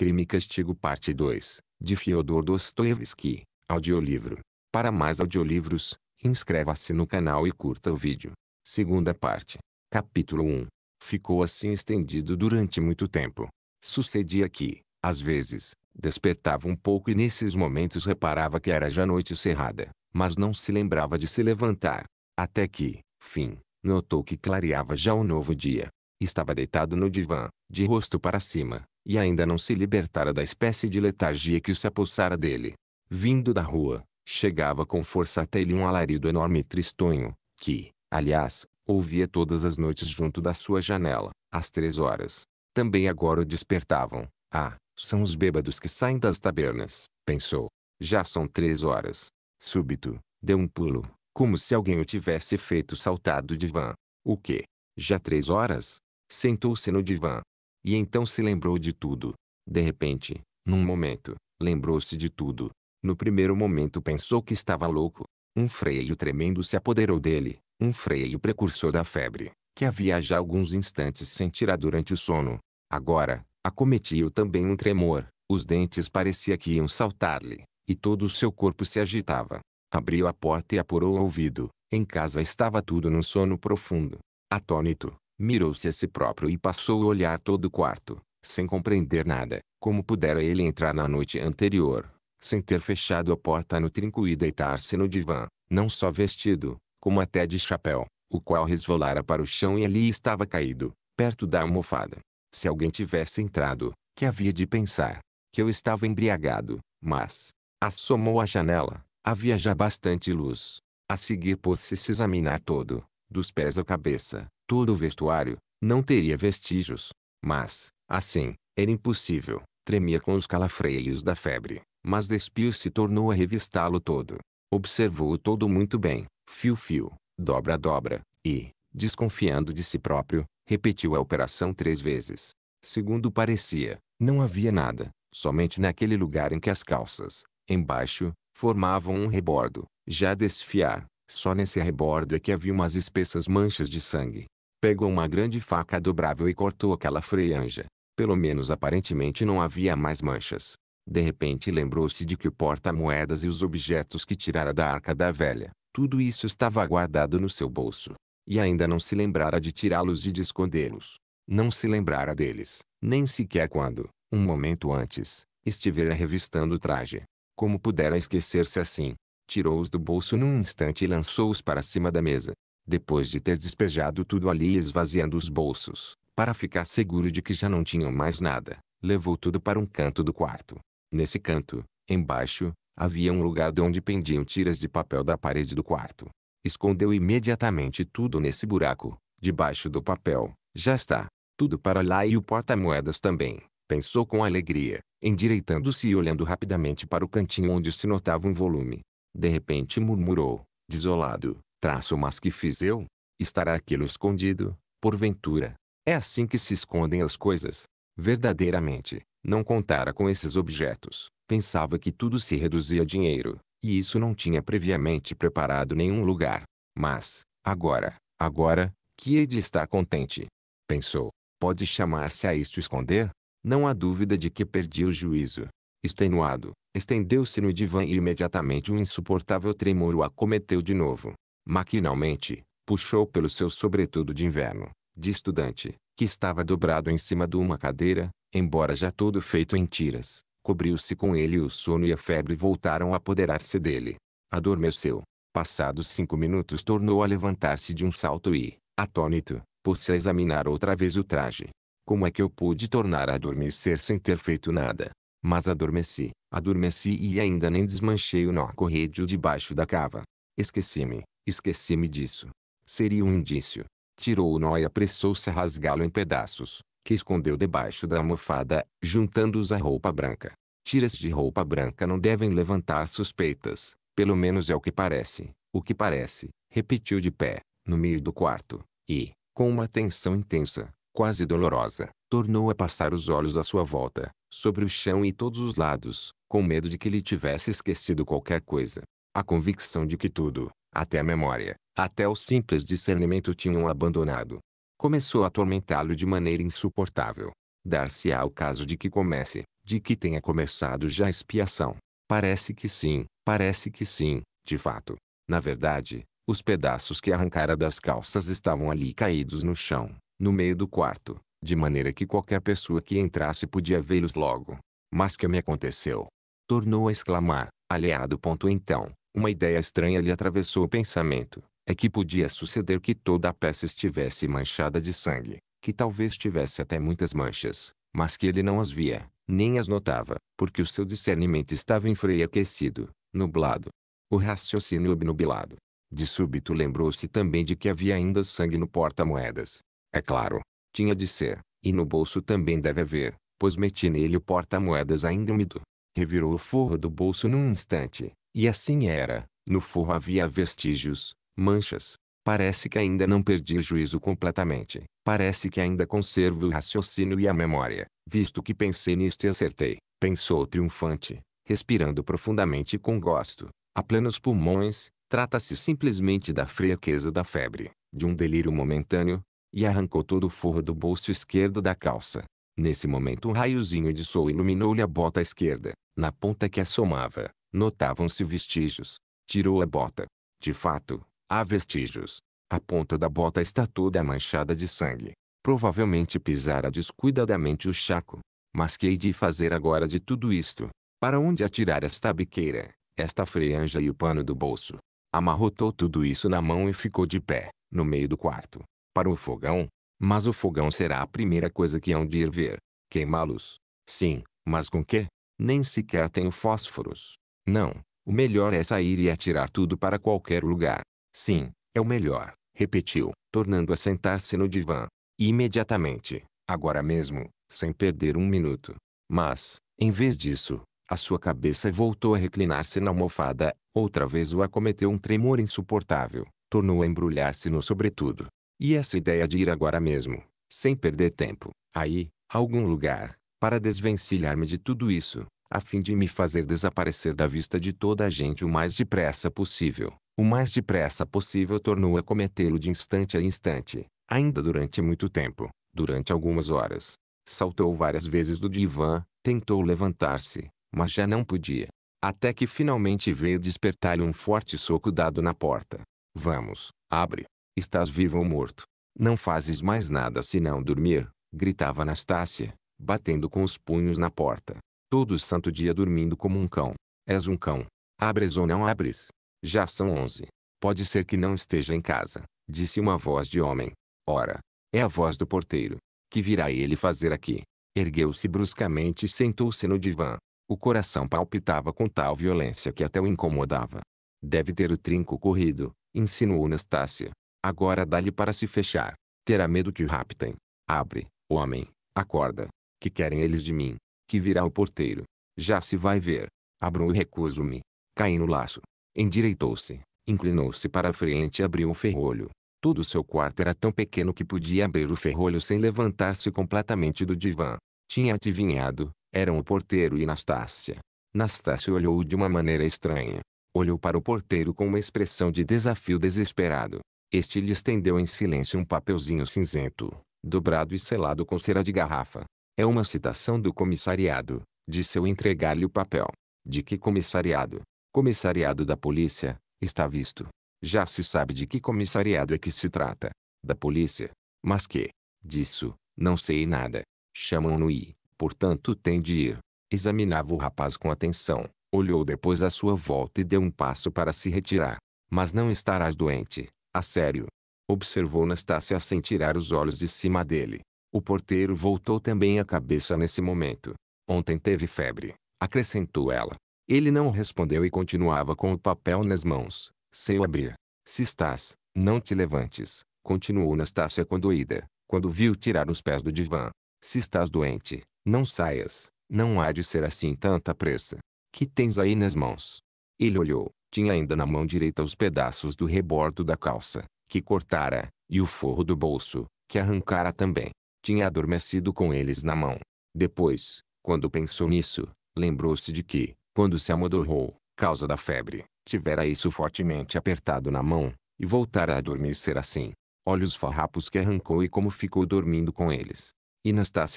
Crime e Castigo Parte 2, de Fyodor Dostoevsky, audiolivro. Para mais audiolivros, inscreva-se no canal e curta o vídeo. Segunda parte. Capítulo 1. Ficou assim estendido durante muito tempo. Sucedia que, às vezes, despertava um pouco e nesses momentos reparava que era já noite cerrada, mas não se lembrava de se levantar. Até que, fim, notou que clareava já o novo dia. Estava deitado no divã, de rosto para cima, e ainda não se libertara da espécie de letargia que o se apossara dele. Vindo da rua, chegava com força até ele um alarido enorme e tristonho, que, aliás, ouvia todas as noites junto da sua janela, às três horas. Também agora o despertavam. Ah, são os bêbados que saem das tabernas, pensou. Já são três horas. Súbito, deu um pulo, como se alguém o tivesse feito saltar do divã. O que? Já três horas? Sentou-se no divã, e então se lembrou de tudo. De repente, num momento, lembrou-se de tudo. No primeiro momento pensou que estava louco. Um freio tremendo se apoderou dele, um freio precursor da febre, que havia já alguns instantes sentira durante o sono. Agora, acometia-o também um tremor, os dentes parecia que iam saltar-lhe, e todo o seu corpo se agitava. Abriu a porta e apurou o ouvido. Em casa estava tudo num sono profundo. Atônito, mirou-se a si próprio e passou a olhar todo o quarto, sem compreender nada, como pudera ele entrar na noite anterior, sem ter fechado a porta no trinco e deitar-se no divã, não só vestido, como até de chapéu, o qual resvolara para o chão e ali estava caído, perto da almofada. Se alguém tivesse entrado, que havia de pensar? Que eu estava embriagado, mas, assomou a janela, havia já bastante luz. A seguir pôs-se se examinar todo, dos pés à cabeça, todo o vestuário, não teria vestígios. Mas, assim, era impossível. Tremia com os calafreios da febre, mas Despiu se tornou a revistá-lo todo. Observou-o todo muito bem, fio-fio, dobra-dobra, e, desconfiando de si próprio, repetiu a operação três vezes. Segundo parecia, não havia nada, somente naquele lugar em que as calças, embaixo, formavam um rebordo, já desfiar. Só nesse rebordo é que havia umas espessas manchas de sangue pegou uma grande faca dobrável e cortou aquela franja. Pelo menos aparentemente não havia mais manchas. De repente lembrou-se de que o porta-moedas e os objetos que tirara da arca da velha, tudo isso estava guardado no seu bolso. E ainda não se lembrara de tirá-los e de escondê-los. Não se lembrara deles, nem sequer quando, um momento antes, estivera revistando o traje. Como pudera esquecer-se assim? Tirou-os do bolso num instante e lançou-os para cima da mesa depois de ter despejado tudo ali e esvaziando os bolsos, para ficar seguro de que já não tinham mais nada, levou tudo para um canto do quarto. Nesse canto, embaixo, havia um lugar de onde pendiam tiras de papel da parede do quarto. Escondeu imediatamente tudo nesse buraco, debaixo do papel. Já está, tudo para lá e o porta-moedas também, pensou com alegria, endireitando-se e olhando rapidamente para o cantinho onde se notava um volume. De repente murmurou, desolado, traço mas que fiz eu, estará aquilo escondido, porventura. É assim que se escondem as coisas. Verdadeiramente, não contara com esses objetos. Pensava que tudo se reduzia a dinheiro, e isso não tinha previamente preparado nenhum lugar. Mas, agora, agora, que hei de estar contente? Pensou. Pode chamar-se a isto esconder? Não há dúvida de que perdi o juízo. Extenuado, estendeu-se no divã e imediatamente um insuportável tremor o acometeu de novo. Maquinalmente, puxou pelo seu sobretudo de inverno, de estudante, que estava dobrado em cima de uma cadeira, embora já todo feito em tiras. Cobriu-se com ele e o sono e a febre voltaram a apoderar-se dele. Adormeceu. Passados cinco minutos tornou a levantar-se de um salto e, atônito, pôs-se a examinar outra vez o traje. Como é que eu pude tornar a adormecer sem ter feito nada? Mas adormeci, adormeci e ainda nem desmanchei o nó corrêdio debaixo da cava. Esqueci-me, Esqueci-me disso. Seria um indício. Tirou o nó e apressou-se a rasgá-lo em pedaços, que escondeu debaixo da almofada, juntando-os à roupa branca. Tiras de roupa branca não devem levantar suspeitas, pelo menos é o que parece. O que parece, repetiu de pé, no meio do quarto, e, com uma tensão intensa, quase dolorosa, tornou a passar os olhos à sua volta, sobre o chão e todos os lados, com medo de que lhe tivesse esquecido qualquer coisa. A convicção de que tudo, até a memória, até o simples discernimento tinham abandonado. Começou a atormentá-lo de maneira insuportável. Dar-se-á o caso de que comece, de que tenha começado já a expiação. Parece que sim, parece que sim, de fato. Na verdade, os pedaços que arrancara das calças estavam ali caídos no chão, no meio do quarto, de maneira que qualquer pessoa que entrasse podia vê-los logo. Mas que me aconteceu? Tornou a exclamar, aliado. Ponto então, uma ideia estranha lhe atravessou o pensamento. É que podia suceder que toda a peça estivesse manchada de sangue, que talvez tivesse até muitas manchas, mas que ele não as via, nem as notava, porque o seu discernimento estava em freio aquecido, nublado. O raciocínio obnubilado. De súbito lembrou-se também de que havia ainda sangue no porta-moedas. É claro, tinha de ser, e no bolso também deve haver, pois meti nele o porta-moedas ainda úmido. Revirou o forro do bolso num instante, e assim era. No forro havia vestígios, manchas. Parece que ainda não perdi o juízo completamente. Parece que ainda conservo o raciocínio e a memória, visto que pensei nisto e acertei. Pensou triunfante, respirando profundamente com gosto. A plenos pulmões, trata-se simplesmente da fraqueza da febre, de um delírio momentâneo, e arrancou todo o forro do bolso esquerdo da calça. Nesse momento um raiozinho de sol iluminou-lhe a bota esquerda, na ponta que assomava. Notavam-se vestígios. Tirou a bota. De fato, há vestígios. A ponta da bota está toda manchada de sangue. Provavelmente pisara descuidadamente o chaco. Mas que hei de fazer agora de tudo isto? Para onde atirar esta biqueira, esta franja e o pano do bolso? Amarrotou tudo isso na mão e ficou de pé, no meio do quarto. Para o fogão? Mas o fogão será a primeira coisa que hão de ir ver. Queimá-los? Sim, mas com que? Nem sequer tenho fósforos. Não, o melhor é sair e atirar tudo para qualquer lugar. Sim, é o melhor, repetiu, tornando a sentar-se no divã. imediatamente, agora mesmo, sem perder um minuto. Mas, em vez disso, a sua cabeça voltou a reclinar-se na almofada, outra vez o acometeu um tremor insuportável, tornou a embrulhar-se no sobretudo. E essa ideia de ir agora mesmo, sem perder tempo, aí, a algum lugar, para desvencilhar-me de tudo isso, a fim de me fazer desaparecer da vista de toda a gente o mais depressa possível. O mais depressa possível tornou a cometê-lo de instante a instante, ainda durante muito tempo, durante algumas horas. Saltou várias vezes do divã, tentou levantar-se, mas já não podia. Até que finalmente veio despertar-lhe um forte soco dado na porta. Vamos, abre. Estás vivo ou morto? Não fazes mais nada senão dormir, gritava Anastácia, batendo com os punhos na porta. Todo santo dia dormindo como um cão. És um cão. Abres ou não abres? Já são onze. Pode ser que não esteja em casa, disse uma voz de homem. Ora, é a voz do porteiro. Que virá ele fazer aqui? Ergueu-se bruscamente e sentou-se no divã. O coração palpitava com tal violência que até o incomodava. Deve ter o trinco corrido, insinuou Nastácia. Agora dá-lhe para se fechar. Terá medo que o raptem. Abre, homem, acorda. Que querem eles de mim? que virá o porteiro. Já se vai ver. Abro e recuso-me. Caí no laço. Endireitou-se. Inclinou-se para a frente e abriu o ferrolho. Todo o seu quarto era tão pequeno que podia abrir o ferrolho sem levantar-se completamente do divã. Tinha adivinhado, eram o porteiro e Nastácia. Nastácia olhou de uma maneira estranha. Olhou para o porteiro com uma expressão de desafio desesperado. Este lhe estendeu em silêncio um papelzinho cinzento, dobrado e selado com cera de garrafa. É uma citação do comissariado, disse eu entregar-lhe o papel. De que comissariado? Comissariado da polícia, está visto. Já se sabe de que comissariado é que se trata. Da polícia. Mas que? Disso, não sei nada. Chamam-no e, portanto tem de ir. Examinava o rapaz com atenção, olhou depois à sua volta e deu um passo para se retirar. Mas não estarás doente, a sério. Observou Nastácia sem tirar os olhos de cima dele. O porteiro voltou também a cabeça nesse momento. Ontem teve febre, acrescentou ela. Ele não respondeu e continuava com o papel nas mãos, sem o abrir. Se estás, não te levantes, continuou Nastácia condoída, quando viu tirar os pés do divã. Se estás doente, não saias, não há de ser assim tanta pressa. Que tens aí nas mãos? Ele olhou, tinha ainda na mão direita os pedaços do rebordo da calça, que cortara, e o forro do bolso, que arrancara também tinha adormecido com eles na mão. Depois, quando pensou nisso, lembrou-se de que, quando se amodorrou, causa da febre, tivera isso fortemente apertado na mão, e voltara a adormecer assim. Olha os farrapos que arrancou e como ficou dormindo com eles. E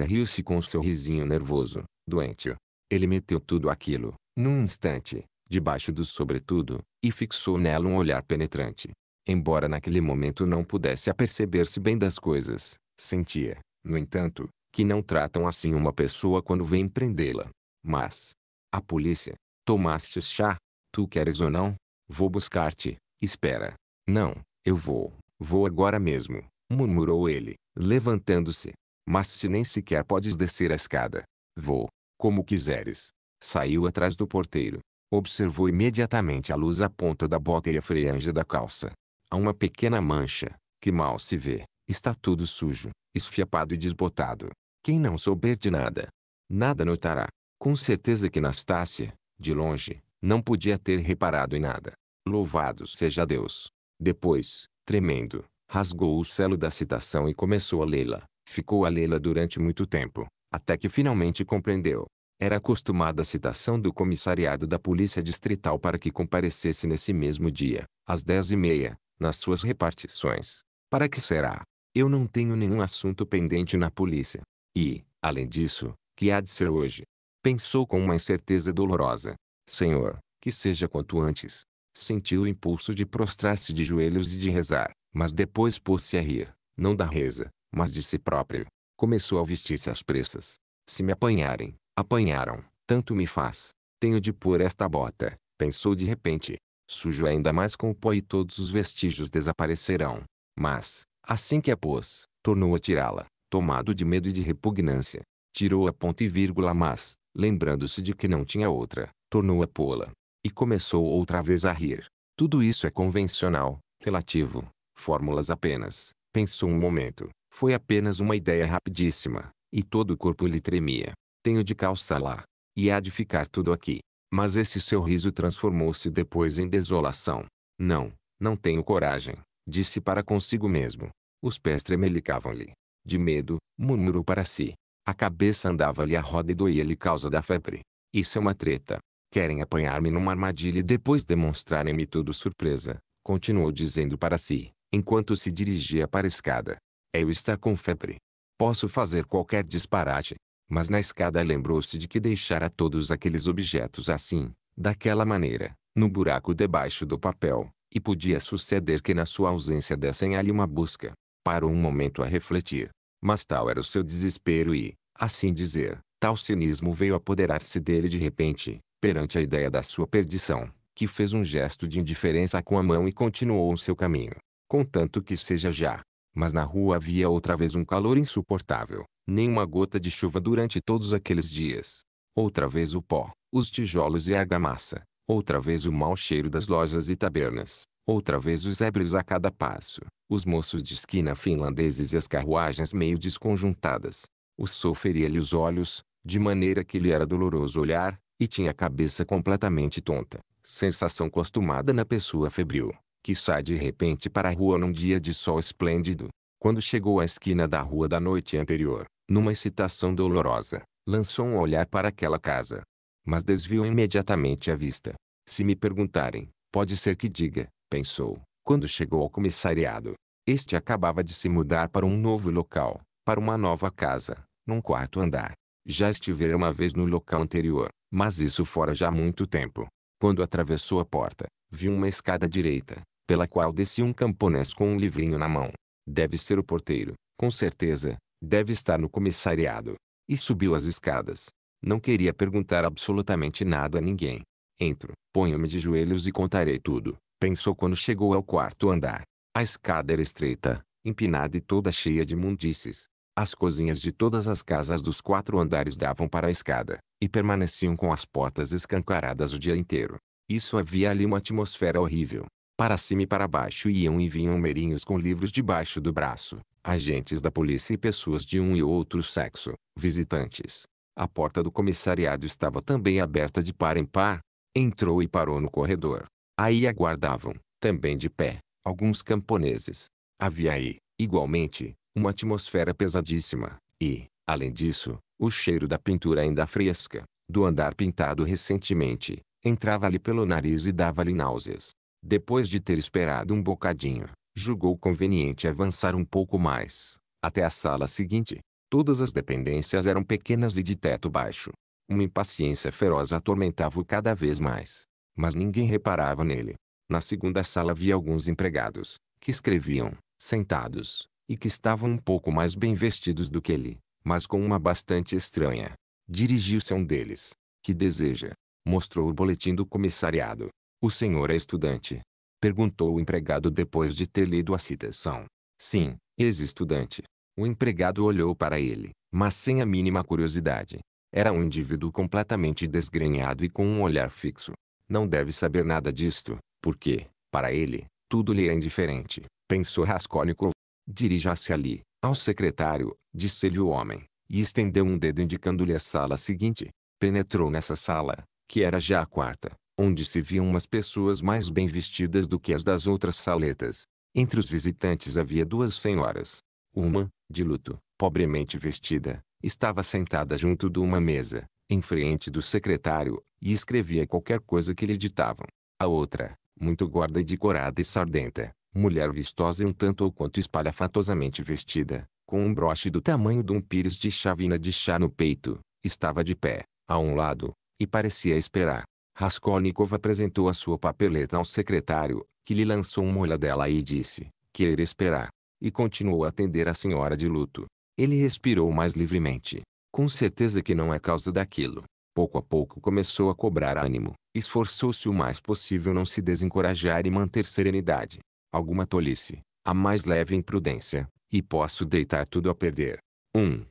riu-se com um sorrisinho nervoso, doente. Ele meteu tudo aquilo, num instante, debaixo do sobretudo, e fixou nela um olhar penetrante. Embora naquele momento não pudesse aperceber-se bem das coisas, sentia, no entanto, que não tratam assim uma pessoa quando vem prendê-la. Mas, a polícia, tomaste chá, tu queres ou não, vou buscar-te, espera. Não, eu vou, vou agora mesmo, murmurou ele, levantando-se. Mas se nem sequer podes descer a escada, vou, como quiseres. Saiu atrás do porteiro. Observou imediatamente a luz à ponta da bota e a franja da calça. Há uma pequena mancha, que mal se vê, Está tudo sujo, esfiapado e desbotado. Quem não souber de nada, nada notará. Com certeza que Nastácia, de longe, não podia ter reparado em nada. Louvado seja Deus. Depois, tremendo, rasgou o selo da citação e começou a lê-la. Ficou a lê-la durante muito tempo, até que finalmente compreendeu. Era acostumada a citação do comissariado da Polícia Distrital para que comparecesse nesse mesmo dia, às dez e meia, nas suas repartições. Para que será? Eu não tenho nenhum assunto pendente na polícia. E, além disso, que há de ser hoje? Pensou com uma incerteza dolorosa. Senhor, que seja quanto antes. Sentiu o impulso de prostrar-se de joelhos e de rezar, mas depois pôs-se a rir, não da reza, mas de si próprio. Começou a vestir-se às pressas. Se me apanharem, apanharam, tanto me faz. Tenho de pôr esta bota, pensou de repente. Sujo ainda mais com o pó e todos os vestígios desaparecerão. Mas, Assim que a pôs, tornou a tirá-la, tomado de medo e de repugnância. Tirou a ponta e vírgula mas, lembrando-se de que não tinha outra, tornou a pô-la. E começou outra vez a rir. Tudo isso é convencional, relativo, fórmulas apenas. Pensou um momento. Foi apenas uma ideia rapidíssima, e todo o corpo lhe tremia. Tenho de calçar lá. E há de ficar tudo aqui. Mas esse seu riso transformou-se depois em desolação. Não, não tenho coragem. Disse para consigo mesmo. Os pés tremelicavam-lhe. De medo, murmurou para si. A cabeça andava-lhe a roda e doía-lhe causa da febre. Isso é uma treta. Querem apanhar-me numa armadilha e depois demonstrarem-me tudo surpresa. Continuou dizendo para si, enquanto se dirigia para a escada. é Eu estar com febre. Posso fazer qualquer disparate. Mas na escada lembrou-se de que deixara todos aqueles objetos assim, daquela maneira, no buraco debaixo do papel, e podia suceder que na sua ausência dessem ali uma busca. Parou um momento a refletir. Mas tal era o seu desespero e, assim dizer, tal cinismo veio apoderar-se dele de repente, perante a ideia da sua perdição, que fez um gesto de indiferença com a mão e continuou o seu caminho. Contanto que seja já. Mas na rua havia outra vez um calor insuportável, nem uma gota de chuva durante todos aqueles dias. Outra vez o pó, os tijolos e a argamassa, Outra vez o mau cheiro das lojas e tabernas. Outra vez os ébrios a cada passo. Os moços de esquina finlandeses e as carruagens meio desconjuntadas. O sol feria-lhe os olhos, de maneira que lhe era doloroso olhar, e tinha a cabeça completamente tonta. Sensação costumada na pessoa febril, que sai de repente para a rua num dia de sol esplêndido. Quando chegou à esquina da rua da noite anterior, numa excitação dolorosa, lançou um olhar para aquela casa, mas desviou imediatamente a vista. Se me perguntarem, pode ser que diga, pensou, quando chegou ao comissariado. Este acabava de se mudar para um novo local, para uma nova casa, num quarto andar. Já estivera uma vez no local anterior, mas isso fora já há muito tempo. Quando atravessou a porta, viu uma escada direita, pela qual descia um camponês com um livrinho na mão. Deve ser o porteiro, com certeza, deve estar no comissariado. E subiu as escadas. Não queria perguntar absolutamente nada a ninguém. Entro, ponho-me de joelhos e contarei tudo, pensou quando chegou ao quarto andar. A escada era estreita, empinada e toda cheia de mundices. As cozinhas de todas as casas dos quatro andares davam para a escada, e permaneciam com as portas escancaradas o dia inteiro. Isso havia ali uma atmosfera horrível. Para cima e para baixo iam e vinham meirinhos com livros debaixo do braço, agentes da polícia e pessoas de um e outro sexo, visitantes, a porta do comissariado estava também aberta de par em par. Entrou e parou no corredor. Aí aguardavam, também de pé, alguns camponeses. Havia aí, igualmente, uma atmosfera pesadíssima, e, além disso, o cheiro da pintura ainda fresca, do andar pintado recentemente, entrava-lhe pelo nariz e dava-lhe náuseas. Depois de ter esperado um bocadinho, julgou conveniente avançar um pouco mais, até a sala seguinte, Todas as dependências eram pequenas e de teto baixo. Uma impaciência feroz atormentava-o cada vez mais. Mas ninguém reparava nele. Na segunda sala havia alguns empregados, que escreviam, sentados, e que estavam um pouco mais bem vestidos do que ele, mas com uma bastante estranha. Dirigiu-se a um deles, que deseja. Mostrou o boletim do comissariado. O senhor é estudante? Perguntou o empregado depois de ter lido a citação. Sim, ex-estudante. O empregado olhou para ele, mas sem a mínima curiosidade. Era um indivíduo completamente desgrenhado e com um olhar fixo. Não deve saber nada disto, porque, para ele, tudo lhe é indiferente, pensou Raskolnikov. Dirija-se ali, ao secretário, disse-lhe o homem, e estendeu um dedo indicando-lhe a sala seguinte. Penetrou nessa sala, que era já a quarta, onde se viam umas pessoas mais bem vestidas do que as das outras saletas. Entre os visitantes havia duas senhoras, uma, de luto, pobremente vestida, estava sentada junto de uma mesa, em frente do secretário, e escrevia qualquer coisa que lhe ditavam. A outra, muito gorda e decorada e sardenta, mulher vistosa e um tanto ou quanto espalhafatosamente vestida, com um broche do tamanho de um pires de chavina de chá no peito, estava de pé, a um lado, e parecia esperar. Raskolnikov apresentou a sua papeleta ao secretário, que lhe lançou uma olhadela e disse, querer esperar e continuou a atender a senhora de luto. Ele respirou mais livremente. Com certeza que não é causa daquilo. Pouco a pouco começou a cobrar ânimo. Esforçou-se o mais possível não se desencorajar e manter serenidade. Alguma tolice, a mais leve imprudência, e posso deitar tudo a perder. 1. Um.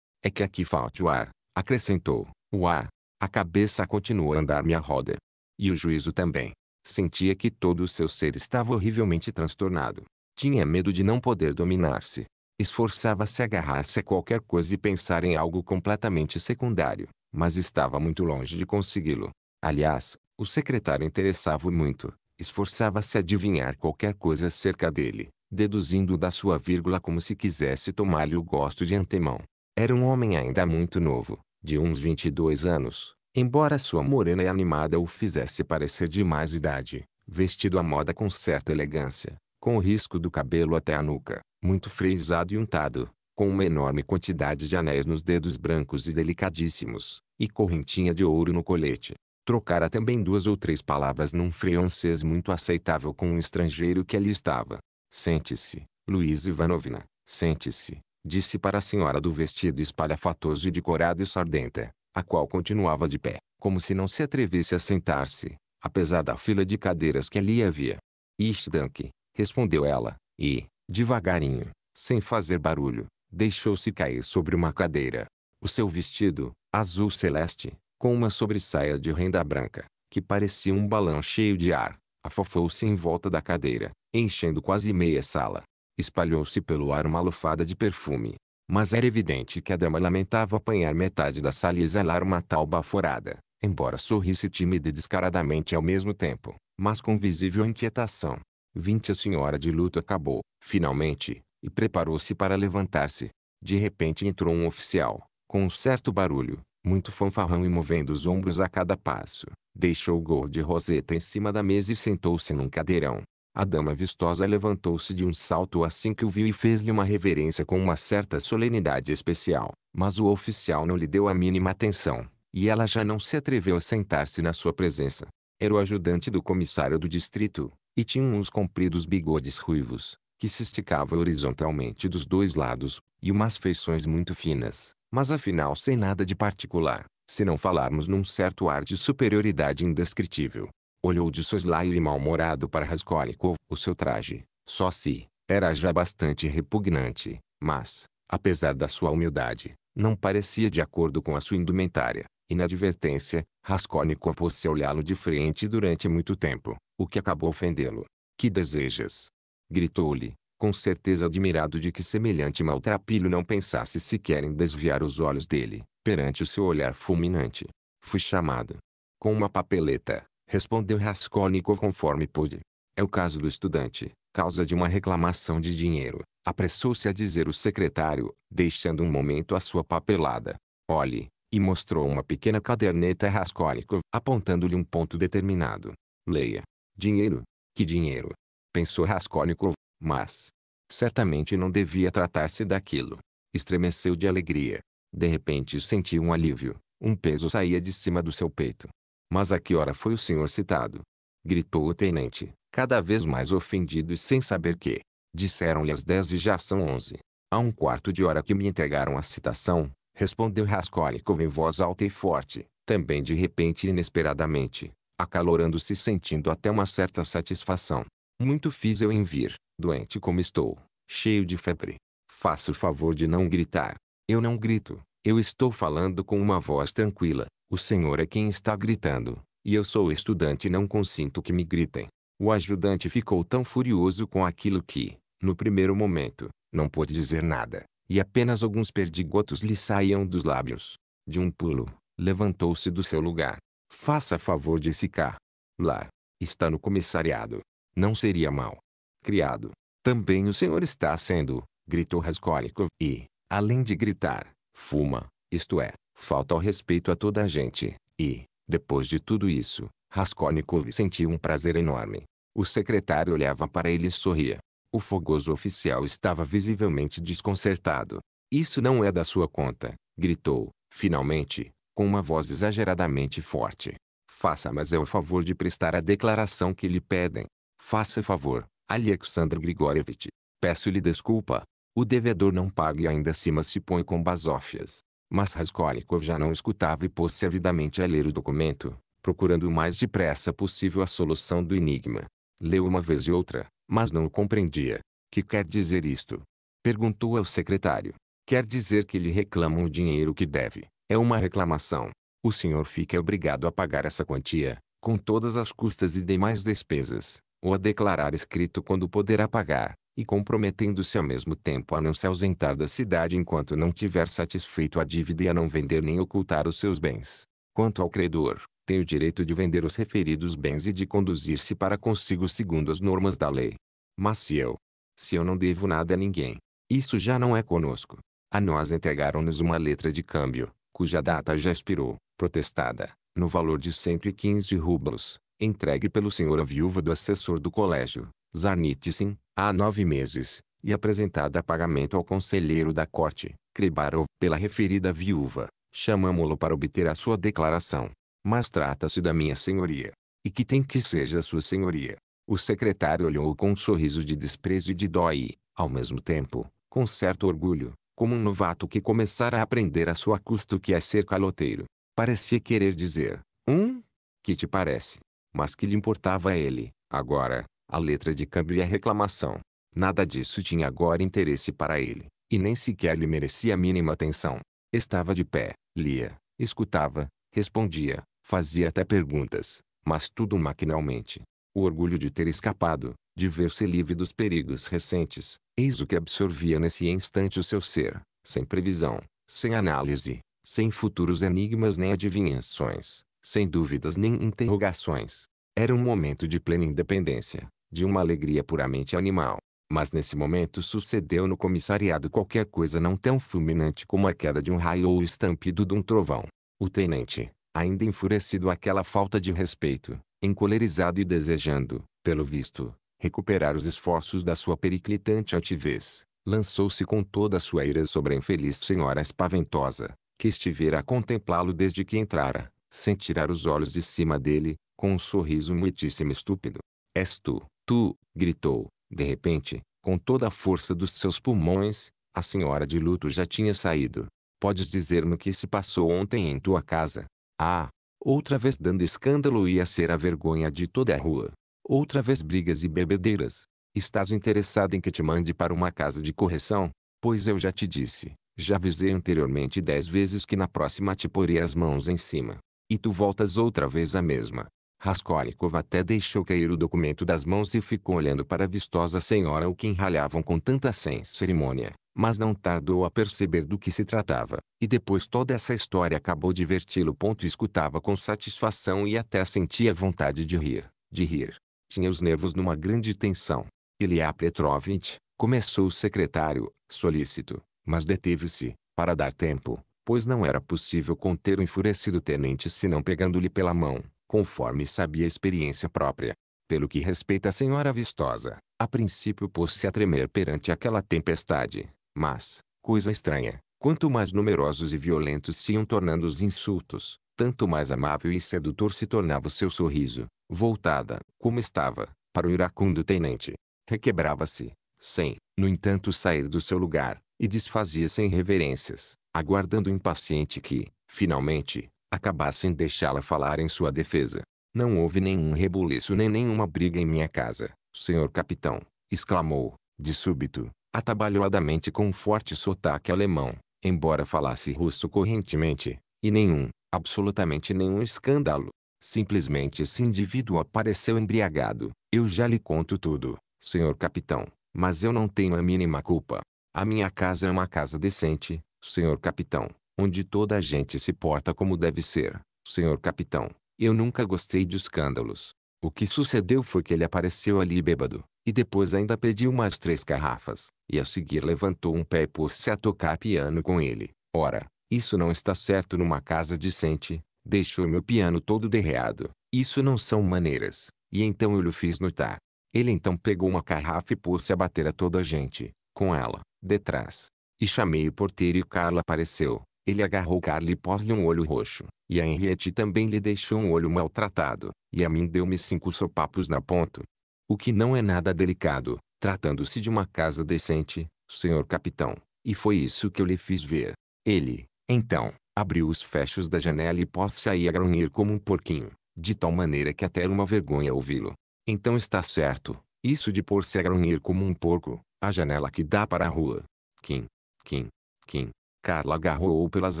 É que aqui falte o ar, acrescentou. O ar. A cabeça continua a andar-me à roda. E o juízo também. Sentia que todo o seu ser estava horrivelmente transtornado. Tinha medo de não poder dominar-se. Esforçava-se a agarrar-se a qualquer coisa e pensar em algo completamente secundário, mas estava muito longe de consegui-lo. Aliás, o secretário interessava-o muito. Esforçava-se a adivinhar qualquer coisa acerca dele, deduzindo da sua vírgula como se quisesse tomar-lhe o gosto de antemão. Era um homem ainda muito novo, de uns 22 anos, embora sua morena e animada o fizesse parecer de mais idade, vestido à moda com certa elegância, com o risco do cabelo até a nuca, muito frisado e untado, com uma enorme quantidade de anéis nos dedos brancos e delicadíssimos, e correntinha de ouro no colete. Trocara também duas ou três palavras num francês muito aceitável com um estrangeiro que ali estava. Sente-se, Luiz Ivanovna, sente-se, disse para a senhora do vestido espalhafatoso e decorado e sardenta, a qual continuava de pé, como se não se atrevesse a sentar-se, apesar da fila de cadeiras que ali havia. Ishdank, respondeu ela, e, devagarinho, sem fazer barulho, deixou-se cair sobre uma cadeira. O seu vestido, azul celeste, com uma sobressaia de renda branca, que parecia um balão cheio de ar, afofou-se em volta da cadeira, enchendo quase meia sala. Espalhou-se pelo ar uma lufada de perfume. Mas era evidente que a dama lamentava apanhar metade da sala e exalar uma tal baforada, embora sorrisse tímida e descaradamente ao mesmo tempo, mas com visível inquietação vinte a senhora de luto acabou, finalmente, e preparou-se para levantar-se. De repente entrou um oficial, com um certo barulho, muito fanfarrão e movendo os ombros a cada passo. Deixou o gorro de roseta em cima da mesa e sentou-se num cadeirão. A dama vistosa levantou-se de um salto assim que o viu e fez-lhe uma reverência com uma certa solenidade especial. Mas o oficial não lhe deu a mínima atenção, e ela já não se atreveu a sentar-se na sua presença. Era o ajudante do comissário do distrito, e tinha uns compridos bigodes ruivos, que se esticava horizontalmente dos dois lados, e umas feições muito finas, mas afinal sem nada de particular, se não falarmos num certo ar de superioridade indescritível. Olhou de soslaio e mal-humorado para Raskolnikov, o seu traje, só se, era já bastante repugnante, mas, apesar da sua humildade, não parecia de acordo com a sua indumentária. Inadvertência, Raskolnikov pôs-se a olhá-lo de frente durante muito tempo, o que acabou ofendê-lo. Que desejas? Gritou-lhe, com certeza admirado de que semelhante maltrapilho não pensasse sequer em desviar os olhos dele, perante o seu olhar fulminante. Fui chamado. Com uma papeleta, respondeu Raskolnikov conforme pôde. É o caso do estudante, causa de uma reclamação de dinheiro, apressou-se a dizer o secretário, deixando um momento a sua papelada. Olhe, e mostrou uma pequena caderneta a Raskolnikov, apontando-lhe um ponto determinado. Leia. Dinheiro? Que dinheiro? Pensou Raskolnikov, mas... Certamente não devia tratar-se daquilo. Estremeceu de alegria. De repente sentiu um alívio. Um peso saía de cima do seu peito. Mas a que hora foi o senhor citado? Gritou o tenente, cada vez mais ofendido e sem saber que. Disseram-lhe as dez e já são onze. Há um quarto de hora que me entregaram a citação, respondeu Raskolnikov em voz alta e forte, também de repente e inesperadamente acalorando-se sentindo até uma certa satisfação. Muito fiz eu em vir, doente como estou, cheio de febre. Faça o favor de não gritar. Eu não grito, eu estou falando com uma voz tranquila. O senhor é quem está gritando, e eu sou estudante e não consinto que me gritem. O ajudante ficou tão furioso com aquilo que, no primeiro momento, não pôde dizer nada, e apenas alguns perdigotos lhe saíam dos lábios. De um pulo, levantou-se do seu lugar, Faça favor de se calar. Está no comissariado. Não seria mal. Criado. Também o senhor está sendo, gritou Raskolnikov e, além de gritar, fuma, isto é, falta ao respeito a toda a gente. E, depois de tudo isso, Raskolnikov sentiu um prazer enorme. O secretário olhava para ele e sorria. O fogoso oficial estava visivelmente desconcertado. Isso não é da sua conta, gritou, finalmente, com uma voz exageradamente forte. Faça mas é o favor de prestar a declaração que lhe pedem. Faça favor, Alexandre Grigorievich. Peço-lhe desculpa. O devedor não paga e ainda acima se põe com basófias. Mas Raskolnikov já não escutava e pôs-se avidamente a ler o documento, procurando o mais depressa possível a solução do enigma. Leu uma vez e outra, mas não o compreendia. Que quer dizer isto? Perguntou ao secretário. Quer dizer que lhe reclamam o dinheiro que deve. É uma reclamação. O senhor fica obrigado a pagar essa quantia, com todas as custas e demais despesas, ou a declarar escrito quando poderá pagar, e comprometendo-se ao mesmo tempo a não se ausentar da cidade enquanto não tiver satisfeito a dívida e a não vender nem ocultar os seus bens. Quanto ao credor, tem o direito de vender os referidos bens e de conduzir-se para consigo segundo as normas da lei. Mas se eu, se eu não devo nada a ninguém, isso já não é conosco. A nós entregaram-nos uma letra de câmbio, cuja data já expirou, protestada, no valor de 115 rublos, entregue pelo senhor a viúva do assessor do colégio, Zarnitsin, há nove meses, e apresentada a pagamento ao conselheiro da corte, Kribarov, pela referida viúva. chamamo lo para obter a sua declaração. Mas trata-se da minha senhoria. E que tem que seja sua senhoria. O secretário olhou com um sorriso de desprezo e de dó e, ao mesmo tempo, com certo orgulho, como um novato que começara a aprender a sua custa o que é ser caloteiro. Parecia querer dizer, um, que te parece, mas que lhe importava a é ele, agora, a letra de câmbio e a reclamação. Nada disso tinha agora interesse para ele, e nem sequer lhe merecia a mínima atenção. Estava de pé, lia, escutava, respondia, fazia até perguntas, mas tudo maquinalmente. O orgulho de ter escapado, de ver-se livre dos perigos recentes, eis o que absorvia nesse instante o seu ser, sem previsão, sem análise, sem futuros enigmas nem adivinhações, sem dúvidas nem interrogações. Era um momento de plena independência, de uma alegria puramente animal. Mas nesse momento sucedeu no comissariado qualquer coisa não tão fulminante como a queda de um raio ou o estampido de um trovão. O tenente, ainda enfurecido àquela falta de respeito, encolerizado e desejando, pelo visto, recuperar os esforços da sua periclitante altivez, lançou-se com toda a sua ira sobre a infeliz senhora espaventosa, que estivera a contemplá-lo desde que entrara, sem tirar os olhos de cima dele, com um sorriso muitíssimo estúpido. És tu, tu, gritou, de repente, com toda a força dos seus pulmões, a senhora de luto já tinha saído. Podes dizer-me o que se passou ontem em tua casa? Ah, outra vez dando escândalo ia ser a vergonha de toda a rua. Outra vez brigas e bebedeiras. Estás interessado em que te mande para uma casa de correção? Pois eu já te disse, já avisei anteriormente dez vezes que na próxima te porei as mãos em cima. E tu voltas outra vez a mesma. Raskolnikov até deixou cair o documento das mãos e ficou olhando para a vistosa senhora o que enralhavam com tanta sem cerimônia, mas não tardou a perceber do que se tratava, e depois toda essa história acabou diverti-lo. Escutava com satisfação e até sentia vontade de rir, de rir. Tinha os nervos numa grande tensão. Ilya Petrovitch, começou o secretário, solícito, mas deteve-se, para dar tempo, pois não era possível conter o enfurecido tenente senão pegando-lhe pela mão, conforme sabia a experiência própria. Pelo que respeita à senhora vistosa, a princípio pôs-se a tremer perante aquela tempestade, mas, coisa estranha, quanto mais numerosos e violentos se iam tornando os insultos, tanto mais amável e sedutor se tornava o seu sorriso, voltada, como estava, para o iracundo tenente. Requebrava-se, sem, no entanto, sair do seu lugar, e desfazia sem em reverências, aguardando impaciente que, finalmente, acabassem deixá-la falar em sua defesa. Não houve nenhum rebuliço nem nenhuma briga em minha casa, senhor capitão, exclamou, de súbito, atabalhoadamente com um forte sotaque alemão, embora falasse russo correntemente, e nenhum, absolutamente nenhum escândalo. Simplesmente esse indivíduo apareceu embriagado. Eu já lhe conto tudo, senhor capitão, mas eu não tenho a mínima culpa. A minha casa é uma casa decente, senhor capitão, onde toda a gente se porta como deve ser, senhor capitão. Eu nunca gostei de escândalos. O que sucedeu foi que ele apareceu ali bêbado, e depois ainda pediu mais três garrafas, e a seguir levantou um pé e pôs-se a tocar piano com ele. Ora, isso não está certo numa casa decente. Deixou meu piano todo derreado. Isso não são maneiras. E então eu lhe fiz notar. Ele então pegou uma carrafa e pôs-se a bater a toda a gente, com ela, detrás. E chamei o porteiro e Carla apareceu. Ele agarrou Carla e pôs-lhe um olho roxo. E a Henriette também lhe deixou um olho maltratado. E a mim deu-me cinco sopapos na ponta. O que não é nada delicado, tratando-se de uma casa decente, senhor capitão. E foi isso que eu lhe fiz ver. Ele, então, abriu os fechos da janela e pôs-se a grunhir como um porquinho, de tal maneira que até era uma vergonha ouvi-lo. Então está certo, isso de pôr-se a grunhir como um porco, a janela que dá para a rua. Kim, Kim, Kim. Carla agarrou-o pelas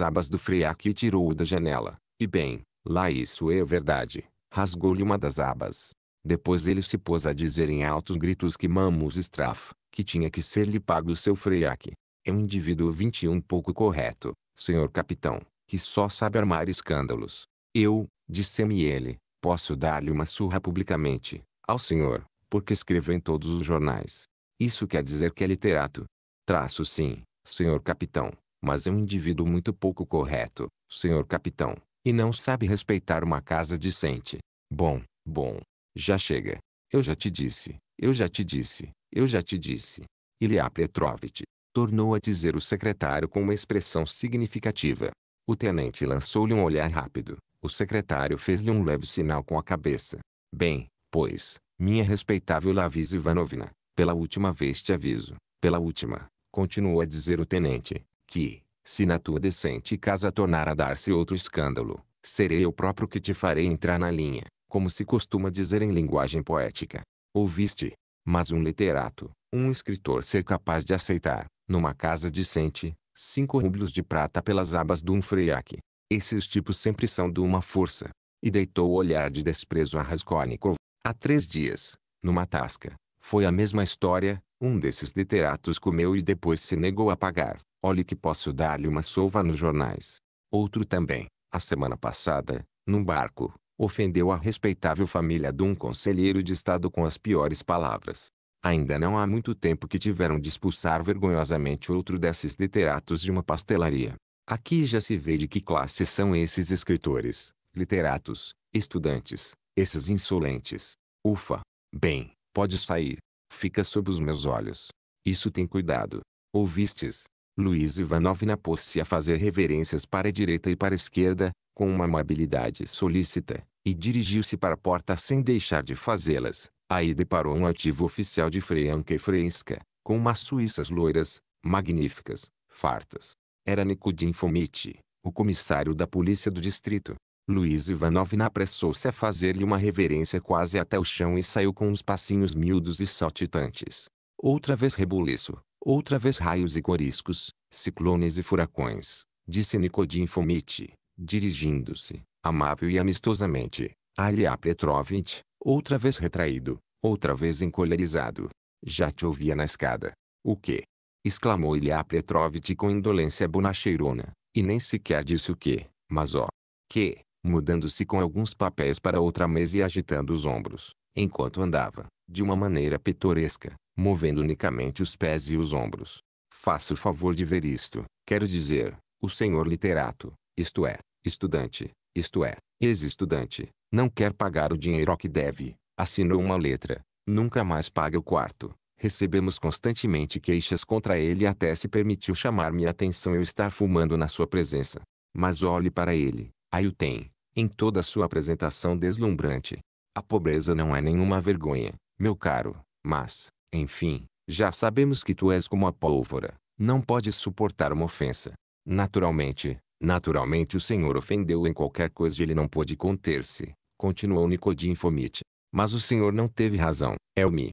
abas do friaque e tirou-o da janela. E bem, lá isso é verdade. Rasgou-lhe uma das abas. Depois ele se pôs a dizer em altos gritos que Mamus Straff, que tinha que ser-lhe pago o seu friaque. É um indivíduo 21 pouco correto, Senhor capitão, que só sabe armar escândalos. Eu, disse-me ele, posso dar-lhe uma surra publicamente, ao senhor, porque escreveu em todos os jornais. Isso quer dizer que é literato. Traço sim, senhor capitão, mas é um indivíduo muito pouco correto, senhor capitão, e não sabe respeitar uma casa decente. Bom, bom, já chega. Eu já te disse, eu já te disse, eu já te disse. Ilya Petrovitch, tornou a dizer o secretário com uma expressão significativa. O tenente lançou-lhe um olhar rápido. O secretário fez-lhe um leve sinal com a cabeça. Bem, pois, minha respeitável Lavis Ivanovna, pela última vez te aviso, pela última, continuou a dizer o tenente, que, se na tua decente casa tornar a dar-se outro escândalo, serei eu próprio que te farei entrar na linha, como se costuma dizer em linguagem poética. Ouviste? Mas um literato, um escritor ser capaz de aceitar, numa casa decente, cinco rublos de prata pelas abas de um freiaque. Esses tipos sempre são de uma força. E deitou o olhar de desprezo a Raskolnikov. Há três dias, numa tasca, foi a mesma história, um desses literatos comeu e depois se negou a pagar. Olhe que posso dar-lhe uma sova nos jornais. Outro também, a semana passada, num barco, ofendeu a respeitável família de um conselheiro de Estado com as piores palavras. Ainda não há muito tempo que tiveram de expulsar vergonhosamente outro desses literatos de uma pastelaria. Aqui já se vê de que classe são esses escritores, literatos, estudantes, esses insolentes. Ufa! Bem, pode sair. Fica sob os meus olhos. Isso tem cuidado. Ouvistes? Luiz Ivanovna pôs-se a fazer reverências para a direita e para a esquerda, com uma amabilidade solícita, e dirigiu-se para a porta sem deixar de fazê-las, Aí deparou um ativo oficial de Freianca e Freinsca, com umas suíças loiras, magníficas, fartas. Era Nicodim Fomiti, o comissário da polícia do distrito. Luiz Ivanovna apressou-se a fazer-lhe uma reverência quase até o chão e saiu com uns passinhos miúdos e saltitantes. Outra vez rebuliço, outra vez raios e coriscos, ciclones e furacões, disse Nicodim Fomiti, dirigindo-se, amável e amistosamente, a Ilya Petrovitch, outra vez retraído, outra vez encolerizado. Já te ouvia na escada. O que? exclamou Ilya Petrovitch com indolência bonacheirona, e nem sequer disse o que, mas ó. Que, mudando-se com alguns papéis para outra mesa e agitando os ombros, enquanto andava, de uma maneira pitoresca, movendo unicamente os pés e os ombros. Faça o favor de ver isto, quero dizer, o senhor literato, isto é, estudante, isto é, ex-estudante, não quer pagar o dinheiro que deve. Assinou uma letra. Nunca mais paga o quarto. Recebemos constantemente queixas contra ele e até se permitiu chamar minha atenção eu estar fumando na sua presença. Mas olhe para ele. Aí o tem, em toda a sua apresentação deslumbrante. A pobreza não é nenhuma vergonha, meu caro, mas, enfim, já sabemos que tu és como a pólvora. Não podes suportar uma ofensa. Naturalmente, Naturalmente o Senhor ofendeu em qualquer coisa e ele não pôde conter-se, continuou Nicodim Fomite. Mas o Senhor não teve razão, é o mi.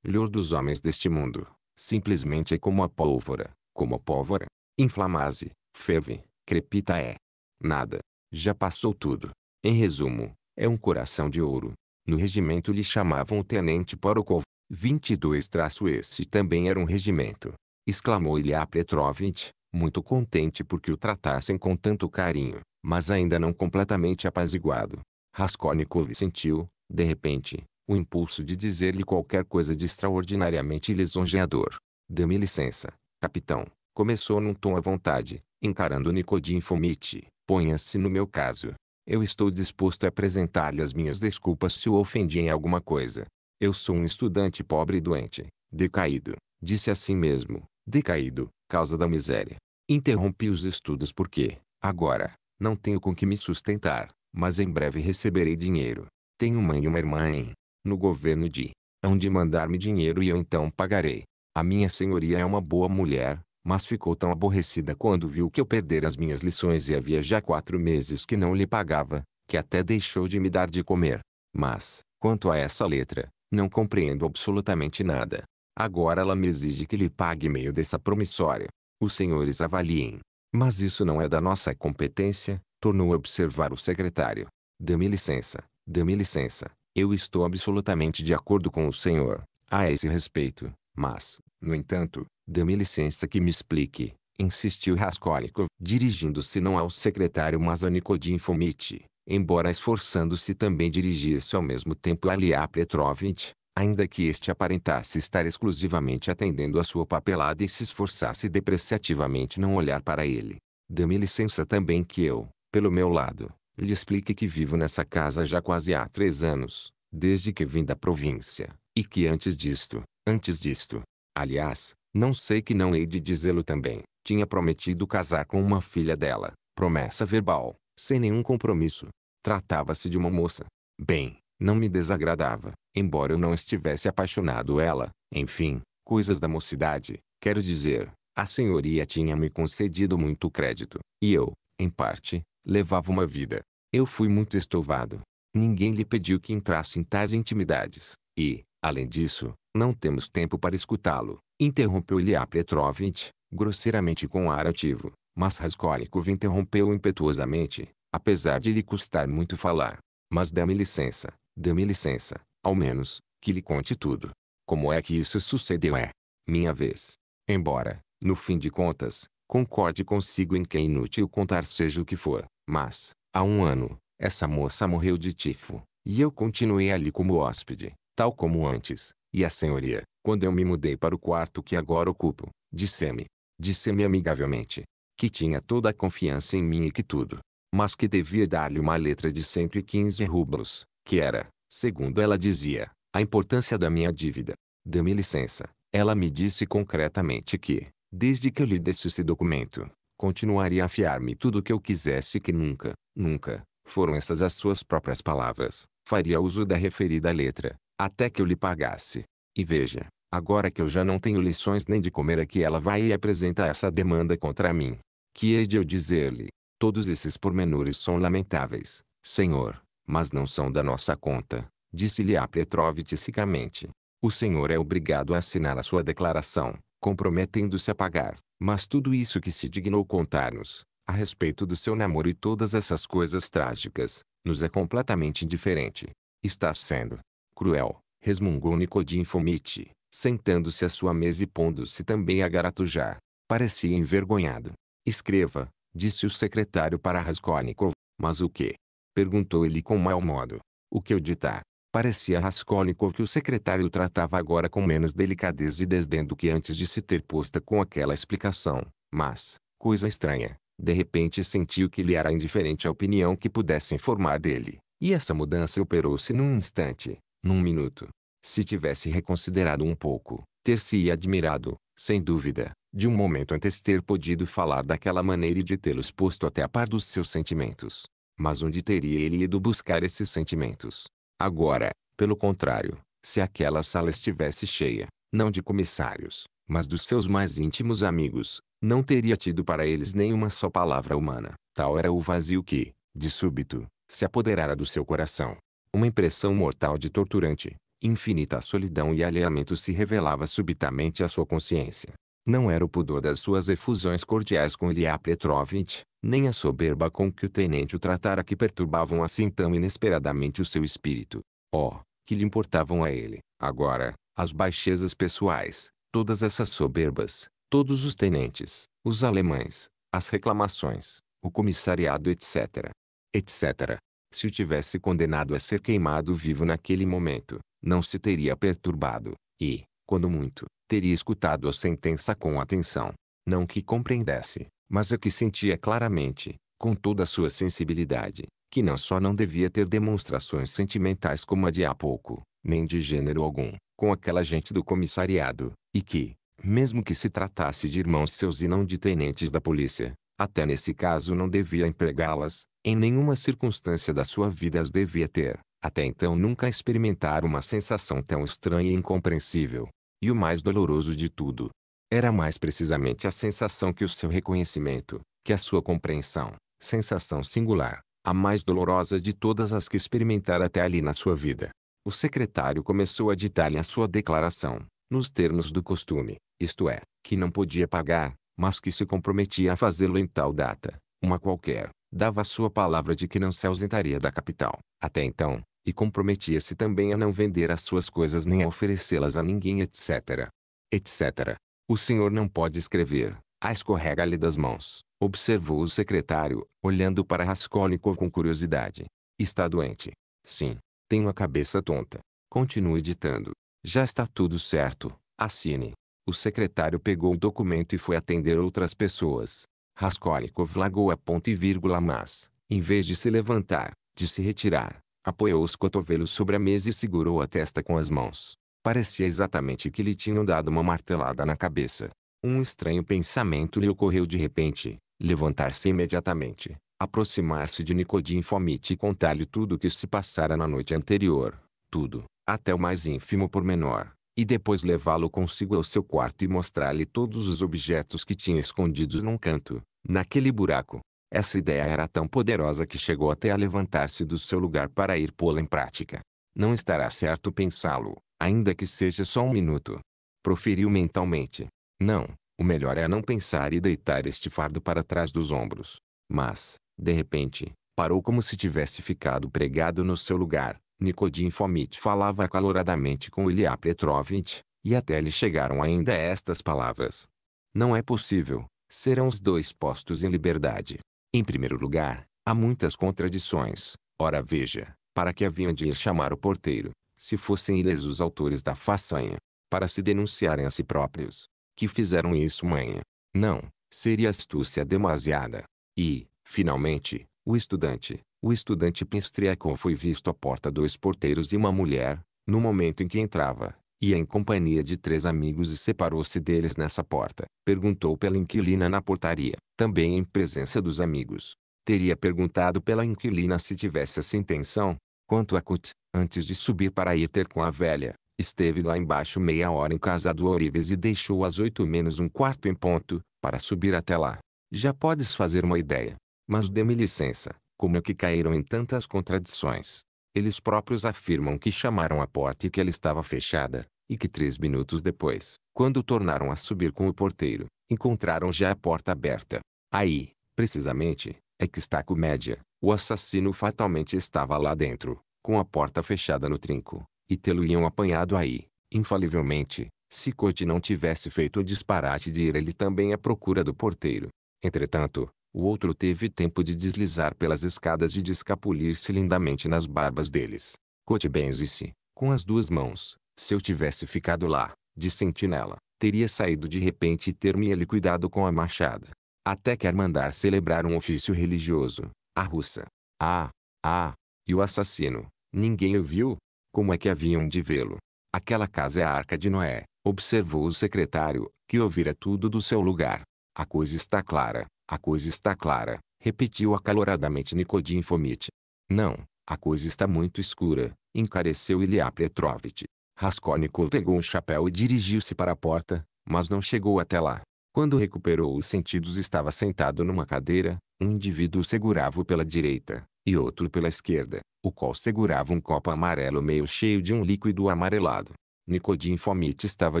dos homens deste mundo, simplesmente é como a pólvora, como a pólvora, inflamase, ferve, crepita é. Nada. Já passou tudo. Em resumo, é um coração de ouro. No regimento lhe chamavam o tenente Porokov. 22 traço esse também era um regimento. Exclamou Ilya Petrovitch, muito contente porque o tratassem com tanto carinho, mas ainda não completamente apaziguado. Raskolnikov sentiu, de repente, o impulso de dizer-lhe qualquer coisa de extraordinariamente lisonjeador. Dê-me licença, capitão. Começou num tom à vontade, encarando Nicodim Fomite. Ponha-se no meu caso. Eu estou disposto a apresentar-lhe as minhas desculpas se o ofendi em alguma coisa. Eu sou um estudante pobre e doente, decaído, disse assim mesmo, decaído, causa da miséria. Interrompi os estudos porque, agora, não tenho com que me sustentar, mas em breve receberei dinheiro. Tenho mãe e uma irmã em, no governo de, onde mandar-me dinheiro e eu então pagarei. A minha senhoria é uma boa mulher, mas ficou tão aborrecida quando viu que eu perder as minhas lições e havia já quatro meses que não lhe pagava, que até deixou de me dar de comer. Mas, quanto a essa letra, não compreendo absolutamente nada. Agora ela me exige que lhe pague meio dessa promissória. Os senhores avaliem. Mas isso não é da nossa competência, tornou a observar o secretário. Dê-me licença, dê-me licença. Eu estou absolutamente de acordo com o senhor, a esse respeito, mas, no entanto, dê-me licença que me explique, insistiu Raskolnikov, dirigindo-se não ao secretário mas a Nicodim Fomite, embora esforçando-se também dirigir-se ao mesmo tempo a Lia Petrovitch, ainda que este aparentasse estar exclusivamente atendendo a sua papelada e se esforçasse depreciativamente não olhar para ele. Dê-me licença também que eu, pelo meu lado, lhe explique que vivo nessa casa já quase há três anos, desde que vim da província, e que antes disto, antes disto, aliás, não sei que não hei de dizê-lo também, tinha prometido casar com uma filha dela, promessa verbal, sem nenhum compromisso. Tratava-se de uma moça. Bem, não me desagradava, embora eu não estivesse apaixonado ela, enfim, coisas da mocidade, quero dizer, a senhoria tinha me concedido muito crédito, e eu, em parte, levava uma vida. Eu fui muito estovado. Ninguém lhe pediu que entrasse em tais intimidades, e, além disso, não temos tempo para escutá-lo, interrompeu-lhe a Petrovitch, grosseiramente com ar ativo, mas Raskolnikov interrompeu impetuosamente, apesar de lhe custar muito falar. Mas dê me licença, Dê-me licença, ao menos, que lhe conte tudo. Como é que isso sucedeu é minha vez. Embora, no fim de contas, concorde consigo em que é inútil contar seja o que for, mas, há um ano, essa moça morreu de tifo, e eu continuei ali como hóspede, tal como antes, e a senhoria, quando eu me mudei para o quarto que agora ocupo, disse-me, disse-me amigavelmente, que tinha toda a confiança em mim e que tudo, mas que devia dar-lhe uma letra de 115 rublos, que era, segundo ela dizia, a importância da minha dívida. Dê-me licença. Ela me disse concretamente que, desde que eu lhe desse esse documento, continuaria a fiar-me tudo o que eu quisesse que nunca, nunca, foram essas as suas próprias palavras, faria uso da referida letra, até que eu lhe pagasse. E veja, agora que eu já não tenho lições nem de comer é que ela vai e apresenta essa demanda contra mim. Que hei de eu dizer-lhe? Todos esses pormenores são lamentáveis, senhor, mas não são da nossa conta, disse-lhe a Petrovitch secamente. O senhor é obrigado a assinar a sua declaração, comprometendo-se a pagar, mas tudo isso que se dignou contar-nos, a respeito do seu namoro e todas essas coisas trágicas, nos é completamente indiferente. Está sendo cruel, resmungou Nicodim Fomite, sentando-se à sua mesa e pondo-se também a garatujar. Parecia envergonhado. Escreva, disse o secretário para Raskolnikov. Mas o quê? Perguntou ele com mau modo. O que eu ditar? Parecia Raskolnikov que o secretário o tratava agora com menos delicadeza e desdém do que antes de se ter posta com aquela explicação. Mas, coisa estranha, de repente sentiu que lhe era indiferente a opinião que pudessem formar dele. E essa mudança operou-se num instante, num minuto. Se tivesse reconsiderado um pouco, ter-se-ia admirado, sem dúvida, de um momento antes ter podido falar daquela maneira e de tê-los posto até a par dos seus sentimentos. Mas onde teria ele ido buscar esses sentimentos? Agora, pelo contrário, se aquela sala estivesse cheia, não de comissários, mas dos seus mais íntimos amigos, não teria tido para eles nenhuma só palavra humana. Tal era o vazio que, de súbito, se apoderara do seu coração. Uma impressão mortal de torturante, infinita solidão e alheamento se revelava subitamente à sua consciência. Não era o pudor das suas efusões cordiais com Ilya Petrovitch, nem a soberba com que o tenente o tratara que perturbavam assim tão inesperadamente o seu espírito. Oh, que lhe importavam a ele, agora, as baixezas pessoais, todas essas soberbas, todos os tenentes, os alemães, as reclamações, o comissariado etc. etc. Se o tivesse condenado a ser queimado vivo naquele momento, não se teria perturbado, e, quando muito, teria escutado a sentença com atenção. Não que compreendesse, mas o que sentia é claramente, com toda a sua sensibilidade, que não só não devia ter demonstrações sentimentais como a de há pouco, nem de gênero algum, com aquela gente do comissariado, e que, mesmo que se tratasse de irmãos seus e não de tenentes da polícia, até nesse caso não devia empregá-las, em nenhuma circunstância da sua vida as devia ter. Até então nunca experimentara uma sensação tão estranha e incompreensível. E o mais doloroso de tudo, era mais precisamente a sensação que o seu reconhecimento, que a sua compreensão, sensação singular, a mais dolorosa de todas as que experimentara até ali na sua vida. O secretário começou a ditar-lhe a sua declaração, nos termos do costume, isto é, que não podia pagar, mas que se comprometia a fazê-lo em tal data, uma qualquer, dava sua palavra de que não se ausentaria da capital, até então, e comprometia-se também a não vender as suas coisas nem a oferecê-las a ninguém etc. etc. O senhor não pode escrever. A escorrega-lhe das mãos. Observou o secretário, olhando para Raskolnikov com curiosidade. Está doente. Sim. Tenho a cabeça tonta. Continue ditando. Já está tudo certo. Assine. O secretário pegou o documento e foi atender outras pessoas. Raskolnikov largou a ponta e vírgula mas, em vez de se levantar, de se retirar, apoiou os cotovelos sobre a mesa e segurou a testa com as mãos. Parecia exatamente que lhe tinham dado uma martelada na cabeça. Um estranho pensamento lhe ocorreu de repente, levantar-se imediatamente, aproximar-se de Nicodim Fomite e contar-lhe tudo o que se passara na noite anterior, tudo, até o mais ínfimo pormenor, e depois levá-lo consigo ao seu quarto e mostrar-lhe todos os objetos que tinha escondidos num canto, naquele buraco. Essa ideia era tão poderosa que chegou até a levantar-se do seu lugar para ir pô-la em prática. Não estará certo pensá-lo, ainda que seja só um minuto. Proferiu mentalmente. Não, o melhor é não pensar e deitar este fardo para trás dos ombros. Mas, de repente, parou como se tivesse ficado pregado no seu lugar. Nicodim Fomit falava acaloradamente com Ilya Petrovitch, e até lhe chegaram ainda estas palavras. Não é possível, serão os dois postos em liberdade. Em primeiro lugar, há muitas contradições. Ora veja, para que haviam de ir chamar o porteiro? se fossem eles os autores da façanha, para se denunciarem a si próprios, que fizeram isso manha. Não, seria astúcia demasiada. E, finalmente, o estudante, o estudante Pistriacon foi visto à porta dois porteiros e uma mulher, no momento em que entrava, e em companhia de três amigos e separou-se deles nessa porta. Perguntou pela inquilina na portaria, também em presença dos amigos. Teria perguntado pela inquilina se tivesse essa intenção. Quanto a Kut, Antes de subir para ir ter com a velha, esteve lá embaixo meia hora em casa do Orives e deixou às oito menos um quarto em ponto, para subir até lá. Já podes fazer uma ideia. Mas dê-me licença, como é que caíram em tantas contradições? Eles próprios afirmam que chamaram a porta e que ela estava fechada, e que três minutos depois, quando tornaram a subir com o porteiro, encontraram já a porta aberta. Aí, precisamente, é que está a comédia. O assassino fatalmente estava lá dentro com a porta fechada no trinco, e tê-lo-iam apanhado aí, infalivelmente, se Cote não tivesse feito o disparate de ir ele também à procura do porteiro. Entretanto, o outro teve tempo de deslizar pelas escadas e de escapulir-se lindamente nas barbas deles. Cote benze-se, com as duas mãos. Se eu tivesse ficado lá, de sentinela, teria saído de repente e ter-me liquidado com a machada. Até quer mandar celebrar um ofício religioso, a russa. Ah, ah, e o assassino? Ninguém o viu? Como é que haviam de vê-lo? Aquela casa é a arca de Noé, observou o secretário, que ouvira tudo do seu lugar. A coisa está clara, a coisa está clara, repetiu acaloradamente Nicodim Fomite. Não, a coisa está muito escura, encareceu Ilya Petrovitch. Raskolnikov pegou um chapéu e dirigiu-se para a porta, mas não chegou até lá. Quando recuperou os sentidos estava sentado numa cadeira, um indivíduo segurava-o pela direita e outro pela esquerda, o qual segurava um copo amarelo meio cheio de um líquido amarelado. Nicodim Fomite estava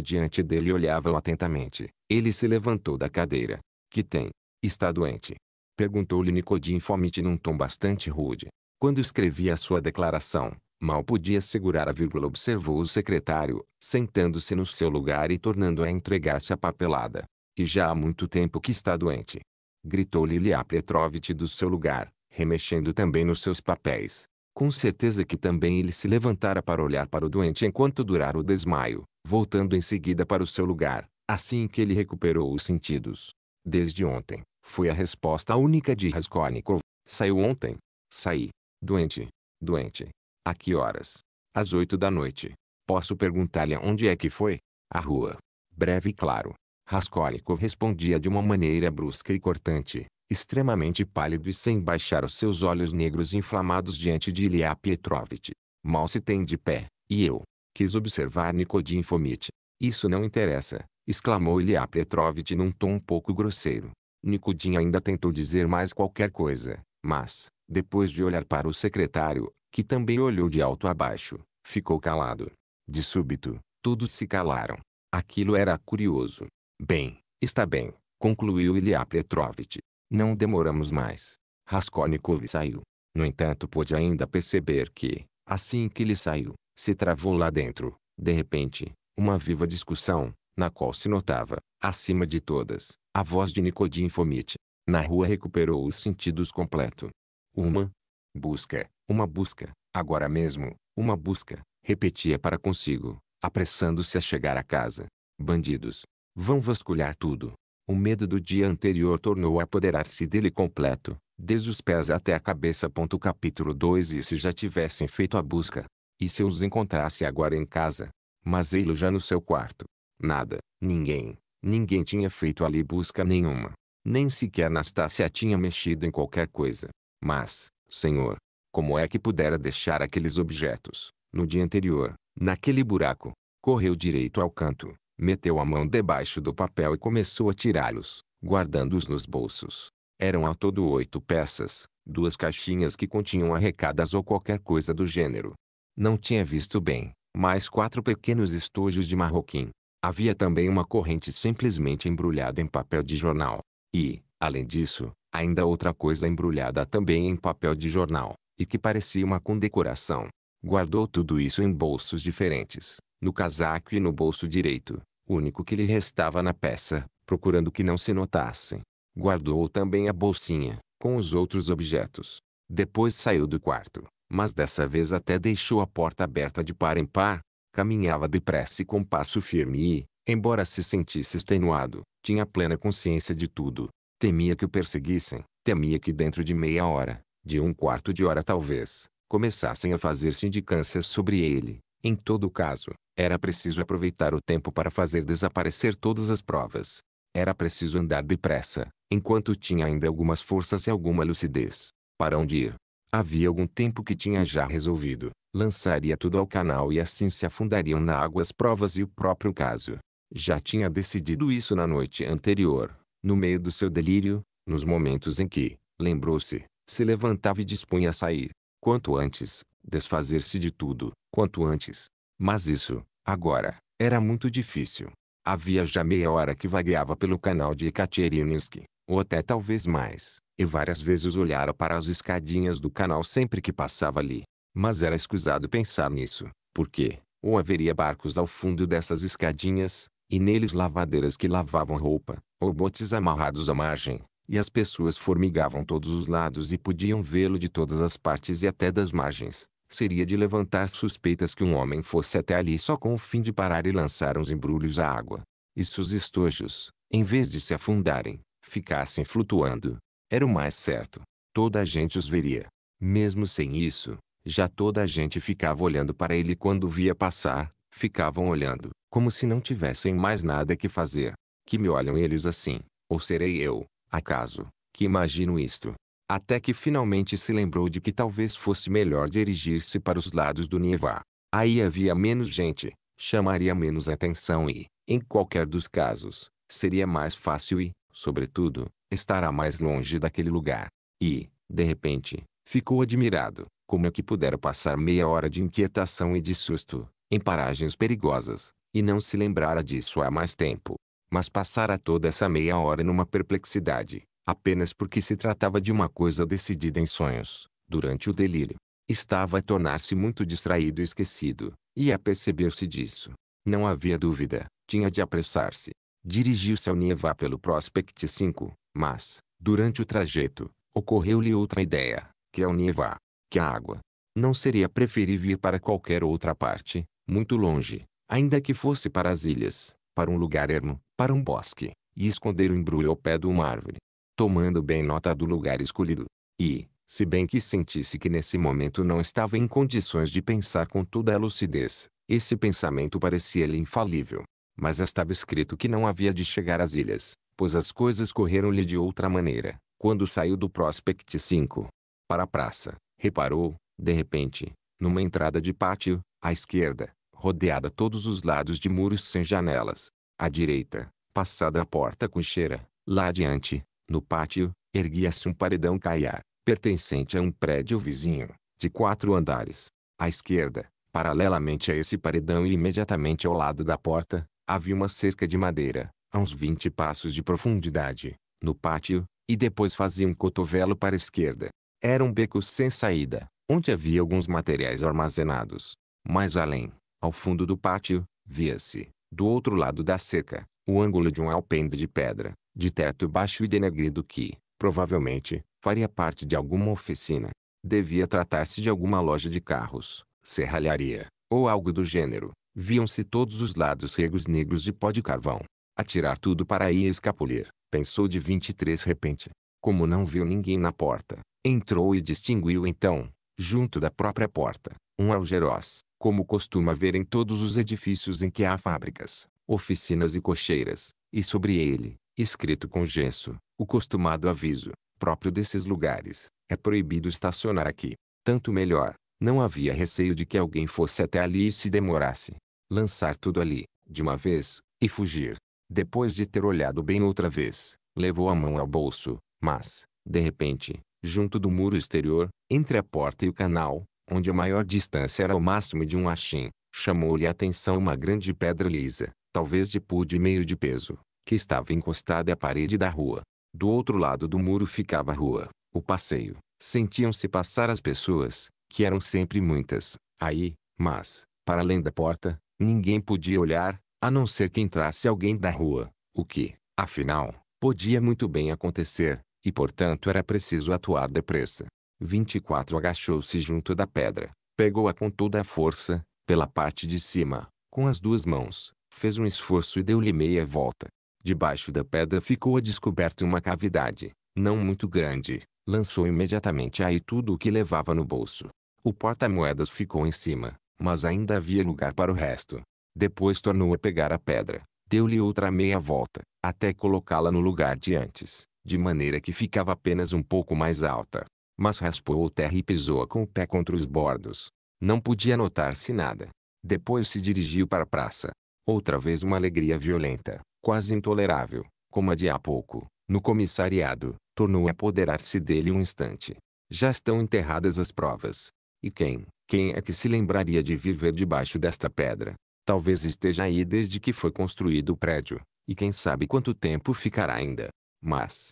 diante dele e olhava-o atentamente. Ele se levantou da cadeira. Que tem? Está doente? Perguntou-lhe Nicodim Fomite num tom bastante rude. Quando escrevia a sua declaração, mal podia segurar a vírgula observou o secretário, sentando-se no seu lugar e tornando a entregar-se à papelada. E já há muito tempo que está doente. Gritou-lhe Ilya Petrovitch do seu lugar, remexendo também nos seus papéis. Com certeza que também ele se levantara para olhar para o doente enquanto durar o desmaio, voltando em seguida para o seu lugar, assim que ele recuperou os sentidos. Desde ontem, foi a resposta única de Raskolnikov. Saiu ontem? Saí. Doente. Doente. A que horas? Às oito da noite. Posso perguntar-lhe onde é que foi? A rua. Breve e claro. Raskolnikov respondia de uma maneira brusca e cortante, extremamente pálido e sem baixar os seus olhos negros inflamados diante de Ilya Petrovitch. Mal se tem de pé, e eu, quis observar Nicodim Fomit. Isso não interessa, exclamou Ilya Petrovitch num tom um pouco grosseiro. Nicodim ainda tentou dizer mais qualquer coisa, mas, depois de olhar para o secretário, que também olhou de alto a baixo, ficou calado. De súbito, todos se calaram. Aquilo era curioso. Bem, está bem, concluiu Ilya Petrovitch. Não demoramos mais. Raskolnikov saiu. No entanto pôde ainda perceber que, assim que ele saiu, se travou lá dentro, de repente, uma viva discussão, na qual se notava, acima de todas, a voz de Nicodim Fomite. Na rua recuperou os sentidos completo. Uma busca, uma busca, agora mesmo, uma busca, repetia para consigo, apressando-se a chegar a casa. Bandidos. Vão vasculhar tudo. O medo do dia anterior tornou a apoderar-se dele completo, desde os pés até a cabeça. Capítulo 2 E se já tivessem feito a busca? E se os encontrasse agora em casa? Mas ele já no seu quarto. Nada, ninguém, ninguém tinha feito ali busca nenhuma. Nem sequer Anastácia tinha mexido em qualquer coisa. Mas, senhor, como é que pudera deixar aqueles objetos, no dia anterior, naquele buraco? Correu direito ao canto, Meteu a mão debaixo do papel e começou a tirá-los, guardando-os nos bolsos. Eram ao todo oito peças, duas caixinhas que continham arrecadas ou qualquer coisa do gênero. Não tinha visto bem, mais quatro pequenos estojos de marroquim. Havia também uma corrente simplesmente embrulhada em papel de jornal. E, além disso, ainda outra coisa embrulhada também em papel de jornal, e que parecia uma condecoração. Guardou tudo isso em bolsos diferentes, no casaco e no bolso direito, único que lhe restava na peça, procurando que não se notassem. Guardou também a bolsinha, com os outros objetos. Depois saiu do quarto, mas dessa vez até deixou a porta aberta de par em par. Caminhava depressa e com passo firme e, embora se sentisse extenuado, tinha plena consciência de tudo. Temia que o perseguissem, temia que dentro de meia hora, de um quarto de hora talvez, começassem a fazer sindicâncias sobre ele, em todo caso, era preciso aproveitar o tempo para fazer desaparecer todas as provas. Era preciso andar depressa, enquanto tinha ainda algumas forças e alguma lucidez. Para onde ir? Havia algum tempo que tinha já resolvido. Lançaria tudo ao canal e assim se afundariam na água as provas e o próprio caso. Já tinha decidido isso na noite anterior, no meio do seu delírio, nos momentos em que, lembrou-se, se levantava e dispunha a sair. Quanto antes, desfazer-se de tudo, quanto antes. Mas isso, agora, era muito difícil. Havia já meia hora que vagueava pelo canal de Ekaterininsky, ou até talvez mais, e várias vezes olhara para as escadinhas do canal sempre que passava ali. Mas era escusado pensar nisso, porque, ou haveria barcos ao fundo dessas escadinhas, e neles lavadeiras que lavavam roupa, ou botes amarrados à margem, e as pessoas formigavam todos os lados e podiam vê-lo de todas as partes e até das margens seria de levantar suspeitas que um homem fosse até ali só com o fim de parar e lançar uns embrulhos à água. E se os estojos, em vez de se afundarem, ficassem flutuando. Era o mais certo. Toda a gente os veria. Mesmo sem isso, já toda a gente ficava olhando para ele quando via passar, ficavam olhando, como se não tivessem mais nada que fazer. Que me olham eles assim, ou serei eu, acaso, que imagino isto até que finalmente se lembrou de que talvez fosse melhor dirigir-se para os lados do Nievá. Aí havia menos gente, chamaria menos atenção e, em qualquer dos casos, seria mais fácil e, sobretudo, estará mais longe daquele lugar. E, de repente, ficou admirado, como é que pudera passar meia hora de inquietação e de susto, em paragens perigosas, e não se lembrara disso há mais tempo. Mas passara toda essa meia hora numa perplexidade, apenas porque se tratava de uma coisa decidida em sonhos, durante o delírio. Estava a tornar-se muito distraído e esquecido, e perceber se disso. Não havia dúvida, tinha de apressar-se. Dirigiu-se ao Nieva pelo Prospect 5, mas, durante o trajeto, ocorreu-lhe outra ideia, que ao é Nieva, que a água. Não seria preferível ir para qualquer outra parte, muito longe, ainda que fosse para as ilhas, para um lugar ermo, para um bosque, e esconder o embrulho ao pé de uma árvore tomando bem nota do lugar escolhido. E, se bem que sentisse que nesse momento não estava em condições de pensar com toda a lucidez, esse pensamento parecia-lhe infalível. Mas estava escrito que não havia de chegar às ilhas, pois as coisas correram-lhe de outra maneira, quando saiu do Prospect 5. Para a praça, reparou, de repente, numa entrada de pátio, à esquerda, rodeada todos os lados de muros sem janelas, à direita, passada a porta com cheira, lá adiante, no pátio, erguia-se um paredão caiar, pertencente a um prédio vizinho, de quatro andares. À esquerda, paralelamente a esse paredão e imediatamente ao lado da porta, havia uma cerca de madeira, a uns vinte passos de profundidade, no pátio, e depois fazia um cotovelo para a esquerda. Era um beco sem saída, onde havia alguns materiais armazenados. Mais além, ao fundo do pátio, via-se, do outro lado da cerca, o ângulo de um alpendre de pedra, de teto baixo e denegrido que, provavelmente, faria parte de alguma oficina. Devia tratar-se de alguma loja de carros, serralharia, ou algo do gênero. Viam-se todos os lados regos negros de pó de carvão. Atirar tudo para aí escapulir, pensou de 23 repente. Como não viu ninguém na porta, entrou e distinguiu então, junto da própria porta, um algeroz, como costuma ver em todos os edifícios em que há fábricas, oficinas e cocheiras, e sobre ele, escrito com gesso, o costumado aviso, próprio desses lugares, é proibido estacionar aqui. Tanto melhor, não havia receio de que alguém fosse até ali e se demorasse. Lançar tudo ali, de uma vez, e fugir. Depois de ter olhado bem outra vez, levou a mão ao bolso, mas, de repente, junto do muro exterior, entre a porta e o canal, onde a maior distância era o máximo de um achim, chamou-lhe a atenção uma grande pedra lisa, talvez de pude e meio de peso, que estava encostada à parede da rua. Do outro lado do muro ficava a rua, o passeio. Sentiam-se passar as pessoas, que eram sempre muitas. Aí, mas, para além da porta, ninguém podia olhar, a não ser que entrasse alguém da rua, o que, afinal, podia muito bem acontecer, e portanto era preciso atuar depressa. 24 agachou-se junto da pedra, pegou-a com toda a força, pela parte de cima, com as duas mãos, fez um esforço e deu-lhe meia volta. Debaixo da pedra ficou a descoberta uma cavidade, não muito grande. Lançou imediatamente aí tudo o que levava no bolso. O porta-moedas ficou em cima, mas ainda havia lugar para o resto. Depois tornou a pegar a pedra, deu-lhe outra meia volta, até colocá-la no lugar de antes, de maneira que ficava apenas um pouco mais alta. Mas raspou a terra e pisou-a com o pé contra os bordos. Não podia notar-se nada. Depois se dirigiu para a praça. Outra vez uma alegria violenta quase intolerável, como a de há pouco, no comissariado, tornou a apoderar-se dele um instante. Já estão enterradas as provas. E quem, quem é que se lembraria de viver debaixo desta pedra? Talvez esteja aí desde que foi construído o prédio, e quem sabe quanto tempo ficará ainda. Mas,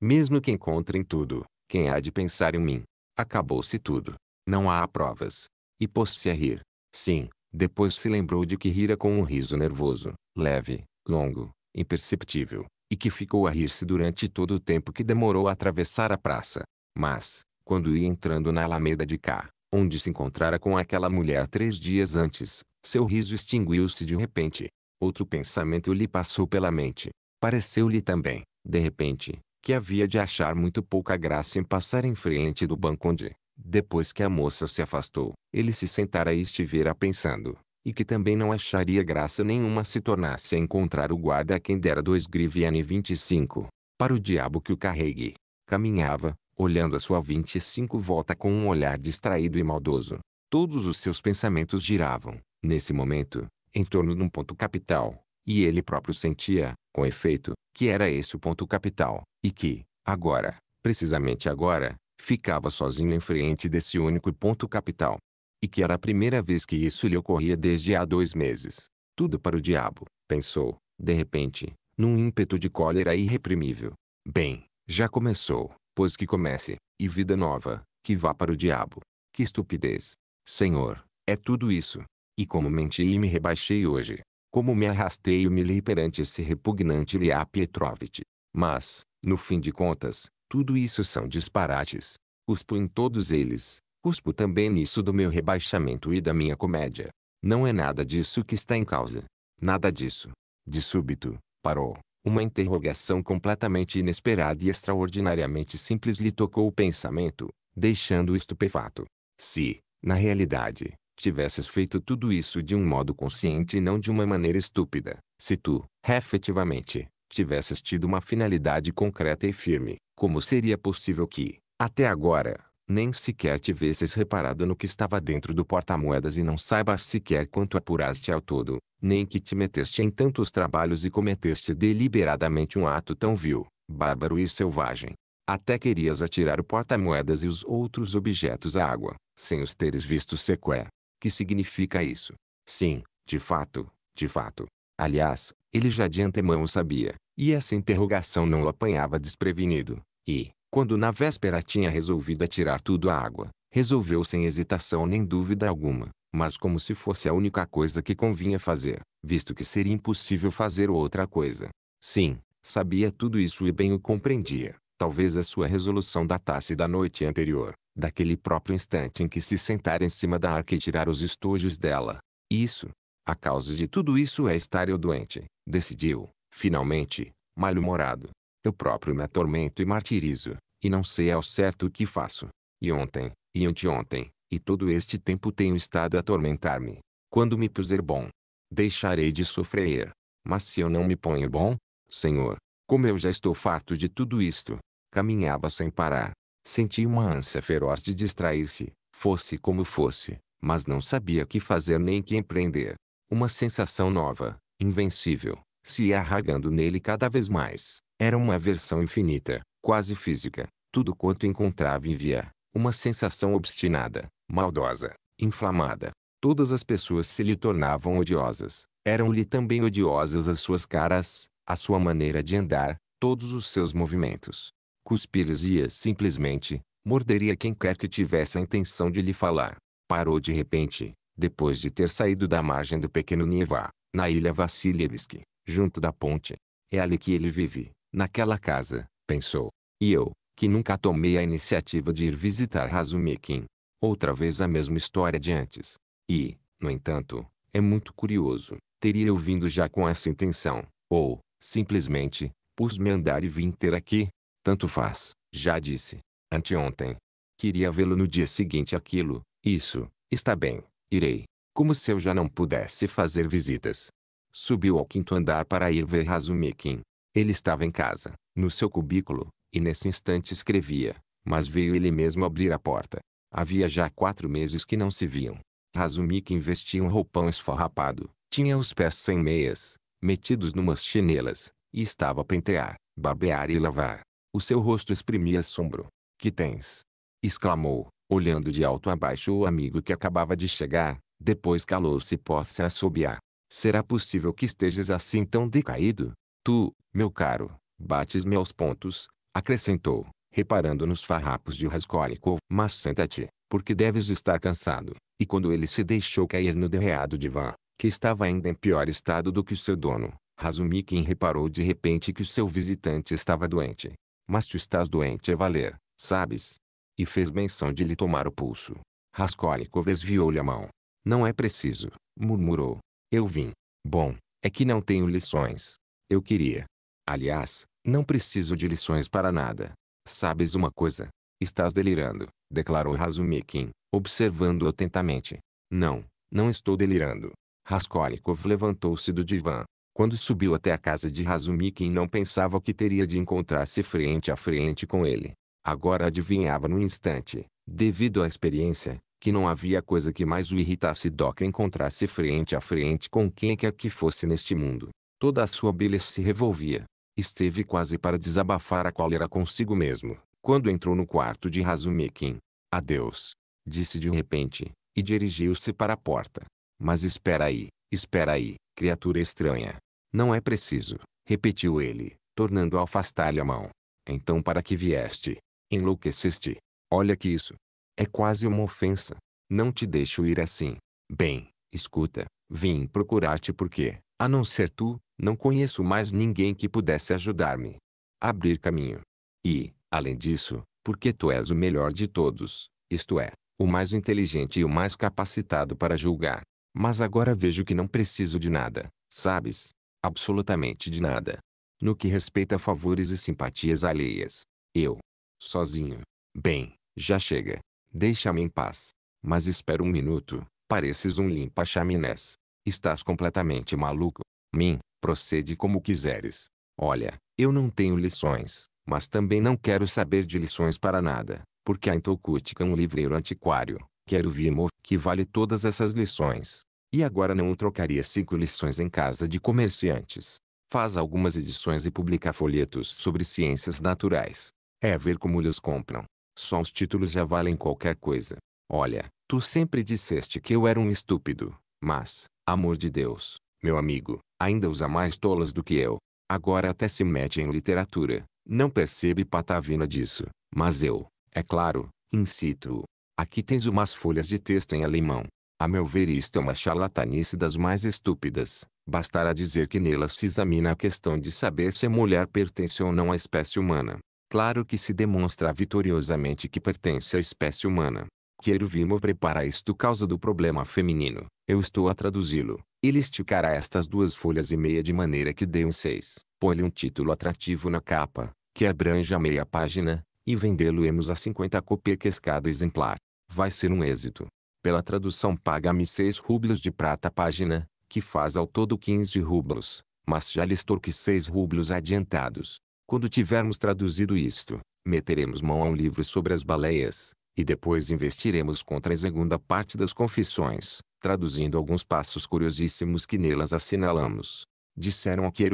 mesmo que encontrem tudo, quem há de pensar em mim? Acabou-se tudo. Não há provas. E pôs-se a rir. Sim, depois se lembrou de que rira com um riso nervoso, leve, longo, imperceptível, e que ficou a rir-se durante todo o tempo que demorou a atravessar a praça. Mas, quando ia entrando na alameda de cá, onde se encontrara com aquela mulher três dias antes, seu riso extinguiu-se de repente. Outro pensamento lhe passou pela mente. Pareceu-lhe também, de repente, que havia de achar muito pouca graça em passar em frente do banco onde, depois que a moça se afastou, ele se sentara e estivera pensando e que também não acharia graça nenhuma se tornasse a encontrar o guarda a quem dera dois griviane 25. Para o diabo que o carregue. Caminhava, olhando a sua 25 volta com um olhar distraído e maldoso. Todos os seus pensamentos giravam, nesse momento, em torno de um ponto capital, e ele próprio sentia, com efeito, que era esse o ponto capital, e que, agora, precisamente agora, ficava sozinho em frente desse único ponto capital e que era a primeira vez que isso lhe ocorria desde há dois meses. Tudo para o diabo, pensou, de repente, num ímpeto de cólera irreprimível. Bem, já começou, pois que comece, e vida nova, que vá para o diabo. Que estupidez! Senhor, é tudo isso. E como menti e me rebaixei hoje. Como me arrastei e humilhei perante esse repugnante Ilya Pietrovitch. Mas, no fim de contas, tudo isso são disparates. cuspo em todos eles, Cuspo também nisso do meu rebaixamento e da minha comédia. Não é nada disso que está em causa. Nada disso. De súbito, parou. Uma interrogação completamente inesperada e extraordinariamente simples lhe tocou o pensamento, deixando-o estupefato. Se, na realidade, tivesses feito tudo isso de um modo consciente e não de uma maneira estúpida, se tu, efetivamente, tivesses tido uma finalidade concreta e firme, como seria possível que, até agora, nem sequer tivesses reparado no que estava dentro do porta-moedas e não saibas sequer quanto apuraste ao todo, nem que te meteste em tantos trabalhos e cometeste deliberadamente um ato tão vil, bárbaro e selvagem. Até querias atirar o porta-moedas e os outros objetos à água, sem os teres visto sequer. Que significa isso? Sim, de fato, de fato. Aliás, ele já de antemão sabia, e essa interrogação não o apanhava desprevenido, e, quando na véspera tinha resolvido atirar tudo à água, resolveu sem hesitação nem dúvida alguma, mas como se fosse a única coisa que convinha fazer, visto que seria impossível fazer outra coisa. Sim, sabia tudo isso e bem o compreendia. Talvez a sua resolução datasse da noite anterior, daquele próprio instante em que se sentara em cima da arca e tirar os estojos dela. Isso, a causa de tudo isso é estar eu doente, decidiu, finalmente, mal-humorado, eu próprio me atormento e martirizo, e não sei ao certo o que faço. E ontem, e anteontem, e todo este tempo tenho estado a atormentar-me. Quando me puser bom, deixarei de sofrer. Mas se eu não me ponho bom, Senhor, como eu já estou farto de tudo isto, caminhava sem parar. Senti uma ânsia feroz de distrair-se, fosse como fosse, mas não sabia que fazer nem que empreender. Uma sensação nova, invencível, se ia arragando nele cada vez mais. Era uma aversão infinita, quase física. Tudo quanto encontrava em via. Uma sensação obstinada, maldosa, inflamada. Todas as pessoas se lhe tornavam odiosas. Eram-lhe também odiosas as suas caras, a sua maneira de andar, todos os seus movimentos. cuspir ia simplesmente, morderia quem quer que tivesse a intenção de lhe falar. Parou de repente, depois de ter saído da margem do pequeno Nivá, na ilha Vassilievski, junto da ponte. É ali que ele vive, naquela casa, pensou. E eu, que nunca tomei a iniciativa de ir visitar Hazumikin. Outra vez a mesma história de antes. E, no entanto, é muito curioso, teria eu vindo já com essa intenção, ou, simplesmente, pus-me a andar e vim ter aqui. Tanto faz, já disse, anteontem. Queria vê-lo no dia seguinte aquilo, isso, está bem, irei. Como se eu já não pudesse fazer visitas. Subiu ao quinto andar para ir ver Hazumikin. Ele estava em casa, no seu cubículo, e nesse instante escrevia, mas veio ele mesmo abrir a porta. Havia já quatro meses que não se viam. Razumik investia um roupão esfarrapado, tinha os pés sem meias, metidos numas chinelas, e estava a pentear, barbear e lavar. O seu rosto exprimia assombro. Que tens? exclamou, olhando de alto a baixo o amigo que acabava de chegar, depois calou-se e possa assobiar. Será possível que estejas assim tão decaído? Tu, meu caro, bates-me aos pontos, acrescentou, reparando nos farrapos de Raskolnikov. Mas senta-te, porque deves estar cansado. E quando ele se deixou cair no derreado divã, que estava ainda em pior estado do que seu dono, Razumikin reparou de repente que o seu visitante estava doente. Mas tu estás doente é valer, sabes? E fez menção de lhe tomar o pulso. Raskolnikov desviou-lhe a mão. Não é preciso, murmurou. Eu vim. Bom, é que não tenho lições. Eu queria. Aliás, não preciso de lições para nada. Sabes uma coisa? Estás delirando, declarou Razumikin, observando-o atentamente. Não, não estou delirando. Raskolnikov levantou-se do divã. Quando subiu até a casa de Razumikin não pensava que teria de encontrar-se frente a frente com ele. Agora adivinhava no instante, devido à experiência, que não havia coisa que mais o irritasse do que encontrar-se frente a frente com quem quer que fosse neste mundo. Toda a sua beleza se revolvia. Esteve quase para desabafar a cólera consigo mesmo, quando entrou no quarto de Razumikin. Adeus, disse de repente, e dirigiu-se para a porta. Mas espera aí, espera aí, criatura estranha. Não é preciso, repetiu ele, tornando a afastar-lhe a mão. Então para que vieste? Enlouqueceste? Olha que isso. É quase uma ofensa. Não te deixo ir assim. Bem, escuta, vim procurar-te porque, a não ser tu, não conheço mais ninguém que pudesse ajudar-me. Abrir caminho. E, além disso, porque tu és o melhor de todos, isto é, o mais inteligente e o mais capacitado para julgar. Mas agora vejo que não preciso de nada, sabes? Absolutamente de nada. No que respeita a favores e simpatias alheias. Eu. Sozinho. Bem, já chega. Deixa-me em paz. Mas espera um minuto, pareces um limpa-chaminés. Estás completamente maluco. Mim, Procede como quiseres. Olha, eu não tenho lições, mas também não quero saber de lições para nada, porque a intocútica é um livreiro antiquário, quero Vimo, que vale todas essas lições. E agora não o trocaria cinco lições em casa de comerciantes. Faz algumas edições e publica folhetos sobre ciências naturais. É ver como eles compram. Só os títulos já valem qualquer coisa. Olha, tu sempre disseste que eu era um estúpido, mas, amor de Deus, meu amigo, ainda usa mais tolas do que eu. Agora até se mete em literatura. Não percebe patavina disso, mas eu, é claro, incito-o. Aqui tens umas folhas de texto em alemão. A meu ver isto é uma charlatanice das mais estúpidas. Bastará dizer que nelas se examina a questão de saber se a mulher pertence ou não à espécie humana. Claro que se demonstra vitoriosamente que pertence à espécie humana. Quero Vimo preparar isto causa do problema feminino. Eu estou a traduzi-lo. Ele esticará estas duas folhas e meia de maneira que dê um seis. Põe-lhe um título atrativo na capa, que abranja meia página, e vendê-lo-emos a 50 copeques cada exemplar. Vai ser um êxito. Pela tradução paga-me seis rublos de prata página, que faz ao todo 15 rublos, mas já lhe estorque seis rublos adiantados. Quando tivermos traduzido isto, meteremos mão a um livro sobre as baleias, e depois investiremos contra a segunda parte das confissões, traduzindo alguns passos curiosíssimos que nelas assinalamos. Disseram que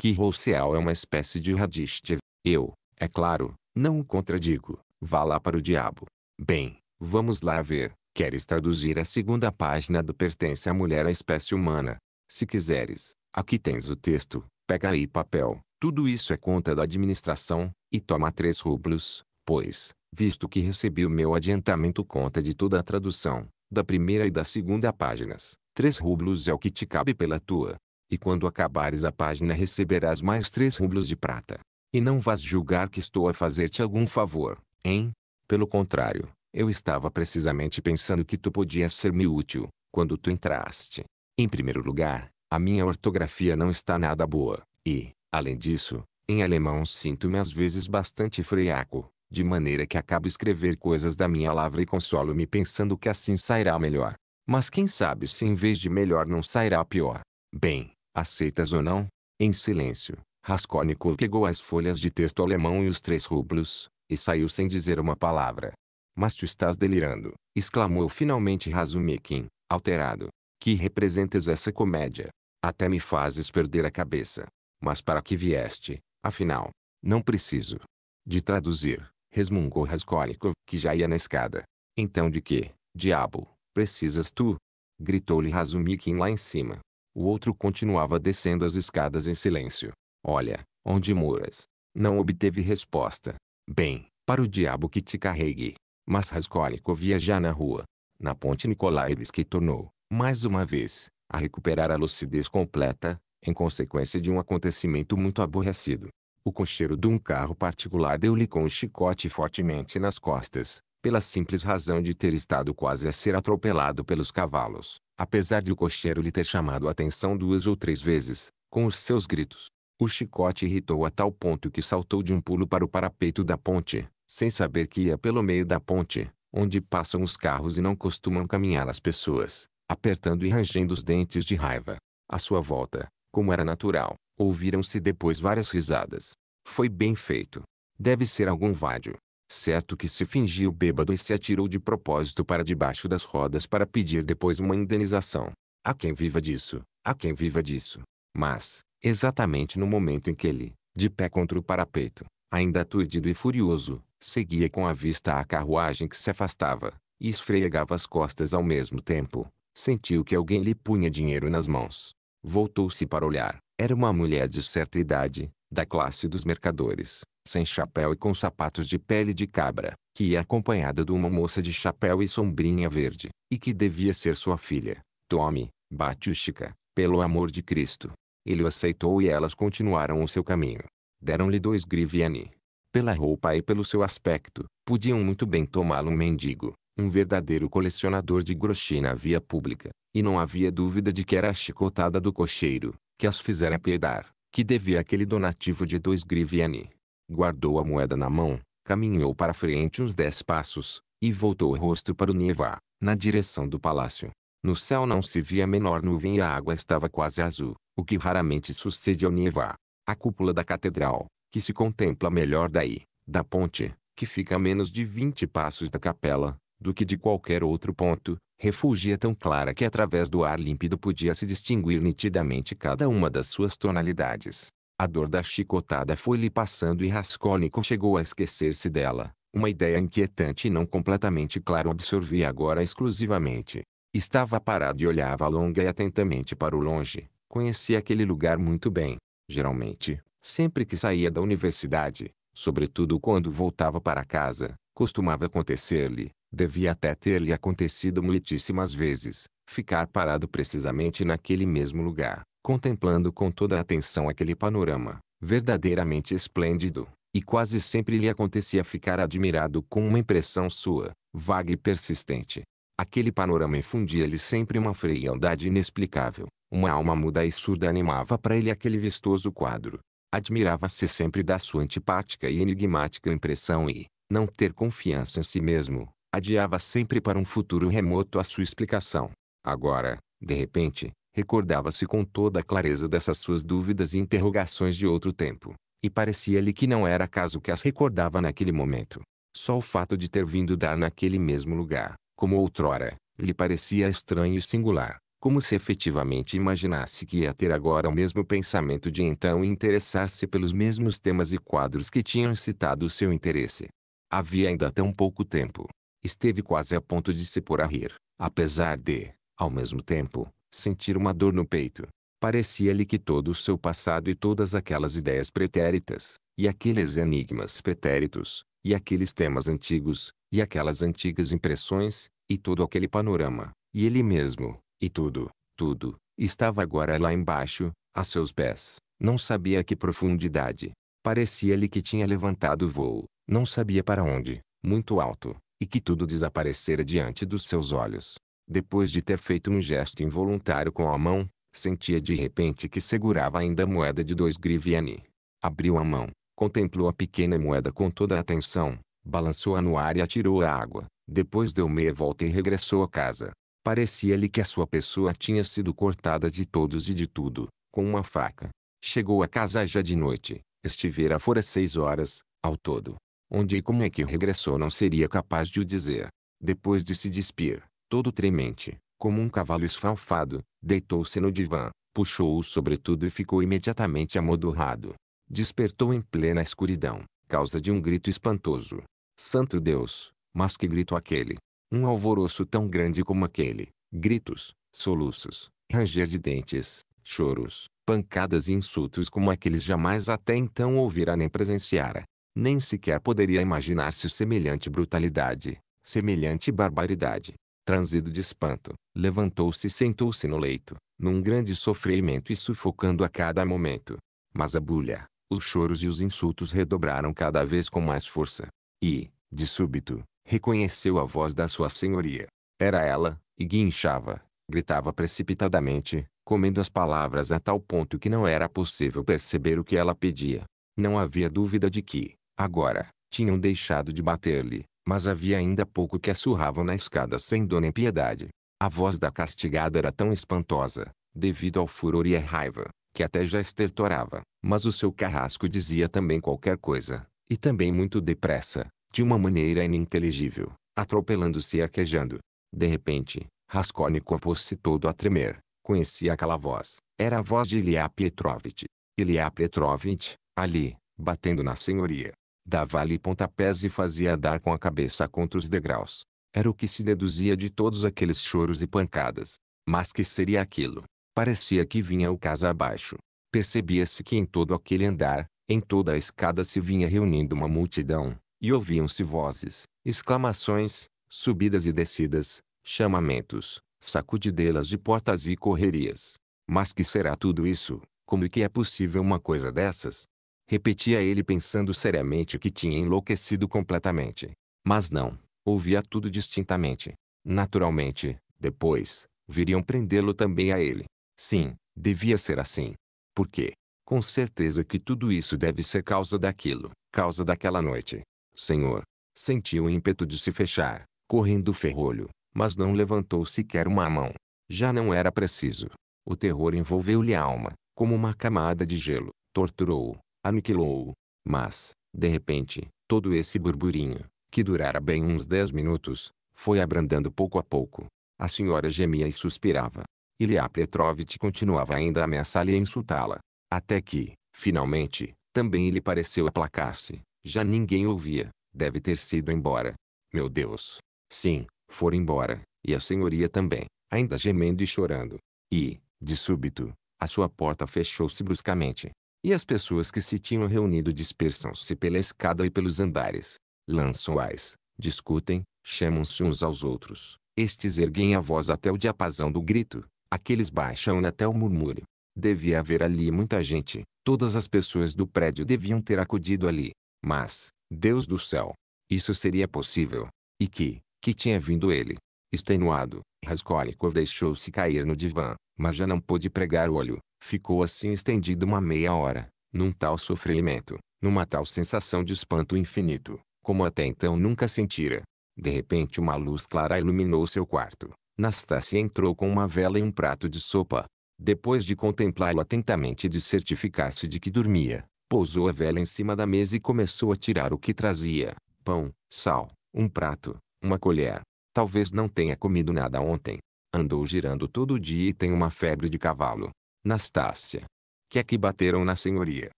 que Rousseau é uma espécie de Radishtev. Eu, é claro, não o contradigo. Vá lá para o diabo. Bem, vamos lá ver. Queres traduzir a segunda página do Pertence à Mulher à Espécie Humana? Se quiseres, aqui tens o texto, pega aí papel. Tudo isso é conta da administração, e toma três rublos, pois, visto que recebi o meu adiantamento conta de toda a tradução da primeira e da segunda páginas. Três rublos é o que te cabe pela tua. E quando acabares a página receberás mais três rublos de prata. E não vás julgar que estou a fazer-te algum favor, hein? Pelo contrário, eu estava precisamente pensando que tu podias ser-me útil, quando tu entraste. Em primeiro lugar, a minha ortografia não está nada boa, e, além disso, em alemão sinto-me às vezes bastante friaco de maneira que acabo escrever coisas da minha lavra e consolo-me pensando que assim sairá melhor. Mas quem sabe se em vez de melhor não sairá pior. Bem, aceitas ou não? Em silêncio, Raskolnikov pegou as folhas de texto alemão e os três rublos, e saiu sem dizer uma palavra. Mas tu estás delirando, exclamou finalmente Razumikin, alterado. Que representas essa comédia? Até me fazes perder a cabeça. Mas para que vieste, afinal? Não preciso de traduzir resmungou Raskolnikov, que já ia na escada. Então de que, diabo, precisas tu? Gritou-lhe Razumikin lá em cima. O outro continuava descendo as escadas em silêncio. Olha, onde moras? Não obteve resposta. Bem, para o diabo que te carregue. Mas Raskolnikov via já na rua. Na ponte Nikolaevski tornou, mais uma vez, a recuperar a lucidez completa, em consequência de um acontecimento muito aborrecido. O cocheiro de um carro particular deu-lhe com um chicote fortemente nas costas, pela simples razão de ter estado quase a ser atropelado pelos cavalos, apesar de o cocheiro lhe ter chamado a atenção duas ou três vezes, com os seus gritos. O chicote irritou a tal ponto que saltou de um pulo para o parapeito da ponte, sem saber que ia pelo meio da ponte, onde passam os carros e não costumam caminhar as pessoas, apertando e rangendo os dentes de raiva. À sua volta, como era natural, Ouviram-se depois várias risadas. Foi bem feito. Deve ser algum vádio. Certo que se fingiu bêbado e se atirou de propósito para debaixo das rodas para pedir depois uma indenização. Há quem viva disso, há quem viva disso. Mas, exatamente no momento em que ele, de pé contra o parapeito, ainda aturdido e furioso, seguia com a vista a carruagem que se afastava, e esfregava as costas ao mesmo tempo, sentiu que alguém lhe punha dinheiro nas mãos. Voltou-se para olhar. Era uma mulher de certa idade, da classe dos mercadores, sem chapéu e com sapatos de pele de cabra, que ia acompanhada de uma moça de chapéu e sombrinha verde, e que devia ser sua filha. Tome, bateu-chica, pelo amor de Cristo. Ele o aceitou e elas continuaram o seu caminho. Deram-lhe dois griviani. Pela roupa e pelo seu aspecto, podiam muito bem tomá-lo um mendigo, um verdadeiro colecionador de groshi na via pública, e não havia dúvida de que era a chicotada do cocheiro, que as fizera piedar, que devia aquele donativo de dois griviani. Guardou a moeda na mão, caminhou para frente uns dez passos, e voltou o rosto para o Nievá, na direção do palácio. No céu não se via a menor nuvem e a água estava quase azul, o que raramente sucede ao Nievá. A cúpula da catedral, que se contempla melhor daí, da ponte, que fica a menos de vinte passos da capela, do que de qualquer outro ponto, refugia é tão clara que através do ar límpido podia-se distinguir nitidamente cada uma das suas tonalidades. A dor da chicotada foi-lhe passando e Raskolnikov chegou a esquecer-se dela. Uma ideia inquietante e não completamente clara absorvia agora exclusivamente. Estava parado e olhava longa e atentamente para o longe. Conhecia aquele lugar muito bem. Geralmente, sempre que saía da universidade, sobretudo quando voltava para casa, costumava acontecer-lhe, devia até ter-lhe acontecido muitíssimas vezes, ficar parado precisamente naquele mesmo lugar, contemplando com toda a atenção aquele panorama, verdadeiramente esplêndido, e quase sempre lhe acontecia ficar admirado com uma impressão sua, vaga e persistente. Aquele panorama infundia-lhe sempre uma frialdade inexplicável, uma alma muda e surda animava para ele aquele vistoso quadro. Admirava-se sempre da sua antipática e enigmática impressão e, não ter confiança em si mesmo, adiava sempre para um futuro remoto a sua explicação. Agora, de repente, recordava-se com toda a clareza dessas suas dúvidas e interrogações de outro tempo, e parecia-lhe que não era caso que as recordava naquele momento. Só o fato de ter vindo dar naquele mesmo lugar, como outrora, lhe parecia estranho e singular, como se efetivamente imaginasse que ia ter agora o mesmo pensamento de então e interessar-se pelos mesmos temas e quadros que tinham excitado o seu interesse. Havia ainda tão pouco tempo, Esteve quase a ponto de se pôr a rir, apesar de, ao mesmo tempo, sentir uma dor no peito. Parecia-lhe que todo o seu passado e todas aquelas ideias pretéritas, e aqueles enigmas pretéritos, e aqueles temas antigos, e aquelas antigas impressões, e todo aquele panorama, e ele mesmo, e tudo, tudo, estava agora lá embaixo, a seus pés. Não sabia que profundidade. Parecia-lhe que tinha levantado o voo. Não sabia para onde. Muito alto e que tudo desaparecera diante dos seus olhos. Depois de ter feito um gesto involuntário com a mão, sentia de repente que segurava ainda a moeda de dois griviani. Abriu a mão, contemplou a pequena moeda com toda a atenção, balançou-a no ar e atirou a água. Depois deu meia volta e regressou a casa. Parecia-lhe que a sua pessoa tinha sido cortada de todos e de tudo, com uma faca. Chegou a casa já de noite, estivera fora seis horas, ao todo. Onde e como é que regressou não seria capaz de o dizer. Depois de se despir, todo tremente, como um cavalo esfalfado, deitou-se no divã, puxou-o sobretudo e ficou imediatamente amodurrado. Despertou em plena escuridão, causa de um grito espantoso. Santo Deus, mas que grito aquele! Um alvoroço tão grande como aquele. Gritos, soluços, ranger de dentes, choros, pancadas e insultos como aqueles jamais até então ouvira nem presenciara nem sequer poderia imaginar-se semelhante brutalidade, semelhante barbaridade. Transido de espanto, levantou-se e sentou-se no leito, num grande sofrimento e sufocando a cada momento. Mas a bulha, os choros e os insultos redobraram cada vez com mais força. E, de súbito, reconheceu a voz da sua senhoria. Era ela, e guinchava, gritava precipitadamente, comendo as palavras a tal ponto que não era possível perceber o que ela pedia. Não havia dúvida de que, Agora, tinham deixado de bater-lhe, mas havia ainda pouco que assurravam na escada sem dor nem piedade. A voz da castigada era tão espantosa, devido ao furor e à raiva, que até já estertorava, mas o seu carrasco dizia também qualquer coisa, e também muito depressa, de uma maneira ininteligível, atropelando-se e arquejando. De repente, Raskolnikov pôs-se todo a tremer. Conhecia aquela voz. Era a voz de Ilya Petrovitch. Ilya Petrovitch, ali, batendo na senhoria dava-lhe pontapés e fazia andar com a cabeça contra os degraus. Era o que se deduzia de todos aqueles choros e pancadas. Mas que seria aquilo? Parecia que vinha o casa abaixo. Percebia-se que em todo aquele andar, em toda a escada se vinha reunindo uma multidão, e ouviam-se vozes, exclamações, subidas e descidas, chamamentos, sacudidelas de portas e correrias. Mas que será tudo isso? Como é que é possível uma coisa dessas? repetia ele pensando seriamente que tinha enlouquecido completamente. Mas não, ouvia tudo distintamente. Naturalmente, depois, viriam prendê-lo também a ele. Sim, devia ser assim. Por quê? Com certeza que tudo isso deve ser causa daquilo, causa daquela noite. Senhor, sentiu o ímpeto de se fechar, correndo o ferrolho, mas não levantou sequer uma mão. Já não era preciso. O terror envolveu-lhe a alma, como uma camada de gelo, torturou-o, aniquilou-o. Mas, de repente, todo esse burburinho, que durara bem uns dez minutos, foi abrandando pouco a pouco. A senhora gemia e suspirava. Ilya Petrovitch continuava ainda a ameaçar-lhe e insultá-la. Até que, finalmente, também lhe pareceu aplacar-se. Já ninguém ouvia. Deve ter sido embora. Meu Deus. Sim, for embora. E a senhoria também, ainda gemendo e chorando. E, de súbito, a sua porta fechou-se bruscamente. E as pessoas que se tinham reunido dispersam-se pela escada e pelos andares. lançam ais, discutem, chamam-se uns aos outros. Estes erguem a voz até o diapasão do grito, aqueles baixam até o murmúrio. Devia haver ali muita gente, todas as pessoas do prédio deviam ter acudido ali. Mas, Deus do céu, isso seria possível. E que, que tinha vindo ele. Extenuado, Raskolnikov deixou-se cair no divã, mas já não pôde pregar o olho. Ficou assim estendido uma meia hora, num tal sofrimento, numa tal sensação de espanto infinito, como até então nunca sentira. De repente uma luz clara iluminou seu quarto. Nastácia entrou com uma vela e um prato de sopa. Depois de contemplá-lo atentamente e de certificar-se de que dormia, pousou a vela em cima da mesa e começou a tirar o que trazia: pão, sal, um prato, uma colher. Talvez não tenha comido nada ontem. Andou girando todo o dia e tem uma febre de cavalo. Nastácia. Que é que bateram na senhoria?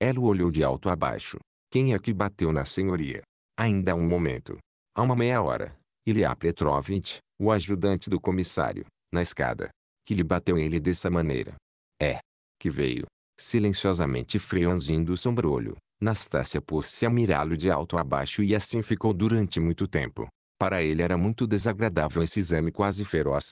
Ela olhou de alto a baixo. Quem é que bateu na senhoria? Ainda há um momento. Há uma meia hora. Ilya Petrovitch, o ajudante do comissário, na escada. Que lhe bateu ele dessa maneira. É. Que veio. Silenciosamente franzindo o sombrolho, Nastácia pôs-se a mirá-lo de alto a baixo e assim ficou durante muito tempo. Para ele era muito desagradável esse exame quase feroz.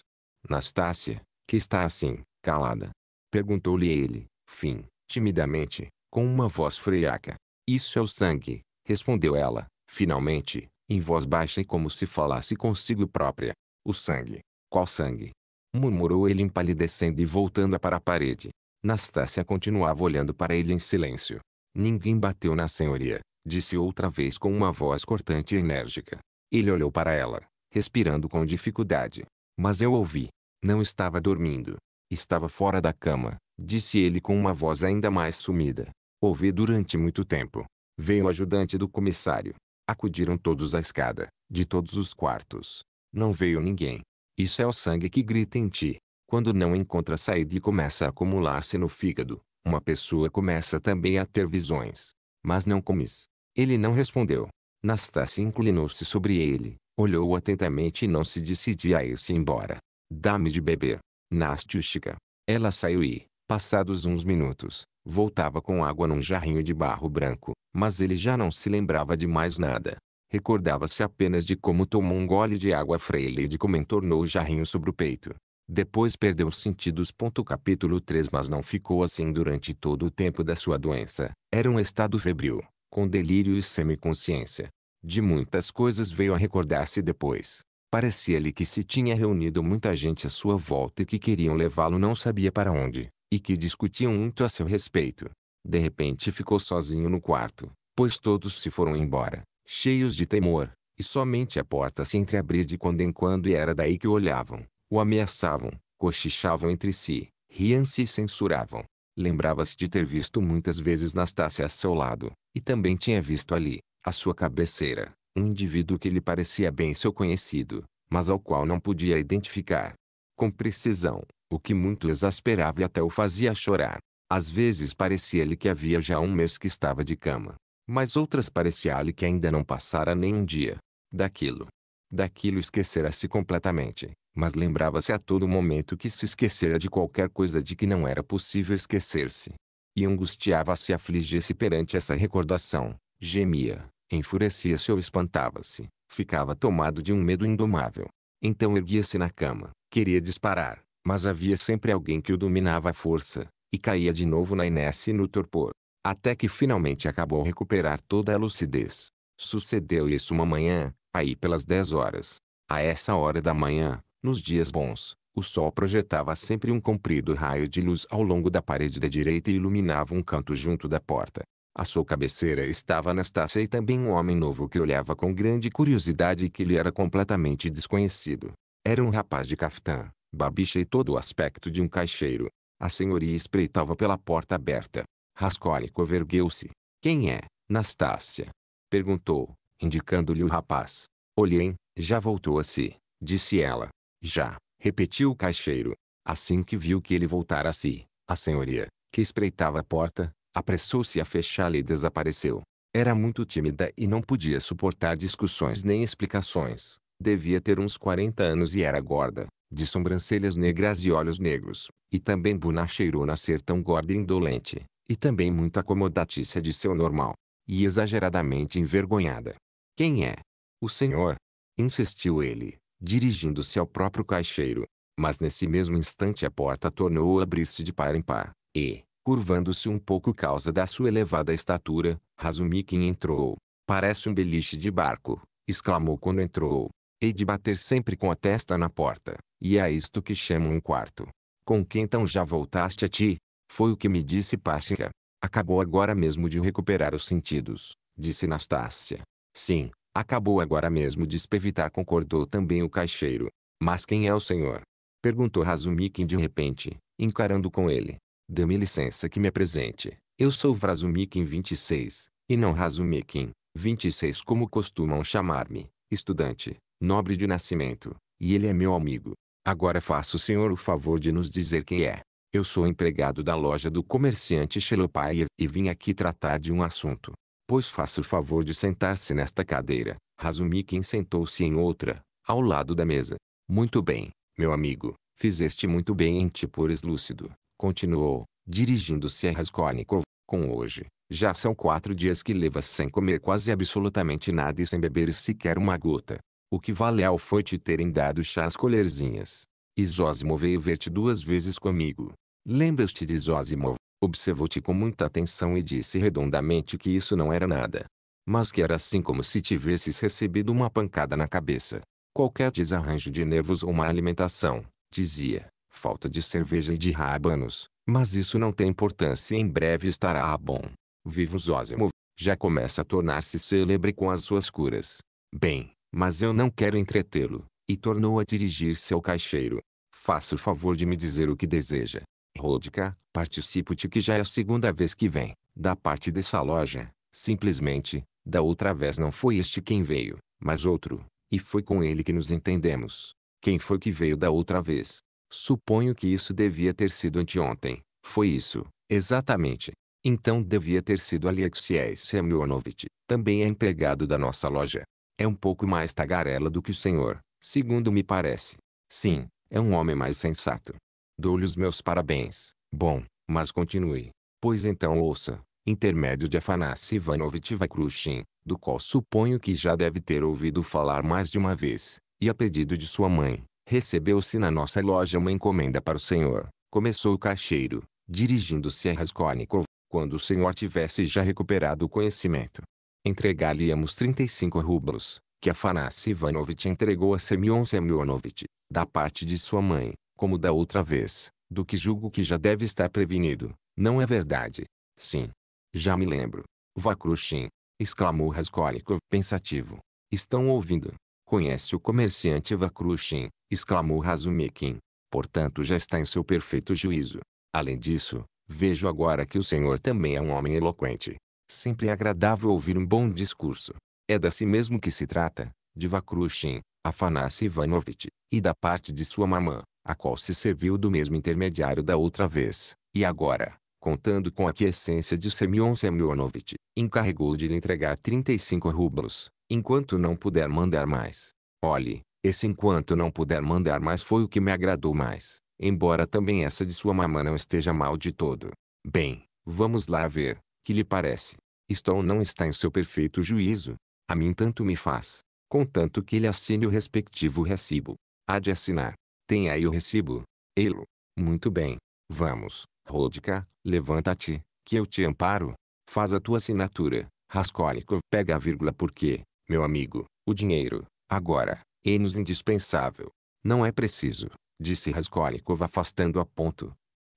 Nastácia, que está assim, calada, Perguntou-lhe ele, fim, timidamente, com uma voz friaca. Isso é o sangue, respondeu ela, finalmente, em voz baixa e como se falasse consigo própria. O sangue. Qual sangue? Murmurou ele empalidecendo e voltando para a parede. Nastácia continuava olhando para ele em silêncio. Ninguém bateu na senhoria, disse outra vez com uma voz cortante e enérgica. Ele olhou para ela, respirando com dificuldade. Mas eu ouvi. Não estava dormindo. Estava fora da cama, disse ele com uma voz ainda mais sumida. Ouvi durante muito tempo. Veio o ajudante do comissário. Acudiram todos à escada, de todos os quartos. Não veio ninguém. Isso é o sangue que grita em ti. Quando não encontra saída e começa a acumular-se no fígado, uma pessoa começa também a ter visões. Mas não comes. Ele não respondeu. Nastassia inclinou-se sobre ele, olhou atentamente e não se decidia a ir-se embora. Dá-me de beber, Nastiústica. Ela saiu e, passados uns minutos, voltava com água num jarrinho de barro branco, mas ele já não se lembrava de mais nada. Recordava-se apenas de como tomou um gole de água freia e de como entornou o jarrinho sobre o peito. Depois perdeu os sentidos. Capítulo 3 Mas não ficou assim durante todo o tempo da sua doença. Era um estado febril, com delírio e semiconsciência. De muitas coisas veio a recordar-se depois. Parecia-lhe que se tinha reunido muita gente à sua volta e que queriam levá-lo não sabia para onde, e que discutiam muito a seu respeito. De repente ficou sozinho no quarto, pois todos se foram embora, cheios de temor, e somente a porta se entreabria de quando em quando e era daí que o olhavam, o ameaçavam, cochichavam entre si, riam-se e censuravam. Lembrava-se de ter visto muitas vezes Nastácia a seu lado, e também tinha visto ali, à sua cabeceira, um indivíduo que lhe parecia bem seu conhecido, mas ao qual não podia identificar com precisão, o que muito exasperava e até o fazia chorar. Às vezes parecia-lhe que havia já um mês que estava de cama, mas outras parecia-lhe que ainda não passara nem um dia. Daquilo. Daquilo esquecera-se completamente, mas lembrava-se a todo momento que se esquecera de qualquer coisa de que não era possível esquecer-se. E angustiava-se e afligia-se perante essa recordação, gemia, Enfurecia-se ou espantava-se. Ficava tomado de um medo indomável. Então erguia-se na cama. Queria disparar, mas havia sempre alguém que o dominava à força, e caía de novo na inércia e no torpor. Até que finalmente acabou recuperar toda a lucidez. Sucedeu isso uma manhã, aí pelas dez horas. A essa hora da manhã, nos dias bons, o sol projetava sempre um comprido raio de luz ao longo da parede da direita e iluminava um canto junto da porta. A sua cabeceira estava Anastácia e também um homem novo que olhava com grande curiosidade e que lhe era completamente desconhecido. Era um rapaz de caftã, barbicha e todo o aspecto de um caixeiro. A senhoria espreitava pela porta aberta. Raskolnikov ergueu-se. Quem é, Nastácia? Perguntou, indicando-lhe o rapaz. Olhem, já voltou a si, disse ela. Já, repetiu o caixeiro. Assim que viu que ele voltara a si, a senhoria, que espreitava a porta, Apressou-se a fechá-la e desapareceu. Era muito tímida e não podia suportar discussões nem explicações. Devia ter uns 40 anos e era gorda, de sobrancelhas negras e olhos negros, e também bonacheirona ser tão gorda e indolente, e também muito acomodatícia de seu normal, e exageradamente envergonhada. Quem é? O senhor? Insistiu ele, dirigindo-se ao próprio caixeiro. Mas nesse mesmo instante a porta tornou a abrir-se de par em par, e, curvando-se um pouco causa da sua elevada estatura, Razumikin entrou. Parece um beliche de barco, exclamou quando entrou. Hei de bater sempre com a testa na porta, e é isto que chamo um quarto. Com quem então já voltaste a ti? Foi o que me disse Pássica. Acabou agora mesmo de recuperar os sentidos, disse Nastácia. Sim, acabou agora mesmo de espevitar concordou também o caixeiro. Mas quem é o senhor? Perguntou Razumikin de repente, encarando com ele. Dê-me licença que me apresente. Eu sou Vrazumikin 26, e não Razumikin, 26 como costumam chamar-me, estudante, nobre de nascimento, e ele é meu amigo. Agora faça o senhor o favor de nos dizer quem é. Eu sou empregado da loja do comerciante Shelopayer e vim aqui tratar de um assunto. Pois faça o favor de sentar-se nesta cadeira. Razumikin sentou-se em outra, ao lado da mesa. Muito bem, meu amigo, fizeste muito bem em te pôres lúcido continuou, dirigindo-se a Raskolnikov, com hoje, já são quatro dias que levas sem comer quase absolutamente nada e sem beber sequer uma gota. O que valeu é foi te terem dado chá às colherzinhas. e Zosimo veio ver-te duas vezes comigo. Lembras-te de Zosimo Observou-te com muita atenção e disse redondamente que isso não era nada. Mas que era assim como se tivesses recebido uma pancada na cabeça. Qualquer desarranjo de nervos ou má alimentação, dizia, falta de cerveja e de rábanos, mas isso não tem importância e em breve estará bom. Vivo Zózimo, já começa a tornar-se célebre com as suas curas. Bem, mas eu não quero entretê-lo, e tornou a dirigir-se ao caixeiro. Faça o favor de me dizer o que deseja. Rodka, participo-te que já é a segunda vez que vem, da parte dessa loja, simplesmente, da outra vez não foi este quem veio, mas outro, e foi com ele que nos entendemos. Quem foi que veio da outra vez? Suponho que isso devia ter sido anteontem. Foi isso, exatamente. Então devia ter sido Alexei Semyonovitch, também é empregado da nossa loja. É um pouco mais tagarela do que o senhor, segundo me parece. Sim, é um homem mais sensato. Dou-lhe os meus parabéns. Bom, mas continue. Pois então ouça, intermédio de Afanasy Ivanovitch Vakrushin, do qual suponho que já deve ter ouvido falar mais de uma vez, e a pedido de sua mãe, Recebeu-se na nossa loja uma encomenda para o senhor, começou o caixeiro, dirigindo-se a Raskolnikov, quando o senhor tivesse já recuperado o conhecimento. Entregar-lhe-amos 35 rublos, que Afanassi Ivanovitch entregou a Semyon Semyonovitch, da parte de sua mãe, como da outra vez, do que julgo que já deve estar prevenido, não é verdade? Sim. Já me lembro. Vakrushin, exclamou Raskolnikov pensativo. Estão ouvindo? Conhece o comerciante Vakrushin, exclamou Razumikin. Portanto já está em seu perfeito juízo. Além disso, vejo agora que o senhor também é um homem eloquente. Sempre é agradável ouvir um bom discurso. É da si mesmo que se trata, de Vakrushin, Afanasy Ivanovitch, e da parte de sua mamã, a qual se serviu do mesmo intermediário da outra vez, e agora, contando com a quiescência de Semyon Semyonovitch, encarregou de lhe entregar 35 rublos, enquanto não puder mandar mais. Olhe, esse enquanto não puder mandar mais foi o que me agradou mais, embora também essa de sua mamã não esteja mal de todo. Bem, vamos lá ver, que lhe parece? Isto ou não está em seu perfeito juízo? A mim tanto me faz, contanto que ele assine o respectivo recibo. Há de assinar. Tem aí o recibo? Ei-lo. Muito bem. Vamos, Rodka, levanta-te, que eu te amparo. Faz a tua assinatura. Raskolnikov pega a vírgula porque, meu amigo, o dinheiro, agora, e-nos indispensável. Não é preciso, disse Raskolnikov afastando a ponto.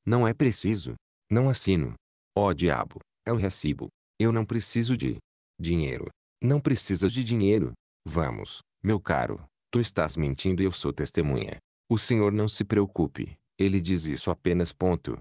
Não é preciso. Não assino. Ó oh, diabo, é o recibo. Eu não preciso de dinheiro. Não precisas de dinheiro. Vamos, meu caro, tu estás mentindo e eu sou testemunha. O senhor não se preocupe, ele diz isso apenas ponto.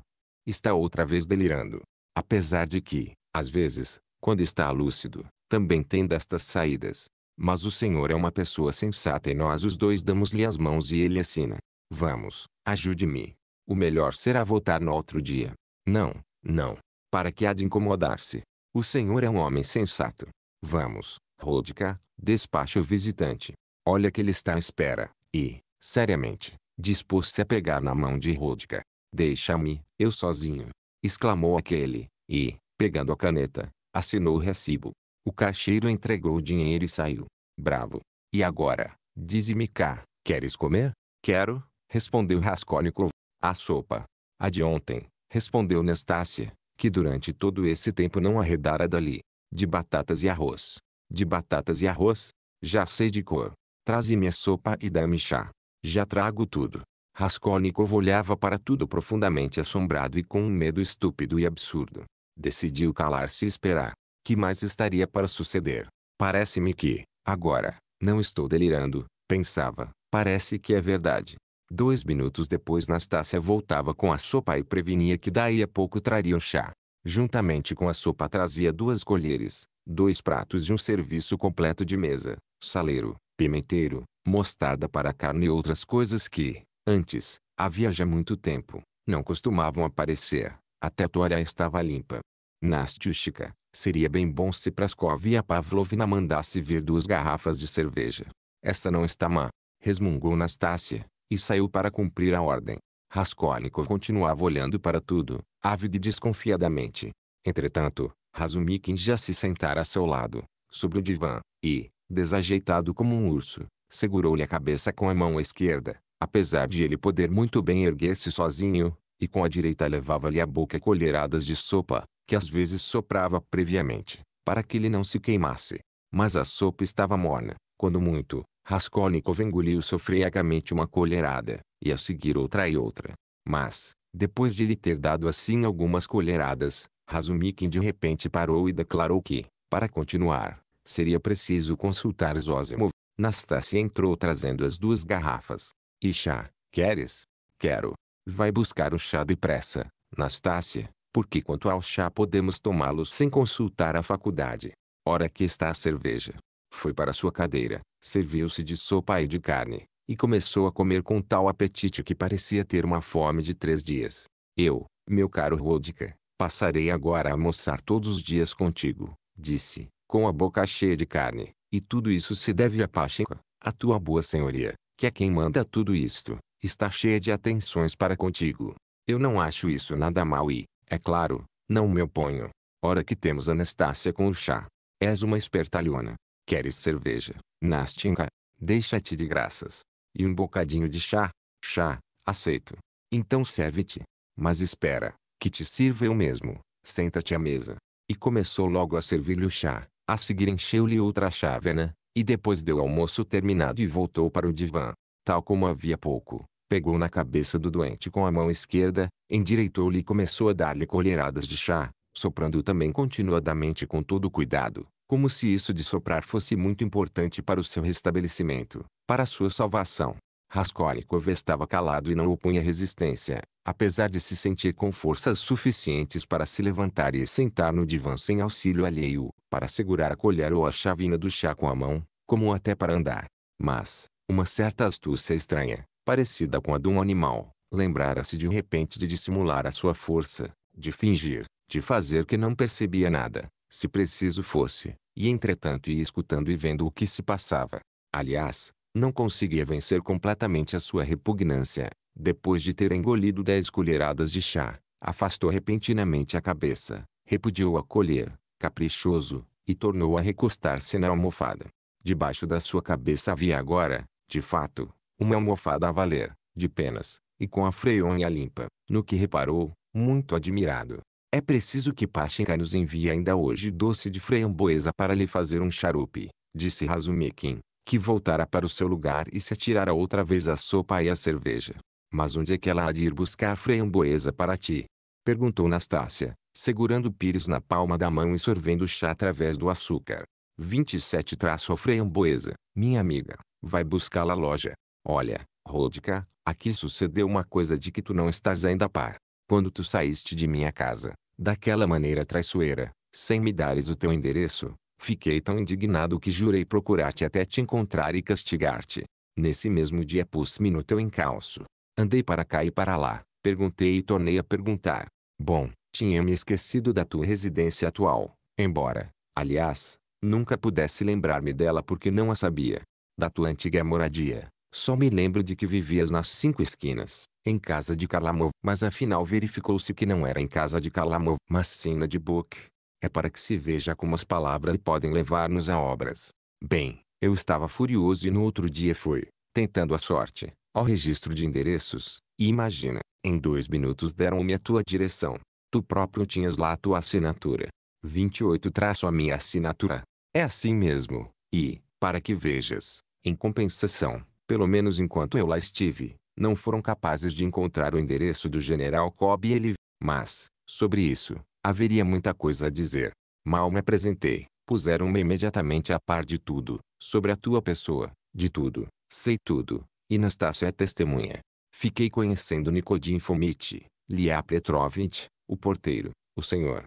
Está outra vez delirando. Apesar de que, às vezes, quando está lúcido, também tem destas saídas. Mas o Senhor é uma pessoa sensata e nós os dois damos-lhe as mãos e ele assina. Vamos, ajude-me. O melhor será voltar no outro dia. Não, não. Para que há de incomodar-se? O Senhor é um homem sensato. Vamos, Rodka, despacha o visitante. Olha que ele está à espera, e, seriamente, dispôs-se a pegar na mão de Rodka. Deixa-me, eu sozinho! exclamou aquele, e, pegando a caneta, assinou o recibo. O caixeiro entregou o dinheiro e saiu, bravo. E agora? Dize-me cá, queres comer? Quero, respondeu Raskolnikov. A sopa. A de ontem, respondeu Nestácia, que durante todo esse tempo não arredara dali. De batatas e arroz. De batatas e arroz? Já sei de cor. Traze-me a sopa e dá-me chá. Já trago tudo. Raskolnikov olhava para tudo profundamente assombrado e com um medo estúpido e absurdo. Decidiu calar-se e esperar que mais estaria para suceder? Parece-me que, agora, não estou delirando, pensava, parece que é verdade. Dois minutos depois Nastácia voltava com a sopa e prevenia que daí a pouco traria o chá. Juntamente com a sopa trazia duas colheres, dois pratos e um serviço completo de mesa, saleiro, pimenteiro, mostarda para a carne e outras coisas que, antes, havia já muito tempo, não costumavam aparecer. Até a toalha estava limpa. Nastiushka, Seria bem bom se Praskovia Pavlovna mandasse vir duas garrafas de cerveja. Essa não está má, resmungou Nastácia, e saiu para cumprir a ordem. Raskolnikov continuava olhando para tudo, ávido e desconfiadamente. Entretanto, Razumikin já se sentara a seu lado, sobre o divã, e, desajeitado como um urso, segurou-lhe a cabeça com a mão esquerda, apesar de ele poder muito bem erguer-se sozinho, e com a direita levava-lhe a boca colheradas de sopa, que às vezes soprava previamente, para que ele não se queimasse. Mas a sopa estava morna, quando muito, Raskolnikov engoliu sofregamente uma colherada, e a seguir outra e outra. Mas, depois de lhe ter dado assim algumas colheradas, Razumikin de repente parou e declarou que, para continuar, seria preciso consultar Zosimov. Nastassia entrou trazendo as duas garrafas. E chá, queres? Quero. Vai buscar o chá depressa, Nastassia, porque quanto ao chá podemos tomá-lo sem consultar a faculdade. Ora que está a cerveja. Foi para sua cadeira, serviu-se de sopa e de carne, e começou a comer com tal apetite que parecia ter uma fome de três dias. Eu, meu caro Rodica, passarei agora a almoçar todos os dias contigo, disse, com a boca cheia de carne, e tudo isso se deve a Pachenka, a tua boa senhoria, que é quem manda tudo isto, está cheia de atenções para contigo. Eu não acho isso nada mal e, é claro, não me oponho. Ora que temos Anastácia com o chá. És uma espertalhona. Queres cerveja, Nastinka? Deixa-te de graças. E um bocadinho de chá? Chá, aceito. Então serve-te. Mas espera, que te sirva eu mesmo. Senta-te à mesa. E começou logo a servir-lhe o chá. A seguir encheu-lhe outra chávena, e depois deu almoço terminado e voltou para o divã, tal como havia pouco pegou na cabeça do doente com a mão esquerda, endireitou-lhe e começou a dar-lhe colheradas de chá, soprando também continuadamente com todo cuidado, como se isso de soprar fosse muito importante para o seu restabelecimento, para a sua salvação. Raskolnikov estava calado e não opunha resistência, apesar de se sentir com forças suficientes para se levantar e sentar no divã sem auxílio alheio, para segurar a colher ou a chavina do chá com a mão, como até para andar. Mas, uma certa astúcia estranha, parecida com a de um animal, lembrara-se de repente de dissimular a sua força, de fingir, de fazer que não percebia nada, se preciso fosse, e entretanto ia escutando e vendo o que se passava. Aliás, não conseguia vencer completamente a sua repugnância. Depois de ter engolido dez colheradas de chá, afastou repentinamente a cabeça, repudiou a colher, caprichoso, e tornou a recostar-se na almofada. Debaixo da sua cabeça havia agora, de fato, uma almofada a valer, de penas, e com a freonha limpa, no que reparou, muito admirado. É preciso que Pachinka nos envie ainda hoje doce de framboesa para lhe fazer um charupe, disse Razumikin, que voltara para o seu lugar e se atirara outra vez à sopa e à cerveja. Mas onde é que ela há de ir buscar framboesa para ti? Perguntou Nastácia, segurando o pires na palma da mão e sorvendo o chá através do açúcar. 27 traço a framboesa, minha amiga, vai buscá-la à loja. Olha, Rodica, aqui sucedeu uma coisa de que tu não estás ainda a par. Quando tu saíste de minha casa, daquela maneira traiçoeira, sem me dares o teu endereço, fiquei tão indignado que jurei procurar-te até te encontrar e castigar-te. Nesse mesmo dia pus-me no teu encalço. Andei para cá e para lá, perguntei e tornei a perguntar. Bom, tinha-me esquecido da tua residência atual, embora, aliás, nunca pudesse lembrar-me dela porque não a sabia. Da tua antiga moradia, só me lembro de que vivias nas cinco esquinas, em casa de Kalamov. Mas afinal verificou-se que não era em casa de Kalamov, mas sim na de Book. É para que se veja como as palavras podem levar-nos a obras. Bem, eu estava furioso e no outro dia fui, tentando a sorte, ao registro de endereços, e imagina, em dois minutos deram-me a tua direção. Tu próprio tinhas lá a tua assinatura. 28 traço a minha assinatura. É assim mesmo, e, para que vejas, em compensação, pelo menos enquanto eu lá estive, não foram capazes de encontrar o endereço do general Cobb e ele... Mas, sobre isso, haveria muita coisa a dizer. Mal me apresentei, puseram-me imediatamente a par de tudo, sobre a tua pessoa, de tudo, sei tudo, e Nastácia é testemunha. Fiquei conhecendo Nicodim Fomite, Lia Petrovitch, o porteiro, o senhor.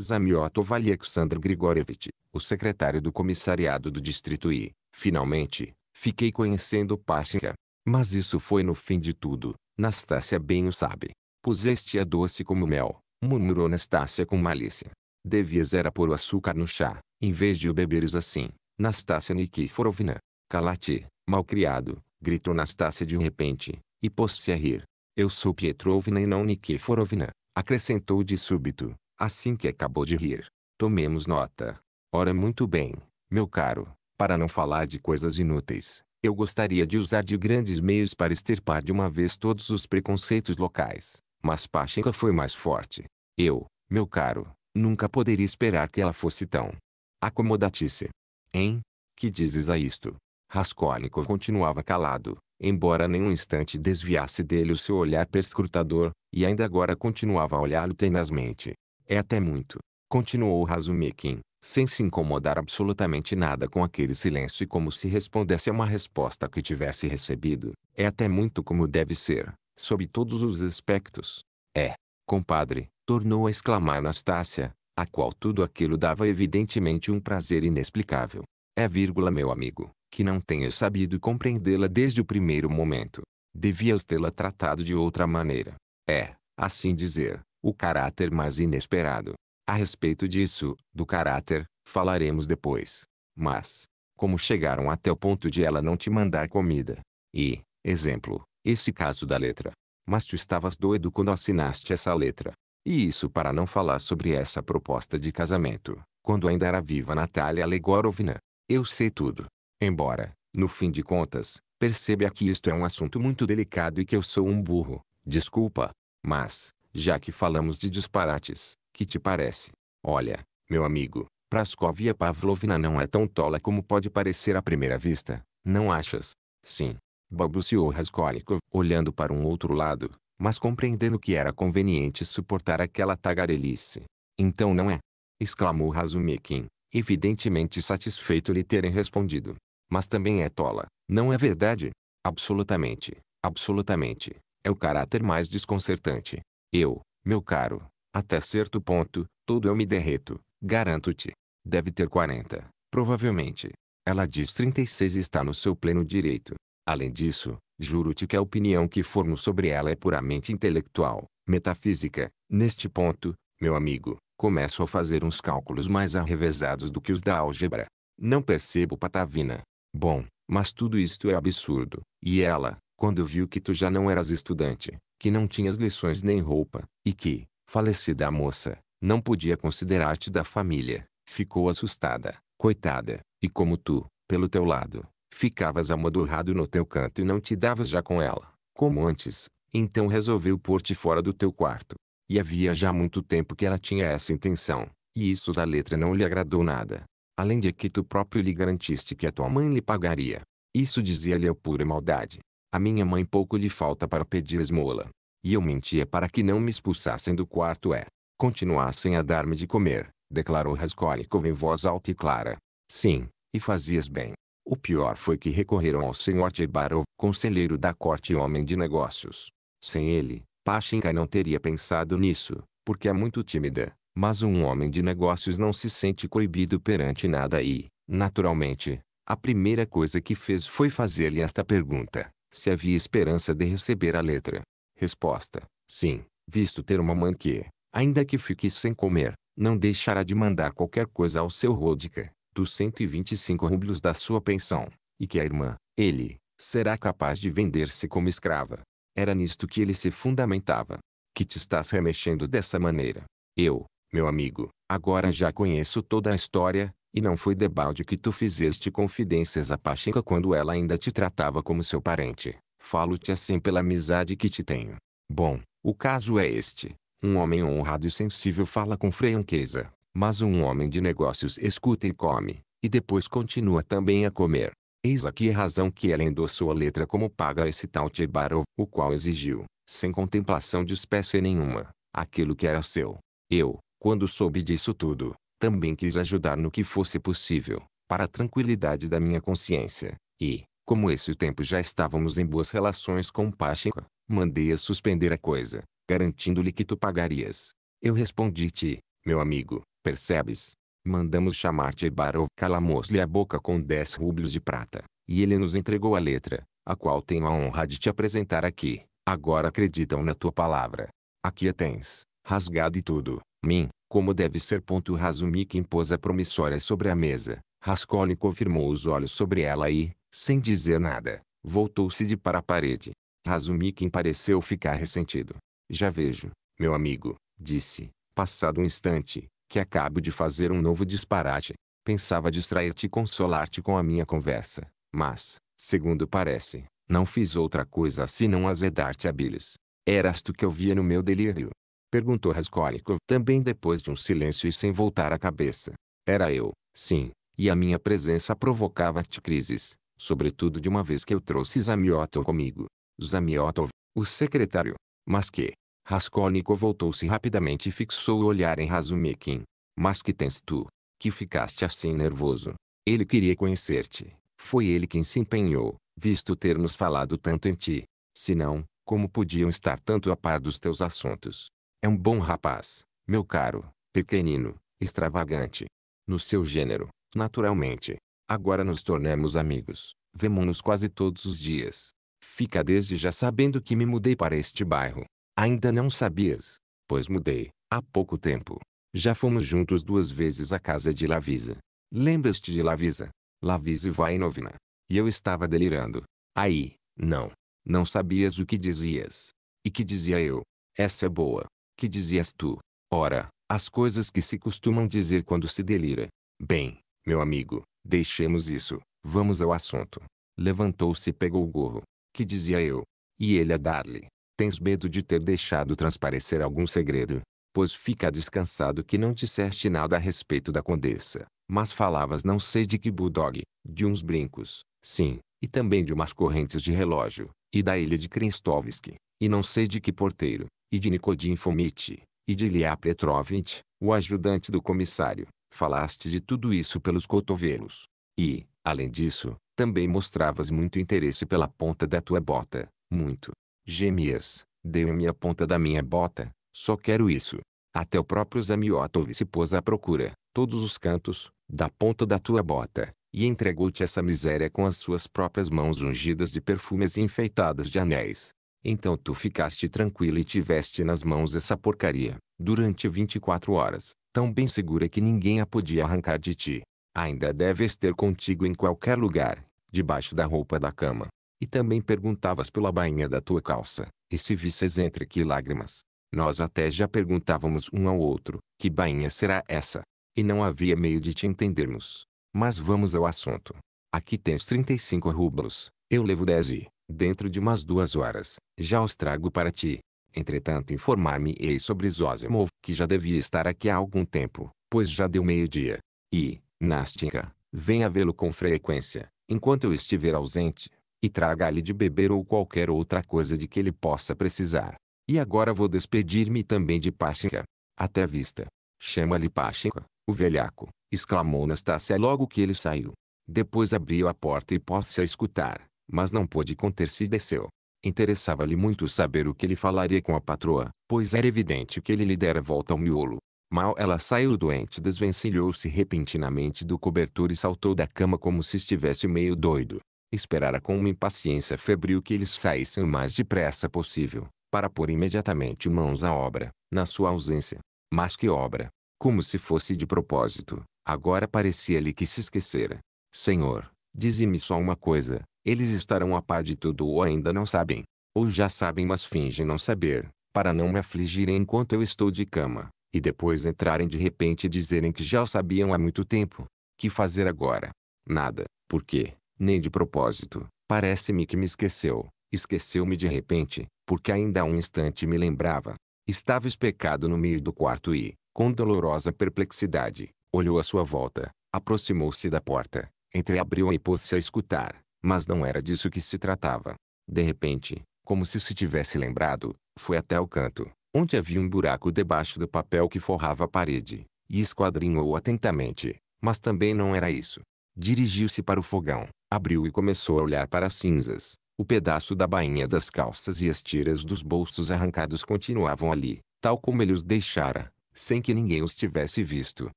Zamiotov Alexandr Grigorievich, o secretário do comissariado do distrito e, finalmente, Fiquei conhecendo Pássica, Mas isso foi no fim de tudo. Nastácia bem o sabe. Puseste-a doce como mel, murmurou Nastácia com malícia. Devias era pôr o açúcar no chá, em vez de o beberes assim. Nastácia Nikiforovna. Cala-te, malcriado, gritou Nastácia de repente, e pôs-se a rir. Eu sou Pietrovna e não Nikiforovna, acrescentou de súbito, assim que acabou de rir. Tomemos nota. Ora muito bem, meu caro, para não falar de coisas inúteis, eu gostaria de usar de grandes meios para extirpar de uma vez todos os preconceitos locais, mas Pachenka foi mais forte. Eu, meu caro, nunca poderia esperar que ela fosse tão acomodatice. Hein? Que dizes a isto? Raskolnikov continuava calado, embora nenhum instante desviasse dele o seu olhar perscrutador, e ainda agora continuava a olhá-lo tenazmente. É até muito, Continuou Razumikin, sem se incomodar absolutamente nada com aquele silêncio e como se respondesse a uma resposta que tivesse recebido. É até muito como deve ser, sob todos os aspectos. É, compadre, tornou a exclamar Anastácia, a qual tudo aquilo dava evidentemente um prazer inexplicável. É vírgula meu amigo, que não tenha sabido compreendê-la desde o primeiro momento. Devias tê-la tratado de outra maneira. É, assim dizer, o caráter mais inesperado, a respeito disso, do caráter, falaremos depois. Mas, como chegaram até o ponto de ela não te mandar comida? E, exemplo, esse caso da letra. Mas tu estavas doido quando assinaste essa letra. E isso para não falar sobre essa proposta de casamento, quando ainda era viva Natália Legorovna. Eu sei tudo. Embora, no fim de contas, perceba que isto é um assunto muito delicado e que eu sou um burro. Desculpa. Mas, já que falamos de disparates, que te parece? Olha, meu amigo, Praskovia Pavlovna não é tão tola como pode parecer à primeira vista, não achas? Sim. Balbuciou Raskolnikov, olhando para um outro lado, mas compreendendo que era conveniente suportar aquela tagarelice. Então não é? Exclamou Razumikin, evidentemente satisfeito lhe terem respondido. Mas também é tola, não é verdade? Absolutamente, absolutamente. É o caráter mais desconcertante. Eu, meu caro, até certo ponto, todo eu me derreto, garanto-te. Deve ter 40, provavelmente. Ela diz 36 e está no seu pleno direito. Além disso, juro-te que a opinião que formo sobre ela é puramente intelectual, metafísica. Neste ponto, meu amigo, começo a fazer uns cálculos mais arrevesados do que os da álgebra. Não percebo patavina. Bom, mas tudo isto é absurdo. E ela, quando viu que tu já não eras estudante, que não tinhas lições nem roupa, e que, falecida a moça, não podia considerar-te da família. Ficou assustada, coitada, e como tu, pelo teu lado, ficavas amodorrado no teu canto e não te davas já com ela, como antes, então resolveu pôr-te fora do teu quarto. E havia já muito tempo que ela tinha essa intenção, e isso da letra não lhe agradou nada. Além de que tu próprio lhe garantiste que a tua mãe lhe pagaria. Isso dizia-lhe a pura maldade. A minha mãe pouco lhe falta para pedir esmola. E eu mentia para que não me expulsassem do quarto é. Continuassem a dar-me de comer, declarou Raskolnikov em voz alta e clara. Sim, e fazias bem. O pior foi que recorreram ao senhor Tchebarov, conselheiro da corte e homem de negócios. Sem ele, Pachinka não teria pensado nisso, porque é muito tímida. Mas um homem de negócios não se sente coibido perante nada e, naturalmente, a primeira coisa que fez foi fazer-lhe esta pergunta: se havia esperança de receber a letra. Resposta: Sim, visto ter uma mãe que, ainda que fique sem comer, não deixará de mandar qualquer coisa ao seu Rodica, dos 125 rublos da sua pensão, e que a irmã, ele, será capaz de vender-se como escrava. Era nisto que ele se fundamentava. Que te estás remexendo dessa maneira? Eu, meu amigo, agora já conheço toda a história, e não foi debalde que tu fizeste confidências à Pacheca quando ela ainda te tratava como seu parente. Falo-te assim pela amizade que te tenho. Bom, o caso é este. Um homem honrado e sensível fala com franqueza, mas um homem de negócios escuta e come, e depois continua também a comer. Eis aqui a razão que ela endossou a letra como paga a esse tal Tchebarov, o qual exigiu, sem contemplação de espécie nenhuma, aquilo que era seu. Eu, quando soube disso tudo, também quis ajudar no que fosse possível, para a tranquilidade da minha consciência, e, como esse tempo já estávamos em boas relações com Pacheco, mandei-a suspender a coisa, garantindo-lhe que tu pagarias. Eu respondi-te, meu amigo, percebes? Mandamos chamar-te Barov. Calamos-lhe a boca com dez rublos de prata, e ele nos entregou a letra, a qual tenho a honra de te apresentar aqui. Agora acreditam na tua palavra. Aqui a tens, rasgado e tudo, mim, como deve ser. Ponto Razumi que impôs a promissória sobre a mesa, Rascoli confirmou os olhos sobre ela e, sem dizer nada, voltou-se de para a parede. Razumikin pareceu ficar ressentido. Já vejo, meu amigo, disse, passado um instante, que acabo de fazer um novo disparate. Pensava distrair-te e consolar-te com a minha conversa, mas, segundo parece, não fiz outra coisa senão azedar-te a bilhos. Eras tu que eu via no meu delírio? Perguntou Raskolnikov também depois de um silêncio e sem voltar a cabeça. Era eu, sim, e a minha presença provocava-te crises, sobretudo de uma vez que eu trouxe Zamiotov comigo. Zamiotov, o secretário. Mas que? Raskolnikov voltou-se rapidamente e fixou o olhar em Razumikin. Mas que tens tu? Que ficaste assim nervoso? Ele queria conhecer-te. Foi ele quem se empenhou, visto termos falado tanto em ti. Se não, como podiam estar tanto a par dos teus assuntos? É um bom rapaz, meu caro, pequenino, extravagante. No seu gênero, naturalmente, Agora nos tornemos amigos. Vemo-nos quase todos os dias. Fica desde já sabendo que me mudei para este bairro. Ainda não sabias? Pois mudei, há pouco tempo. Já fomos juntos duas vezes à casa de Lavisa. Lembras-te de Lavisa? Lavise Vainovna. E eu estava delirando. Aí, não. Não sabias o que dizias. E que dizia eu? Essa é boa. Que dizias tu? Ora, as coisas que se costumam dizer quando se delira. Bem, meu amigo, Deixemos isso, vamos ao assunto. Levantou-se e pegou o gorro, que dizia eu, e ele a dar-lhe. Tens medo de ter deixado transparecer algum segredo, pois fica descansado que não disseste nada a respeito da condessa, mas falavas não sei de que bulldog, de uns brincos, sim, e também de umas correntes de relógio, e da ilha de Krenstovski, e não sei de que porteiro, e de Nikodim Fomite e de Ilya Petrovitch, o ajudante do comissário, Falaste de tudo isso pelos cotovelos. E, além disso, também mostravas muito interesse pela ponta da tua bota, muito. Gemias, deu-me a ponta da minha bota, só quero isso. Até o próprio Zamiotov se pôs à procura, todos os cantos, da ponta da tua bota, e entregou-te essa miséria com as suas próprias mãos ungidas de perfumes e enfeitadas de anéis. Então tu ficaste tranquilo e tiveste nas mãos essa porcaria durante 24 horas, tão bem segura que ninguém a podia arrancar de ti. Ainda deves ter contigo em qualquer lugar, debaixo da roupa da cama. E também perguntavas pela bainha da tua calça, e se visses entre que lágrimas. Nós até já perguntávamos um ao outro, que bainha será essa? E não havia meio de te entendermos. Mas vamos ao assunto. Aqui tens 35 rublos, eu levo 10 e, dentro de umas duas horas, já os trago para ti. Entretanto informar-me-ei sobre Zósimov, que já devia estar aqui há algum tempo, pois já deu meio-dia. E, Nastinka, venha vê-lo com frequência, enquanto eu estiver ausente, e traga-lhe de beber ou qualquer outra coisa de que ele possa precisar. E agora vou despedir-me também de Pashinka. Até vista. Chama-lhe Pashinka, o velhaco, exclamou Nastácia logo que ele saiu. Depois abriu a porta e pôs-se a escutar, mas não pôde conter-se e desceu. Interessava-lhe muito saber o que ele falaria com a patroa, pois era evidente que ele lhe dera volta ao miolo. Mal ela saiu doente desvencilhou-se repentinamente do cobertor e saltou da cama como se estivesse meio doido. Esperara com uma impaciência febril que eles saíssem o mais depressa possível, para pôr imediatamente mãos à obra, na sua ausência. Mas que obra! Como se fosse de propósito, agora parecia-lhe que se esquecera. Senhor, dize-me só uma coisa, eles estarão a par de tudo ou ainda não sabem, ou já sabem mas fingem não saber, para não me afligirem enquanto eu estou de cama, e depois entrarem de repente e dizerem que já o sabiam há muito tempo. Que fazer agora? Nada, porque, nem de propósito, parece-me que me esqueceu, esqueceu-me de repente, porque ainda há um instante me lembrava. Estava especado no meio do quarto e, com dolorosa perplexidade, olhou à sua volta, aproximou-se da porta, entreabriu-a e pôs-se a escutar. Mas não era disso que se tratava. De repente, como se se tivesse lembrado, foi até o canto, onde havia um buraco debaixo do papel que forrava a parede, e esquadrinhou atentamente. Mas também não era isso. Dirigiu-se para o fogão, abriu e começou a olhar para as cinzas. O pedaço da bainha das calças e as tiras dos bolsos arrancados continuavam ali, tal como ele os deixara, sem que ninguém os tivesse visto.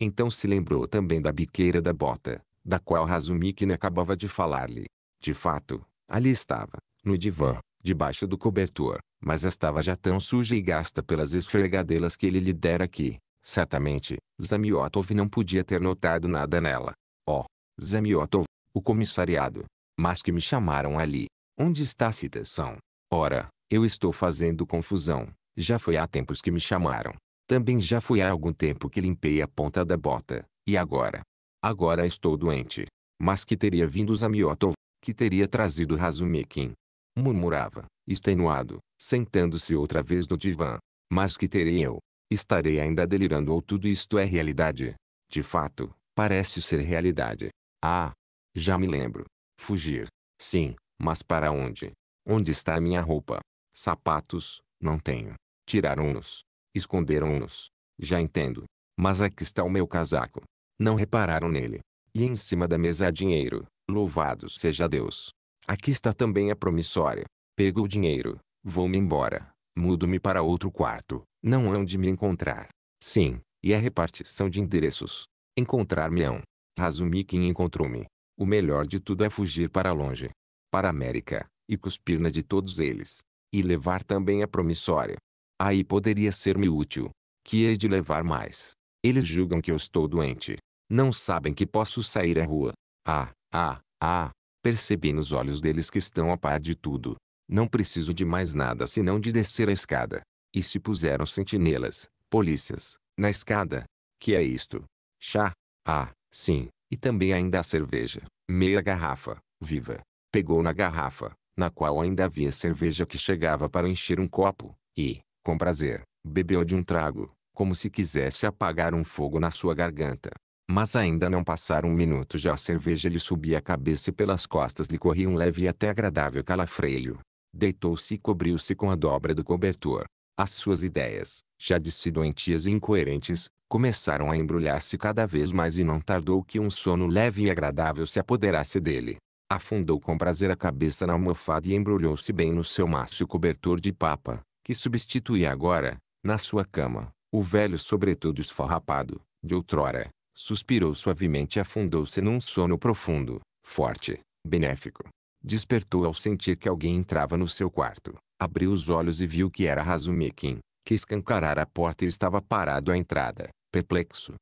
Então se lembrou também da biqueira da bota, da qual Razumikin acabava de falar-lhe. De fato, ali estava, no divã, debaixo do cobertor, mas estava já tão suja e gasta pelas esfregadelas que ele lhe dera que, certamente, Zamiotov não podia ter notado nada nela. Oh, Zamiotov, o comissariado. Mas que me chamaram ali. Onde está a citação? Ora, eu estou fazendo confusão. Já foi há tempos que me chamaram. Também já foi há algum tempo que limpei a ponta da bota. E agora, Agora estou doente. Mas que teria vindo Zamiotov, que teria trazido Razumikin. Murmurava, extenuado, sentando-se outra vez no divã. Mas que terei eu? Estarei ainda delirando ou tudo isto é realidade? De fato, parece ser realidade. Ah! Já me lembro. Fugir. Sim, mas para onde? Onde está a minha roupa? Sapatos, não tenho. Tiraram-nos. Esconderam-nos. Já entendo. Mas aqui está o meu casaco. Não repararam nele. E em cima da mesa há dinheiro. Louvado seja Deus. Aqui está também a promissória. Pego o dinheiro. Vou-me embora. Mudo-me para outro quarto. Não hão de me encontrar. Sim, e a é repartição de endereços. Encontrar-me-ão. Razumi quem encontrou-me. O melhor de tudo é fugir para longe. Para a América. E cuspir na de todos eles. E levar também a promissória. Aí poderia ser-me útil. Que hei de levar mais. Eles julgam que eu estou doente. Não sabem que posso sair à rua. Ah, ah, ah. Percebi nos olhos deles que estão a par de tudo. Não preciso de mais nada senão de descer a escada. E se puseram sentinelas, polícias, na escada. Que é isto? Chá? Ah, sim. E também ainda a cerveja. Meia garrafa, viva. Pegou na garrafa, na qual ainda havia cerveja que chegava para encher um copo, e, com prazer, bebeu de um trago, como se quisesse apagar um fogo na sua garganta. Mas ainda não passaram um minuto já a cerveja lhe subia a cabeça e pelas costas lhe corria um leve e até agradável calafreio. Deitou-se e cobriu-se com a dobra do cobertor. As suas ideias, já de si doentias e incoerentes, começaram a embrulhar-se cada vez mais e não tardou que um sono leve e agradável se apoderasse dele. Afundou com prazer a cabeça na almofada e embrulhou-se bem no seu macio cobertor de papa, que substituía agora, na sua cama, o velho sobretudo esfarrapado, de outrora. Suspirou suavemente e afundou-se num sono profundo, forte, benéfico. Despertou ao sentir que alguém entrava no seu quarto. Abriu os olhos e viu que era Razumikin, que escancarara a porta e estava parado à entrada, perplexo.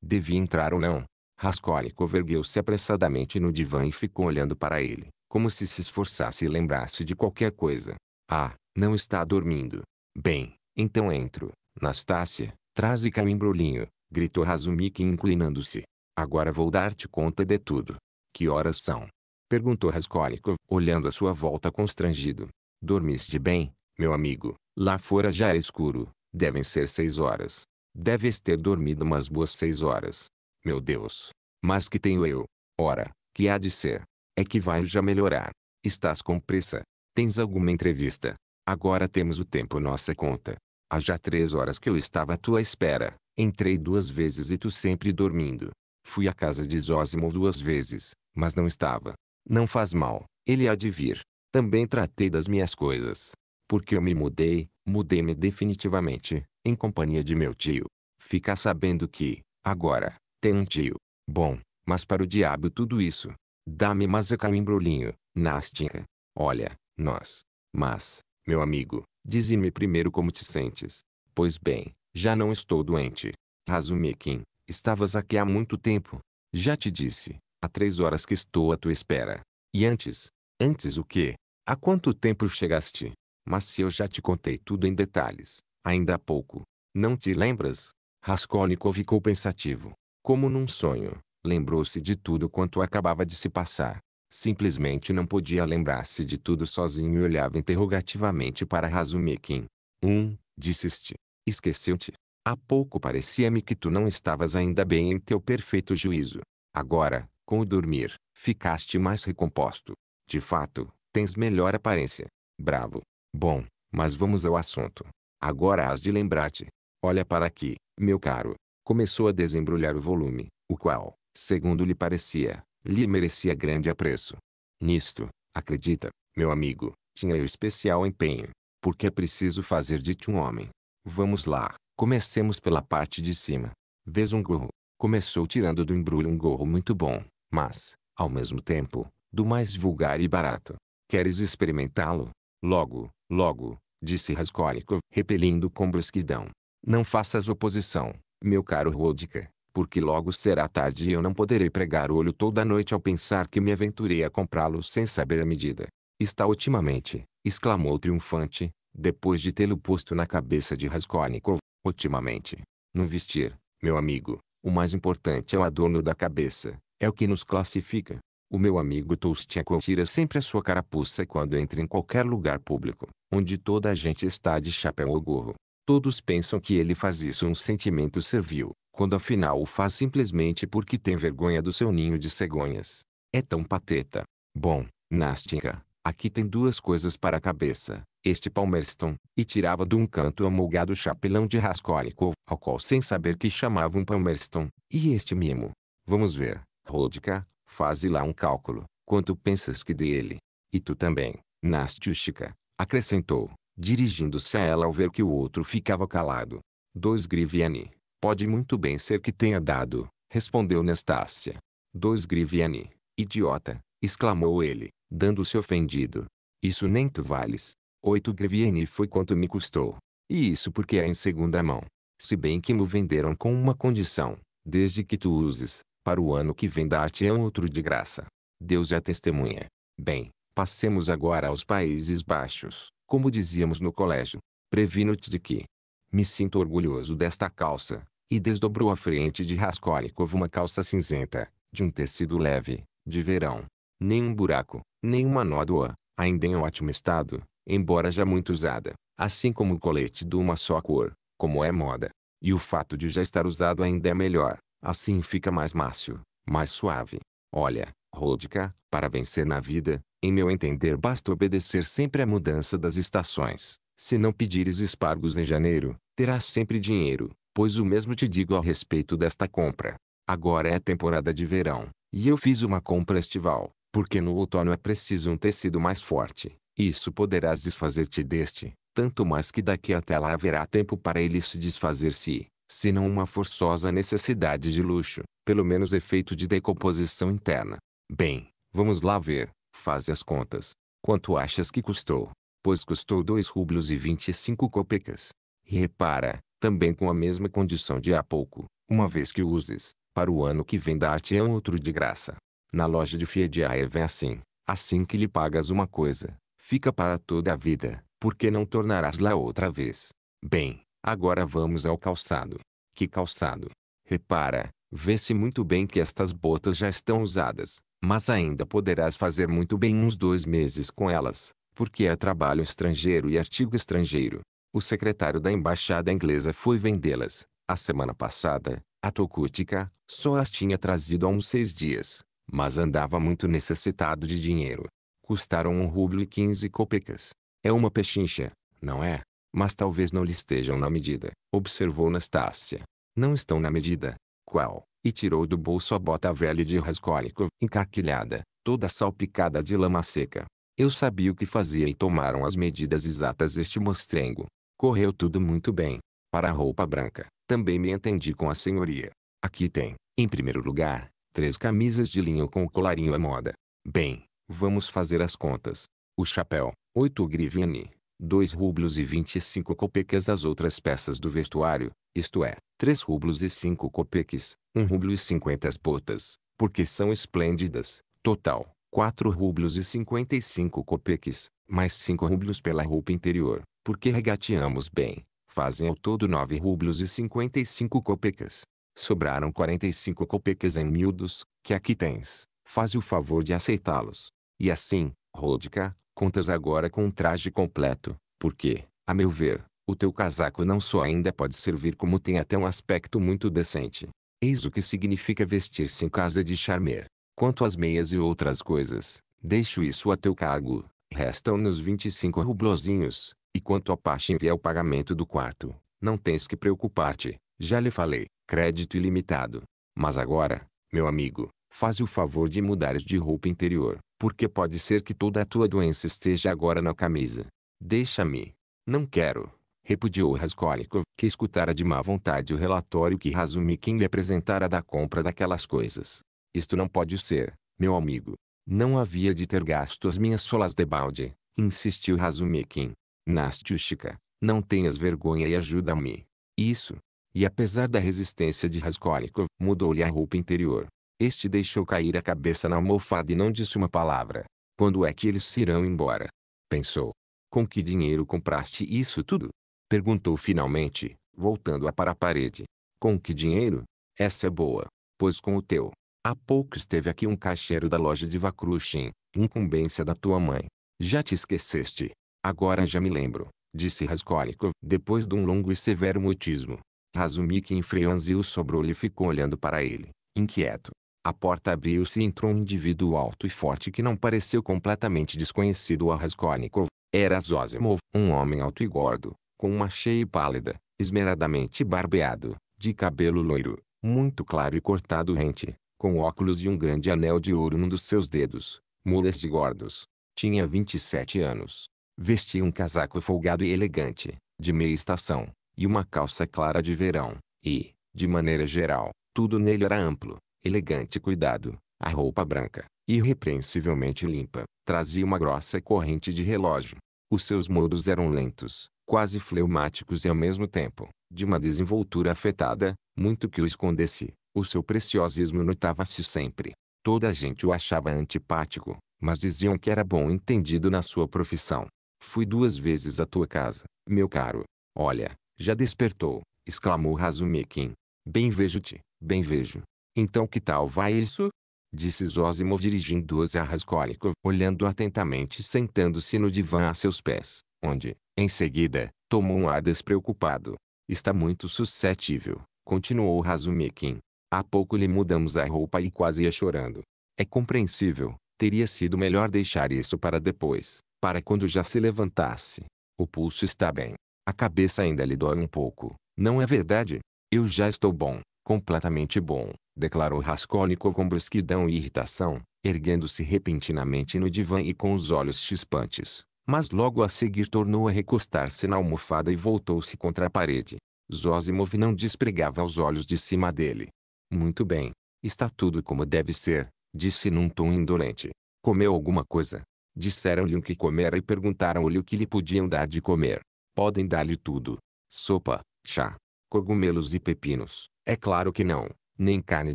Devia entrar ou não? Raskolnikov ergueu-se apressadamente no divã e ficou olhando para ele, como se se esforçasse e lembrasse de qualquer coisa. Ah, não está dormindo. Bem, então entro. Nastácia, traze cá o embrulhinho gritou Razumiki inclinando-se. Agora vou dar-te conta de tudo. Que horas são? Perguntou Raskolnikov, olhando à sua volta constrangido. Dormiste bem, meu amigo. Lá fora já é escuro. Devem ser seis horas. Deves ter dormido umas boas seis horas. Meu Deus. Mas que tenho eu? Ora, que há de ser? É que vai já melhorar. Estás com pressa. Tens alguma entrevista? Agora temos o tempo nossa conta. Há já três horas que eu estava à tua espera. Entrei duas vezes e tu sempre dormindo. Fui à casa de Zósimo duas vezes, mas não estava. Não faz mal, ele há de vir. Também tratei das minhas coisas. Porque eu me mudei, mudei-me definitivamente, em companhia de meu tio. Fica sabendo que, agora, tem um tio. Bom, mas para o diabo tudo isso. Dá-me mais a um embrulhinho, Nástica. Olha, nós. Mas, meu amigo, dize-me primeiro como te sentes. Pois bem, já não estou doente. Razumikin, estavas aqui há muito tempo. Já te disse, há três horas que estou à tua espera. E antes? Antes o quê? Há quanto tempo chegaste? Mas se eu já te contei tudo em detalhes, ainda há pouco. Não te lembras? Raskolnikov ficou pensativo. Como num sonho, lembrou-se de tudo quanto acabava de se passar. Simplesmente não podia lembrar-se de tudo sozinho e olhava interrogativamente para Razumikin. Um, disseste. Esqueceu-te. Há pouco parecia-me que tu não estavas ainda bem em teu perfeito juízo. Agora, com o dormir, ficaste mais recomposto. De fato, tens melhor aparência. Bravo. Bom, mas vamos ao assunto. Agora has de lembrar-te. Olha para aqui, meu caro. Começou a desembrulhar o volume, o qual, segundo lhe parecia, lhe merecia grande apreço. Nisto, acredita, meu amigo, tinha eu especial empenho, porque é preciso fazer de ti um homem, Vamos lá, comecemos pela parte de cima. Vês um gorro. Começou tirando do embrulho um gorro muito bom, mas, ao mesmo tempo, do mais vulgar e barato. Queres experimentá-lo? Logo, logo, disse Raskolnikov, repelindo com brusquidão. Não faças oposição, meu caro Rodka, porque logo será tarde e eu não poderei pregar olho toda a noite ao pensar que me aventurei a comprá-lo sem saber a medida. Está ultimamente, exclamou triunfante, depois de tê-lo posto na cabeça de Raskolnikov, ultimamente, no vestir, meu amigo, o mais importante é o adorno da cabeça, é o que nos classifica. O meu amigo Tolstiakov tira sempre a sua carapuça quando entra em qualquer lugar público, onde toda a gente está de chapéu ou gorro. Todos pensam que ele faz isso um sentimento servil, quando afinal o faz simplesmente porque tem vergonha do seu ninho de cegonhas. É tão pateta. Bom, Nastinka, Aqui tem duas coisas para a cabeça. Este Palmerston, e tirava de um canto amolgado chapelão de Raskolnikov, ao qual sem saber que chamavam Palmerston, e este mimo. Vamos ver, Rodka, faze lá um cálculo. Quanto pensas que dê ele? E tu também, Nastiushka, acrescentou, dirigindo-se a ela ao ver que o outro ficava calado. Dois Griviani. Pode muito bem ser que tenha dado, respondeu Nastácia. Dois Griviani, idiota, exclamou ele, dando-se ofendido. Isso nem tu vales. Oito griviene foi quanto me custou. E isso porque é em segunda mão. Se bem que me venderam com uma condição, desde que tu uses, para o ano que vem dar-te é um outro de graça. Deus é testemunha. Bem, passemos agora aos Países Baixos, como dizíamos no colégio. Previno-te de que me sinto orgulhoso desta calça, e desdobrou a frente de Raskolnikov uma calça cinzenta, de um tecido leve, de verão, nenhum buraco, nem uma nódoa, ainda em ótimo estado, embora já muito usada, assim como o colete de uma só cor, como é moda. E o fato de já estar usado ainda é melhor, assim fica mais macio, mais suave. Olha, Rodica, para vencer na vida, em meu entender basta obedecer sempre à mudança das estações. Se não pedires espargos em janeiro, terás sempre dinheiro, pois o mesmo te digo a respeito desta compra. Agora é temporada de verão, e eu fiz uma compra estival, porque no outono é preciso um tecido mais forte, isso poderás desfazer-te deste, tanto mais que daqui até lá haverá tempo para ele se desfazer-se, se não uma forçosa necessidade de luxo, pelo menos efeito de decomposição interna. Bem, vamos lá ver, faz as contas. Quanto achas que custou? Pois custou dois rublos e 25 copecas. E repara, também com a mesma condição de há pouco, uma vez que uses, para o ano que vem dar te um outro de graça. Na loja de Fiediaev é assim. Assim que lhe pagas uma coisa, fica para toda a vida, porque não tornarás lá outra vez. Bem, agora vamos ao calçado. Que calçado? Repara, vê-se muito bem que estas botas já estão usadas, mas ainda poderás fazer muito bem uns dois meses com elas, porque é trabalho estrangeiro e artigo estrangeiro. O secretário da embaixada inglesa foi vendê-las, a semana passada, a Tocutica, só as tinha trazido há uns seis dias, mas andava muito necessitado de dinheiro. Custaram um rublo e quinze copecas. É uma pechincha, não é? Mas talvez não lhe estejam na medida, observou Nastácia. Não estão na medida. Qual? E tirou do bolso a bota velha de Raskolnikov, encarquilhada, toda salpicada de lama seca. Eu sabia o que fazia e tomaram as medidas exatas este mostrengo. Correu tudo muito bem. Para a roupa branca, também me entendi com a senhoria. Aqui tem, em primeiro lugar, Três camisas de linho com o colarinho à moda. Bem, vamos fazer as contas. O chapéu, oito grivine, dois rublos e vinte e cinco copecas as outras peças do vestuário, isto é, três rublos e cinco copeques, um rublo e cinquenta as botas, porque são esplêndidas, total, quatro rublos e cinquenta e cinco copeques, mais cinco rublos pela roupa interior, porque regateamos bem, fazem ao todo 9 rublos e 55 copecas. Sobraram 45 copeques em miúdos, que aqui tens. Faze o favor de aceitá-los. E assim, Rodka, contas agora com um traje completo, porque, a meu ver, o teu casaco não só ainda pode servir como tem até um aspecto muito decente. Eis o que significa vestir-se em casa de charmer. Quanto às meias e outras coisas, deixo isso a teu cargo. Restam-nos 25 rublozinhos, e quanto ao que e é ao pagamento do quarto, não tens que preocupar-te, já lhe falei crédito ilimitado. Mas agora, meu amigo, faz o favor de mudares de roupa interior, porque pode ser que toda a tua doença esteja agora na camisa. Deixa-me. Não quero. Repudiou Raskolnikov, que escutara de má vontade o relatório que Razumikin lhe apresentara da compra daquelas coisas. Isto não pode ser, meu amigo. Não havia de ter gasto as minhas solas de balde, insistiu Razumikin. Nastiushka, não tenhas vergonha e ajuda-me. Isso, e apesar da resistência de Raskolnikov, mudou-lhe a roupa interior. Este deixou cair a cabeça na almofada e não disse uma palavra. Quando é que eles se irão embora? Pensou. Com que dinheiro compraste isso tudo? Perguntou finalmente, voltando-a para a parede. Com que dinheiro? Essa é boa, pois com o teu. Há pouco esteve aqui um caixeiro da loja de Vakrushin, incumbência da tua mãe. Já te esqueceste. Agora já me lembro, disse Raskolnikov, depois de um longo e severo mutismo. Razumi que enfreonziu sobrou e ficou olhando para ele, inquieto. A porta abriu-se e entrou um indivíduo alto e forte que não pareceu completamente desconhecido a Raskolnikov. Era Zosimov, um homem alto e gordo, com uma cheia pálida, esmeradamente barbeado, de cabelo loiro, muito claro e cortado rente, com óculos e um grande anel de ouro num dos seus dedos, mulas de gordos. Tinha 27 anos. Vestia um casaco folgado e elegante, de meia estação, e uma calça clara de verão, e, de maneira geral, tudo nele era amplo, elegante e cuidado, a roupa branca, irrepreensivelmente limpa, trazia uma grossa corrente de relógio. Os seus modos eram lentos, quase fleumáticos e ao mesmo tempo, de uma desenvoltura afetada, muito que o escondesse, o seu preciosismo notava-se sempre. Toda a gente o achava antipático, mas diziam que era bom entendido na sua profissão. Fui duas vezes à tua casa, meu caro. Olha, já despertou, exclamou Razumikin. Bem vejo-te, bem vejo. Então que tal vai isso? Disse Zózimo dirigindo-se a Raskolnikov, olhando atentamente e sentando-se no divã a seus pés, onde, em seguida, tomou um ar despreocupado. Está muito suscetível, continuou Razumikin. Há pouco lhe mudamos a roupa e quase ia chorando. É compreensível, teria sido melhor deixar isso para depois, para quando já se levantasse. O pulso está bem, a cabeça ainda lhe dói um pouco, não é verdade? Eu já estou bom, completamente bom, declarou Raskolnikov com brusquidão e irritação, erguendo-se repentinamente no divã e com os olhos chispantes. Mas logo a seguir tornou a recostar-se na almofada e voltou-se contra a parede. Zosimov não despregava os olhos de cima dele. Muito bem, está tudo como deve ser, disse num tom indolente. Comeu alguma coisa? Disseram-lhe o que comera e perguntaram-lhe o que lhe podiam dar de comer. Podem dar-lhe tudo. Sopa, chá, cogumelos e pepinos. É claro que não. Nem carne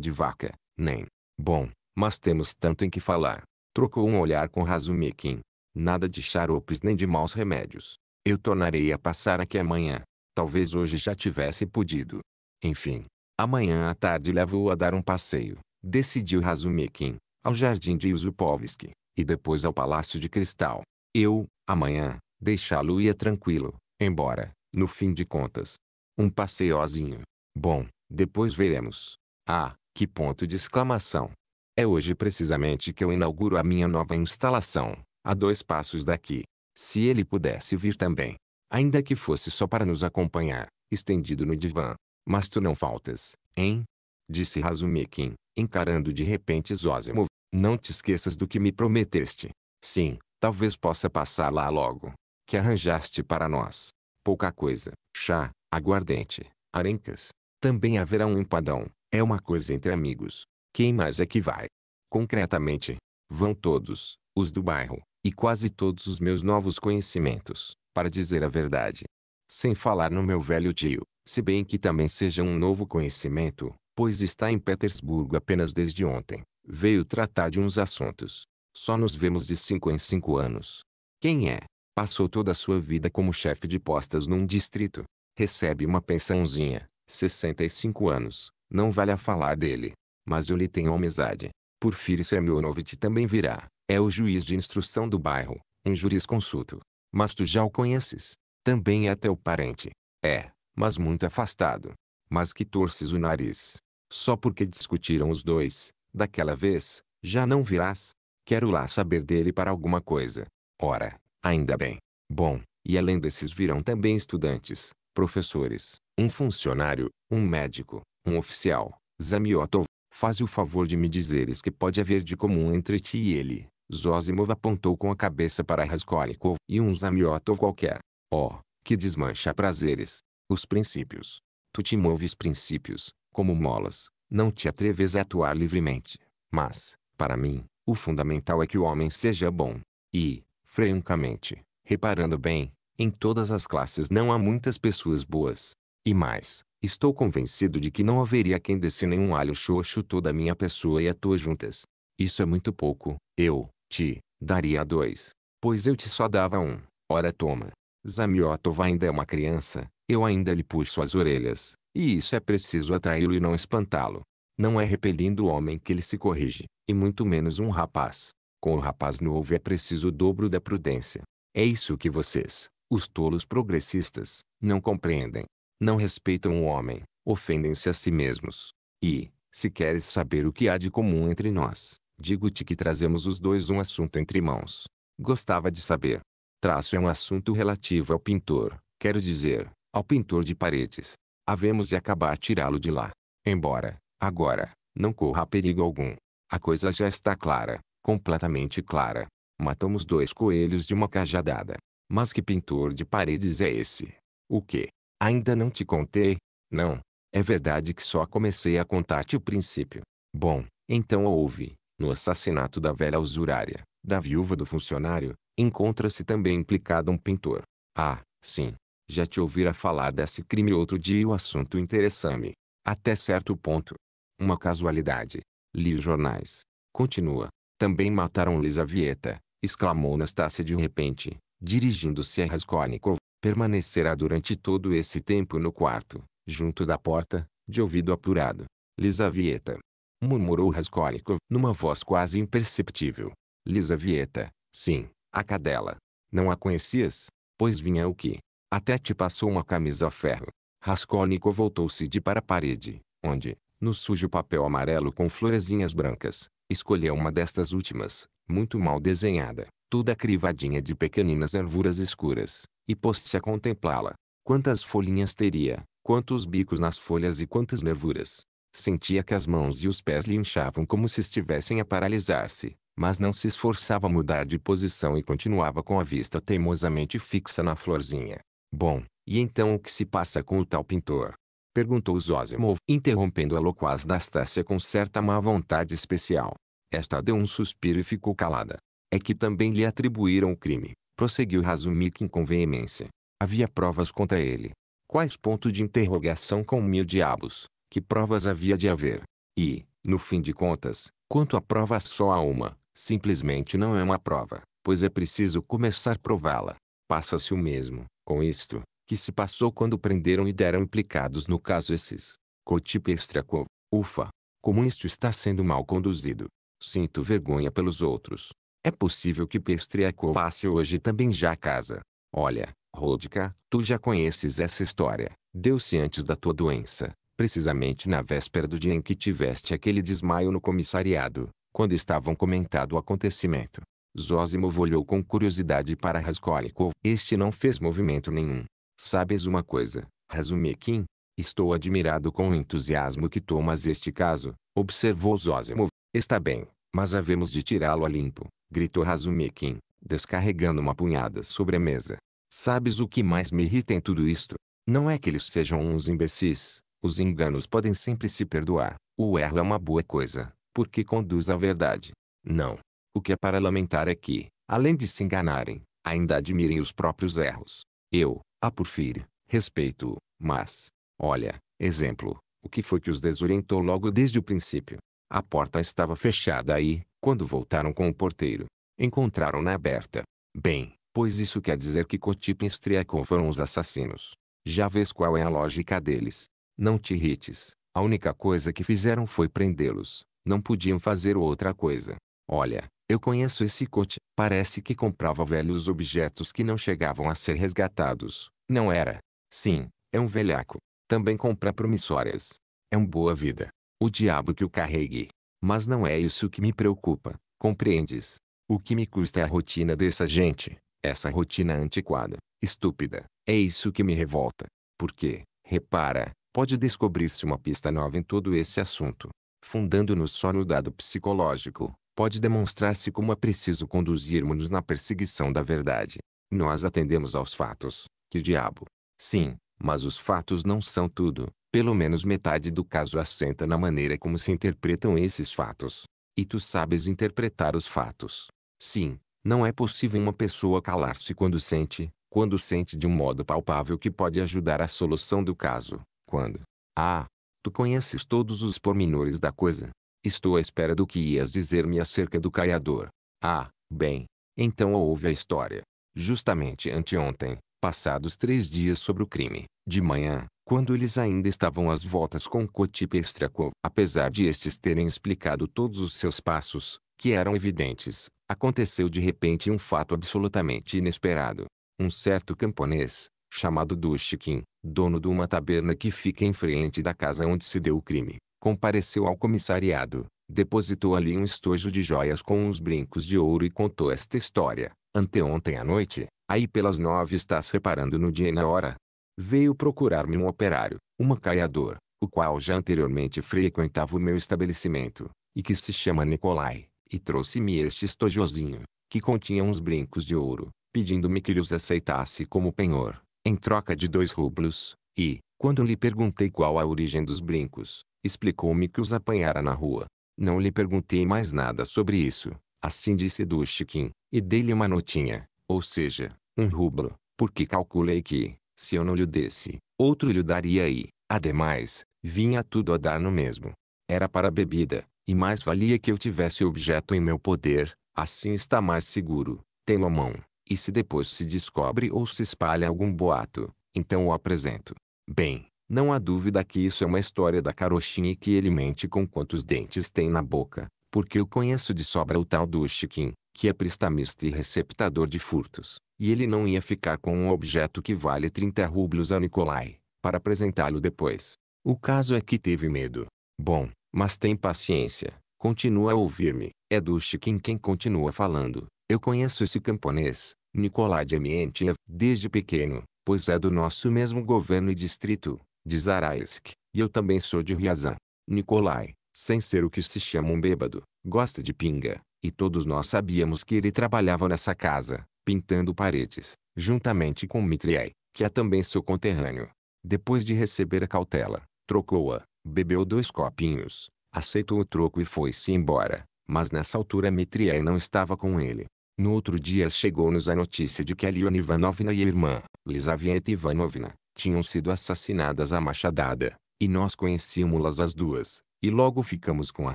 de vaca, nem. Bom, mas temos tanto em que falar. Trocou um olhar com Razumikin. Nada de xaropes nem de maus remédios. Eu tornarei a passar aqui amanhã. Talvez hoje já tivesse podido. Enfim, amanhã à tarde levo-o a dar um passeio. Decidiu Razumikin, ao jardim de Yusupovski, e depois ao Palácio de Cristal. Eu, amanhã, deixá-lo ia é tranquilo, Embora, no fim de contas, um passeiozinho. Bom, depois veremos. Ah, que ponto de exclamação. É hoje precisamente que eu inauguro a minha nova instalação, a dois passos daqui. Se ele pudesse vir também, ainda que fosse só para nos acompanhar, estendido no divã. Mas tu não faltas, hein? Disse Razumikin, encarando de repente Zózimo. Não te esqueças do que me prometeste. Sim, talvez possa passar lá logo que arranjaste para nós. Pouca coisa, chá, aguardente, arencas. Também haverá um empadão, é uma coisa entre amigos. Quem mais é que vai? Concretamente, vão todos, os do bairro, e quase todos os meus novos conhecimentos, para dizer a verdade. Sem falar no meu velho tio, se bem que também seja um novo conhecimento, pois está em Petersburgo apenas desde ontem. Veio tratar de uns assuntos. Só nos vemos de cinco em cinco anos. Quem é? Passou toda a sua vida como chefe de postas num distrito. Recebe uma pensãozinha, 65 anos, não vale a falar dele. Mas eu lhe tenho amizade. Porfírio Semionovitch também virá. É o juiz de instrução do bairro, um jurisconsulto. Mas tu já o conheces. Também é teu parente. É, mas muito afastado. Mas que torces o nariz. Só porque discutiram os dois, daquela vez, já não virás. Quero lá saber dele para alguma coisa. Ora, Ainda bem. Bom, e além desses virão também estudantes, professores, um funcionário, um médico, um oficial. Zamiotov, faz o favor de me dizeres que pode haver de comum entre ti e ele. Zosimov apontou com a cabeça para Raskolnikov e um Zamiotov qualquer. Oh, que desmancha prazeres. Os princípios. Tu te moves princípios, como molas. Não te atreves a atuar livremente. Mas, para mim, o fundamental é que o homem seja bom. E, Francamente, reparando bem, em todas as classes não há muitas pessoas boas. E mais, estou convencido de que não haveria quem desse nenhum alho xoxo toda a minha pessoa e a tua juntas. Isso é muito pouco, eu, te, daria dois. Pois eu te só dava um. Ora toma. Zamiotov ainda é uma criança, eu ainda lhe puxo as orelhas, e isso é preciso atraí-lo e não espantá-lo. Não é repelindo o homem que ele se corrige, e muito menos um rapaz. Com o rapaz novo é preciso o dobro da prudência. É isso que vocês, os tolos progressistas, não compreendem. Não respeitam o homem, ofendem-se a si mesmos. E, se queres saber o que há de comum entre nós, digo-te que trazemos os dois um assunto entre mãos. Gostava de saber. Traço é um assunto relativo ao pintor, quero dizer, ao pintor de paredes. Havemos de acabar tirá-lo de lá. Embora, agora, não corra perigo algum. A coisa já está clara completamente clara. Matamos dois coelhos de uma cajadada. Mas que pintor de paredes é esse? O que? Ainda não te contei? Não. É verdade que só comecei a contar-te o princípio. Bom, então houve, no assassinato da velha usurária, da viúva do funcionário, encontra-se também implicado um pintor. Ah, sim. Já te ouvira falar desse crime outro dia e o assunto interessa-me. Até certo ponto. Uma casualidade. Li os jornais. Continua. Também mataram Lisavieta, exclamou Nastácia de repente, dirigindo-se a Raskolnikov. Permanecerá durante todo esse tempo no quarto, junto da porta, de ouvido apurado. Lisavieta. Murmurou Raskolnikov numa voz quase imperceptível. Lisavieta, sim, a cadela. Não a conhecias? Pois vinha o que? Até te passou uma camisa a ferro. Raskolnikov voltou-se de para a parede, onde, no sujo papel amarelo com florezinhas brancas, Escolheu uma destas últimas, muito mal desenhada, toda crivadinha de pequeninas nervuras escuras, e pôs-se a contemplá-la. Quantas folhinhas teria, quantos bicos nas folhas e quantas nervuras. Sentia que as mãos e os pés lhe inchavam como se estivessem a paralisar-se, mas não se esforçava a mudar de posição e continuava com a vista teimosamente fixa na florzinha. Bom, e então o que se passa com o tal pintor? Perguntou Zosimov, interrompendo a loquaz da com certa má vontade especial. Esta deu um suspiro e ficou calada. É que também lhe atribuíram o crime, prosseguiu Razumikin com veemência. Havia provas contra ele. Quais ponto de interrogação com mil diabos? Que provas havia de haver? E, no fim de contas, quanto a prova só há uma, simplesmente não é uma prova, pois é preciso começar prová-la. Passa-se o mesmo, com isto, que se passou quando prenderam e deram implicados no caso esses. Cotipe Estriakov, ufa, como isto está sendo mal conduzido. Sinto vergonha pelos outros. É possível que Pestriakov passe hoje também já a casa. Olha, Rodka, tu já conheces essa história. Deu-se antes da tua doença, precisamente na véspera do dia em que tiveste aquele desmaio no comissariado, quando estavam comentado o acontecimento. Zosimov olhou com curiosidade para Raskolnikov. Este não fez movimento nenhum. Sabes uma coisa, Razumekin? Estou admirado com o entusiasmo que tomas este caso, observou Zózimo. Está bem, mas havemos de tirá-lo a limpo, gritou Razumekin, descarregando uma punhada sobre a mesa. Sabes o que mais me irrita em tudo isto? Não é que eles sejam uns imbecis, os enganos podem sempre se perdoar. O erro é uma boa coisa, porque conduz à verdade. Não. O que é para lamentar é que, além de se enganarem, ainda admirem os próprios erros. Eu, a porfir, respeito, mas, olha, exemplo, o que foi que os desorientou logo desde o princípio? A porta estava fechada aí, quando voltaram com o porteiro, encontraram-na aberta. Bem, pois isso quer dizer que Kotip e Striakov foram os assassinos. Já vês qual é a lógica deles. Não te irrites. A única coisa que fizeram foi prendê-los. Não podiam fazer outra coisa. Olha, eu conheço esse cote. Parece que comprava velhos objetos que não chegavam a ser resgatados. Não era. Sim, é um velhaco. Também compra promissórias. É uma boa vida. O diabo que o carregue. Mas não é isso que me preocupa, compreendes? O que me custa é a rotina dessa gente, essa rotina antiquada, estúpida. É isso que me revolta. Porque, repara, pode descobrir-se uma pista nova em todo esse assunto, fundando no solo dado psicológico, pode demonstrar-se como é preciso conduzirmos-nos na perseguição da verdade. Nós atendemos aos fatos, que diabo. Sim, mas os fatos não são tudo. Pelo menos metade do caso assenta na maneira como se interpretam esses fatos. E tu sabes interpretar os fatos. Sim, não é possível uma pessoa calar-se quando sente, quando sente de um modo palpável que pode ajudar à solução do caso, quando. Ah, tu conheces todos os pormenores da coisa, Estou à espera do que ias dizer-me acerca do caiador. Ah, bem. Então ouve a história. Justamente anteontem, passados três dias sobre o crime, de manhã, quando eles ainda estavam às voltas com Kotip e Strakov, apesar de estes terem explicado todos os seus passos, que eram evidentes, aconteceu de repente um fato absolutamente inesperado. Um certo camponês, chamado Dushkin, dono de uma taberna que fica em frente da casa onde se deu o crime, Compareceu ao comissariado, depositou ali um estojo de joias com uns brincos de ouro e contou esta história. Anteontem à noite, aí pelas nove estás reparando no dia e na hora. Veio procurar-me um operário, um macaiador, o qual já anteriormente frequentava o meu estabelecimento, e que se chama Nicolai, e trouxe-me este estojozinho, que continha uns brincos de ouro, pedindo-me que lhe os aceitasse como penhor, em troca de dois rublos, e, quando lhe perguntei qual a origem dos brincos, explicou-me que os apanhara na rua. Não lhe perguntei mais nada sobre isso, assim disse Dushkin, e dei-lhe uma notinha, ou seja, um rublo, porque calculei que, se eu não lhe desse, outro lhe daria e, ademais, vinha tudo a dar no mesmo. Era para bebida, e mais valia que eu tivesse o objeto em meu poder, assim está mais seguro, tenho a mão, e se depois se descobre ou se espalha algum boato, então o apresento. Bem, não há dúvida que isso é uma história da carochinha e que ele mente com quantos dentes tem na boca, porque eu conheço de sobra o tal do Chiquim, que é prestamista e receptador de furtos, e ele não ia ficar com um objeto que vale 30 rublos a Nicolai, para apresentá-lo depois. O caso é que teve medo. Bom, mas tem paciência, continua a ouvir-me, é do Chiquim quem continua falando. Eu conheço esse camponês, Nicolai de Amientiev, desde pequeno, pois é do nosso mesmo governo e distrito, de Zaraisk, e eu também sou de Riazan. Nikolai, sem ser o que se chama um bêbado, gosta de pinga, e todos nós sabíamos que ele trabalhava nessa casa, pintando paredes, juntamente com Mitriei, que é também seu conterrâneo. Depois de receber a cautela, trocou-a, bebeu dois copinhos, aceitou o troco e foi-se embora, mas nessa altura Mitriei não estava com ele. No outro dia chegou-nos a notícia de que a Liona Ivanovna e a irmã, Lizaveta Ivanovna, tinham sido assassinadas à machadada, e nós conhecíamos-las as duas, e logo ficamos com a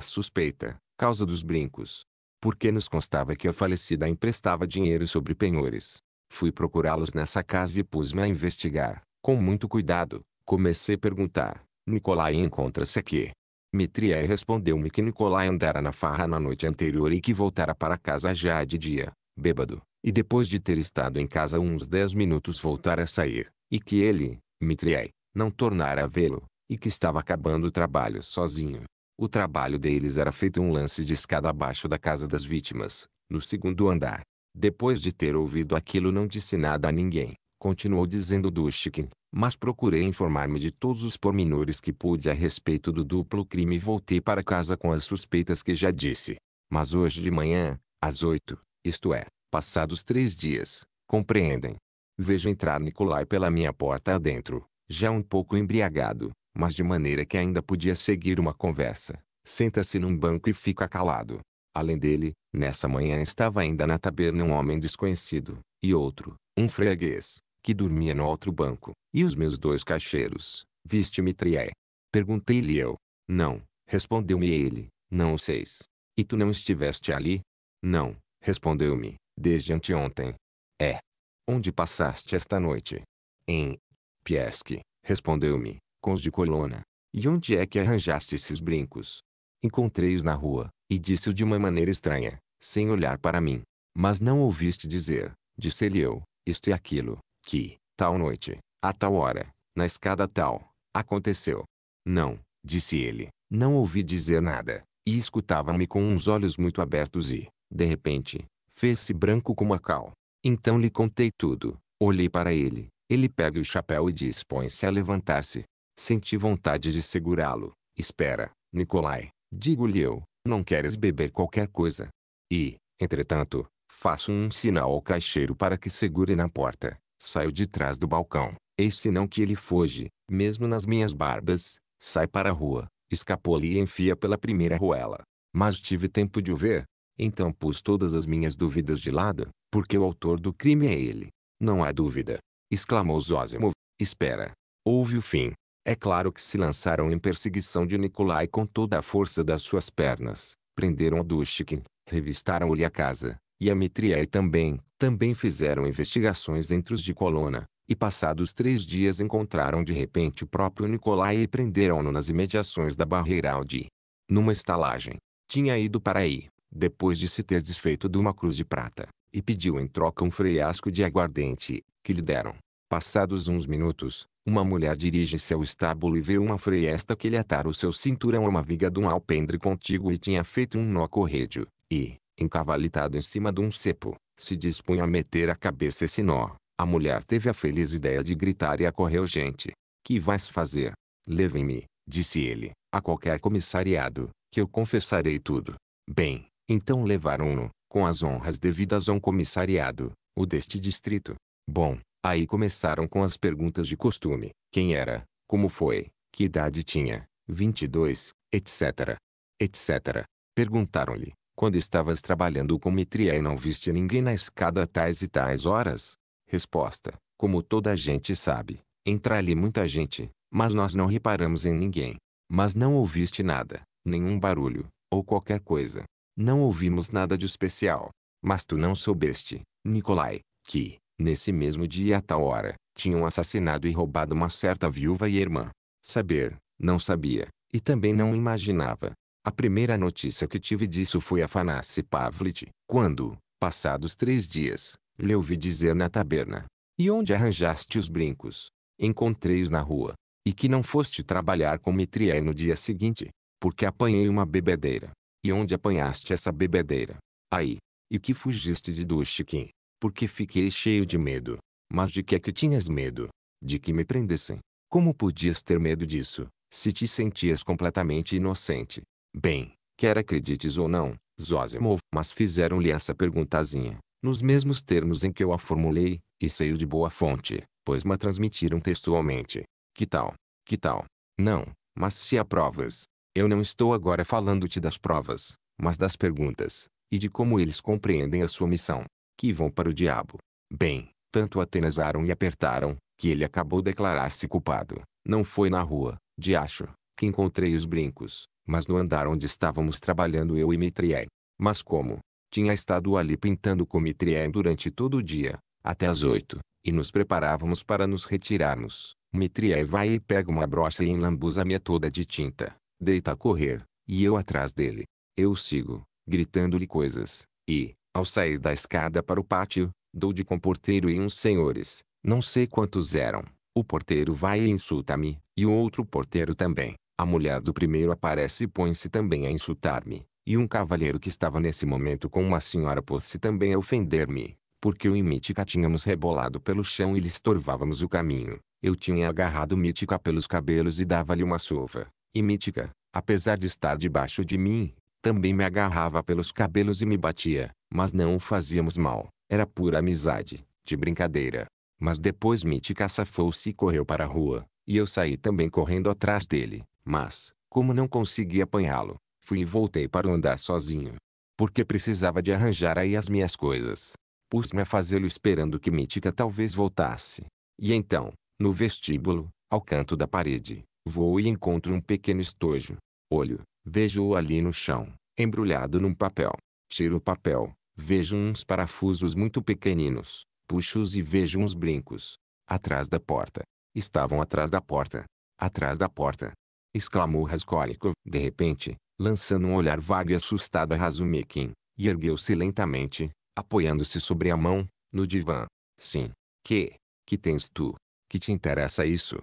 suspeita, causa dos brincos. Porque nos constava que a falecida emprestava dinheiro sobre penhores. Fui procurá-los nessa casa e pus-me a investigar, com muito cuidado. Comecei a perguntar, Nicolai encontra-se aqui? Mitrié respondeu-me que Nicolai andara na farra na noite anterior e que voltara para casa já de dia, bêbado, e depois de ter estado em casa uns dez minutos voltara a sair, e que ele, Mitrié, não tornara a vê-lo, e que estava acabando o trabalho sozinho. O trabalho deles era feito um lance de escada abaixo da casa das vítimas, no segundo andar. Depois de ter ouvido aquilo não disse nada a ninguém, Continuou dizendo Dushkin, mas procurei informar-me de todos os pormenores que pude a respeito do duplo crime e voltei para casa com as suspeitas que já disse. Mas hoje de manhã, às oito, isto é, passados três dias, compreendem? Vejo entrar Nicolai pela minha porta adentro, já um pouco embriagado, mas de maneira que ainda podia seguir uma conversa. Senta-se num banco e fica calado. Além dele, nessa manhã estava ainda na taberna um homem desconhecido, e outro, um freguês, que dormia no outro banco, e os meus dois caixeiros, viste-me trié. Perguntei-lhe eu. Não, respondeu-me ele, não o seis. E tu não estiveste ali? Não, respondeu-me, desde anteontem. É. Onde passaste esta noite? Em Piesque, respondeu-me, com os de colona. E onde é que arranjaste esses brincos? Encontrei-os na rua, e disse-o de uma maneira estranha, sem olhar para mim. Mas não ouviste dizer, disse-lhe eu, isto e aquilo que, tal noite, a tal hora, na escada tal, aconteceu. Não, disse ele, não ouvi dizer nada, e escutava-me com uns olhos muito abertos e, de repente, fez-se branco como a cal. Então lhe contei tudo, olhei para ele, ele pega o chapéu e dispõe-se a levantar-se. Senti vontade de segurá-lo. Espera, Nicolai, digo-lhe eu, não queres beber qualquer coisa? E, entretanto, faço um sinal ao caixeiro para que segure na porta. Saio de trás do balcão. Eis senão que ele foge, mesmo nas minhas barbas, sai para a rua, escapou ali e enfia pela primeira ruela. Mas tive tempo de o ver. Então pus todas as minhas dúvidas de lado, porque o autor do crime é ele. Não há dúvida. Exclamou Zózimo. Espera. Houve o fim. É claro que se lançaram em perseguição de Nicolai com toda a força das suas pernas. Prenderam o Dushkin, revistaram-lhe a casa, e Amitria também, também fizeram investigações entre os de Colona, e passados três dias encontraram de repente o próprio Nicolai e prenderam-no nas imediações da barreira Aldi. Numa estalagem, tinha ido para aí, depois de se ter desfeito de uma cruz de prata, e pediu em troca um freiasco de aguardente, que lhe deram. Passados uns minutos, uma mulher dirige-se ao estábulo e vê uma freesta que lhe atara o seu cinturão a é uma viga de um alpendre contíguo e tinha feito um nó corrédio, e, encavalitado em cima de um cepo, se dispunha a meter a cabeça esse nó. A mulher teve a feliz ideia de gritar e acorreu gente. Que vais fazer? Levem-me, disse ele, a qualquer comissariado, que eu confessarei tudo. Bem, então levaram-no, com as honras devidas a um comissariado, o deste distrito. Bom, aí começaram com as perguntas de costume. Quem era? Como foi? Que idade tinha? 22, etc. Etc. Perguntaram-lhe, quando estavas trabalhando com Mitria e não viste ninguém na escada a tais e tais horas? Resposta: Como toda a gente sabe, entra ali muita gente, mas nós não reparamos em ninguém. Mas não ouviste nada, nenhum barulho, ou qualquer coisa. Não ouvimos nada de especial. Mas tu não soubeste, Nicolai, que, nesse mesmo dia a tal hora, tinham assassinado e roubado uma certa viúva e irmã. Saber, não sabia, e também não imaginava, a primeira notícia que tive disso foi a Fanassi Pavlit, quando, passados três dias, lhe ouvi dizer na taberna. E onde arranjaste os brincos? Encontrei-os na rua. E que não foste trabalhar com Mitrié no dia seguinte, porque apanhei uma bebedeira. E onde apanhaste essa bebedeira? Aí. E que fugiste de Dushkin? Porque fiquei cheio de medo. Mas de que é que tinhas medo? De que me prendessem. Como podias ter medo disso, se te sentias completamente inocente? Bem, quer acredites ou não, Zózimo, mas fizeram-lhe essa perguntazinha, nos mesmos termos em que eu a formulei, e saiu de boa fonte, pois me transmitiram textualmente. Que tal? Que tal? Não, mas se há provas. Eu não estou agora falando-te das provas, mas das perguntas, e de como eles compreendem a sua missão, que vão para o diabo. Bem, tanto atenazaram e apertaram, que ele acabou declarar-se culpado. Não foi na rua, de acho, que encontrei os brincos, mas no andar onde estávamos trabalhando eu e Mitrié. Mas como, tinha estado ali pintando com Mitrié durante todo o dia, até as oito, e nos preparávamos para nos retirarmos, Mitrié vai e pega uma brocha e enlambuza-me toda de tinta, deita a correr, e eu atrás dele. Eu sigo, gritando-lhe coisas, e, ao sair da escada para o pátio, dou de com porteiro e uns senhores, não sei quantos eram. O porteiro vai e insulta-me, e o outro porteiro também. A mulher do primeiro aparece e põe-se também a insultar-me, e um cavalheiro que estava nesse momento com uma senhora pôs-se também a ofender-me, porque eu e Mítica tínhamos rebolado pelo chão e lhe estorvávamos o caminho. Eu tinha agarrado Mítica pelos cabelos e dava-lhe uma sova, e Mítica, apesar de estar debaixo de mim, também me agarrava pelos cabelos e me batia, mas não o fazíamos mal, era pura amizade, de brincadeira. Mas depois Mítica safou-se e correu para a rua, e eu saí também correndo atrás dele. Mas, como não consegui apanhá-lo, fui e voltei para o andar sozinho. Porque precisava de arranjar aí as minhas coisas. Pus-me a fazê-lo esperando que Mítica talvez voltasse. E então, no vestíbulo, ao canto da parede, vou e encontro um pequeno estojo. Olho, vejo-o ali no chão, embrulhado num papel. Tiro o papel, vejo uns parafusos muito pequeninos, puxo-os e vejo uns brincos. Atrás da porta. Estavam atrás da porta. Atrás da porta exclamou Raskolnikov, de repente, lançando um olhar vago e assustado a Razumikin, e ergueu-se lentamente, apoiando-se sobre a mão, no divã. Sim. Que? Que tens tu? Que te interessa isso?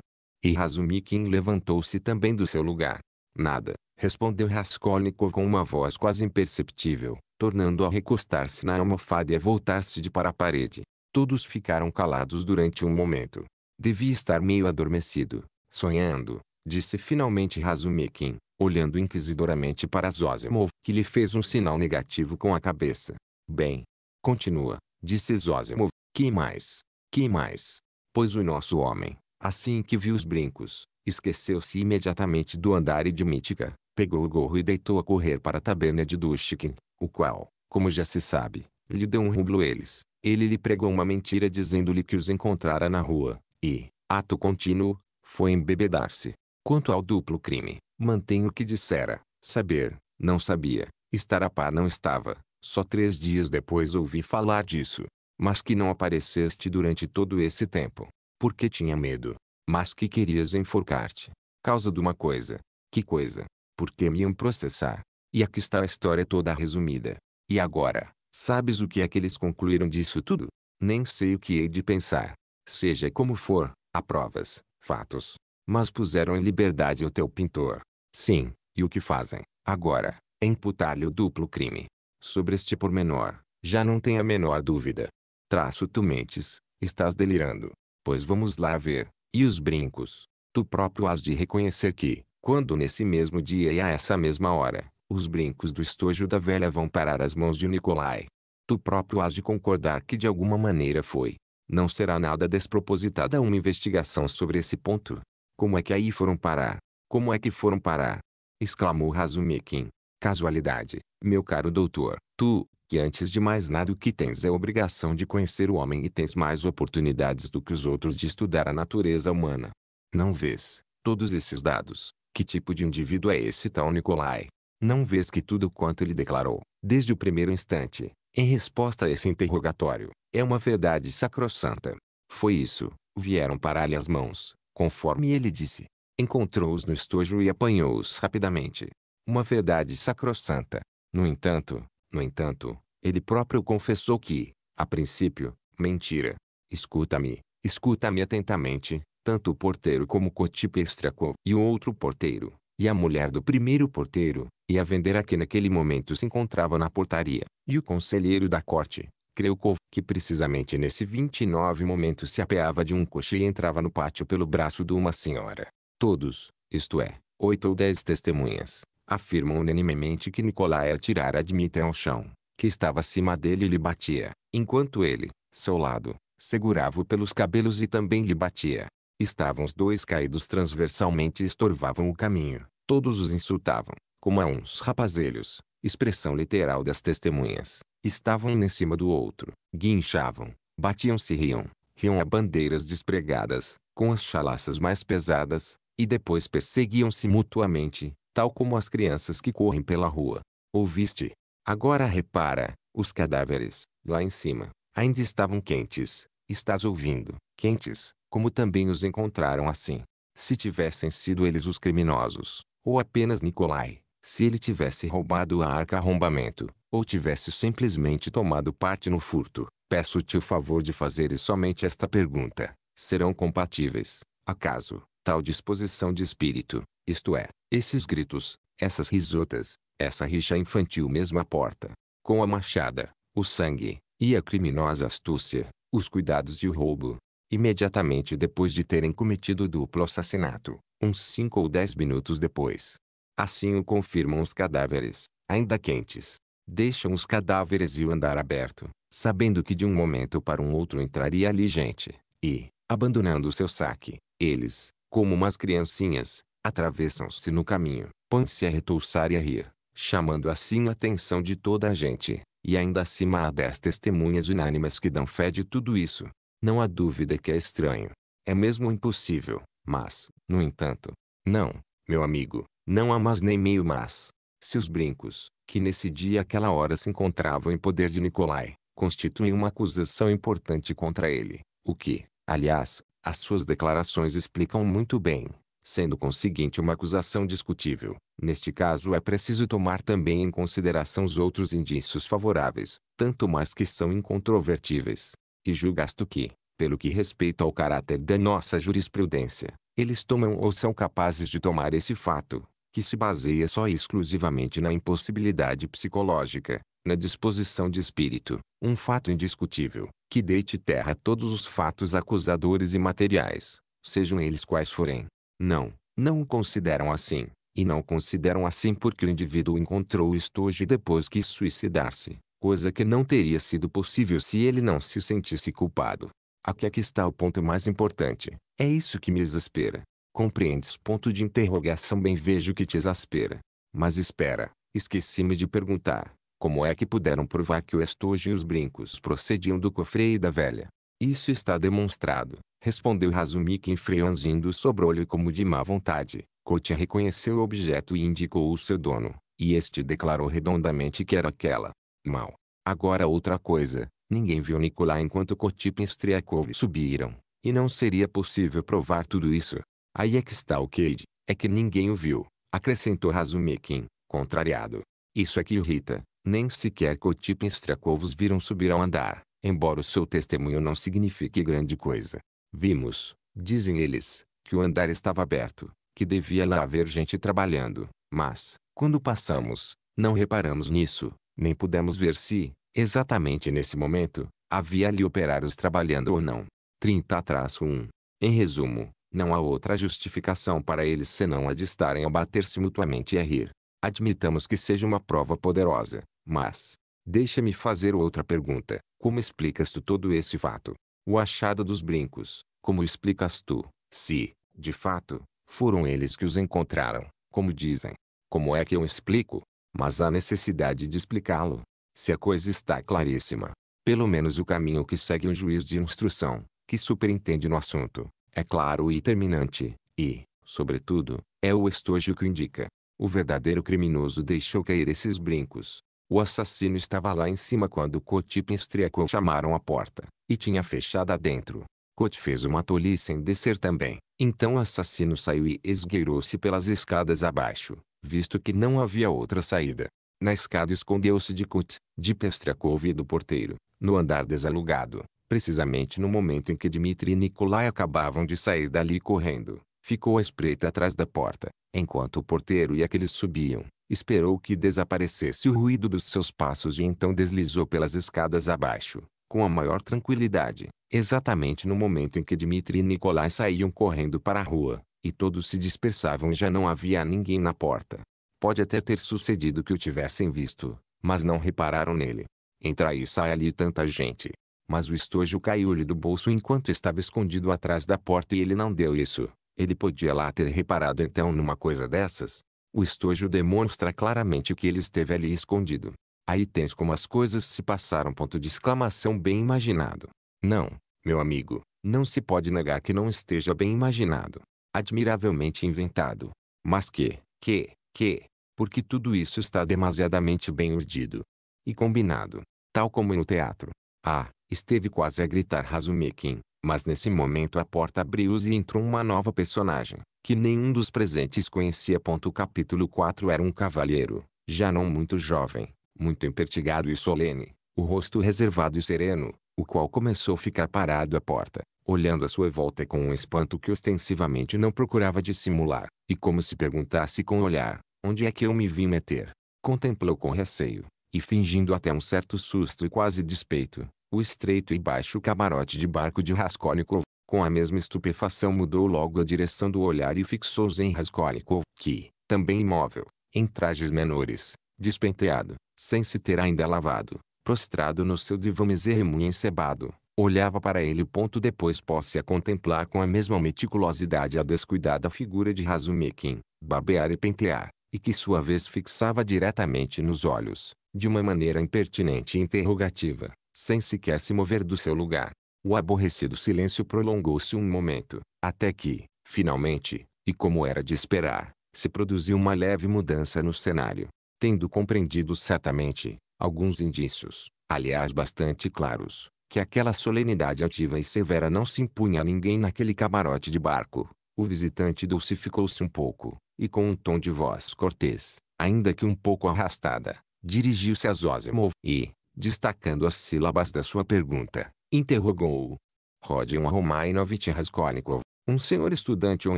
E Razumikin levantou-se também do seu lugar. Nada, respondeu Raskolnikov com uma voz quase imperceptível, tornando a recostar-se na almofada e a voltar-se de para a parede. Todos ficaram calados durante um momento. Devia estar meio adormecido, sonhando, Disse finalmente Razumikin, olhando inquisidoramente para Zosimov, que lhe fez um sinal negativo com a cabeça. Bem. Continua, disse Zosimov. Que mais? Que mais? Pois o nosso homem, assim que viu os brincos, esqueceu-se imediatamente do andar e de Mítica, pegou o gorro e deitou a correr para a taberna de Dushkin, o qual, como já se sabe, lhe deu um rublo eles. Ele lhe pregou uma mentira dizendo-lhe que os encontrara na rua, e, ato contínuo, foi embebedar-se. Quanto ao duplo crime, mantenho que dissera, saber, não sabia, estar a par não estava, só três dias depois ouvi falar disso, mas que não apareceste durante todo esse tempo, porque tinha medo, mas que querias enforcar-te, causa de uma coisa, que coisa, porque me iam processar, e aqui está a história toda resumida, e agora, sabes o que é que eles concluíram disso tudo? Nem sei o que hei de pensar, seja como for, há provas, fatos, mas puseram em liberdade o teu pintor. Sim, e o que fazem, agora, é imputar-lhe o duplo crime. Sobre este pormenor, já não tem a menor dúvida. Traço tu mentes, estás delirando. Pois vamos lá ver, e os brincos? Tu próprio has de reconhecer que, quando nesse mesmo dia e a essa mesma hora, os brincos do estojo da velha vão parar às mãos de Nicolai. Tu próprio has de concordar que de alguma maneira foi. Não será nada despropositada uma investigação sobre esse ponto, como é que aí foram parar? Como é que foram parar? Exclamou Razumikin. Casualidade, meu caro doutor, tu, que antes de mais nada o que tens é a obrigação de conhecer o homem e tens mais oportunidades do que os outros de estudar a natureza humana. Não vês, todos esses dados, que tipo de indivíduo é esse tal Nicolai? Não vês que tudo quanto ele declarou, desde o primeiro instante, em resposta a esse interrogatório, é uma verdade sacrossanta. Foi isso, vieram parar-lhe as mãos, conforme ele disse. Encontrou-os no estojo e apanhou-os rapidamente. Uma verdade sacrossanta. No entanto, no entanto, ele próprio confessou que, a princípio, mentira. Escuta-me, escuta-me atentamente, tanto o porteiro como Kotip Estrakov e o outro porteiro, e a mulher do primeiro porteiro, e a vendera que naquele momento se encontrava na portaria, e o conselheiro da corte, Kreukov, que precisamente nesse 29 momento se apeava de um coche e entrava no pátio pelo braço de uma senhora. Todos, isto é, oito ou dez testemunhas, afirmam unanimemente que Nikolai atirara Dmitry ao chão, que estava acima dele e lhe batia, enquanto ele, seu lado, segurava-o pelos cabelos e também lhe batia. Estavam os dois caídos transversalmente e estorvavam o caminho. Todos os insultavam, como a uns rapazelhos, expressão literal das testemunhas, estavam um em cima do outro, guinchavam, batiam-se e riam, riam a bandeiras despregadas, com as chalaças mais pesadas, e depois perseguiam-se mutuamente, tal como as crianças que correm pela rua. Ouviste? Agora repara, os cadáveres, lá em cima, ainda estavam quentes, estás ouvindo, quentes, como também os encontraram assim. Se tivessem sido eles os criminosos, ou apenas Nicolai, se ele tivesse roubado a arca arrombamento, ou tivesse simplesmente tomado parte no furto, peço-te o favor de fazeres somente esta pergunta. Serão compatíveis, acaso, tal disposição de espírito, isto é, esses gritos, essas risotas, essa rixa infantil mesmo à porta, com a machada, o sangue, e a criminosa astúcia, os cuidados e o roubo, imediatamente depois de terem cometido o duplo assassinato, uns cinco ou dez minutos depois, Assim o confirmam os cadáveres, ainda quentes. Deixam os cadáveres e o andar aberto, sabendo que de um momento para um outro entraria ali gente. E, abandonando o seu saque, eles, como umas criancinhas, atravessam-se no caminho, põem-se a retouçar e a rir, chamando assim a atenção de toda a gente, e ainda acima há dez testemunhas unânimes que dão fé de tudo isso. Não há dúvida que é estranho. É mesmo impossível, mas, no entanto, não, meu amigo, não há mais nem meio mais. Se os brincos, que nesse dia e aquela hora se encontravam em poder de Nicolai, constituem uma acusação importante contra ele, o que, aliás, as suas declarações explicam muito bem, sendo conseguinte uma acusação discutível. Neste caso é preciso tomar também em consideração os outros indícios favoráveis, tanto mais que são incontrovertíveis. E julgasto que, pelo que respeita ao caráter da nossa jurisprudência, eles tomam ou são capazes de tomar esse fato, que se baseia só e exclusivamente na impossibilidade psicológica, na disposição de espírito, um fato indiscutível, que deite terra a todos os fatos acusadores e materiais, sejam eles quais forem. Não, não o consideram assim, e não o consideram assim porque o indivíduo encontrou estojo e depois quis suicidar-se, coisa que não teria sido possível se ele não se sentisse culpado. Aqui é que está o ponto mais importante. É isso que me desespera. Compreendes ponto de interrogação bem vejo que te exaspera. Mas espera, esqueci-me de perguntar. Como é que puderam provar que o estojo e os brincos procediam do cofre e da velha? Isso está demonstrado, respondeu Razumik enfreanzindo o sobrolho como de má vontade. Kotia reconheceu o objeto e indicou o seu dono, e este declarou redondamente que era aquela. Mal. Agora outra coisa, ninguém viu Nicolai enquanto Kotip e Striakov subiram, e não seria possível provar tudo isso, Aí é que está o Cade, é que ninguém o viu, acrescentou Razumikin, contrariado. Isso é que irrita, nem sequer Kotip e Strakovos viram subir ao andar, embora o seu testemunho não signifique grande coisa. Vimos, dizem eles, que o andar estava aberto, que devia lá haver gente trabalhando, mas, quando passamos, não reparamos nisso, nem pudemos ver se, exatamente nesse momento, havia ali operários trabalhando ou não. 30-1. Em resumo, não há outra justificação para eles senão a de estarem a bater-se mutuamente e a rir. Admitamos que seja uma prova poderosa, mas, deixa-me fazer outra pergunta. Como explicas tu todo esse fato? O achado dos brincos, como explicas tu, se, de fato, foram eles que os encontraram, como dizem? Como é que eu explico? Mas há necessidade de explicá-lo. Se a coisa está claríssima, pelo menos o caminho que segue é um juiz de instrução, que superintende no assunto, é claro e terminante, e, sobretudo, é o estojo que o indica. O verdadeiro criminoso deixou cair esses brincos. O assassino estava lá em cima quando Coti e Striaco chamaram a porta, e tinha fechada dentro. Coti fez uma tolice em descer também. Então o assassino saiu e esgueirou-se pelas escadas abaixo, visto que não havia outra saída. Na escada escondeu-se de Kut, de Pestriakov e do porteiro, no andar desalugado. Precisamente no momento em que Dmitri e Nikolai acabavam de sair dali correndo, ficou à espreita atrás da porta, enquanto o porteiro e aqueles subiam. Esperou que desaparecesse o ruído dos seus passos e então deslizou pelas escadas abaixo, com a maior tranquilidade, exatamente no momento em que Dmitri e Nikolai saíam correndo para a rua, e todos se dispersavam e já não havia ninguém na porta. Pode até ter sucedido que o tivessem visto, mas não repararam nele. Entra e sai ali tanta gente, mas o estojo caiu-lhe do bolso enquanto estava escondido atrás da porta e ele não deu isso. Ele podia lá ter reparado então numa coisa dessas. O estojo demonstra claramente o que ele esteve ali escondido. Aí tens como as coisas se passaram. Ponto de exclamação bem imaginado. Não, meu amigo, não se pode negar que não esteja bem imaginado. Admiravelmente inventado. Mas que, que, que, porque tudo isso está demasiadamente bem urdido. E combinado. Tal como no teatro. Ah, esteve quase a gritar Razumikin, mas nesse momento a porta abriu-se e entrou uma nova personagem, que nenhum dos presentes conhecia. O capítulo 4 era um cavalheiro, já não muito jovem, muito impertigado e solene, o rosto reservado e sereno, o qual começou a ficar parado à porta, olhando à sua volta com um espanto que ostensivamente não procurava dissimular, e como se perguntasse com o olhar, onde é que eu me vim meter? Contemplou com receio, e fingindo até um certo susto e quase despeito, o estreito e baixo camarote de barco de Raskolnikov, com a mesma estupefação mudou logo a direção do olhar e fixou-se em Raskolnikov, que, também imóvel, em trajes menores, despenteado, sem se ter ainda lavado, prostrado no seu divã misérrimo e encebado, olhava para ele ponto depois posse a contemplar com a mesma meticulosidade a descuidada figura de Razumikin, babear e pentear, e que sua vez fixava diretamente nos olhos, de uma maneira impertinente e interrogativa, sem sequer se mover do seu lugar. O aborrecido silêncio prolongou-se um momento, até que, finalmente, e como era de esperar, se produziu uma leve mudança no cenário, tendo compreendido certamente, alguns indícios, aliás bastante claros, que aquela solenidade ativa e severa não se impunha a ninguém naquele camarote de barco. O visitante dulcificou-se um pouco, e com um tom de voz cortês, ainda que um pouco arrastada, Dirigiu-se a Zosimov e, destacando as sílabas da sua pergunta, interrogou-o. Rodion Romainovich Raskolnikov, um senhor estudante ou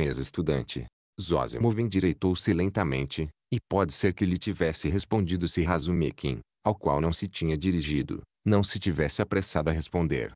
ex-estudante. Zosimov endireitou-se lentamente, e pode ser que lhe tivesse respondido se Razumikin, ao qual não se tinha dirigido, não se tivesse apressado a responder.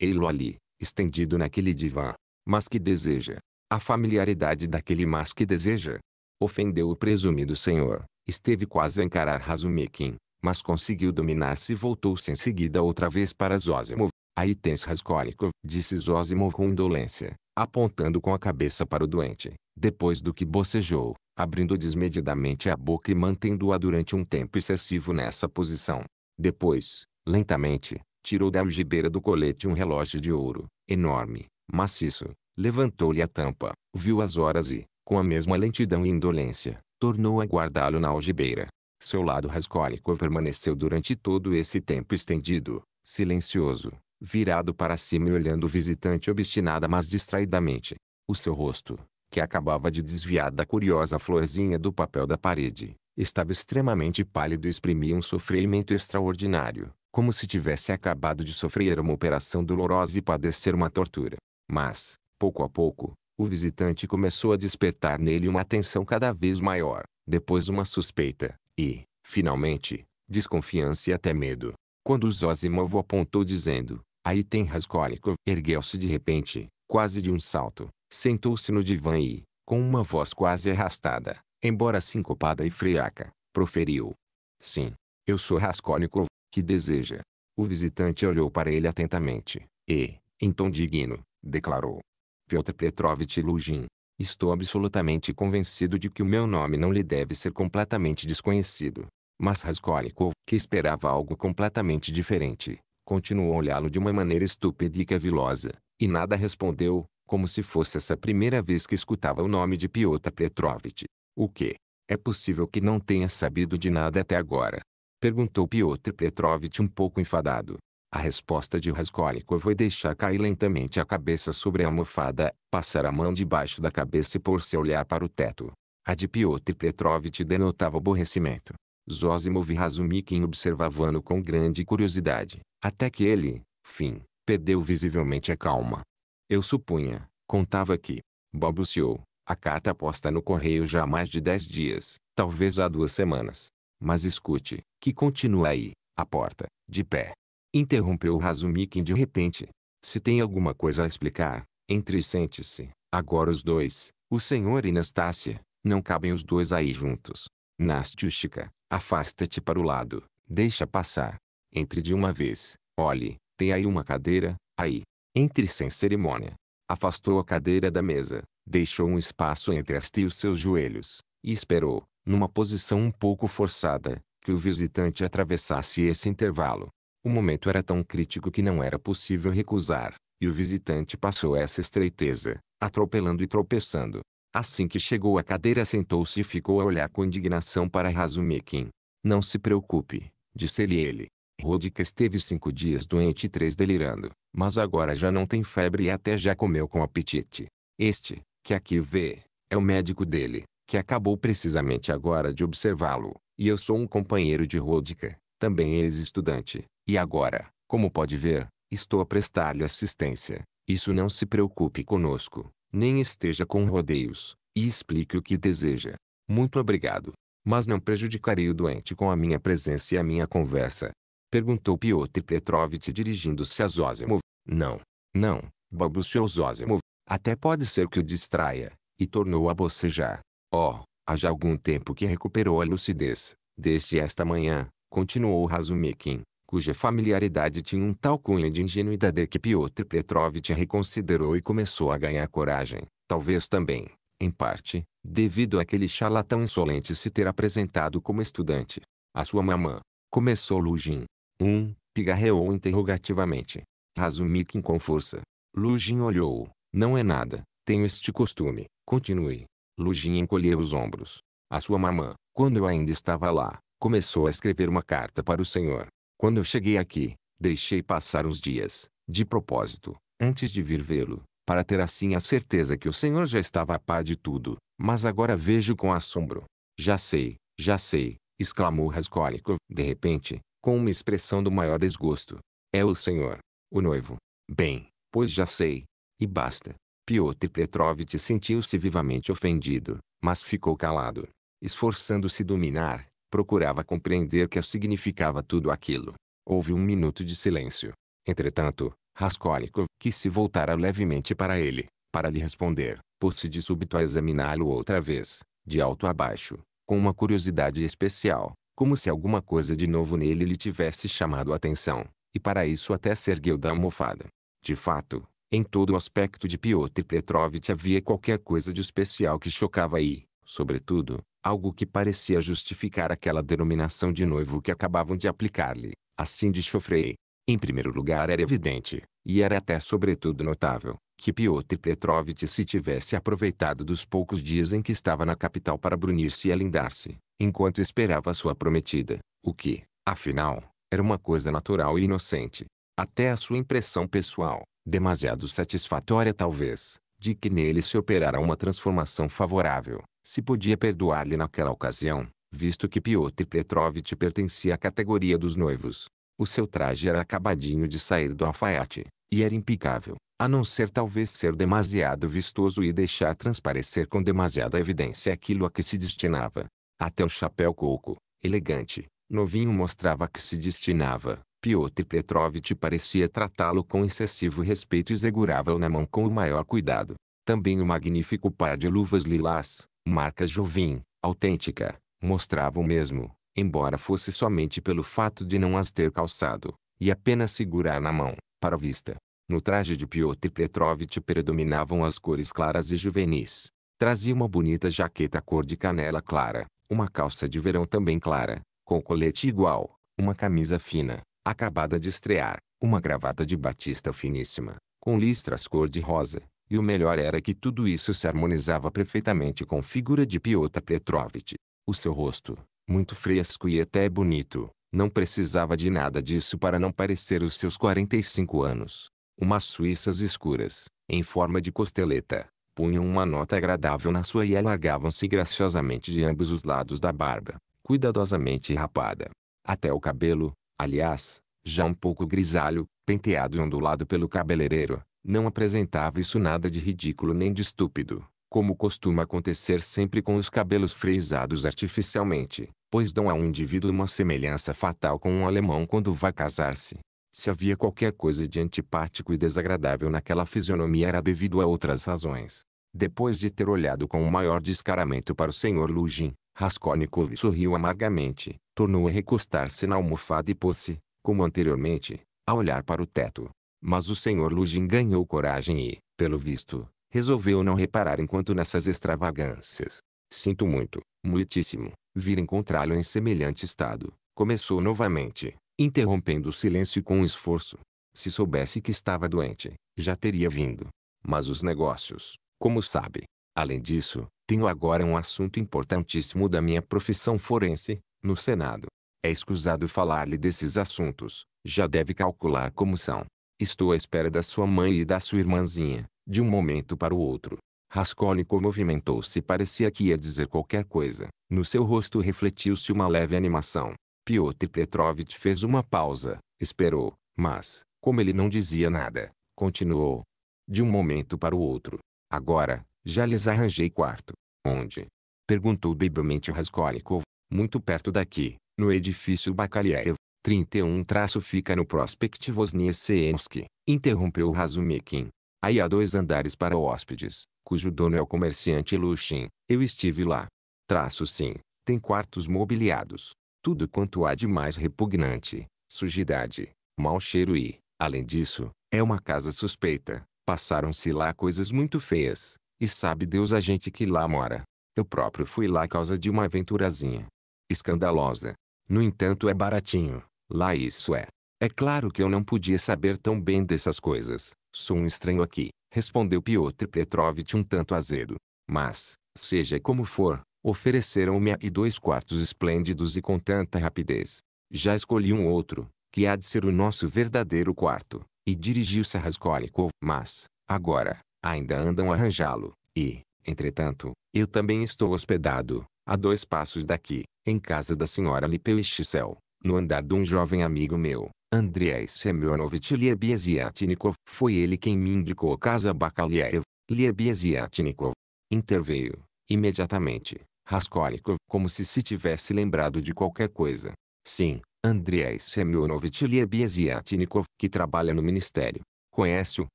Ei-lo ali, estendido naquele divã. Mas que deseja? A familiaridade daquele mas que deseja? Ofendeu o presumido senhor, Esteve quase a encarar Razumikin, mas conseguiu dominar-se e voltou-se em seguida outra vez para Zosimov. Aí tens Raskolnikov, disse Zosimov com indolência, apontando com a cabeça para o doente, depois do que bocejou, abrindo desmedidamente a boca e mantendo-a durante um tempo excessivo nessa posição. Depois, lentamente, tirou da algibeira do colete um relógio de ouro, enorme, maciço, levantou-lhe a tampa, viu as horas e, com a mesma lentidão e indolência, tornou a guardá-lo na algibeira. Seu lado rascólico permaneceu durante todo esse tempo estendido, silencioso, virado para cima e olhando o visitante obstinada mas distraidamente. O seu rosto, que acabava de desviar da curiosa florzinha do papel da parede, estava extremamente pálido e exprimia um sofrimento extraordinário, como se tivesse acabado de sofrer uma operação dolorosa e padecer uma tortura. Mas, pouco a pouco, o visitante começou a despertar nele uma atenção cada vez maior, depois uma suspeita, e, finalmente, desconfiança e até medo. Quando Zosimov apontou dizendo, aí tem Raskolnikov, ergueu-se de repente, quase de um salto, sentou-se no divã e, com uma voz quase arrastada, embora sincopada e friaca, proferiu. Sim, eu sou Raskolnikov, que deseja. O visitante olhou para ele atentamente, e, em tom digno, declarou, Piotr Petrovich Lugin. Estou absolutamente convencido de que o meu nome não lhe deve ser completamente desconhecido. Mas Raskolnikov, que esperava algo completamente diferente, continuou a olhá-lo de uma maneira estúpida e cavilosa, e nada respondeu, como se fosse essa primeira vez que escutava o nome de Piotr Petrovich. O que? É possível que não tenha sabido de nada até agora? Perguntou Piotr Petrovich um pouco enfadado. A resposta de Raskolnikov foi deixar cair lentamente a cabeça sobre a almofada, passar a mão debaixo da cabeça e pôr se a olhar para o teto. A de Piotr Petrovitch denotava aborrecimento. Zosimov e Razumikin observavam-no com grande curiosidade, até que ele, fim, perdeu visivelmente a calma. Eu supunha, contava que, balbuciou, a carta posta no correio já há mais de dez dias, talvez há duas semanas. Mas escute, que continua aí, à porta, de pé. Interrompeu Razumikin de repente. Se tem alguma coisa a explicar, entre e sente-se. Agora os dois, o senhor e Nastácia, não cabem os dois aí juntos. Nastiushka, afasta-te para o lado, deixa passar. Entre de uma vez, olhe, tem aí uma cadeira, aí. Entre sem cerimônia. Afastou a cadeira da mesa, deixou um espaço entre esta e os seus joelhos, e esperou, numa posição um pouco forçada, que o visitante atravessasse esse intervalo. O momento era tão crítico que não era possível recusar, e o visitante passou essa estreiteza, atropelando e tropeçando. Assim que chegou à cadeira sentou-se e ficou a olhar com indignação para Razumikin. Não se preocupe, disse-lhe ele. Rodica esteve cinco dias doente e três delirando, mas agora já não tem febre e até já comeu com apetite. Este, que aqui vê, é o médico dele, que acabou precisamente agora de observá-lo, e eu sou um companheiro de Rodica, também ex-estudante, e agora, como pode ver, estou a prestar-lhe assistência. Isso não se preocupe conosco, nem esteja com rodeios, e explique o que deseja. Muito obrigado. Mas não prejudicarei o doente com a minha presença e a minha conversa. Perguntou Piotr Petrovitch dirigindo-se a Zózimov. Não, não, balbuciou Zózimov. Até pode ser que o distraia, e tornou a bocejar. Oh, há já algum tempo que recuperou a lucidez. Desde esta manhã, continuou Razumikin, cuja familiaridade tinha um tal cunho de ingenuidade que Piotr Petrovitch reconsiderou e começou a ganhar coragem, talvez também, em parte, devido àquele charlatão insolente se ter apresentado como estudante. A sua mamã, começou Lugin. Um, pigarreou interrogativamente. Razumikin com força. Lugin olhou. Não é nada, tenho este costume, continue. Lugin encolheu os ombros. A sua mamã, quando eu ainda estava lá, começou a escrever uma carta para o senhor. Quando eu cheguei aqui, deixei passar uns dias, de propósito, antes de vir vê-lo, para ter assim a certeza que o Senhor já estava a par de tudo, mas agora vejo com assombro. Já sei, já sei, exclamou Raskolnikov, de repente, com uma expressão do maior desgosto. É o Senhor, o noivo. Bem, pois já sei. E basta. Piotr Petrovitch sentiu-se vivamente ofendido, mas ficou calado, esforçando-se dominar, procurava compreender que significava tudo aquilo. Houve um minuto de silêncio. Entretanto, Raskolnikov, que se voltara levemente para ele, para lhe responder, pôs-se de súbito a examiná-lo outra vez, de alto a baixo, com uma curiosidade especial, como se alguma coisa de novo nele lhe tivesse chamado a atenção, e para isso até se ergueu da almofada. De fato, em todo o aspecto de Piotr Petrovitch havia qualquer coisa de especial que chocava e, sobretudo, algo que parecia justificar aquela denominação de noivo que acabavam de aplicar-lhe, assim de Chofrei. Em primeiro lugar era evidente, e era até sobretudo notável, que Piotr Petrovitch se tivesse aproveitado dos poucos dias em que estava na capital para brunir-se e alindar-se, enquanto esperava sua prometida, o que, afinal, era uma coisa natural e inocente. Até a sua impressão pessoal, demasiado satisfatória talvez, de que nele se operara uma transformação favorável, se podia perdoar-lhe naquela ocasião, visto que Piotr Petrovitch pertencia à categoria dos noivos. O seu traje era acabadinho de sair do alfaiate, e era impecável, a não ser talvez ser demasiado vistoso e deixar transparecer com demasiada evidência aquilo a que se destinava. Até o chapéu coco, elegante, novinho mostrava a que se destinava. Piotr Petrovitch parecia tratá-lo com excessivo respeito e segurava-o na mão com o maior cuidado. Também o magnífico par de luvas lilás, marca Jovim, autêntica, mostrava o mesmo, embora fosse somente pelo fato de não as ter calçado, e apenas segurar na mão, para a vista. No traje de Piotr Petrovitch predominavam as cores claras e juvenis. Trazia uma bonita jaqueta cor de canela clara, uma calça de verão também clara, com colete igual, uma camisa fina, acabada de estrear, uma gravata de batista finíssima, com listras cor de rosa, e o melhor era que tudo isso se harmonizava perfeitamente com a figura de Piotr Petrovitch. O seu rosto, muito fresco e até bonito, não precisava de nada disso para não parecer os seus 45 anos. Umas suíças escuras, em forma de costeleta, punham uma nota agradável na sua e alargavam-se graciosamente de ambos os lados da barba, cuidadosamente rapada. Até o cabelo, aliás, já um pouco grisalho, penteado e ondulado pelo cabeleireiro, não apresentava isso nada de ridículo nem de estúpido, como costuma acontecer sempre com os cabelos frisados artificialmente, pois dão a um indivíduo uma semelhança fatal com um alemão quando vai casar-se. Se havia qualquer coisa de antipático e desagradável naquela fisionomia era devido a outras razões. Depois de ter olhado com o maior descaramento para o senhor Lugin, Raskolnikov sorriu amargamente, tornou a recostar-se na almofada e pôs-se, como anteriormente, a olhar para o teto. Mas o senhor Lugin ganhou coragem e, pelo visto, resolveu não reparar enquanto nessas extravagâncias. Sinto muito, muitíssimo, vir encontrá-lo em semelhante estado. Começou novamente, interrompendo o silêncio com um esforço. Se soubesse que estava doente, já teria vindo. Mas os negócios, como sabe. Além disso, tenho agora um assunto importantíssimo da minha profissão forense, no Senado. É escusado falar-lhe desses assuntos, já deve calcular como são. Estou à espera da sua mãe e da sua irmãzinha. De um momento para o outro. Raskolnikov movimentou-se e parecia que ia dizer qualquer coisa. No seu rosto refletiu-se uma leve animação. Piotr Petrovitch fez uma pausa, esperou, mas, como ele não dizia nada, continuou. De um momento para o outro. Agora, já lhes arranjei quarto. Onde? Perguntou debilmente Raskolnikov. Muito perto daqui, no edifício Bakaliev. 31 traço fica no Prospect Vosniesensky, interrompeu Razumikin. Aí há dois andares para hóspedes, cujo dono é o comerciante Lushin. Eu estive lá. Traço sim, tem quartos mobiliados. Tudo quanto há de mais repugnante, sujidade, mau cheiro e, além disso, é uma casa suspeita. Passaram-se lá coisas muito feias, e sabe Deus a gente que lá mora. Eu próprio fui lá a causa de uma aventurazinha escandalosa. No entanto, é baratinho. Lá isso é. É claro que eu não podia saber tão bem dessas coisas. Sou um estranho aqui, respondeu Piotr Petrovitch um tanto azedo. Mas, seja como for, ofereceram-me aí dois quartos esplêndidos e com tanta rapidez. Já escolhi um outro, que há de ser o nosso verdadeiro quarto, e dirigiu-se a Raskolnikov. Mas, agora, ainda andam a arranjá-lo, e, entretanto, eu também estou hospedado, a dois passos daqui, em casa da senhora Lipeuschicel no andar de um jovem amigo meu, Andrei Semyonovich Liebiesiatnikov, foi ele quem me indicou a casa Bakaliev, Liebiesiatnikov. Interveio, imediatamente, Raskolnikov, como se se tivesse lembrado de qualquer coisa. Sim, Andrei Semyonovich Liebiesiatnikov, que trabalha no ministério. Conhece-o?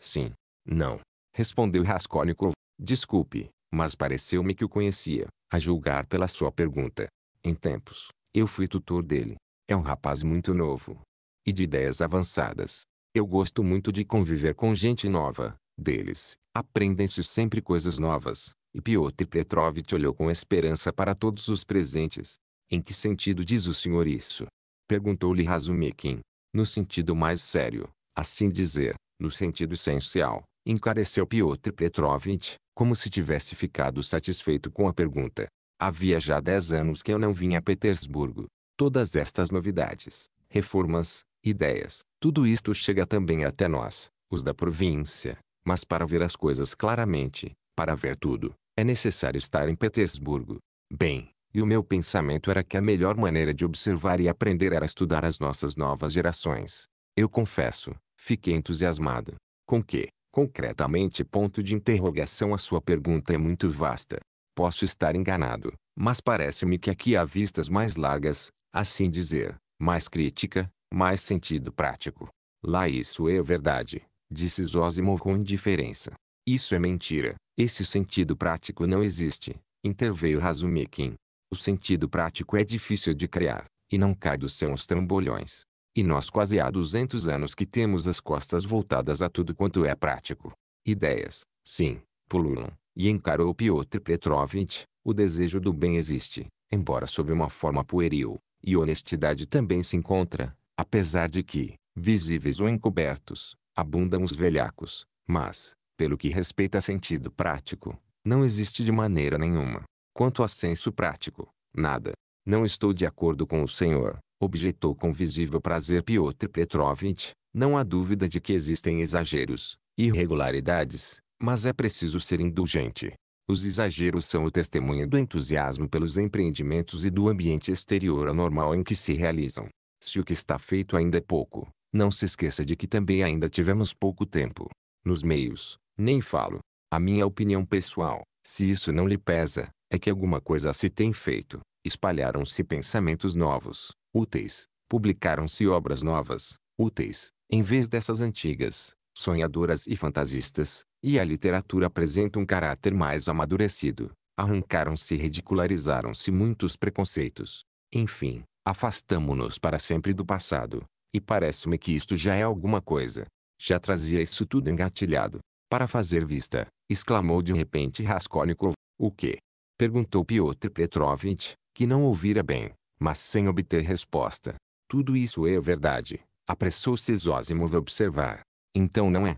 Sim. Não. Respondeu Raskolnikov. Desculpe, mas pareceu-me que o conhecia, a julgar pela sua pergunta. Em tempos, eu fui tutor dele. É um rapaz muito novo. E de ideias avançadas. Eu gosto muito de conviver com gente nova. Deles, aprendem-se sempre coisas novas. E Piotr Petrovitch olhou com esperança para todos os presentes. Em que sentido diz o senhor isso? Perguntou-lhe Razumikin. No sentido mais sério, assim dizer, no sentido essencial, encareceu Piotr Petrovitch, como se tivesse ficado satisfeito com a pergunta. Havia já dez anos que eu não vinha a Petersburgo. Todas estas novidades, reformas, ideias, tudo isto chega também até nós, os da província. Mas para ver as coisas claramente, para ver tudo, é necessário estar em Petersburgo. Bem, e o meu pensamento era que a melhor maneira de observar e aprender era estudar as nossas novas gerações. Eu confesso, fiquei entusiasmado. Com que, concretamente ponto de interrogação a sua pergunta é muito vasta. Posso estar enganado, mas parece-me que aqui há vistas mais largas, assim dizer, mais crítica, mais sentido prático. Lá isso é verdade, disse Zósimo com indiferença. Isso é mentira, esse sentido prático não existe, interveio Razumikin. O sentido prático é difícil de criar, e não cai dos seus trambolhões. E nós quase há 200 anos que temos as costas voltadas a tudo quanto é prático. Ideias, sim, pululam, e encarou Piotr Petrovitch, o desejo do bem existe, embora sob uma forma pueril. E honestidade também se encontra, apesar de que, visíveis ou encobertos, abundam os velhacos, mas, pelo que respeita a sentido prático, não existe de maneira nenhuma. Quanto a senso prático, nada. Não estou de acordo com o senhor, objetou com visível prazer Piotr Petrovitch. Não há dúvida de que existem exageros, irregularidades, mas é preciso ser indulgente. Os exageros são o testemunho do entusiasmo pelos empreendimentos e do ambiente exterior anormal em que se realizam. Se o que está feito ainda é pouco, não se esqueça de que também ainda tivemos pouco tempo. Nos meios, nem falo. A minha opinião pessoal, se isso não lhe pesa, é que alguma coisa se tem feito. Espalharam-se pensamentos novos, úteis. Publicaram-se obras novas, úteis, em vez dessas antigas, sonhadoras e fantasistas, e a literatura apresenta um caráter mais amadurecido. Arrancaram-se e ridicularizaram-se muitos preconceitos. Enfim, afastamo-nos para sempre do passado. E parece-me que isto já é alguma coisa. Já trazia isso tudo engatilhado. Para fazer vista, exclamou de repente Raskolnikov. O quê? Perguntou Piotr Petrovitch, que não ouvira bem, mas sem obter resposta. Tudo isso é verdade. Apressou-se Zosimov a observar. Então não é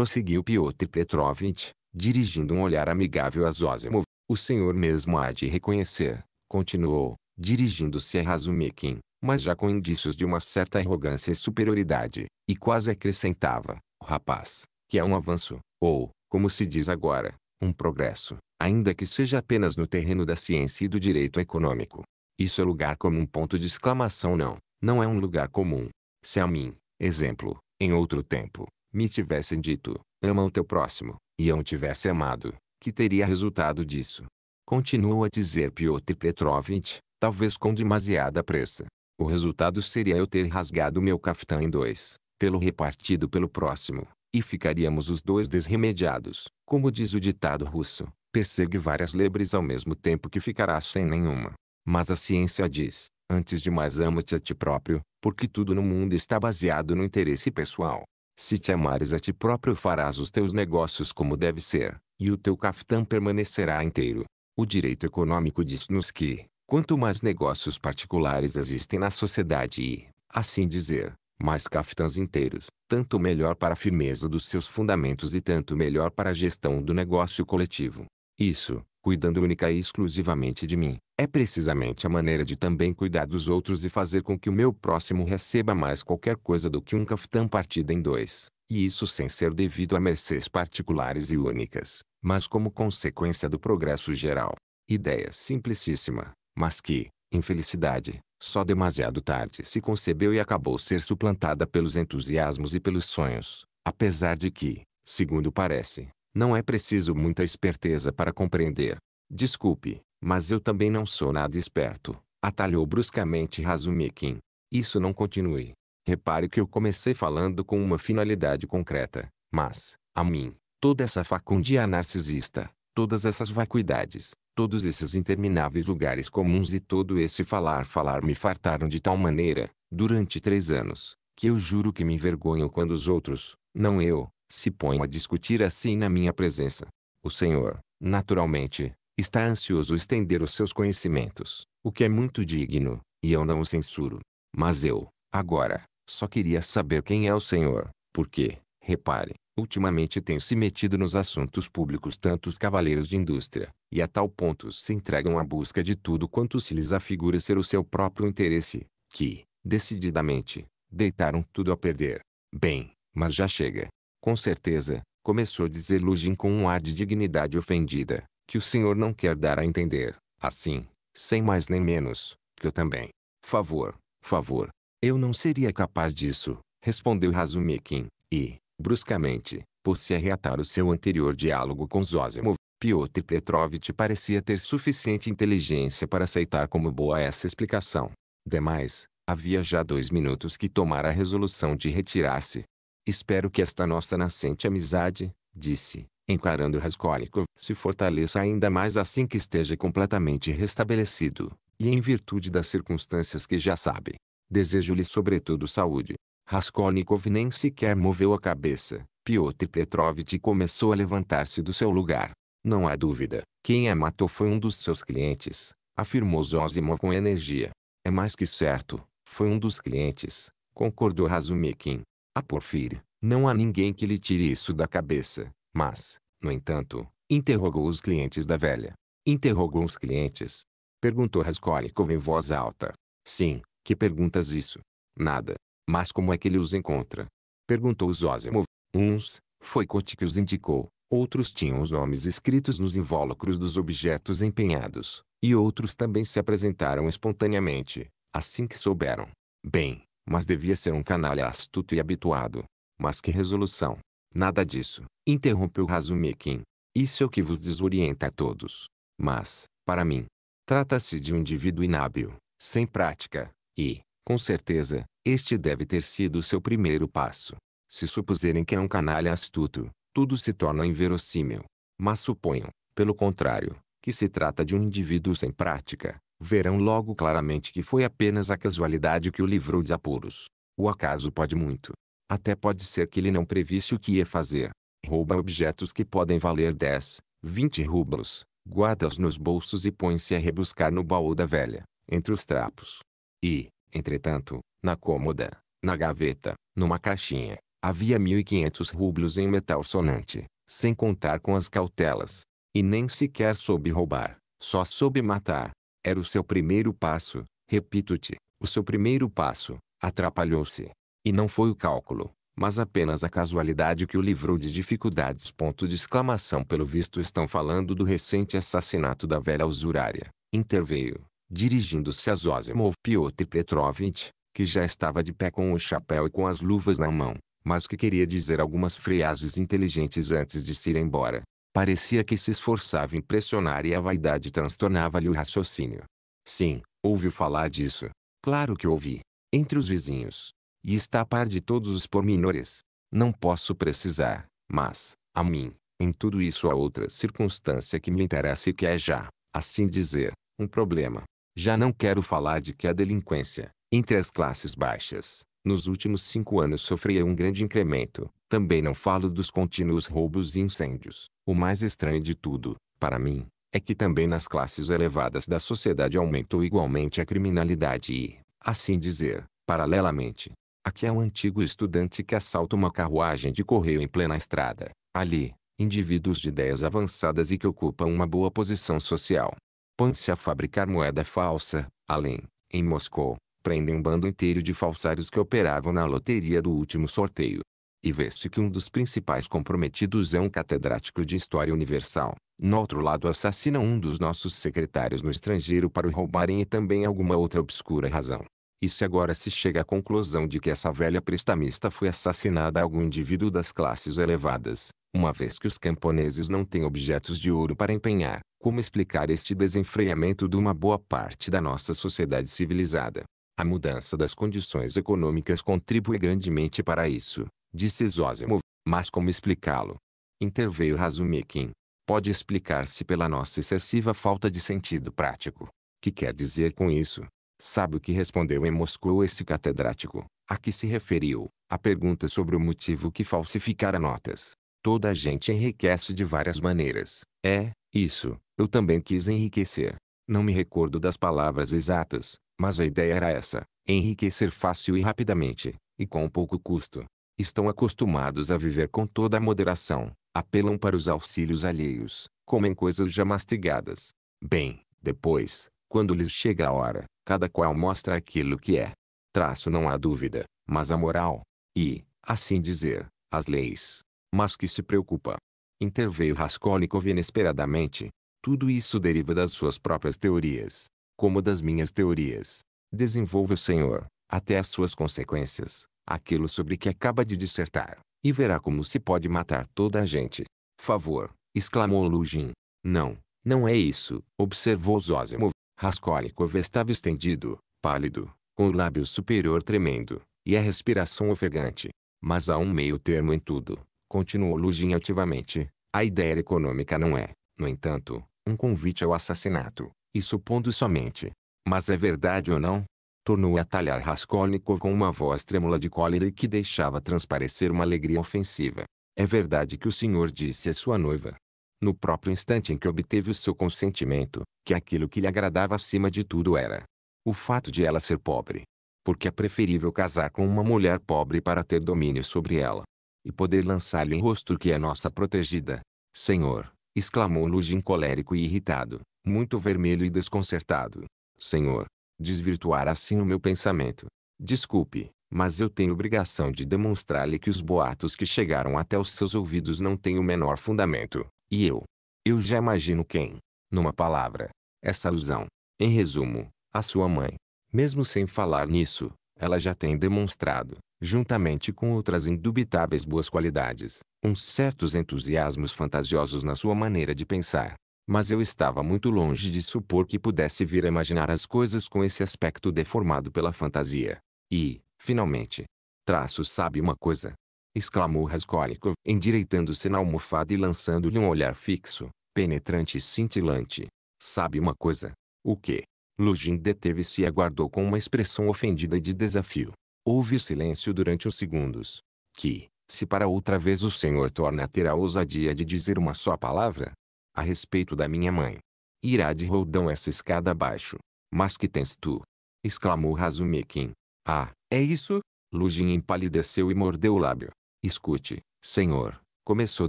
prosseguiu Piotr Petrovitch, dirigindo um olhar amigável a Zosimov. O senhor mesmo há de reconhecer, continuou, dirigindo-se a Razumikin, mas já com indícios de uma certa arrogância e superioridade, e quase acrescentava, rapaz, que é um avanço, ou, como se diz agora, um progresso, ainda que seja apenas no terreno da ciência e do direito econômico. Isso é lugar comum ponto de exclamação não, não é um lugar comum. Se a mim, exemplo, em outro tempo, me tivessem dito, ama o teu próximo, e eu tivesse amado, que teria resultado disso? Continuou a dizer Piotr Petrovitch, talvez com demasiada pressa. O resultado seria eu ter rasgado meu caftã em dois, tê-lo repartido pelo próximo, e ficaríamos os dois desremediados, como diz o ditado russo, persegue várias lebres ao mesmo tempo que ficarás sem nenhuma. Mas a ciência diz, antes de mais ama-te a ti próprio, porque tudo no mundo está baseado no interesse pessoal. Se te amares a ti próprio farás os teus negócios como deve ser, e o teu caftão permanecerá inteiro. O direito econômico diz-nos que, quanto mais negócios particulares existem na sociedade e, assim dizer, mais caftãs inteiros, tanto melhor para a firmeza dos seus fundamentos e tanto melhor para a gestão do negócio coletivo. Isso, cuidando única e exclusivamente de mim, é precisamente a maneira de também cuidar dos outros e fazer com que o meu próximo receba mais qualquer coisa do que um caftão partido em dois, e isso sem ser devido a mercês particulares e únicas, mas como consequência do progresso geral. Ideia simplicíssima, mas que, infelicidade, só demasiado tarde se concebeu e acabou ser suplantada pelos entusiasmos e pelos sonhos, apesar de que, segundo parece, não é preciso muita esperteza para compreender. Desculpe, mas eu também não sou nada esperto, atalhou bruscamente Razumikin. Isso não continue. Repare que eu comecei falando com uma finalidade concreta, mas, a mim, toda essa facundia narcisista, todas essas vacuidades, todos esses intermináveis lugares comuns e todo esse falar falar me fartaram de tal maneira, durante três anos, que eu juro que me envergonho quando os outros, não eu, se põem a discutir assim na minha presença. O senhor, naturalmente, está ansioso estender os seus conhecimentos, o que é muito digno, e eu não o censuro. Mas eu, agora, só queria saber quem é o Senhor, porque, repare, ultimamente tem se metido nos assuntos públicos tantos cavaleiros de indústria, e a tal ponto se entregam à busca de tudo quanto se lhes afigura ser o seu próprio interesse, que, decididamente, deitaram tudo a perder. Bem, mas já chega. Com certeza, começou a dizer Lugin com um ar de dignidade ofendida que o Senhor não quer dar a entender, assim, sem mais nem menos, que eu também. Favor, favor. Eu não seria capaz disso, respondeu Razumikin, e, bruscamente, por se reatar o seu anterior diálogo com Zózimo, Piotr Petrovitch parecia ter suficiente inteligência para aceitar como boa essa explicação. Demais, havia já dois minutos que tomara a resolução de retirar-se. Espero que esta nossa nascente amizade, disse, encarando Raskolnikov, se fortaleça ainda mais assim que esteja completamente restabelecido, e em virtude das circunstâncias que já sabe. Desejo-lhe sobretudo saúde. Raskolnikov nem sequer moveu a cabeça. Piotr Petrovitch começou a levantar-se do seu lugar. Não há dúvida, quem a matou foi um dos seus clientes, afirmou Zosimov com energia. É mais que certo, foi um dos clientes, concordou Razumikin. A ah, Porfírio, não há ninguém que lhe tire isso da cabeça. Mas, no entanto, interrogou os clientes da velha. Interrogou os clientes. Perguntou Raskolnikov em voz alta. Sim, que perguntas isso? Nada. Mas como é que ele os encontra? Perguntou Zosimov. Uns, foi Kote que os indicou. Outros tinham os nomes escritos nos invólucros dos objetos empenhados. E outros também se apresentaram espontaneamente, assim que souberam. Bem, mas devia ser um canalha astuto e habituado. Mas que resolução! Nada disso, interrompeu Razumikin. Isso é o que vos desorienta a todos. Mas, para mim, trata-se de um indivíduo inábil, sem prática, e, com certeza, este deve ter sido seu primeiro passo. Se supuserem que é um canalha astuto, tudo se torna inverossímil. Mas suponham, pelo contrário, que se trata de um indivíduo sem prática, verão logo claramente que foi apenas a casualidade que o livrou de apuros. O acaso pode muito, até pode ser que ele não previsse o que ia fazer. Rouba objetos que podem valer 10, 20 rublos, guarda-os nos bolsos e põe-se a rebuscar no baú da velha, entre os trapos. E, entretanto, na cômoda, na gaveta, numa caixinha, havia 1.500 rublos em metal sonante, sem contar com as cautelas. E nem sequer soube roubar, só soube matar. Era o seu primeiro passo, repito-te, o seu primeiro passo, atrapalhou-se. E não foi o cálculo, mas apenas a casualidade que o livrou de dificuldades. Ponto de exclamação pelo visto estão falando do recente assassinato da velha usurária. Interveio, dirigindo-se a Zosimov Piotr Petrovitch, que já estava de pé com o chapéu e com as luvas na mão, mas que queria dizer algumas frases inteligentes antes de se ir embora. Parecia que se esforçava em pressionar e a vaidade transtornava-lhe o raciocínio. Sim, ouviu falar disso. Claro que ouvi. Entre os vizinhos, e está a par de todos os pormenores. Não posso precisar, mas, a mim, em tudo isso há outra circunstância que me interessa e que é já, assim dizer, um problema. Já não quero falar de que a delinquência, entre as classes baixas, nos últimos cinco anos sofreu um grande incremento. Também não falo dos contínuos roubos e incêndios. O mais estranho de tudo, para mim, é que também nas classes elevadas da sociedade aumentou igualmente a criminalidade e, assim dizer, paralelamente, Aqui é um antigo estudante que assalta uma carruagem de correio em plena estrada. Ali, indivíduos de ideias avançadas e que ocupam uma boa posição social. Põe-se a fabricar moeda falsa, além, em Moscou, prendem um bando inteiro de falsários que operavam na loteria do último sorteio. E vê-se que um dos principais comprometidos é um catedrático de História Universal. No outro lado assassina um dos nossos secretários no estrangeiro para o roubarem e também alguma outra obscura razão. E se agora se chega à conclusão de que essa velha prestamista foi assassinada a algum indivíduo das classes elevadas, uma vez que os camponeses não têm objetos de ouro para empenhar, como explicar este desenfreamento de uma boa parte da nossa sociedade civilizada? A mudança das condições econômicas contribui grandemente para isso, disse Zózimo, mas como explicá-lo? Interveio Razumikin. Pode explicar-se pela nossa excessiva falta de sentido prático. Que quer dizer com isso? Sabe o que respondeu em Moscou esse catedrático, a que se referiu, a pergunta sobre o motivo que falsificara notas. Toda a gente enriquece de várias maneiras. É, isso, eu também quis enriquecer. Não me recordo das palavras exatas, mas a ideia era essa, enriquecer fácil e rapidamente, e com pouco custo. Estão acostumados a viver com toda a moderação, apelam para os auxílios alheios, comem coisas já mastigadas. Bem, depois, quando lhes chega a hora, cada qual mostra aquilo que é. Traço não há dúvida, mas a moral, e, assim dizer, as leis. Mas que se preocupa? Interveio Raskolnikov inesperadamente. Tudo isso deriva das suas próprias teorias, como das minhas teorias. Desenvolve, o senhor, até as suas consequências, aquilo sobre que acaba de dissertar, e verá como se pode matar toda a gente. Favor, exclamou Lugin. Não, não é isso, observou Zosimov. Raskolnikov estava estendido, pálido, com o lábio superior tremendo, e a respiração ofegante. Mas há um meio termo em tudo, continuou Lugin ativamente. A ideia econômica não é, no entanto, um convite ao assassinato, e supondo somente. Mas é verdade ou não? Tornou a talhar Raskolnikov com uma voz trêmula de cólera e que deixava transparecer uma alegria ofensiva. É verdade que o senhor disse à sua noiva, no próprio instante em que obteve o seu consentimento, que aquilo que lhe agradava acima de tudo era o fato de ela ser pobre. Porque é preferível casar com uma mulher pobre para ter domínio sobre ela e poder lançar-lhe em rosto que é nossa protegida. Senhor, exclamou Lugin colérico e irritado, muito vermelho e desconcertado. Senhor, desvirtuar assim o meu pensamento. Desculpe, mas eu tenho obrigação de demonstrar-lhe que os boatos que chegaram até os seus ouvidos não têm o menor fundamento. E eu? Eu já imagino quem, numa palavra, essa alusão. Em resumo, a sua mãe. Mesmo sem falar nisso, ela já tem demonstrado, juntamente com outras indubitáveis boas qualidades, uns certos entusiasmos fantasiosos na sua maneira de pensar. Mas eu estava muito longe de supor que pudesse vir a imaginar as coisas com esse aspecto deformado pela fantasia. E, finalmente, Traço sabe uma coisa exclamou Raskolnikov, endireitando-se na almofada e lançando-lhe um olhar fixo, penetrante e cintilante. Sabe uma coisa? O que? Lugin deteve-se e aguardou com uma expressão ofendida de desafio. Houve o silêncio durante uns segundos. Que, se para outra vez o senhor torna a ter a ousadia de dizer uma só palavra? A respeito da minha mãe. Irá de roldão essa escada abaixo. Mas que tens tu? Exclamou Razumekin. Ah, é isso? Lugin empalideceu e mordeu o lábio. Escute, Senhor, começou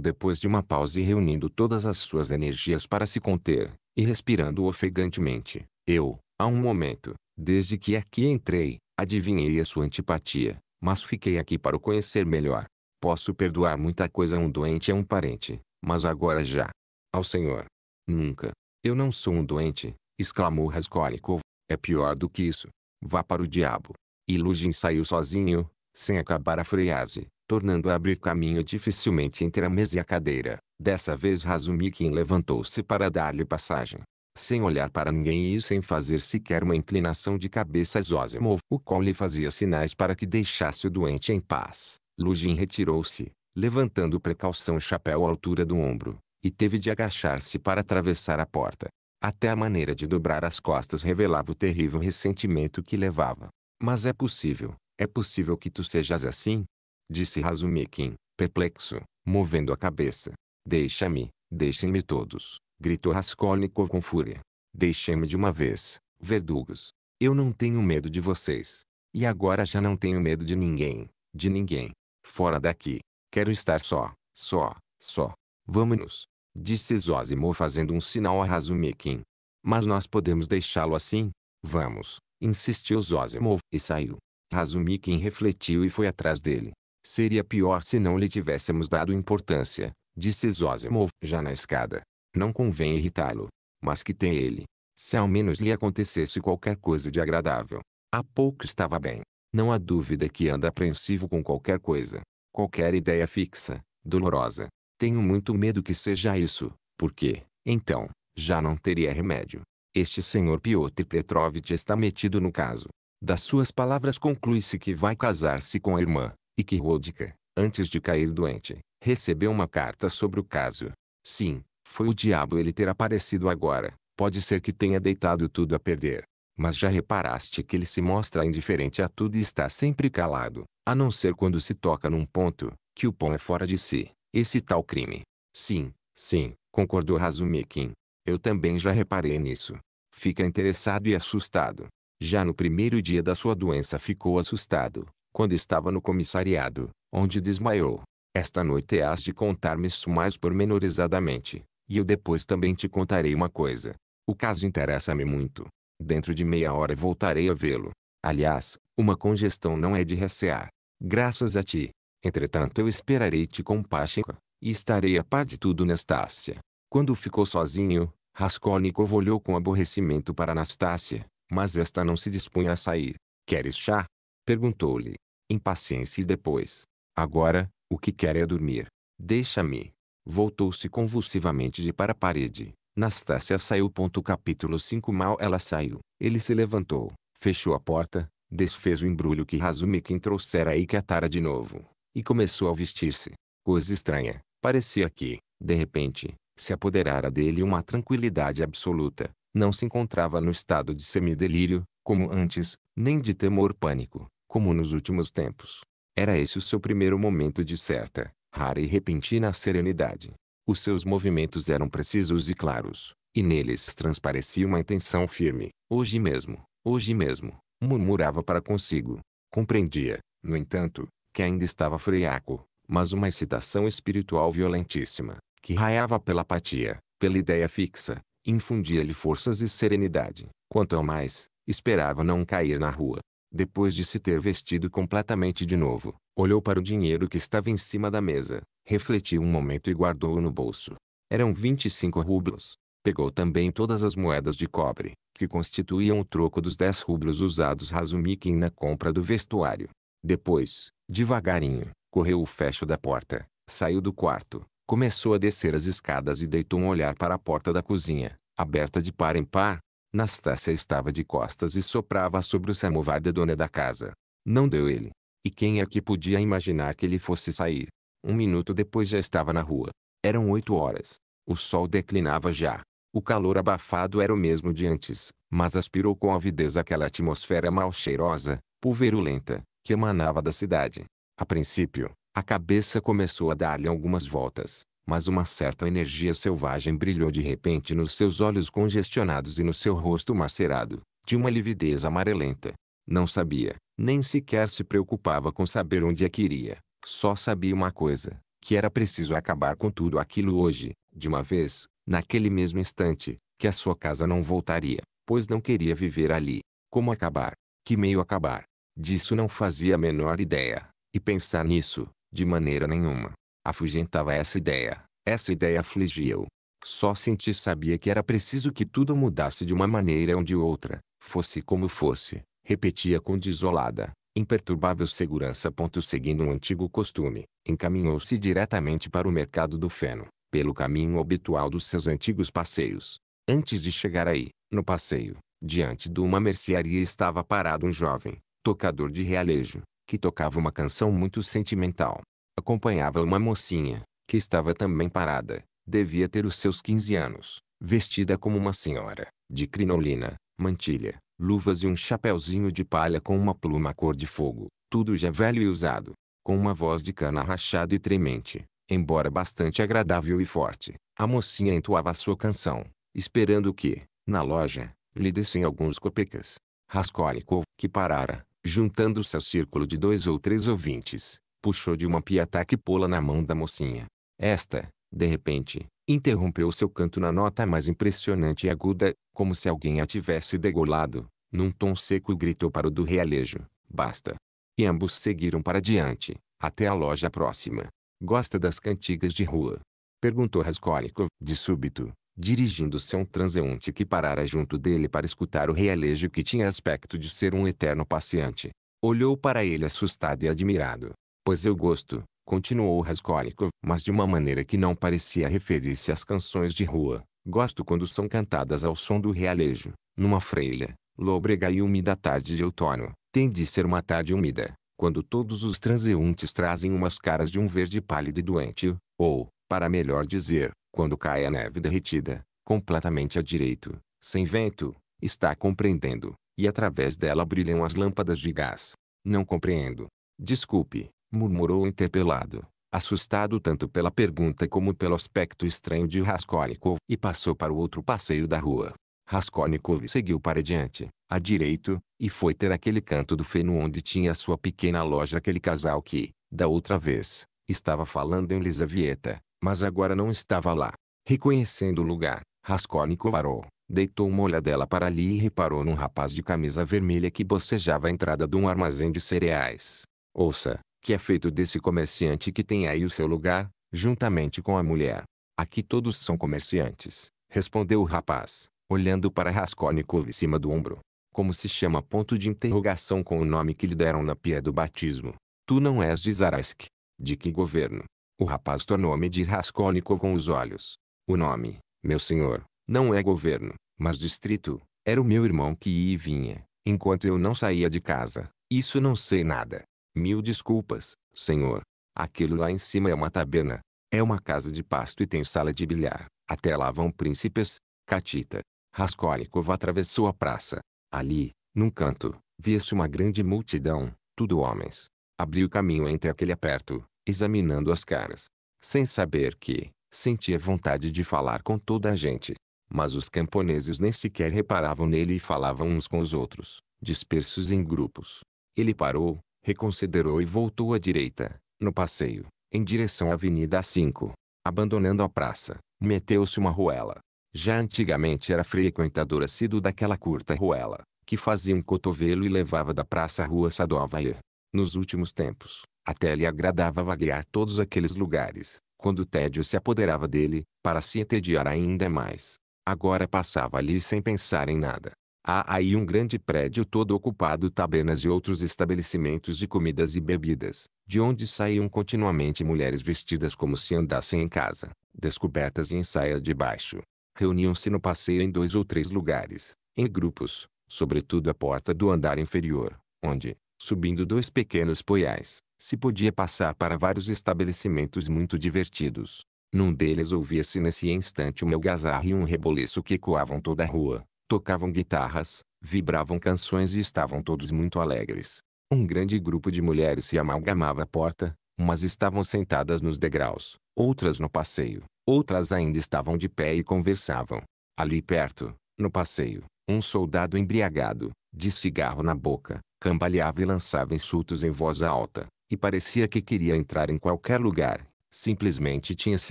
depois de uma pausa e reunindo todas as suas energias para se conter, e respirando ofegantemente. Eu, há um momento, desde que aqui entrei, adivinhei a sua antipatia, mas fiquei aqui para o conhecer melhor. Posso perdoar muita coisa a um doente e a um parente, mas agora já. Ao Senhor. Nunca. Eu não sou um doente, exclamou Raskolnikov. É pior do que isso. Vá para o diabo. E Lugin saiu sozinho, sem acabar a frase tornando a abrir caminho dificilmente entre a mesa e a cadeira. Dessa vez Razumikin levantou-se para dar-lhe passagem. Sem olhar para ninguém e sem fazer sequer uma inclinação de cabeça Zosimov, o qual lhe fazia sinais para que deixasse o doente em paz. Lujin retirou-se, levantando precaução o chapéu à altura do ombro, e teve de agachar-se para atravessar a porta. Até a maneira de dobrar as costas revelava o terrível ressentimento que levava. Mas é possível, é possível que tu sejas assim, disse Razumikin, perplexo, movendo a cabeça. Deixa-me, deixem-me todos, gritou Raskolnikov com fúria. Deixem-me de uma vez, verdugos. Eu não tenho medo de vocês. E agora já não tenho medo de ninguém, de ninguém. Fora daqui. Quero estar só, só, só. Vamos-nos. Disse Zózimo fazendo um sinal a Razumikin. Mas nós podemos deixá-lo assim? Vamos, insistiu Zózimo e saiu. Razumikin refletiu e foi atrás dele. Seria pior se não lhe tivéssemos dado importância, disse Zosimov, já na escada. Não convém irritá-lo. Mas que tem ele? Se ao menos lhe acontecesse qualquer coisa de agradável. Há pouco estava bem. Não há dúvida que anda apreensivo com qualquer coisa. Qualquer ideia fixa, dolorosa. Tenho muito medo que seja isso, porque, então, já não teria remédio. Este senhor Piotr Petrovitch está metido no caso. Das suas palavras conclui-se que vai casar-se com a irmã e que Rodica, antes de cair doente, recebeu uma carta sobre o caso. Sim, foi o diabo ele ter aparecido agora. Pode ser que tenha deitado tudo a perder. Mas já reparaste que ele se mostra indiferente a tudo e está sempre calado, a não ser quando se toca num ponto, que o pão é fora de si, esse tal crime. Sim, sim, concordou Razumikin. Eu também já reparei nisso. Fica interessado e assustado. Já no primeiro dia da sua doença ficou assustado, quando estava no comissariado, onde desmaiou. Esta noite hás de contar-me isso mais pormenorizadamente, e eu depois também te contarei uma coisa. O caso interessa-me muito. Dentro de meia hora voltarei a vê-lo. Aliás, uma congestão não é de recear. Graças a ti. Entretanto eu esperarei-te com Pachenka, e estarei a par de tudo Nastácia. Quando ficou sozinho, Raskolnikov olhou com aborrecimento para Nastácia, mas esta não se dispunha a sair. Queres chá? Perguntou-lhe, impaciência e depois. Agora, o que quer é dormir. Deixa-me. Voltou-se convulsivamente de para a parede. Nastácia saiu. Ponto capítulo 5 Mal ela saiu. Ele se levantou, fechou a porta, desfez o embrulho que Razumikin trouxera e catara de novo, e começou a vestir-se. Coisa estranha, parecia que, de repente, se apoderara dele uma tranquilidade absoluta. Não se encontrava no estado de semidelírio, como antes, nem de temor pânico como nos últimos tempos. Era esse o seu primeiro momento de certa, rara e repentina serenidade. Os seus movimentos eram precisos e claros, e neles transparecia uma intenção firme. Hoje mesmo, hoje mesmo, murmurava para consigo. Compreendia, no entanto, que ainda estava friaco, mas uma excitação espiritual violentíssima, que raiava pela apatia, pela ideia fixa, infundia-lhe forças e serenidade. Quanto ao mais, esperava não cair na rua, depois de se ter vestido completamente de novo, olhou para o dinheiro que estava em cima da mesa, refletiu um momento e guardou-o no bolso. Eram 25 rublos. Pegou também todas as moedas de cobre, que constituíam o troco dos 10 rublos usados Razumikin na compra do vestuário. Depois, devagarinho, correu o fecho da porta, saiu do quarto, começou a descer as escadas e deitou um olhar para a porta da cozinha, aberta de par em par, Nastácia estava de costas e soprava sobre o samovar da dona da casa. Não deu ele. E quem é que podia imaginar que ele fosse sair? Um minuto depois já estava na rua. Eram oito horas. O sol declinava já. O calor abafado era o mesmo de antes, mas aspirou com avidez aquela atmosfera mal cheirosa, pulverulenta, que emanava da cidade. A princípio, a cabeça começou a dar-lhe algumas voltas mas uma certa energia selvagem brilhou de repente nos seus olhos congestionados e no seu rosto macerado, de uma lividez amarelenta. Não sabia, nem sequer se preocupava com saber onde a queria. Só sabia uma coisa, que era preciso acabar com tudo aquilo hoje, de uma vez, naquele mesmo instante, que a sua casa não voltaria, pois não queria viver ali. Como acabar? Que meio acabar? Disso não fazia a menor ideia, e pensar nisso, de maneira nenhuma, Afugentava essa ideia. Essa ideia afligia-o. Só senti sabia que era preciso que tudo mudasse de uma maneira ou de outra, fosse como fosse, repetia com desolada, imperturbável segurança. Ponto seguindo um antigo costume, encaminhou-se diretamente para o mercado do feno, pelo caminho habitual dos seus antigos passeios. Antes de chegar aí, no passeio, diante de uma mercearia estava parado um jovem, tocador de realejo, que tocava uma canção muito sentimental. Acompanhava uma mocinha, que estava também parada. Devia ter os seus 15 anos, vestida como uma senhora, de crinolina, mantilha, luvas e um chapéuzinho de palha com uma pluma cor de fogo, tudo já velho e usado, com uma voz de cana rachada e tremente, embora bastante agradável e forte. A mocinha entoava a sua canção, esperando que, na loja, lhe dessem alguns copecas. Raskolnikov, que parara, juntando-se ao círculo de dois ou três ouvintes, puxou de uma piata que pô-la na mão da mocinha. Esta, de repente, interrompeu seu canto na nota mais impressionante e aguda, como se alguém a tivesse degolado. Num tom seco gritou para o do realejo, basta. E ambos seguiram para diante, até a loja próxima. Gosta das cantigas de rua? Perguntou Raskolnikov, de súbito, dirigindo-se a um transeunte que parara junto dele para escutar o realejo que tinha aspecto de ser um eterno paciente. Olhou para ele assustado e admirado. Pois eu gosto, continuou Raskolnikov, mas de uma maneira que não parecia referir-se às canções de rua. Gosto quando são cantadas ao som do realejo, numa freilha, lôbrega e úmida tarde de outono. Tem de ser uma tarde úmida, quando todos os transeuntes trazem umas caras de um verde pálido e doente, ou, para melhor dizer, quando cai a neve derretida, completamente a direito, sem vento, está compreendendo, e através dela brilham as lâmpadas de gás. Não compreendo. Desculpe, murmurou o interpelado, assustado tanto pela pergunta como pelo aspecto estranho de Raskolnikov, e passou para o outro passeio da rua. Raskolnikov seguiu para adiante, à direita, e foi ter aquele canto do feno onde tinha sua pequena loja aquele casal que, da outra vez, estava falando em Lisavieta, mas agora não estava lá. Reconhecendo o lugar, Raskolnikov parou, deitou uma olhadela para ali e reparou num rapaz de camisa vermelha que bocejava a entrada de um armazém de cereais. Ouça, que é feito desse comerciante que tem aí o seu lugar, juntamente com a mulher. Aqui todos são comerciantes, respondeu o rapaz, olhando para Raskolnikov em cima do ombro. Como se chama ponto de interrogação com o nome que lhe deram na pia do batismo. Tu não és de Zaraisk. De que governo? O rapaz tornou a medir Raskolnikov com os olhos. O nome, meu senhor, não é governo, mas distrito. Era o meu irmão que ia e vinha, enquanto eu não saía de casa. Isso não sei nada. Mil desculpas, senhor. Aquilo lá em cima é uma taberna. É uma casa de pasto e tem sala de bilhar. Até lá vão príncipes. Catita. Raskolnikov atravessou a praça. Ali, num canto, via-se uma grande multidão, tudo homens. Abriu caminho entre aquele aperto, examinando as caras. Sem saber que, sentia vontade de falar com toda a gente. Mas os camponeses nem sequer reparavam nele e falavam uns com os outros, dispersos em grupos. Ele parou, reconsiderou e voltou à direita, no passeio, em direção à Avenida 5. Abandonando a praça, meteu-se uma ruela. Já antigamente era frequentador assíduo daquela curta ruela, que fazia um cotovelo e levava da praça à rua Sadovaia. Nos últimos tempos, até lhe agradava vaguear todos aqueles lugares, quando o tédio se apoderava dele, para se entediar ainda mais. Agora passava ali sem pensar em nada, Há aí um grande prédio todo ocupado tabernas e outros estabelecimentos de comidas e bebidas, de onde saíam continuamente mulheres vestidas como se andassem em casa, descobertas e em saia de baixo. Reuniam-se no passeio em dois ou três lugares, em grupos, sobretudo à porta do andar inferior, onde, subindo dois pequenos poiais, se podia passar para vários estabelecimentos muito divertidos. Num deles ouvia-se nesse instante um algazarra e um reboliço que ecoavam toda a rua tocavam guitarras, vibravam canções e estavam todos muito alegres. Um grande grupo de mulheres se amalgamava à porta, umas estavam sentadas nos degraus, outras no passeio, outras ainda estavam de pé e conversavam. Ali perto, no passeio, um soldado embriagado, de cigarro na boca, cambaleava e lançava insultos em voz alta, e parecia que queria entrar em qualquer lugar, simplesmente tinha se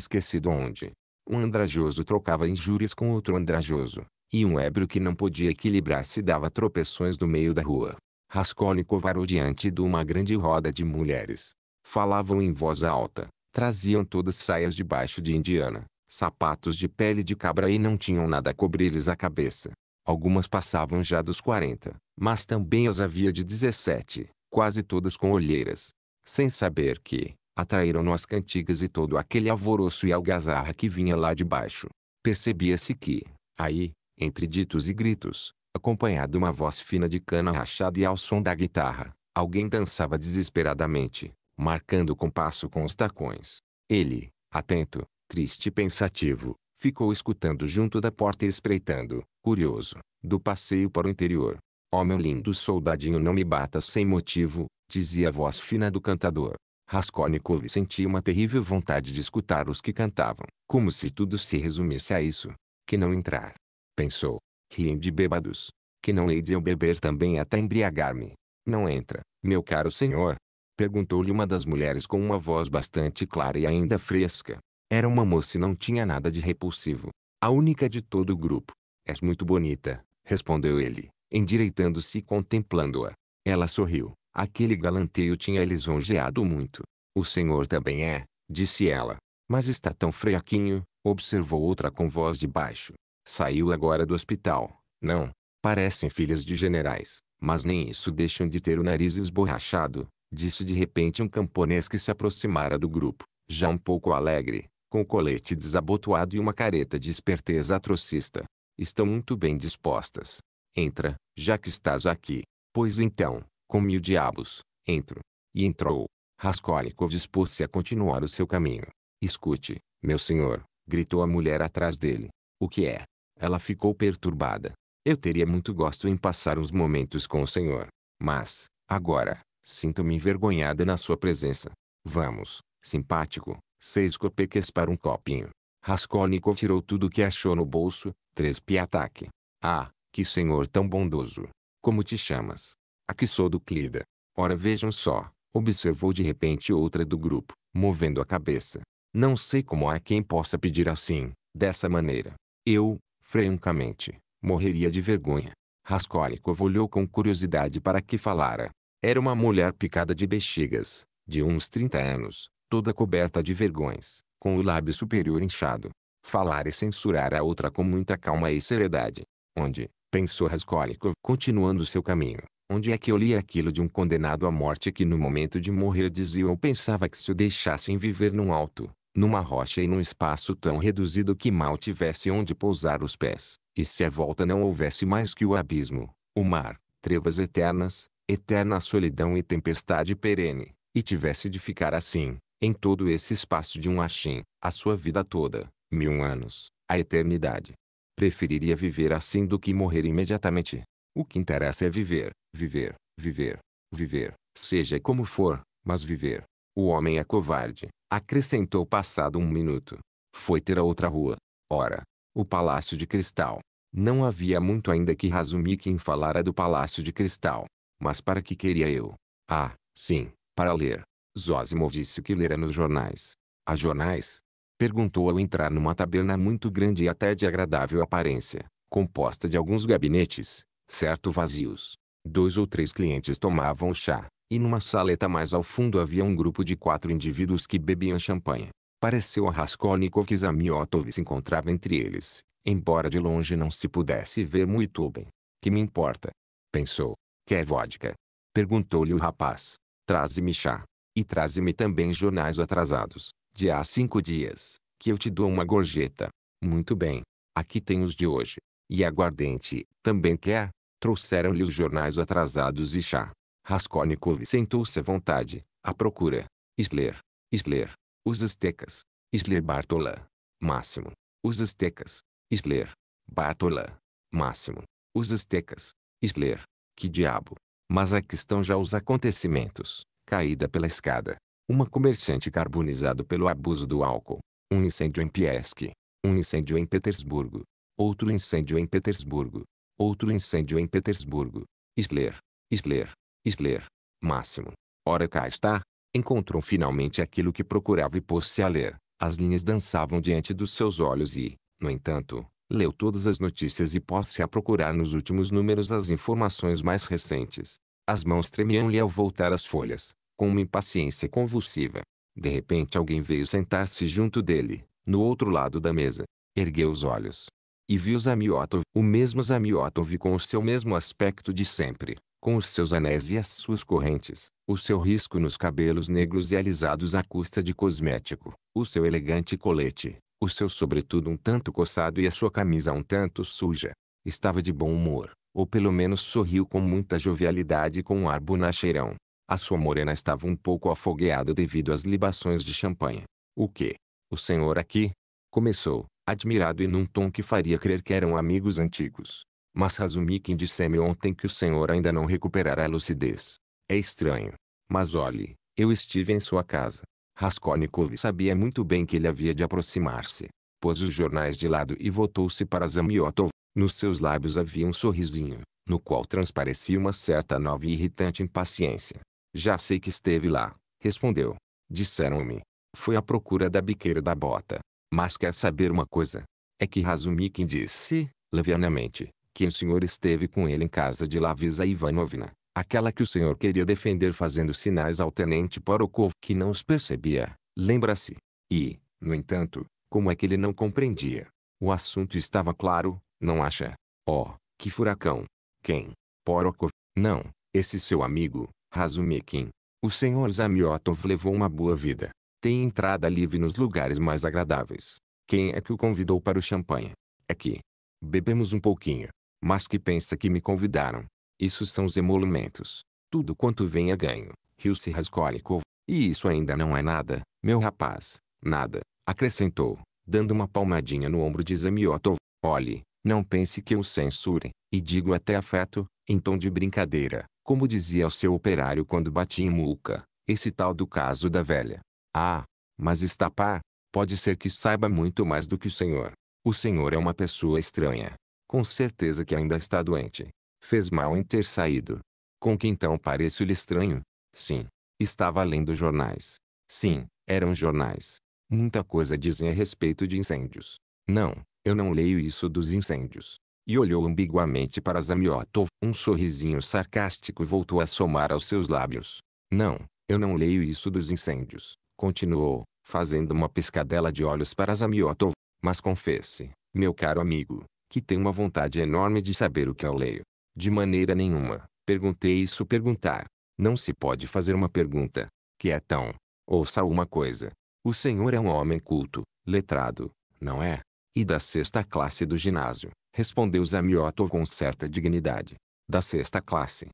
esquecido onde. Um andrajoso trocava injúrias com outro andrajoso, e um ébrio que não podia equilibrar-se dava tropeções no meio da rua. Raskolnikov varou diante de uma grande roda de mulheres. Falavam em voz alta, traziam todas saias debaixo de indiana, sapatos de pele de cabra e não tinham nada a cobrir-lhes a cabeça. Algumas passavam já dos 40, mas também as havia de 17, quase todas com olheiras. Sem saber que, atraíram-no as cantigas e todo aquele alvoroço e algazarra que vinha lá de baixo. Percebia-se que, aí, entre ditos e gritos, acompanhado uma voz fina de cana rachada e ao som da guitarra, alguém dançava desesperadamente, marcando o compasso com os tacões. Ele, atento, triste e pensativo, ficou escutando junto da porta e espreitando, curioso, do passeio para o interior. Ó oh, meu lindo soldadinho não me bata sem motivo, dizia a voz fina do cantador. Raskolnikov sentia uma terrível vontade de escutar os que cantavam, como se tudo se resumisse a isso, que não entrar, pensou. Riem de bêbados. Que não hei de eu beber também até embriagar-me. Não entra, meu caro senhor. Perguntou-lhe uma das mulheres com uma voz bastante clara e ainda fresca. Era uma moça e não tinha nada de repulsivo. A única de todo o grupo. És muito bonita, respondeu ele, endireitando-se e contemplando-a. Ela sorriu. Aquele galanteio tinha lisonjeado muito. O senhor também é, disse ela. Mas está tão fraquinho, observou outra com voz de baixo. Saiu agora do hospital. Não, parecem filhas de generais, mas nem isso deixam de ter o nariz esborrachado, disse de repente um camponês que se aproximara do grupo, já um pouco alegre, com o colete desabotoado e uma careta de esperteza atrocista. Estão muito bem dispostas. Entra, já que estás aqui. Pois então, com mil diabos, entro. E entrou. Raskolnikov dispôs-se a continuar o seu caminho. Escute, meu senhor, gritou a mulher atrás dele. O que é? Ela ficou perturbada. Eu teria muito gosto em passar uns momentos com o senhor. Mas, agora, sinto-me envergonhada na sua presença. Vamos, simpático, seis copeques para um copinho. Raskolnikov tirou tudo o que achou no bolso, três piataque. Ah, que senhor tão bondoso. Como te chamas? Aqui sou do Clida. Ora vejam só, observou de repente outra do grupo, movendo a cabeça. Não sei como há quem possa pedir assim, dessa maneira. Eu, Francamente, morreria de vergonha. Raskolnikov olhou com curiosidade para que falara. Era uma mulher picada de bexigas, de uns 30 anos, toda coberta de vergões, com o lábio superior inchado. Falar e censurar a outra com muita calma e seriedade. Onde, pensou Raskolnikov, continuando seu caminho, onde é que eu li aquilo de um condenado à morte que no momento de morrer dizia ou pensava que se o deixassem viver num alto, numa rocha e num espaço tão reduzido que mal tivesse onde pousar os pés, e se à volta não houvesse mais que o abismo, o mar, trevas eternas, eterna solidão e tempestade perene, e tivesse de ficar assim, em todo esse espaço de um achim, a sua vida toda, mil anos, a eternidade. Preferiria viver assim do que morrer imediatamente. O que interessa é viver, viver, viver, viver, seja como for, mas viver. O homem é covarde, acrescentou passado um minuto. Foi ter a outra rua. Ora, o Palácio de Cristal. Não havia muito ainda que Razumi quem falara do Palácio de Cristal. Mas para que queria eu? Ah, sim, para ler. Zosimov disse que lera nos jornais. A jornais? Perguntou ao entrar numa taberna muito grande e até de agradável aparência, composta de alguns gabinetes, certo vazios. Dois ou três clientes tomavam chá, e numa saleta mais ao fundo havia um grupo de quatro indivíduos que bebiam champanhe. Pareceu a Raskolnikov que Zamiotov se encontrava entre eles, embora de longe não se pudesse ver muito bem. Que me importa? Pensou. Quer vodka? Perguntou-lhe o rapaz. Traze-me chá. E traze-me também jornais atrasados, de há cinco dias, que eu te dou uma gorjeta. Muito bem. Aqui tem os de hoje. E aguardente, também quer? Trouxeram-lhe os jornais atrasados e chá. Raskolnikov sentou-se à vontade, à procura. Isler. Isler. Os Aztecas. Isler Bartola. Máximo. Os Aztecas. Isler. Bartola. Máximo. Os Aztecas. Isler. Que diabo. Mas aqui estão já os acontecimentos. Caída pela escada. Uma comerciante carbonizado pelo abuso do álcool. Um incêndio em Piesk. Um incêndio em Petersburgo. Outro incêndio em Petersburgo. Outro incêndio em Petersburgo. Isler. Isler. Isler. Máximo. Ora cá está. Encontrou finalmente aquilo que procurava e pôs-se a ler. As linhas dançavam diante dos seus olhos e, no entanto, leu todas as notícias e pôs-se a procurar nos últimos números as informações mais recentes. As mãos tremiam-lhe ao voltar as folhas, com uma impaciência convulsiva. De repente alguém veio sentar-se junto dele, no outro lado da mesa. Ergueu os olhos. E viu Zamiotov, o mesmo Zamiotov com o seu mesmo aspecto de sempre com os seus anéis e as suas correntes, o seu risco nos cabelos negros e alisados à custa de cosmético, o seu elegante colete, o seu sobretudo um tanto coçado e a sua camisa um tanto suja. Estava de bom humor, ou pelo menos sorriu com muita jovialidade e com um ar bonacheirão. A sua morena estava um pouco afogueada devido às libações de champanhe. O que? O senhor aqui? Começou, admirado e num tom que faria crer que eram amigos antigos. Mas Razumikin disse-me ontem que o senhor ainda não recuperará a lucidez. É estranho. Mas olhe, eu estive em sua casa. Raskolnikov sabia muito bem que ele havia de aproximar-se. Pôs os jornais de lado e voltou-se para Zamiotov. Nos seus lábios havia um sorrisinho, no qual transparecia uma certa nova e irritante impaciência. Já sei que esteve lá, respondeu. Disseram-me. Foi à procura da biqueira da bota. Mas quer saber uma coisa? É que Razumikin disse, levianamente, que o senhor esteve com ele em casa de Lavisa Ivanovna, aquela que o senhor queria defender fazendo sinais ao tenente Porokov que não os percebia, lembra-se. E, no entanto, como é que ele não compreendia? O assunto estava claro, não acha? Oh, que furacão! Quem? Porokov? Não, esse seu amigo, Razumikin. O senhor Zamiotov levou uma boa vida. Tem entrada livre nos lugares mais agradáveis. Quem é que o convidou para o champanhe? É que bebemos um pouquinho mas que pensa que me convidaram. Isso são os emolumentos. Tudo quanto vem é ganho, riu-se Raskolnikov. E isso ainda não é nada, meu rapaz, nada, acrescentou, dando uma palmadinha no ombro de Zamiotov. Olhe, não pense que eu censure, e digo até afeto, em tom de brincadeira, como dizia o seu operário quando batia em Muca, esse tal do caso da velha. Ah, mas está pá, pode ser que saiba muito mais do que o senhor. O senhor é uma pessoa estranha, com certeza que ainda está doente. Fez mal em ter saído. Com que então pareço-lhe estranho? Sim. Estava lendo jornais. Sim, eram jornais. Muita coisa dizem a respeito de incêndios. Não, eu não leio isso dos incêndios. E olhou ambiguamente para Zamiotov. Um sorrisinho sarcástico voltou a somar aos seus lábios. Não, eu não leio isso dos incêndios. Continuou, fazendo uma piscadela de olhos para Zamiotov. Mas confesse, meu caro amigo, que tem uma vontade enorme de saber o que eu leio. De maneira nenhuma, perguntei isso perguntar. Não se pode fazer uma pergunta, que é tão. Ouça uma coisa. O senhor é um homem culto, letrado, não é? E da sexta classe do ginásio, respondeu Zamioto com certa dignidade. Da sexta classe.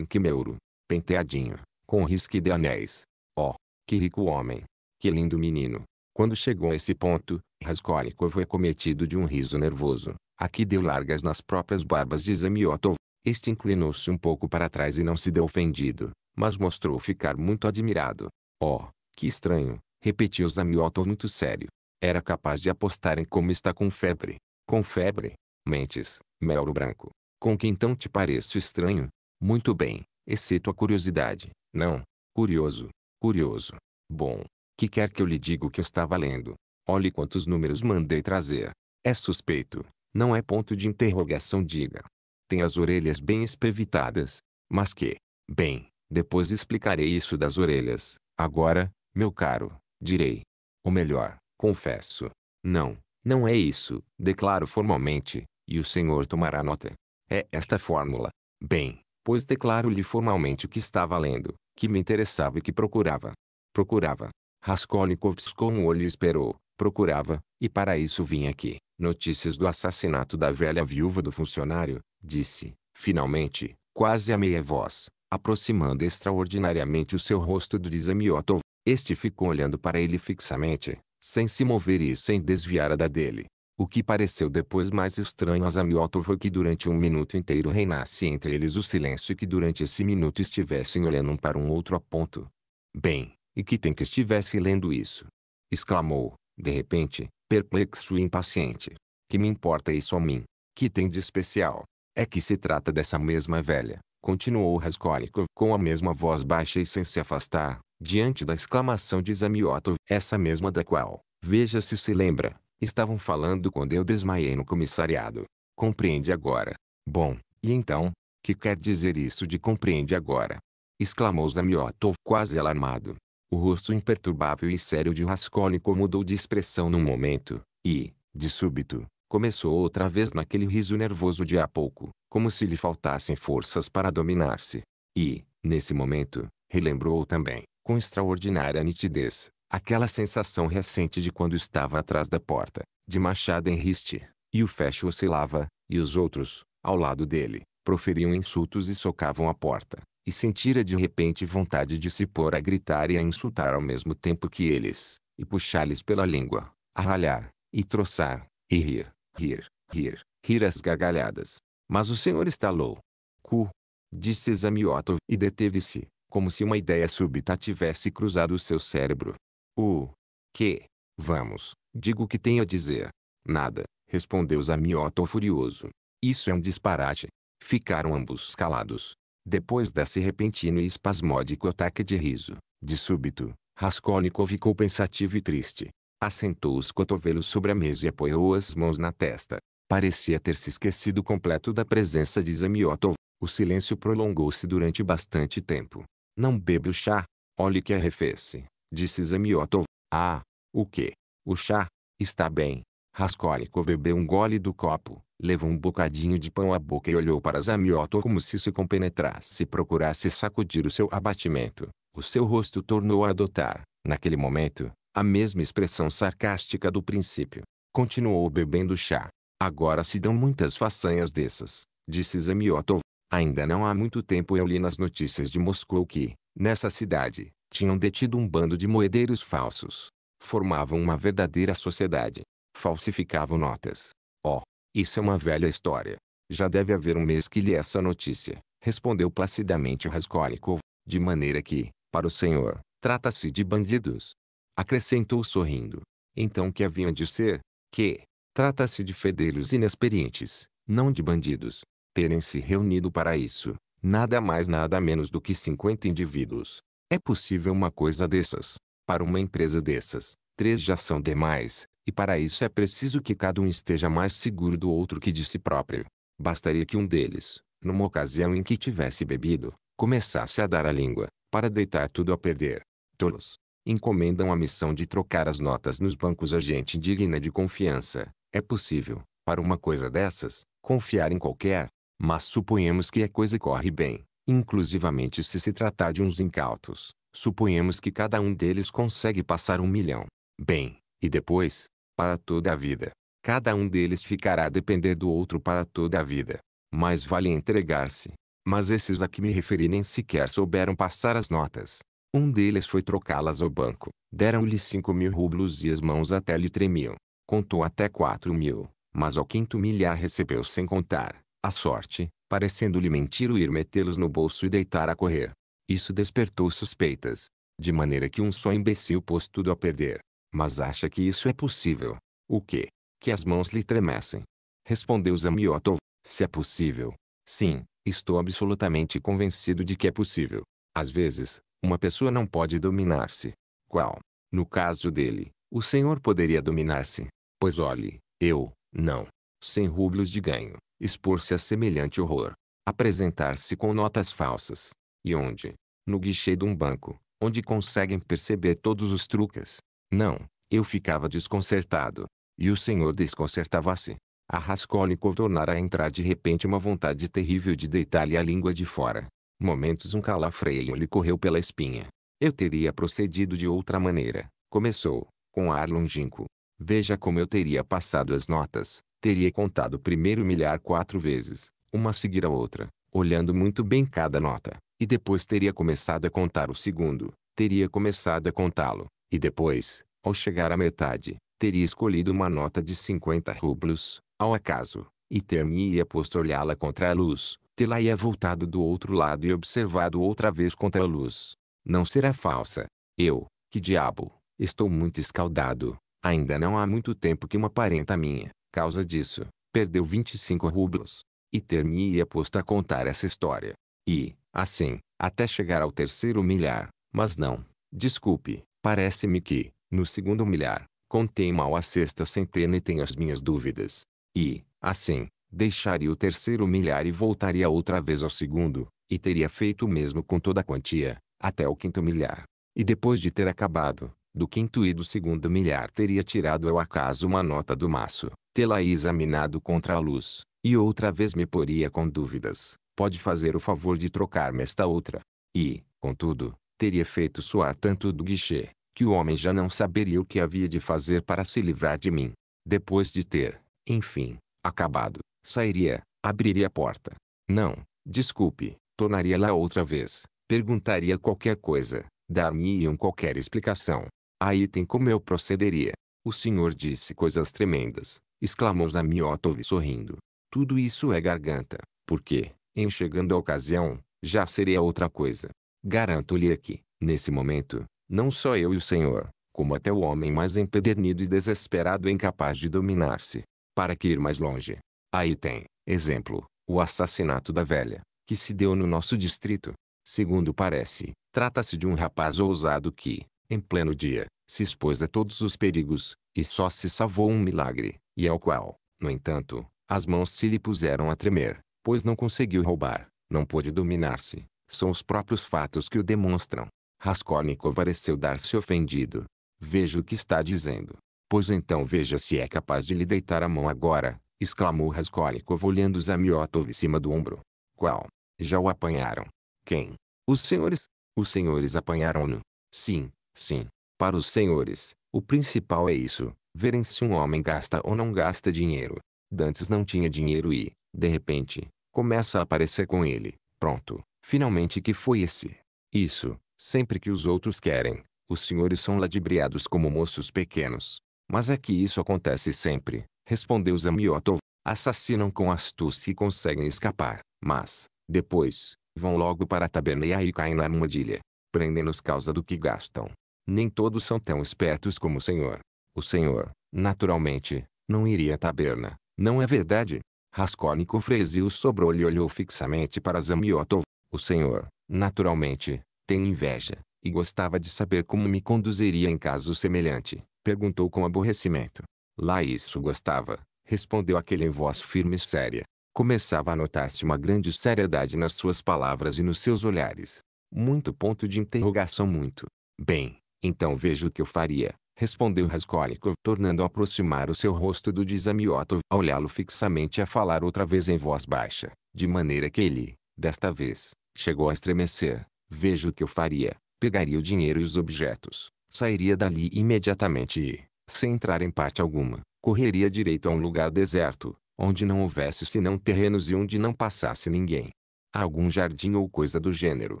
que meuro, penteadinho, com risque de anéis. Oh, que rico homem! Que lindo menino! Quando chegou a esse ponto, Raskolnikov foi cometido de um riso nervoso. Aqui deu largas nas próprias barbas de Zamiotov. Este inclinou-se um pouco para trás e não se deu ofendido, mas mostrou ficar muito admirado. Oh, que estranho, repetiu Zamiotov muito sério. Era capaz de apostar em como está com febre. Com febre? Mentes, Melro Branco. Com que então te pareço estranho? Muito bem, exceto a curiosidade. Não, curioso, curioso. Bom, que quer que eu lhe diga o que eu estava lendo. Olhe quantos números mandei trazer. É suspeito. Não é ponto de interrogação diga. Tem as orelhas bem espevitadas. Mas que? Bem, depois explicarei isso das orelhas. Agora, meu caro, direi. Ou melhor, confesso. Não, não é isso, declaro formalmente, e o senhor tomará nota. É esta fórmula. Bem, pois declaro-lhe formalmente o que estava lendo, que me interessava e que procurava. Procurava, Raskolnikov com um olho esperou, procurava, e para isso vinha aqui. Notícias do assassinato da velha viúva do funcionário, disse, finalmente, quase a meia voz, aproximando extraordinariamente o seu rosto do de Zamiotov. Este ficou olhando para ele fixamente, sem se mover e sem desviar a da dele. O que pareceu depois mais estranho a Zamiotov foi que durante um minuto inteiro reinasse entre eles o silêncio e que durante esse minuto estivessem olhando um para um outro a ponto. Bem, e que tem que estivesse lendo isso. Exclamou, de repente, perplexo e impaciente. Que me importa isso a mim? Que tem de especial? É que se trata dessa mesma velha, continuou Raskolnikov com a mesma voz baixa e sem se afastar, diante da exclamação de Zamiotov, essa mesma da qual, veja se se lembra, estavam falando quando eu desmaiei no comissariado. Compreende agora. Bom, e então, que quer dizer isso de compreende agora? exclamou Zamiotov quase alarmado. O rosto imperturbável e sério de Raskolnikov mudou de expressão num momento, e, de súbito, começou outra vez naquele riso nervoso de há pouco, como se lhe faltassem forças para dominar-se. E, nesse momento, relembrou também, com extraordinária nitidez, aquela sensação recente de quando estava atrás da porta, de machado em riste, e o fecho oscilava, e os outros, ao lado dele, proferiam insultos e socavam a porta, e sentira de repente vontade de se pôr a gritar e a insultar ao mesmo tempo que eles, e puxar-lhes pela língua, a ralhar e troçar, e rir, rir, rir, rir às gargalhadas. Mas o senhor estalou. Cu! Disse Examiotov e deteve-se, como se uma ideia súbita tivesse cruzado o seu cérebro. O que? Vamos, digo que tenho a dizer. Nada, respondeu Zamiotov furioso. Isso é um disparate. Ficaram ambos calados. Depois desse repentino e espasmódico ataque de riso, de súbito, Raskolnikov ficou pensativo e triste. Assentou os cotovelos sobre a mesa e apoiou as mãos na testa. Parecia ter se esquecido completo da presença de Zamiotov. O silêncio prolongou-se durante bastante tempo. Não bebe o chá. Olhe que arrefece, disse Zamiotov. Ah, o que? O chá? Está bem. Raskolnikov bebeu um gole do copo, levou um bocadinho de pão à boca e olhou para Zamioto como se se compenetrasse e procurasse sacudir o seu abatimento. O seu rosto tornou a adotar, naquele momento, a mesma expressão sarcástica do princípio. Continuou bebendo chá. Agora se dão muitas façanhas dessas, disse Zamiotov. Ainda não há muito tempo eu li nas notícias de Moscou que, nessa cidade, tinham detido um bando de moedeiros falsos. Formavam uma verdadeira sociedade falsificavam notas. Oh, isso é uma velha história. Já deve haver um mês que li é essa notícia, respondeu placidamente Raskolnikov, de maneira que, para o senhor, trata-se de bandidos. Acrescentou sorrindo. Então que haviam de ser? Que, trata-se de fedelhos inexperientes, não de bandidos. Terem se reunido para isso, nada mais nada menos do que 50 indivíduos. É possível uma coisa dessas? Para uma empresa dessas, três já são demais, e para isso é preciso que cada um esteja mais seguro do outro que de si próprio. Bastaria que um deles, numa ocasião em que tivesse bebido, começasse a dar a língua, para deitar tudo a perder. Tolos. Encomendam a missão de trocar as notas nos bancos a gente digna de confiança. É possível, para uma coisa dessas, confiar em qualquer. Mas suponhamos que a é coisa corre bem, inclusivamente se se tratar de uns incautos. Suponhamos que cada um deles consegue passar um milhão. Bem, e depois, para toda a vida. Cada um deles ficará a depender do outro para toda a vida. Mais vale entregar-se. Mas esses a que me referi nem sequer souberam passar as notas. Um deles foi trocá-las ao banco. Deram-lhe cinco mil rublos e as mãos até lhe tremiam. Contou até quatro mil, mas ao quinto milhar recebeu sem contar. A sorte, parecendo-lhe mentir o ir metê-los no bolso e deitar a correr. Isso despertou suspeitas. De maneira que um só imbecil pôs tudo a perder. Mas acha que isso é possível? O que? Que as mãos lhe tremessem. Respondeu Zamiotov. Se é possível. Sim, estou absolutamente convencido de que é possível. Às vezes, uma pessoa não pode dominar-se. Qual? No caso dele, o senhor poderia dominar-se. Pois olhe, eu, não. Sem rublos de ganho, expor-se a semelhante horror. Apresentar-se com notas falsas. E onde? No guichê de um banco, onde conseguem perceber todos os truques. Não, eu ficava desconcertado. E o senhor desconcertava-se. A Raskolnikov tornara entrar de repente uma vontade terrível de deitar-lhe a língua de fora. Momentos um calafreio lhe correu pela espinha. Eu teria procedido de outra maneira, começou, com ar longínquo. Veja como eu teria passado as notas. Teria contado o primeiro milhar quatro vezes, uma a seguir a outra, olhando muito bem cada nota, e depois teria começado a contar o segundo, teria começado a contá-lo, e depois, ao chegar à metade, teria escolhido uma nota de 50 rublos, ao acaso, e ter-me-ia posto olhá-la contra a luz, tê-la-ia voltado do outro lado e observado outra vez contra a luz. Não será falsa. Eu, que diabo, estou muito escaldado. Ainda não há muito tempo que uma parenta minha, causa disso, perdeu 25 rublos. E ter-me-ia posto a contar essa história. E, assim, até chegar ao terceiro milhar. Mas não, desculpe, Parece-me que, no segundo milhar, contei mal a sexta centena e tenho as minhas dúvidas. E, assim, deixaria o terceiro milhar e voltaria outra vez ao segundo, e teria feito o mesmo com toda a quantia, até o quinto milhar. E depois de ter acabado, do quinto e do segundo milhar teria tirado ao acaso uma nota do maço, tê-la examinado contra a luz, e outra vez me poria com dúvidas. Pode fazer o favor de trocar-me esta outra. E, contudo, teria feito soar tanto do guichê, que o homem já não saberia o que havia de fazer para se livrar de mim. Depois de ter, enfim, acabado, sairia, abriria a porta. Não, desculpe, tornaria-la outra vez, perguntaria qualquer coisa, dar-me-iam qualquer explicação. Aí tem como eu procederia. O senhor disse coisas tremendas, exclamou Zamiotov sorrindo. Tudo isso é garganta, porque, em chegando a ocasião, já seria outra coisa. Garanto-lhe que, nesse momento, não só eu e o Senhor, como até o homem mais empedernido e desesperado é incapaz de dominar-se. Para que ir mais longe? Aí tem, exemplo, o assassinato da velha, que se deu no nosso distrito. Segundo parece, trata-se de um rapaz ousado que, em pleno dia, se expôs a todos os perigos, e só se salvou um milagre, e ao qual, no entanto, as mãos se lhe puseram a tremer, pois não conseguiu roubar, não pôde dominar-se. São os próprios fatos que o demonstram. Raskolnikov pareceu dar-se ofendido. Veja o que está dizendo. Pois então veja se é capaz de lhe deitar a mão agora, exclamou Raskolnikov olhando Zamiotov em cima do ombro. Qual? Já o apanharam. Quem? Os senhores? Os senhores apanharam-no. Sim, sim. Para os senhores, o principal é isso, verem se um homem gasta ou não gasta dinheiro. Dantes não tinha dinheiro e, de repente, começa a aparecer com ele. Pronto, finalmente que foi esse. Isso, Sempre que os outros querem, os senhores são ladibriados como moços pequenos. Mas é que isso acontece sempre, respondeu Zamiotov. Assassinam com astúcia e conseguem escapar, mas, depois, vão logo para a taberna e caem na armadilha. Prendem-nos causa do que gastam. Nem todos são tão espertos como o senhor. O senhor, naturalmente, não iria à taberna, não é verdade? Raskolnikov franziu o sobrolho e olhou fixamente para Zamiotov. O senhor, naturalmente, tenho inveja, e gostava de saber como me conduziria em caso semelhante, perguntou com aborrecimento. Lá isso gostava, respondeu aquele em voz firme e séria. Começava a notar-se uma grande seriedade nas suas palavras e nos seus olhares. Muito ponto de interrogação muito. Bem, então vejo o que eu faria, respondeu Raskolnikov, tornando a aproximar o seu rosto do de Zamiotov, a olhá-lo fixamente e a falar outra vez em voz baixa, de maneira que ele, desta vez, chegou a estremecer, vejo o que eu faria. Pegaria o dinheiro e os objetos. Sairia dali imediatamente e, sem entrar em parte alguma, correria direito a um lugar deserto, onde não houvesse senão terrenos e onde não passasse ninguém. a Algum jardim ou coisa do gênero.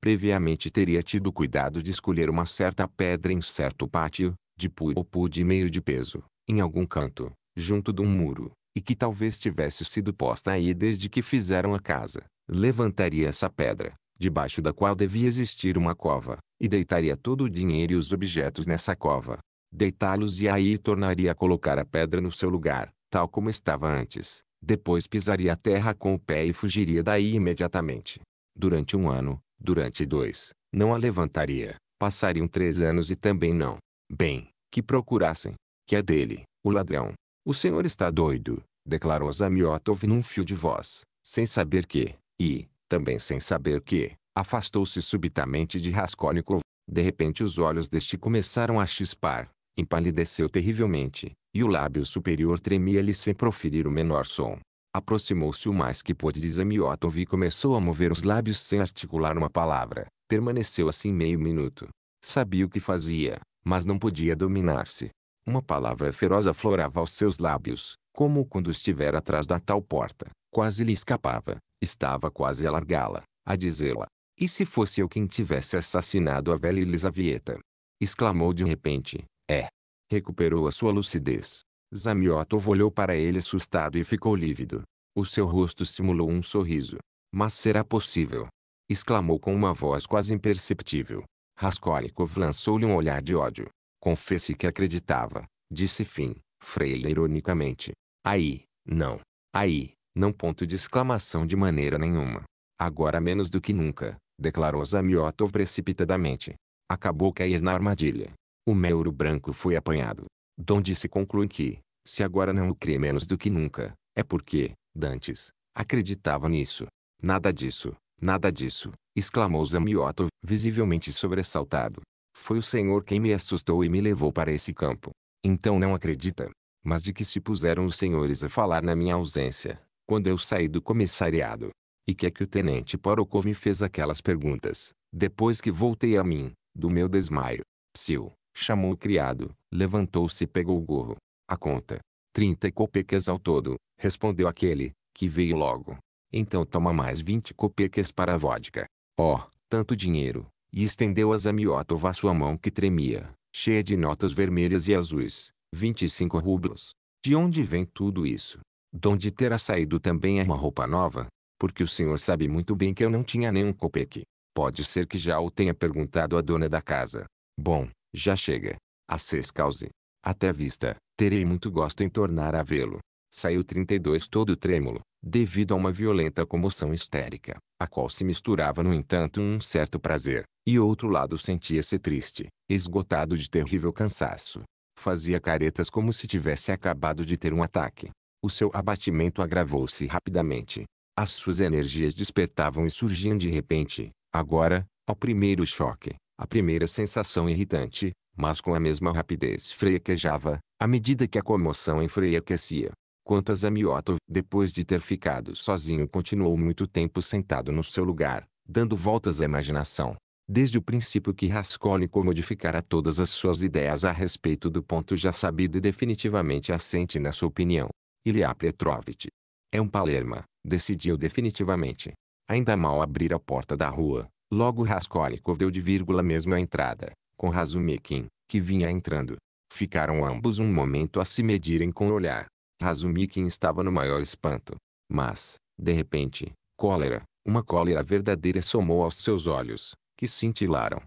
Previamente teria tido cuidado de escolher uma certa pedra em certo pátio, de pu ou pu de meio de peso, em algum canto, junto de um muro, e que talvez tivesse sido posta aí desde que fizeram a casa. Levantaria essa pedra, debaixo da qual devia existir uma cova, e deitaria todo o dinheiro e os objetos nessa cova. Deitá-los e aí tornaria a colocar a pedra no seu lugar, tal como estava antes. Depois pisaria a terra com o pé e fugiria daí imediatamente. Durante um ano, durante dois, não a levantaria. Passariam três anos e também não. Bem, que procurassem. Que é dele, o ladrão. O senhor está doido, declarou Zamiotov num fio de voz, sem saber que, e, também sem saber que, afastou-se subitamente de Raskolnikov. De repente os olhos deste começaram a chispar, empalideceu terrivelmente, e o lábio superior tremia-lhe sem proferir o menor som. Aproximou-se o mais que pôde de Zamiotov e começou a mover os lábios sem articular uma palavra. Permaneceu assim meio minuto. Sabia o que fazia, mas não podia dominar-se. Uma palavra feroz aflorava aos seus lábios, como quando estivera atrás da tal porta. Quase lhe escapava. Estava quase a largá-la, a dizê-la. E se fosse eu quem tivesse assassinado a velha Elisavieta? Exclamou de repente. É. Recuperou a sua lucidez. Zamiotov olhou para ele assustado e ficou lívido. O seu rosto simulou um sorriso. Mas será possível? Exclamou com uma voz quase imperceptível. Raskolnikov lançou-lhe um olhar de ódio. Confesse que acreditava, disse Fim, Freire ironicamente. Aí, não. Aí, não ponto de exclamação de maneira nenhuma. Agora menos do que nunca, declarou Zamiotov precipitadamente. Acabou cair é na armadilha. O meuro branco foi apanhado. Donde se conclui que, se agora não o crê menos do que nunca, é porque, dantes, acreditava nisso. Nada disso, nada disso, exclamou Zamiotov, visivelmente sobressaltado. Foi o Senhor quem me assustou e me levou para esse campo. Então não acredita. Mas de que se puseram os senhores a falar na minha ausência, quando eu saí do comissariado. E que é que o tenente Porocov me fez aquelas perguntas, depois que voltei a mim, do meu desmaio. Psiu, chamou o criado, levantou-se e pegou o gorro. A conta. Trinta copecas ao todo, respondeu aquele, que veio logo. Então toma mais vinte copecas para a vodka. Ó, oh, tanto dinheiro. E estendeu-as a Miotova sua mão que tremia, cheia de notas vermelhas e azuis. Vinte e cinco rublos. De onde vem tudo isso? donde terá saído também é uma roupa nova, porque o senhor sabe muito bem que eu não tinha nenhum copeque. Pode ser que já o tenha perguntado a dona da casa. Bom, já chega. A seis cause. Até vista, terei muito gosto em tornar a vê-lo. Saiu 32 todo trêmulo, devido a uma violenta comoção histérica, a qual se misturava no entanto um certo prazer, e outro lado sentia-se triste, esgotado de terrível cansaço. Fazia caretas como se tivesse acabado de ter um ataque o seu abatimento agravou-se rapidamente. As suas energias despertavam e surgiam de repente, agora, ao primeiro choque, a primeira sensação irritante, mas com a mesma rapidez fraquejava, à medida que a comoção enfraquecia. Quanto a Zamioto, depois de ter ficado sozinho continuou muito tempo sentado no seu lugar, dando voltas à imaginação. Desde o princípio que Raskolnikov modificara todas as suas ideias a respeito do ponto já sabido e definitivamente assente sua opinião. Ilya Petrovitch. É um palerma, decidiu definitivamente. Ainda mal abrir a porta da rua, logo Raskolnikov deu de vírgula mesmo a entrada, com Razumikin, que vinha entrando. Ficaram ambos um momento a se medirem com o olhar. Razumikin estava no maior espanto. Mas, de repente, cólera, uma cólera verdadeira somou aos seus olhos, que cintilaram.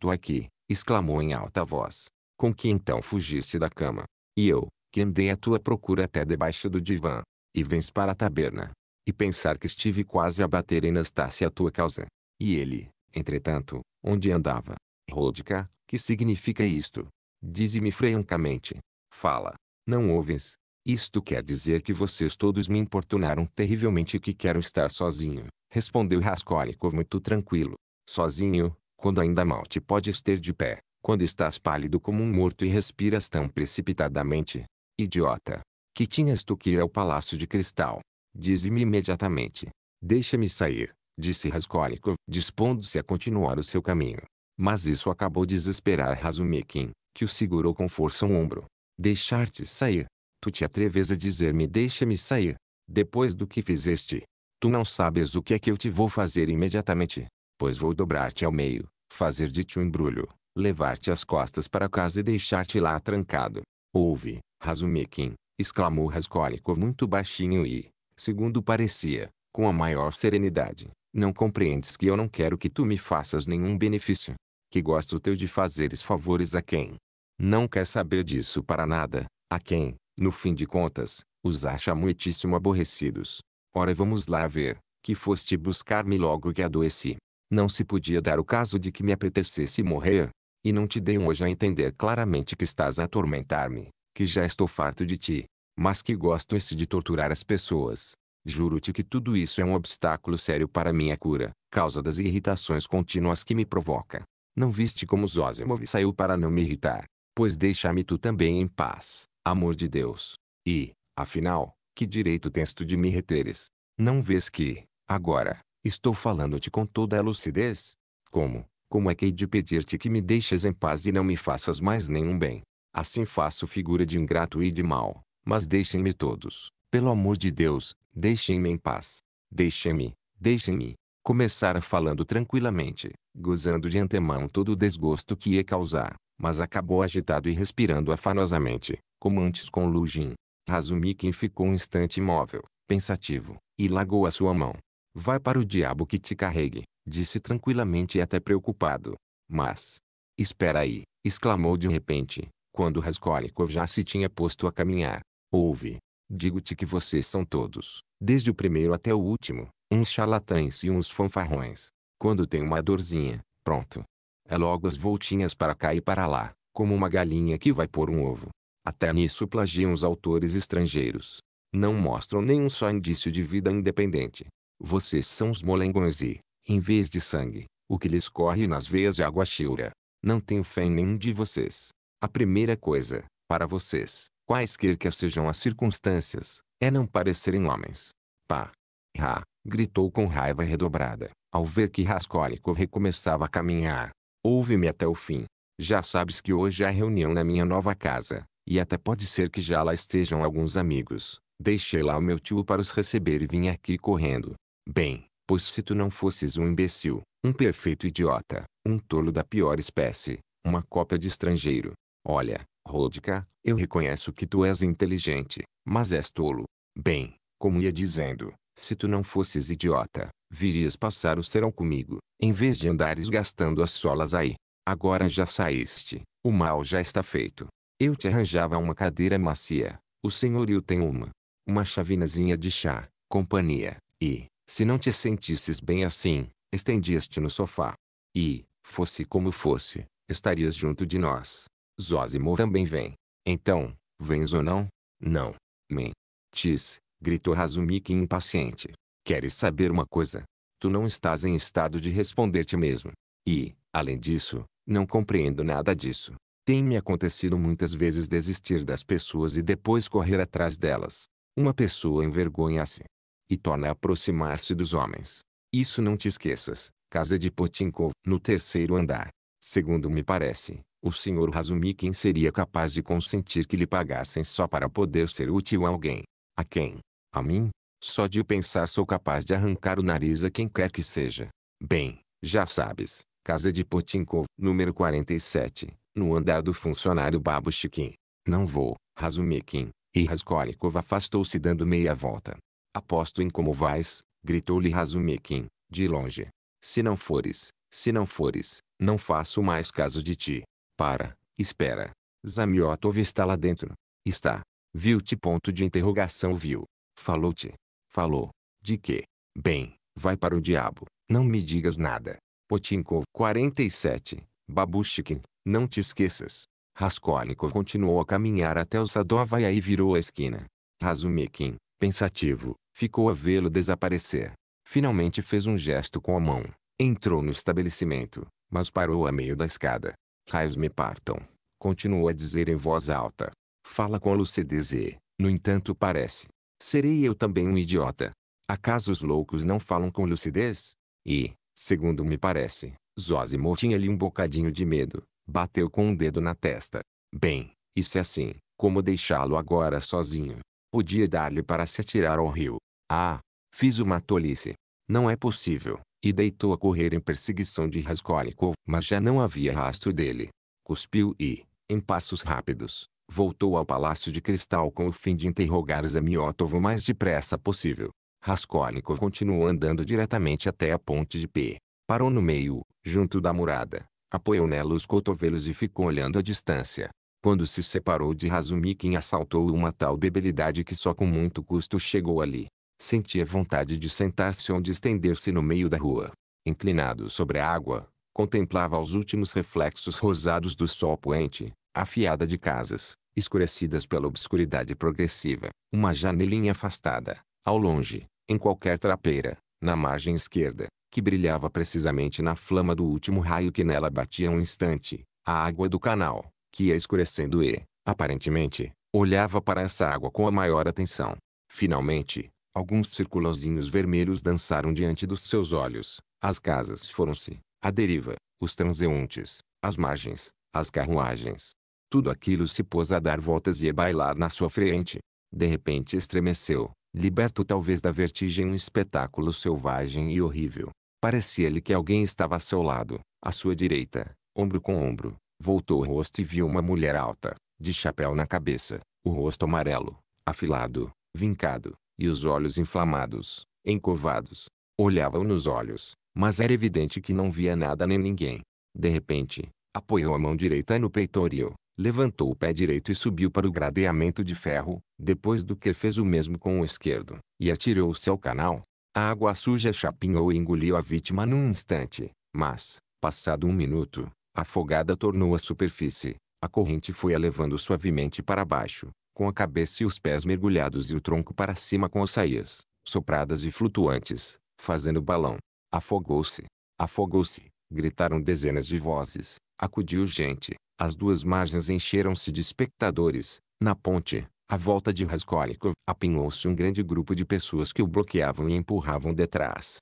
Tu aqui, exclamou em alta voz. Com que então fugiste da cama? E eu, que andei à tua procura até debaixo do divã, e vens para a taberna, e pensar que estive quase a bater em Nastácia a tua causa. E ele, entretanto, onde andava? Ródica, que significa isto? Dize-me francamente. Fala, não ouves? Isto quer dizer que vocês todos me importunaram terrivelmente e que quero estar sozinho, respondeu Raskolnikov muito tranquilo. Sozinho, quando ainda mal te podes ter de pé, quando estás pálido como um morto e respiras tão precipitadamente, Idiota! Que tinhas tu que ir ao Palácio de Cristal? Dize-me imediatamente. Deixa-me sair, disse Raskolnikov, dispondo-se a continuar o seu caminho. Mas isso acabou de desesperar Razumikin, que o segurou com força um ombro. Deixar-te sair. Tu te atreves a dizer-me deixa-me sair. Depois do que fizeste. Tu não sabes o que é que eu te vou fazer imediatamente. Pois vou dobrar-te ao meio, fazer de ti um embrulho, levar-te às costas para casa e deixar-te lá trancado. Ouve, Razumikin, exclamou Raskolnikov muito baixinho e, segundo parecia, com a maior serenidade, não compreendes que eu não quero que tu me faças nenhum benefício. Que gosto teu de fazeres favores a quem? Não quer saber disso para nada, a quem, no fim de contas, os acha muitíssimo aborrecidos. Ora vamos lá ver, que foste buscar-me logo que adoeci. Não se podia dar o caso de que me apetecesse morrer. E não te dei hoje a entender claramente que estás a atormentar-me, que já estou farto de ti, mas que gosto esse de torturar as pessoas. Juro-te que tudo isso é um obstáculo sério para minha cura, causa das irritações contínuas que me provoca. Não viste como Zosimov saiu para não me irritar, pois deixa-me tu também em paz, amor de Deus. E, afinal, que direito tens tu de me reteres? Não vês que, agora, estou falando-te com toda a lucidez? Como, como é que hei de pedir-te que me deixes em paz e não me faças mais nenhum bem? Assim faço figura de ingrato e de mal. Mas deixem-me todos, pelo amor de Deus, deixem-me em paz. Deixem-me, deixem-me. Começara falando tranquilamente, gozando de antemão todo o desgosto que ia causar, mas acabou agitado e respirando afanosamente, como antes com Lujin. Razumikin ficou um instante imóvel, pensativo, e largou a sua mão. Vai para o diabo que te carregue, disse tranquilamente e até preocupado. Mas. Espera aí, exclamou de repente, quando Raskolnikov já se tinha posto a caminhar. Ouve, digo-te que vocês são todos, desde o primeiro até o último, uns charlatães e uns fanfarrões. Quando tem uma dorzinha, pronto. É logo as voltinhas para cá e para lá, como uma galinha que vai pôr um ovo. Até nisso plagiam os autores estrangeiros. Não mostram nenhum só indício de vida independente. Vocês são os molengões e, em vez de sangue, o que lhes corre nas veias é água cheura. Não tenho fé em nenhum de vocês. A primeira coisa, para vocês, quaisquer que sejam as circunstâncias, é não parecerem homens. Pá! Ra! Gritou com raiva redobrada, ao ver que Raskolnikov recomeçava a caminhar. Ouve-me até o fim. Já sabes que hoje há reunião na minha nova casa, e até pode ser que já lá estejam alguns amigos. Deixei lá o meu tio para os receber e vim aqui correndo. Bem, pois se tu não fosses um imbecil, um perfeito idiota, um tolo da pior espécie, uma cópia de estrangeiro, Olha, Rodica, eu reconheço que tu és inteligente, mas és tolo. Bem, como ia dizendo, se tu não fosses idiota, virias passar o serão comigo, em vez de andares gastando as solas aí. Agora já saíste, o mal já está feito. Eu te arranjava uma cadeira macia, o senhorio tem uma. Uma chavinazinha de chá, companhia, e, se não te sentisses bem assim, estendias-te no sofá. E, fosse como fosse, estarias junto de nós. Zózimo também vem. Então, vens ou não? Não. Men. Tis, gritou Razumiki impaciente. Queres saber uma coisa? Tu não estás em estado de responder-te mesmo. E, além disso, não compreendo nada disso. Tem-me acontecido muitas vezes desistir das pessoas e depois correr atrás delas. Uma pessoa envergonha-se e torna a aproximar-se dos homens. Isso não te esqueças, casa de Potinkov, no terceiro andar. Segundo me parece, o senhor Razumikin seria capaz de consentir que lhe pagassem só para poder ser útil a alguém? A quem? A mim? Só de pensar sou capaz de arrancar o nariz a quem quer que seja. Bem, já sabes, casa de Potinkov, número 47, no andar do funcionário Babushkin. Não vou, Razumikin. E Raskolnikov afastou-se dando meia volta. Aposto em como vais, gritou-lhe Razumikin, de longe. Se não fores, se não fores, não faço mais caso de ti. Para, espera. Zamiotov está lá dentro. Está. Viu-te ponto de interrogação viu. Falou-te. Falou. De quê? Bem, vai para o diabo. Não me digas nada. Potinkov 47. Babushkin, não te esqueças. Raskolnikov continuou a caminhar até o Sadovaya e virou a esquina. Razumikin, pensativo, ficou a vê-lo desaparecer. Finalmente fez um gesto com a mão. Entrou no estabelecimento, mas parou a meio da escada. Raios me partam. Continuou a dizer em voz alta. Fala com lucidez e, no entanto parece. Serei eu também um idiota. Acaso os loucos não falam com lucidez? E, segundo me parece, Zózimo tinha-lhe um bocadinho de medo. Bateu com um dedo na testa. Bem, isso é assim, como deixá-lo agora sozinho? Podia dar-lhe para se atirar ao rio. Ah, fiz uma tolice. Não é possível e deitou a correr em perseguição de Raskolnikov, mas já não havia rastro dele. Cuspiu e, em passos rápidos, voltou ao Palácio de Cristal com o fim de interrogar Zamiotov o mais depressa possível. Raskolnikov continuou andando diretamente até a ponte de P. Parou no meio, junto da murada, apoiou nela os cotovelos e ficou olhando a distância. Quando se separou de Razumikin assaltou uma tal debilidade que só com muito custo chegou ali sentia vontade de sentar-se ou de estender-se no meio da rua. Inclinado sobre a água, contemplava os últimos reflexos rosados do sol poente, afiada de casas, escurecidas pela obscuridade progressiva, uma janelinha afastada, ao longe, em qualquer trapeira, na margem esquerda, que brilhava precisamente na flama do último raio que nela batia um instante, a água do canal, que ia escurecendo e, aparentemente, olhava para essa água com a maior atenção. Finalmente, Alguns circulozinhos vermelhos dançaram diante dos seus olhos. As casas foram-se, a deriva, os transeuntes, as margens, as carruagens. Tudo aquilo se pôs a dar voltas e a bailar na sua frente. De repente estremeceu, liberto talvez da vertigem um espetáculo selvagem e horrível. Parecia-lhe que alguém estava a seu lado, à sua direita, ombro com ombro. Voltou o rosto e viu uma mulher alta, de chapéu na cabeça, o rosto amarelo, afilado, vincado, e os olhos inflamados, encovados. Olhava-o nos olhos, mas era evidente que não via nada nem ninguém. De repente, apoiou a mão direita no peitoril, levantou o pé direito e subiu para o gradeamento de ferro, depois do que fez o mesmo com o esquerdo, e atirou-se ao canal. A água suja chapinhou e engoliu a vítima num instante, mas, passado um minuto, afogada tornou a superfície. A corrente foi a levando suavemente para baixo, com a cabeça e os pés mergulhados e o tronco para cima com as saias, sopradas e flutuantes, fazendo balão. Afogou-se! Afogou-se! Gritaram dezenas de vozes. Acudiu gente. As duas margens encheram-se de espectadores. Na ponte, à volta de Raskolnikov, apinhou-se um grande grupo de pessoas que o bloqueavam e empurravam detrás.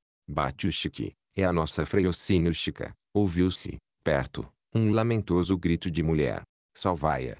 chique. é a nossa Freiocinushka. Ouviu-se, perto, um lamentoso grito de mulher. Salvaia,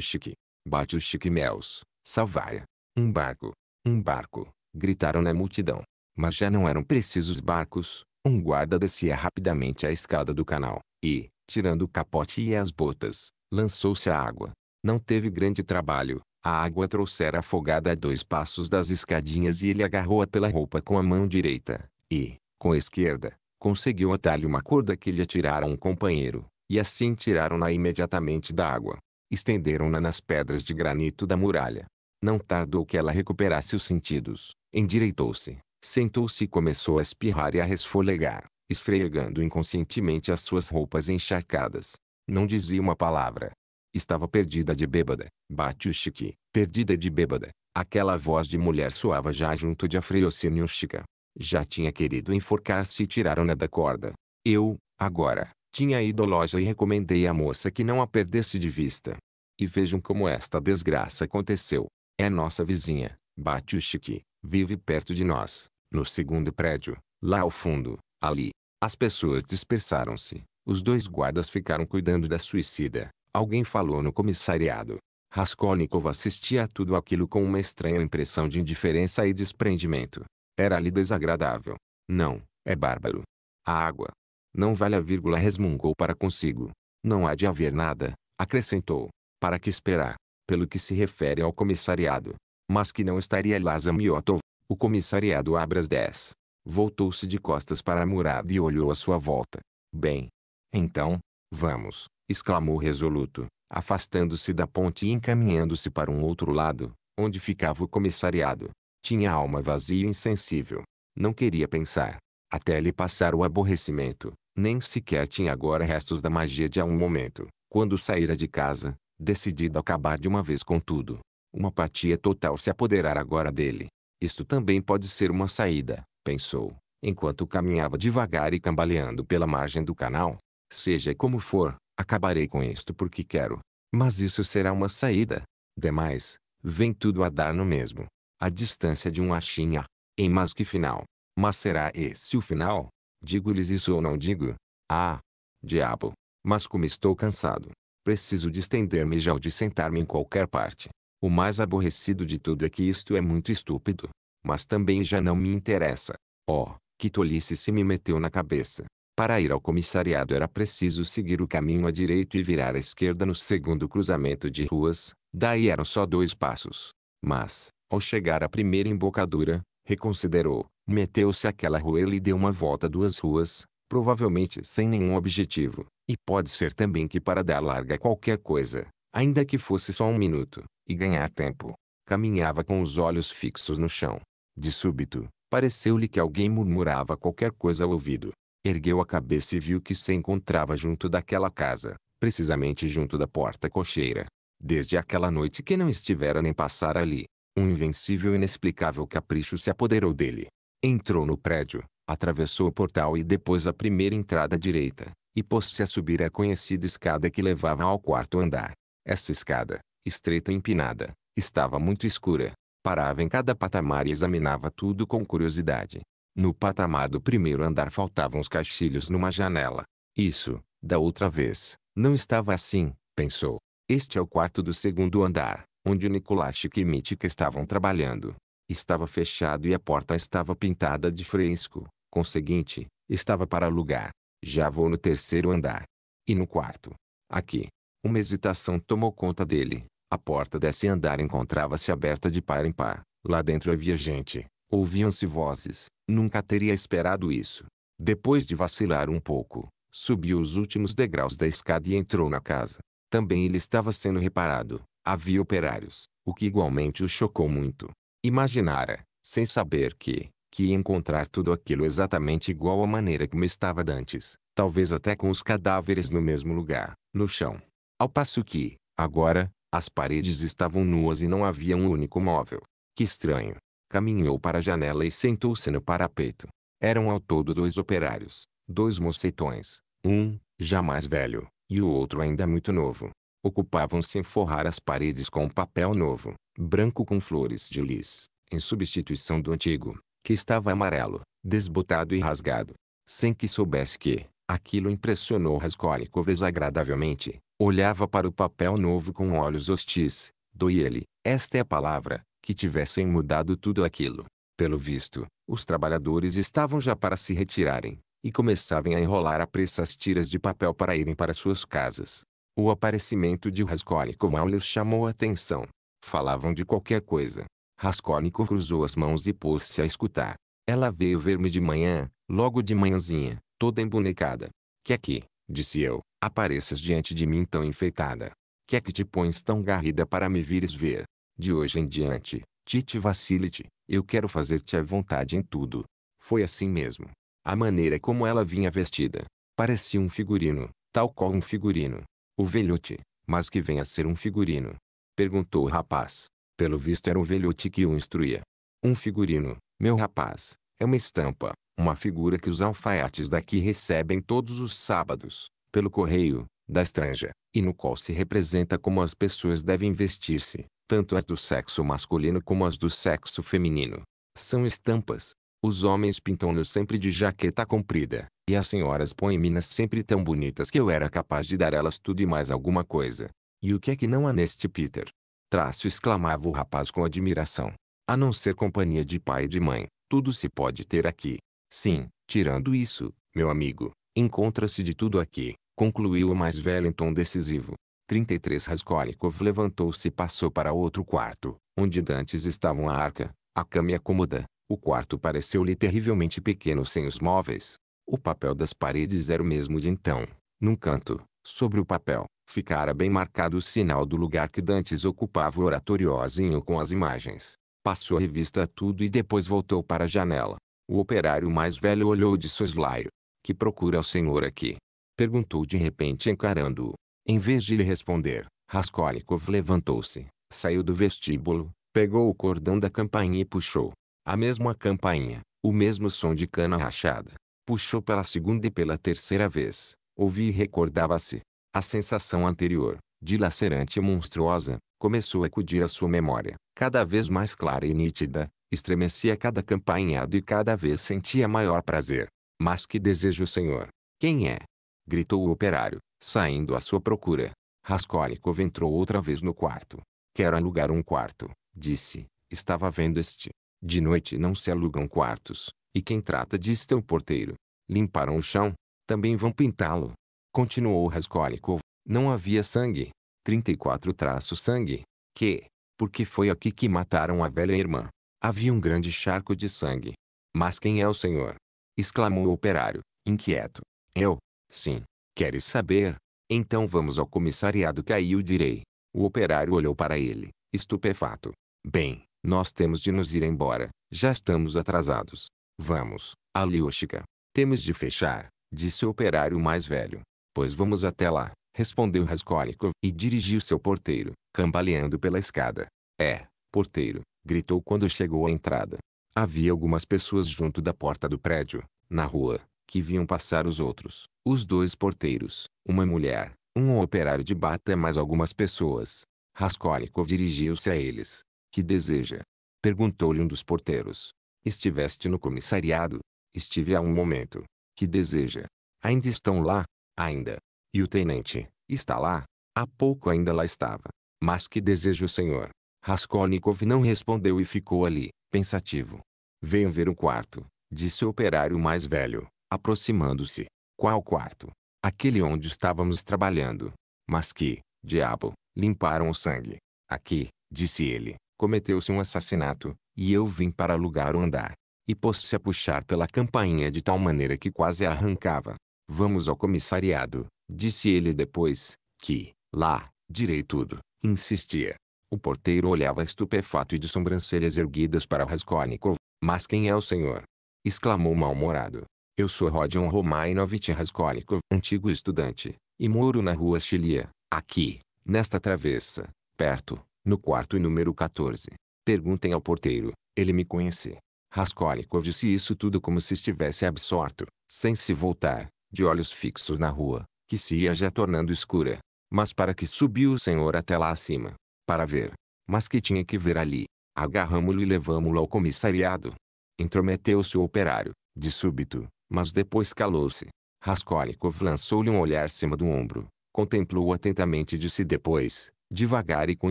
chique. Bate os chiqueméus, salvaia. Um barco, um barco, gritaram na multidão. Mas já não eram precisos barcos, um guarda descia rapidamente a escada do canal, e, tirando o capote e as botas, lançou-se à água. Não teve grande trabalho, a água trouxera afogada a dois passos das escadinhas e ele agarrou-a pela roupa com a mão direita, e, com a esquerda, conseguiu atar-lhe uma corda que lhe atiraram um companheiro, e assim tiraram-na imediatamente da água estenderam-na nas pedras de granito da muralha. Não tardou que ela recuperasse os sentidos, endireitou-se, sentou-se e começou a espirrar e a resfolegar, esfregando inconscientemente as suas roupas encharcadas. Não dizia uma palavra. Estava perdida de bêbada. Bate o chique, perdida de bêbada. Aquela voz de mulher soava já junto de Afreusinho Chica. Já tinha querido enforcar-se e tiraram-na da corda. Eu, agora, tinha ido à loja e recomendei à moça que não a perdesse de vista. E vejam como esta desgraça aconteceu. É nossa vizinha, Batiushiki, vive perto de nós, no segundo prédio, lá ao fundo, ali. As pessoas dispersaram-se. Os dois guardas ficaram cuidando da suicida. Alguém falou no comissariado. Raskolnikov assistia a tudo aquilo com uma estranha impressão de indiferença e desprendimento. Era-lhe desagradável. Não, é bárbaro. A água, não vale a vírgula resmungou para consigo. Não há de haver nada, acrescentou. Para que esperar? Pelo que se refere ao comissariado. Mas que não estaria lá Zamiotov. O comissariado abre as 10. Voltou-se de costas para a murada e olhou à sua volta. Bem. Então, vamos, exclamou resoluto, afastando-se da ponte e encaminhando-se para um outro lado, onde ficava o comissariado. Tinha alma vazia e insensível. Não queria pensar até lhe passar o aborrecimento. Nem sequer tinha agora restos da magia de há um momento, quando saíra de casa, decidido a acabar de uma vez com tudo. Uma apatia total se apoderara agora dele. Isto também pode ser uma saída, pensou, enquanto caminhava devagar e cambaleando pela margem do canal. Seja como for, acabarei com isto porque quero. Mas isso será uma saída. Demais, vem tudo a dar no mesmo. A distância de um achinha. Em mais que final. Mas será esse o final? Digo-lhes isso ou não digo? Ah, diabo! Mas como estou cansado, preciso de estender-me já ou de sentar-me em qualquer parte. O mais aborrecido de tudo é que isto é muito estúpido, mas também já não me interessa. Oh, que tolice se me meteu na cabeça. Para ir ao comissariado era preciso seguir o caminho à direita e virar à esquerda no segundo cruzamento de ruas, daí eram só dois passos. Mas, ao chegar à primeira embocadura, reconsiderou, Meteu-se àquela rua e deu uma volta duas ruas, provavelmente sem nenhum objetivo. E pode ser também que para dar larga qualquer coisa, ainda que fosse só um minuto, e ganhar tempo. Caminhava com os olhos fixos no chão. De súbito, pareceu-lhe que alguém murmurava qualquer coisa ao ouvido. Ergueu a cabeça e viu que se encontrava junto daquela casa, precisamente junto da porta cocheira. Desde aquela noite que não estivera nem passar ali, um invencível e inexplicável capricho se apoderou dele. Entrou no prédio, atravessou o portal e depois a primeira entrada à direita, e pôs-se a subir a conhecida escada que levava ao quarto andar. Essa escada, estreita e empinada, estava muito escura. Parava em cada patamar e examinava tudo com curiosidade. No patamar do primeiro andar faltavam os caixilhos numa janela. Isso, da outra vez, não estava assim, pensou. Este é o quarto do segundo andar, onde Nikolashik e Mitika estavam trabalhando. Estava fechado e a porta estava pintada de fresco. Conseguinte, estava para alugar. Já vou no terceiro andar. E no quarto. Aqui. Uma hesitação tomou conta dele. A porta desse andar encontrava-se aberta de par em par. Lá dentro havia gente. Ouviam-se vozes. Nunca teria esperado isso. Depois de vacilar um pouco, subiu os últimos degraus da escada e entrou na casa. Também ele estava sendo reparado. Havia operários, o que igualmente o chocou muito. Imaginara, sem saber que, que ia encontrar tudo aquilo exatamente igual à maneira como estava dantes, talvez até com os cadáveres no mesmo lugar, no chão. Ao passo que, agora, as paredes estavam nuas e não havia um único móvel. Que estranho. Caminhou para a janela e sentou-se no parapeito. Eram ao todo dois operários, dois mocetões, um, já mais velho, e o outro ainda muito novo. Ocupavam-se em forrar as paredes com um papel novo, branco com flores de lis, em substituição do antigo, que estava amarelo, desbotado e rasgado. Sem que soubesse que, aquilo impressionou Raskolnikov desagradavelmente, olhava para o papel novo com olhos hostis, doi ele, esta é a palavra, que tivessem mudado tudo aquilo. Pelo visto, os trabalhadores estavam já para se retirarem, e começavam a enrolar a pressa as tiras de papel para irem para suas casas. O aparecimento de Raskolnikov mal lhes chamou a atenção. Falavam de qualquer coisa. Raskolnikov cruzou as mãos e pôs-se a escutar. Ela veio ver-me de manhã, logo de manhãzinha, toda embonecada. Que aqui, que, disse eu, apareças diante de mim tão enfeitada? Que é que te pões tão garrida para me vires ver? De hoje em diante, Tite vacile-te, eu quero fazer-te à vontade em tudo. Foi assim mesmo. A maneira como ela vinha vestida. Parecia um figurino, tal qual um figurino. O velhote, mas que vem a ser um figurino. Perguntou o rapaz. Pelo visto era um velhote que o instruía. Um figurino, meu rapaz, é uma estampa, uma figura que os alfaiates daqui recebem todos os sábados, pelo correio, da estranja, e no qual se representa como as pessoas devem vestir-se, tanto as do sexo masculino como as do sexo feminino. São estampas. Os homens pintam-nos sempre de jaqueta comprida, e as senhoras põem minas sempre tão bonitas que eu era capaz de dar elas tudo e mais alguma coisa. E o que é que não há neste Peter? Traço exclamava o rapaz com admiração. A não ser companhia de pai e de mãe, tudo se pode ter aqui. Sim, tirando isso, meu amigo, encontra-se de tudo aqui, concluiu o mais velho em tom decisivo. 33 Raskolnikov levantou-se e passou para outro quarto, onde dantes estavam a arca, a cama e a cômoda. O quarto pareceu-lhe terrivelmente pequeno sem os móveis. O papel das paredes era o mesmo de então. Num canto, sobre o papel, ficara bem marcado o sinal do lugar que Dantes ocupava o oratoriozinho com as imagens. Passou a revista a tudo e depois voltou para a janela. O operário mais velho olhou de soslaio. Que procura o senhor aqui? Perguntou de repente encarando-o. Em vez de lhe responder, Raskolnikov levantou-se, saiu do vestíbulo, pegou o cordão da campainha e puxou. A mesma campainha, o mesmo som de cana rachada. Puxou pela segunda e pela terceira vez. Ouvi e recordava-se. A sensação anterior, dilacerante e monstruosa, começou a acudir à sua memória, cada vez mais clara e nítida, estremecia cada campainhado e cada vez sentia maior prazer. Mas que desejo o senhor? Quem é? Gritou o operário, saindo à sua procura. Raskolnikov entrou outra vez no quarto. Quero alugar um quarto, disse. Estava vendo este. De noite não se alugam quartos, e quem trata disto é o porteiro. Limparam o chão, também vão pintá-lo. Continuou Raskolnikov, não havia sangue. 34 traço sangue. Que, porque foi aqui que mataram a velha irmã. Havia um grande charco de sangue. Mas quem é o senhor? Exclamou o operário, inquieto. Eu? Sim. Queres saber? Então vamos ao comissariado que aí o direi. O operário olhou para ele, estupefato. Bem, nós temos de nos ir embora. Já estamos atrasados. Vamos, Alioshka. Temos de fechar, disse o operário mais velho. Pois vamos até lá, respondeu Raskolnikov, e dirigiu seu porteiro, cambaleando pela escada. É, porteiro, gritou quando chegou à entrada. Havia algumas pessoas junto da porta do prédio, na rua, que vinham passar os outros, os dois porteiros, uma mulher, um operário de bata e mais algumas pessoas. Raskolnikov dirigiu-se a eles. Que deseja? Perguntou-lhe um dos porteiros. Estiveste no comissariado? Estive há um momento. Que deseja? Ainda estão lá? ainda. E o tenente, está lá? Há pouco ainda lá estava. Mas que deseja o senhor? Raskolnikov não respondeu e ficou ali, pensativo. Venho ver o quarto, disse o operário mais velho, aproximando-se. Qual quarto? Aquele onde estávamos trabalhando. Mas que, diabo, limparam o sangue. Aqui, disse ele, cometeu-se um assassinato, e eu vim para alugar o andar. E pôs-se a puxar pela campainha de tal maneira que quase a arrancava. Vamos ao comissariado, disse ele depois, que, lá, direi tudo, insistia. O porteiro olhava estupefato e de sobrancelhas erguidas para Raskolnikov. Mas quem é o senhor? exclamou mal-humorado. Eu sou Rodion Romainovich Raskolnikov, antigo estudante, e moro na rua Chilia, aqui, nesta travessa, perto, no quarto número 14. Perguntem ao porteiro, ele me conhece. Raskolnikov disse isso tudo como se estivesse absorto, sem se voltar, de olhos fixos na rua, que se ia já tornando escura. Mas para que subiu o senhor até lá acima? Para ver. Mas que tinha que ver ali? Agarramo-lo e levamo-lo ao comissariado. Intrometeu-se o operário, de súbito, mas depois calou-se. Raskolnikov lançou-lhe um olhar cima do ombro, contemplou-o atentamente e disse depois, devagar e com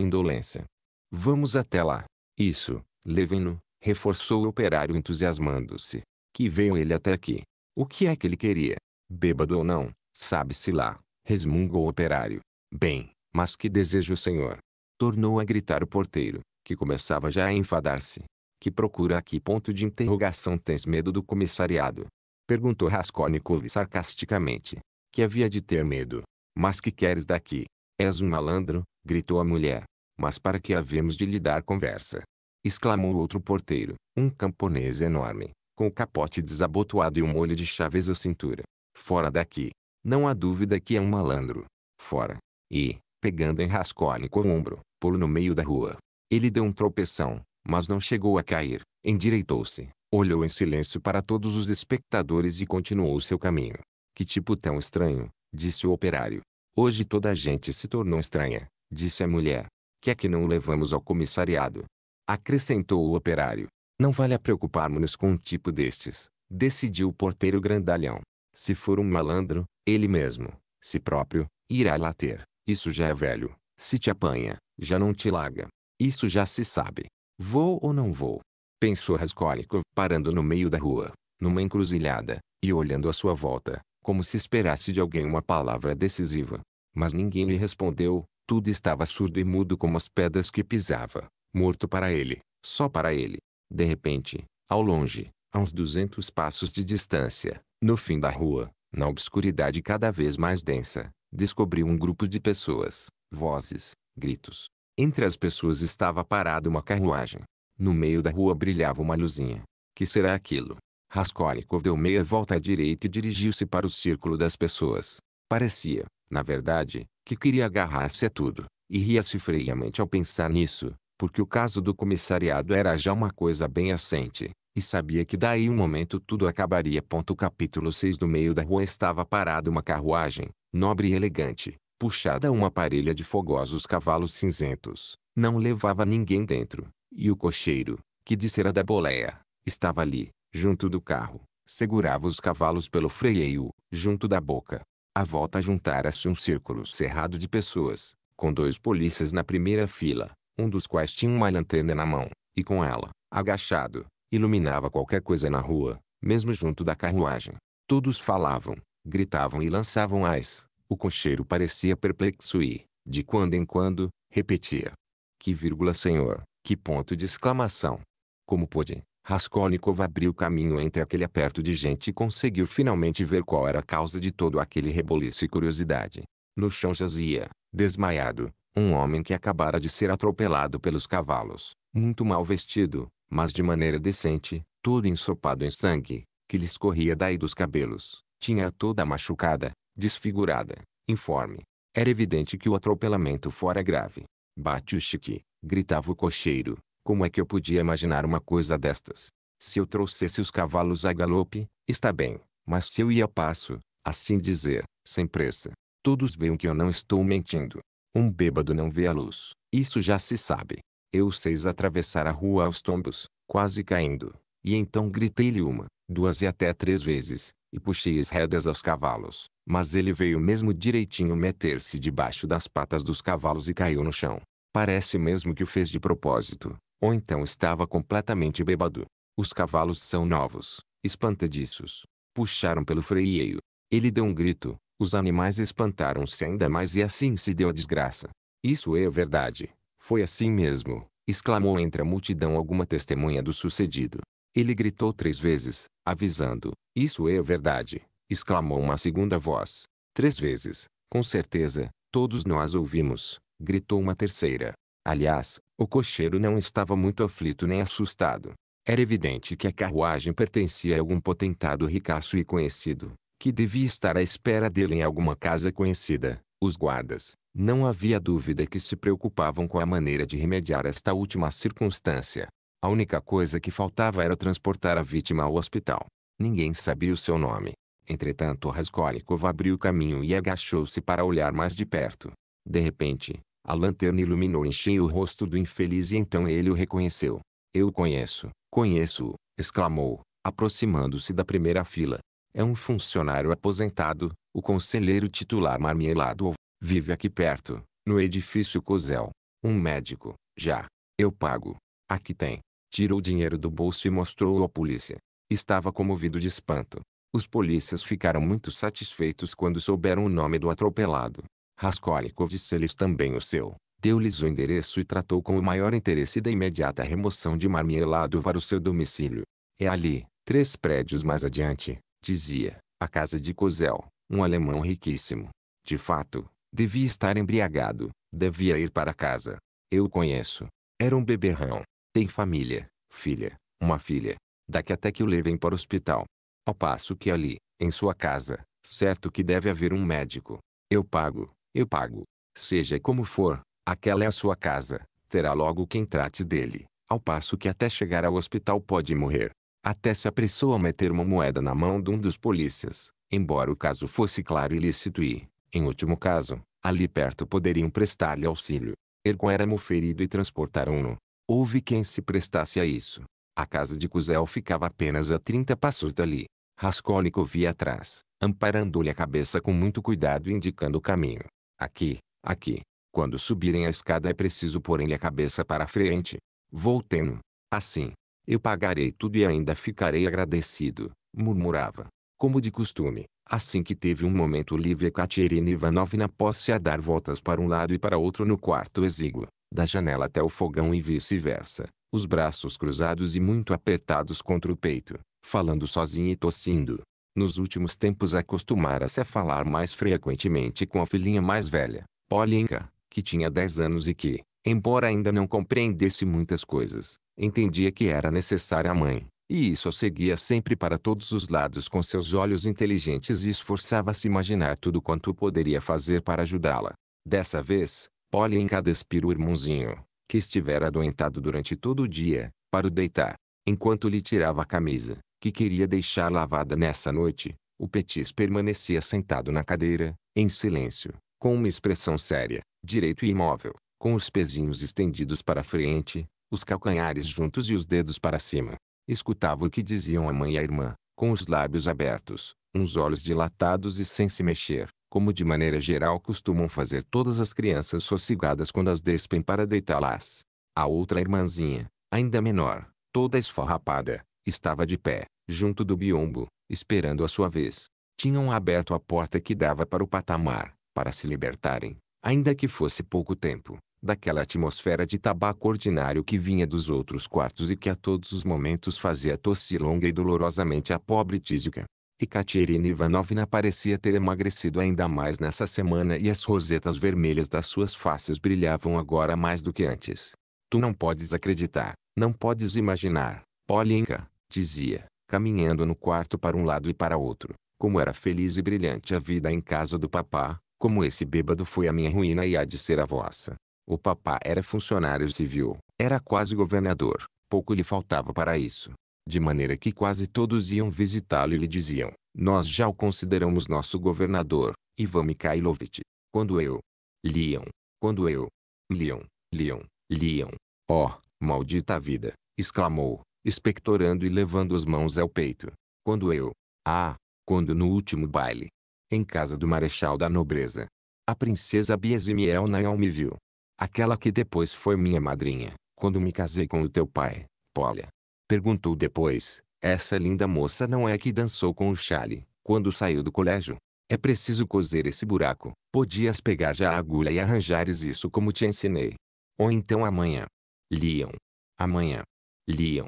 indolência. Vamos até lá. Isso, levem-no, reforçou o operário entusiasmando-se. Que veio ele até aqui. O que é que ele queria? bêbado ou não, sabe-se lá, resmungou o operário. Bem, mas que deseja o senhor? Tornou a gritar o porteiro, que começava já a enfadar-se. Que procura aqui? Ponto de interrogação. Tens medo do comissariado? Perguntou Raskolnikov sarcasticamente. Que havia de ter medo. Mas que queres daqui? És um malandro, gritou a mulher. Mas para que havemos de lhe dar conversa? Exclamou outro porteiro, um camponês enorme, com o capote desabotoado e um molho de chaves à cintura. Fora daqui. Não há dúvida que é um malandro. Fora. E, pegando em Raskolnikov o ombro, pô-lo no meio da rua. Ele deu um tropeção, mas não chegou a cair. Endireitou-se, olhou em silêncio para todos os espectadores e continuou seu caminho. Que tipo tão estranho, disse o operário. Hoje toda a gente se tornou estranha, disse a mulher. Que é que não o levamos ao comissariado? Acrescentou o operário. Não vale a preocuparmos-nos com um tipo destes, decidiu o porteiro grandalhão. Se for um malandro, ele mesmo, se próprio, irá ter. Isso já é velho. Se te apanha, já não te larga. Isso já se sabe. Vou ou não vou? Pensou Raskolnikov parando no meio da rua, numa encruzilhada, e olhando à sua volta, como se esperasse de alguém uma palavra decisiva. Mas ninguém lhe respondeu, tudo estava surdo e mudo como as pedras que pisava, morto para ele, só para ele. De repente, ao longe, a uns duzentos passos de distância, no fim da rua, na obscuridade cada vez mais densa, descobri um grupo de pessoas, vozes, gritos. Entre as pessoas estava parada uma carruagem. No meio da rua brilhava uma luzinha. Que será aquilo? Raskolnikov deu meia volta à direita e dirigiu-se para o círculo das pessoas. Parecia, na verdade, que queria agarrar-se a tudo, e ria-se freiamente ao pensar nisso, porque o caso do comissariado era já uma coisa bem assente e sabia que daí um momento tudo acabaria. capítulo 6 Do meio da rua estava parada uma carruagem, nobre e elegante, puxada uma parelha de fogosos cavalos cinzentos. Não levava ninguém dentro, e o cocheiro, que dissera da boleia, estava ali, junto do carro, segurava os cavalos pelo freio, junto da boca. À volta juntara-se um círculo cerrado de pessoas, com dois polícias na primeira fila, um dos quais tinha uma lanterna na mão, e com ela, agachado, Iluminava qualquer coisa na rua, mesmo junto da carruagem. Todos falavam, gritavam e lançavam ais. O cocheiro parecia perplexo e, de quando em quando, repetia. Que vírgula senhor, que ponto de exclamação. Como pôde, Raskolnikov abriu caminho entre aquele aperto de gente e conseguiu finalmente ver qual era a causa de todo aquele reboliço e curiosidade. No chão jazia, desmaiado, um homem que acabara de ser atropelado pelos cavalos, muito mal vestido, mas de maneira decente, todo ensopado em sangue, que lhe escorria daí dos cabelos, tinha toda machucada, desfigurada, informe. Era evidente que o atropelamento fora grave. Bate o chique, gritava o cocheiro, como é que eu podia imaginar uma coisa destas? Se eu trouxesse os cavalos a galope, está bem, mas se eu ia a passo, assim dizer, sem pressa, todos veem que eu não estou mentindo. Um bêbado não vê a luz, isso já se sabe. Eu seis atravessar a rua aos tombos, quase caindo. E então gritei-lhe uma, duas e até três vezes, e puxei as rédeas aos cavalos. Mas ele veio mesmo direitinho meter-se debaixo das patas dos cavalos e caiu no chão. Parece mesmo que o fez de propósito, ou então estava completamente bêbado. Os cavalos são novos, espantadiços. Puxaram pelo freio. Ele deu um grito, os animais espantaram-se ainda mais e assim se deu a desgraça. Isso é verdade. Foi assim mesmo, exclamou entre a multidão alguma testemunha do sucedido. Ele gritou três vezes, avisando: Isso é verdade! exclamou uma segunda voz. Três vezes, com certeza, todos nós ouvimos, gritou uma terceira. Aliás, o cocheiro não estava muito aflito nem assustado. Era evidente que a carruagem pertencia a algum potentado ricaço e conhecido, que devia estar à espera dele em alguma casa conhecida. Os guardas, não havia dúvida que se preocupavam com a maneira de remediar esta última circunstância. A única coisa que faltava era transportar a vítima ao hospital. Ninguém sabia o seu nome. Entretanto, Raskolnikov abriu o caminho e agachou-se para olhar mais de perto. De repente, a lanterna iluminou em cheio o rosto do infeliz e então ele o reconheceu. Eu o conheço, conheço-o, exclamou, aproximando-se da primeira fila. É um funcionário aposentado, o conselheiro titular marmelado Vive aqui perto, no edifício Cosel. Um médico, já. Eu pago. Aqui tem. Tirou o dinheiro do bolso e mostrou-o à polícia. Estava comovido de espanto. Os polícias ficaram muito satisfeitos quando souberam o nome do atropelado. Raskolnikov disse-lhes também o seu. Deu-lhes o endereço e tratou com o maior interesse da imediata remoção de Marmielado para o seu domicílio. É ali, três prédios mais adiante, dizia, a casa de Cosel, um alemão riquíssimo. De fato, Devia estar embriagado. Devia ir para casa. Eu o conheço. Era um beberrão. Tem família, filha, uma filha. Daqui até que o levem para o hospital. Ao passo que ali, em sua casa, certo que deve haver um médico. Eu pago, eu pago. Seja como for, aquela é a sua casa. Terá logo quem trate dele. Ao passo que até chegar ao hospital pode morrer. Até se apressou a meter uma moeda na mão de um dos polícias, embora o caso fosse claro ilícito e, em último caso, ali perto poderiam prestar-lhe auxílio. Ergo era ferido e transportaram-no. Houve quem se prestasse a isso. A casa de Cuzel ficava apenas a 30 passos dali. Rascólico via atrás, amparando-lhe a cabeça com muito cuidado e indicando o caminho. Aqui, aqui. Quando subirem a escada é preciso porem-lhe a cabeça para a frente. Voltemo. Assim, eu pagarei tudo e ainda ficarei agradecido, murmurava como de costume. Assim que teve um momento livre Ekaterina Ivanovna pôs-se a dar voltas para um lado e para outro no quarto exíguo, da janela até o fogão e vice-versa, os braços cruzados e muito apertados contra o peito, falando sozinha e tossindo. Nos últimos tempos acostumara-se a falar mais frequentemente com a filhinha mais velha, Polinka, que tinha 10 anos e que, embora ainda não compreendesse muitas coisas, entendia que era necessária a mãe, e isso seguia sempre para todos os lados com seus olhos inteligentes e esforçava-se imaginar tudo quanto poderia fazer para ajudá-la. Dessa vez, Polenka despira o irmãozinho, que estivera adoentado durante todo o dia, para o deitar. Enquanto lhe tirava a camisa, que queria deixar lavada nessa noite, o Petis permanecia sentado na cadeira, em silêncio, com uma expressão séria, direito e imóvel, com os pezinhos estendidos para frente, os calcanhares juntos e os dedos para cima. Escutava o que diziam a mãe e a irmã, com os lábios abertos, uns olhos dilatados e sem se mexer, como de maneira geral costumam fazer todas as crianças sossegadas quando as despem para deitá-las. A outra irmãzinha, ainda menor, toda esfarrapada, estava de pé, junto do biombo, esperando a sua vez. Tinham aberto a porta que dava para o patamar, para se libertarem, ainda que fosse pouco tempo daquela atmosfera de tabaco ordinário que vinha dos outros quartos e que a todos os momentos fazia tossir longa e dolorosamente a pobre Tísica. E Katerina Ivanovna parecia ter emagrecido ainda mais nessa semana e as rosetas vermelhas das suas faces brilhavam agora mais do que antes. Tu não podes acreditar, não podes imaginar, Polinka, dizia, caminhando no quarto para um lado e para outro, como era feliz e brilhante a vida em casa do papá, como esse bêbado foi a minha ruína e há de ser a vossa. O papá era funcionário civil, era quase governador, pouco lhe faltava para isso. De maneira que quase todos iam visitá-lo e lhe diziam, nós já o consideramos nosso governador, Ivan Mikhailovich. Quando eu, liam, quando eu, liam, liam, liam, oh, maldita vida, exclamou, expectorando e levando as mãos ao peito. Quando eu, ah, quando no último baile, em casa do marechal da nobreza, a princesa Biesimiel Nael me viu, Aquela que depois foi minha madrinha, quando me casei com o teu pai, Polia, Perguntou depois, essa linda moça não é a que dançou com o Chale, quando saiu do colégio? É preciso coser esse buraco. Podias pegar já a agulha e arranjares isso como te ensinei. Ou então amanhã. Liam. Amanhã. Liam.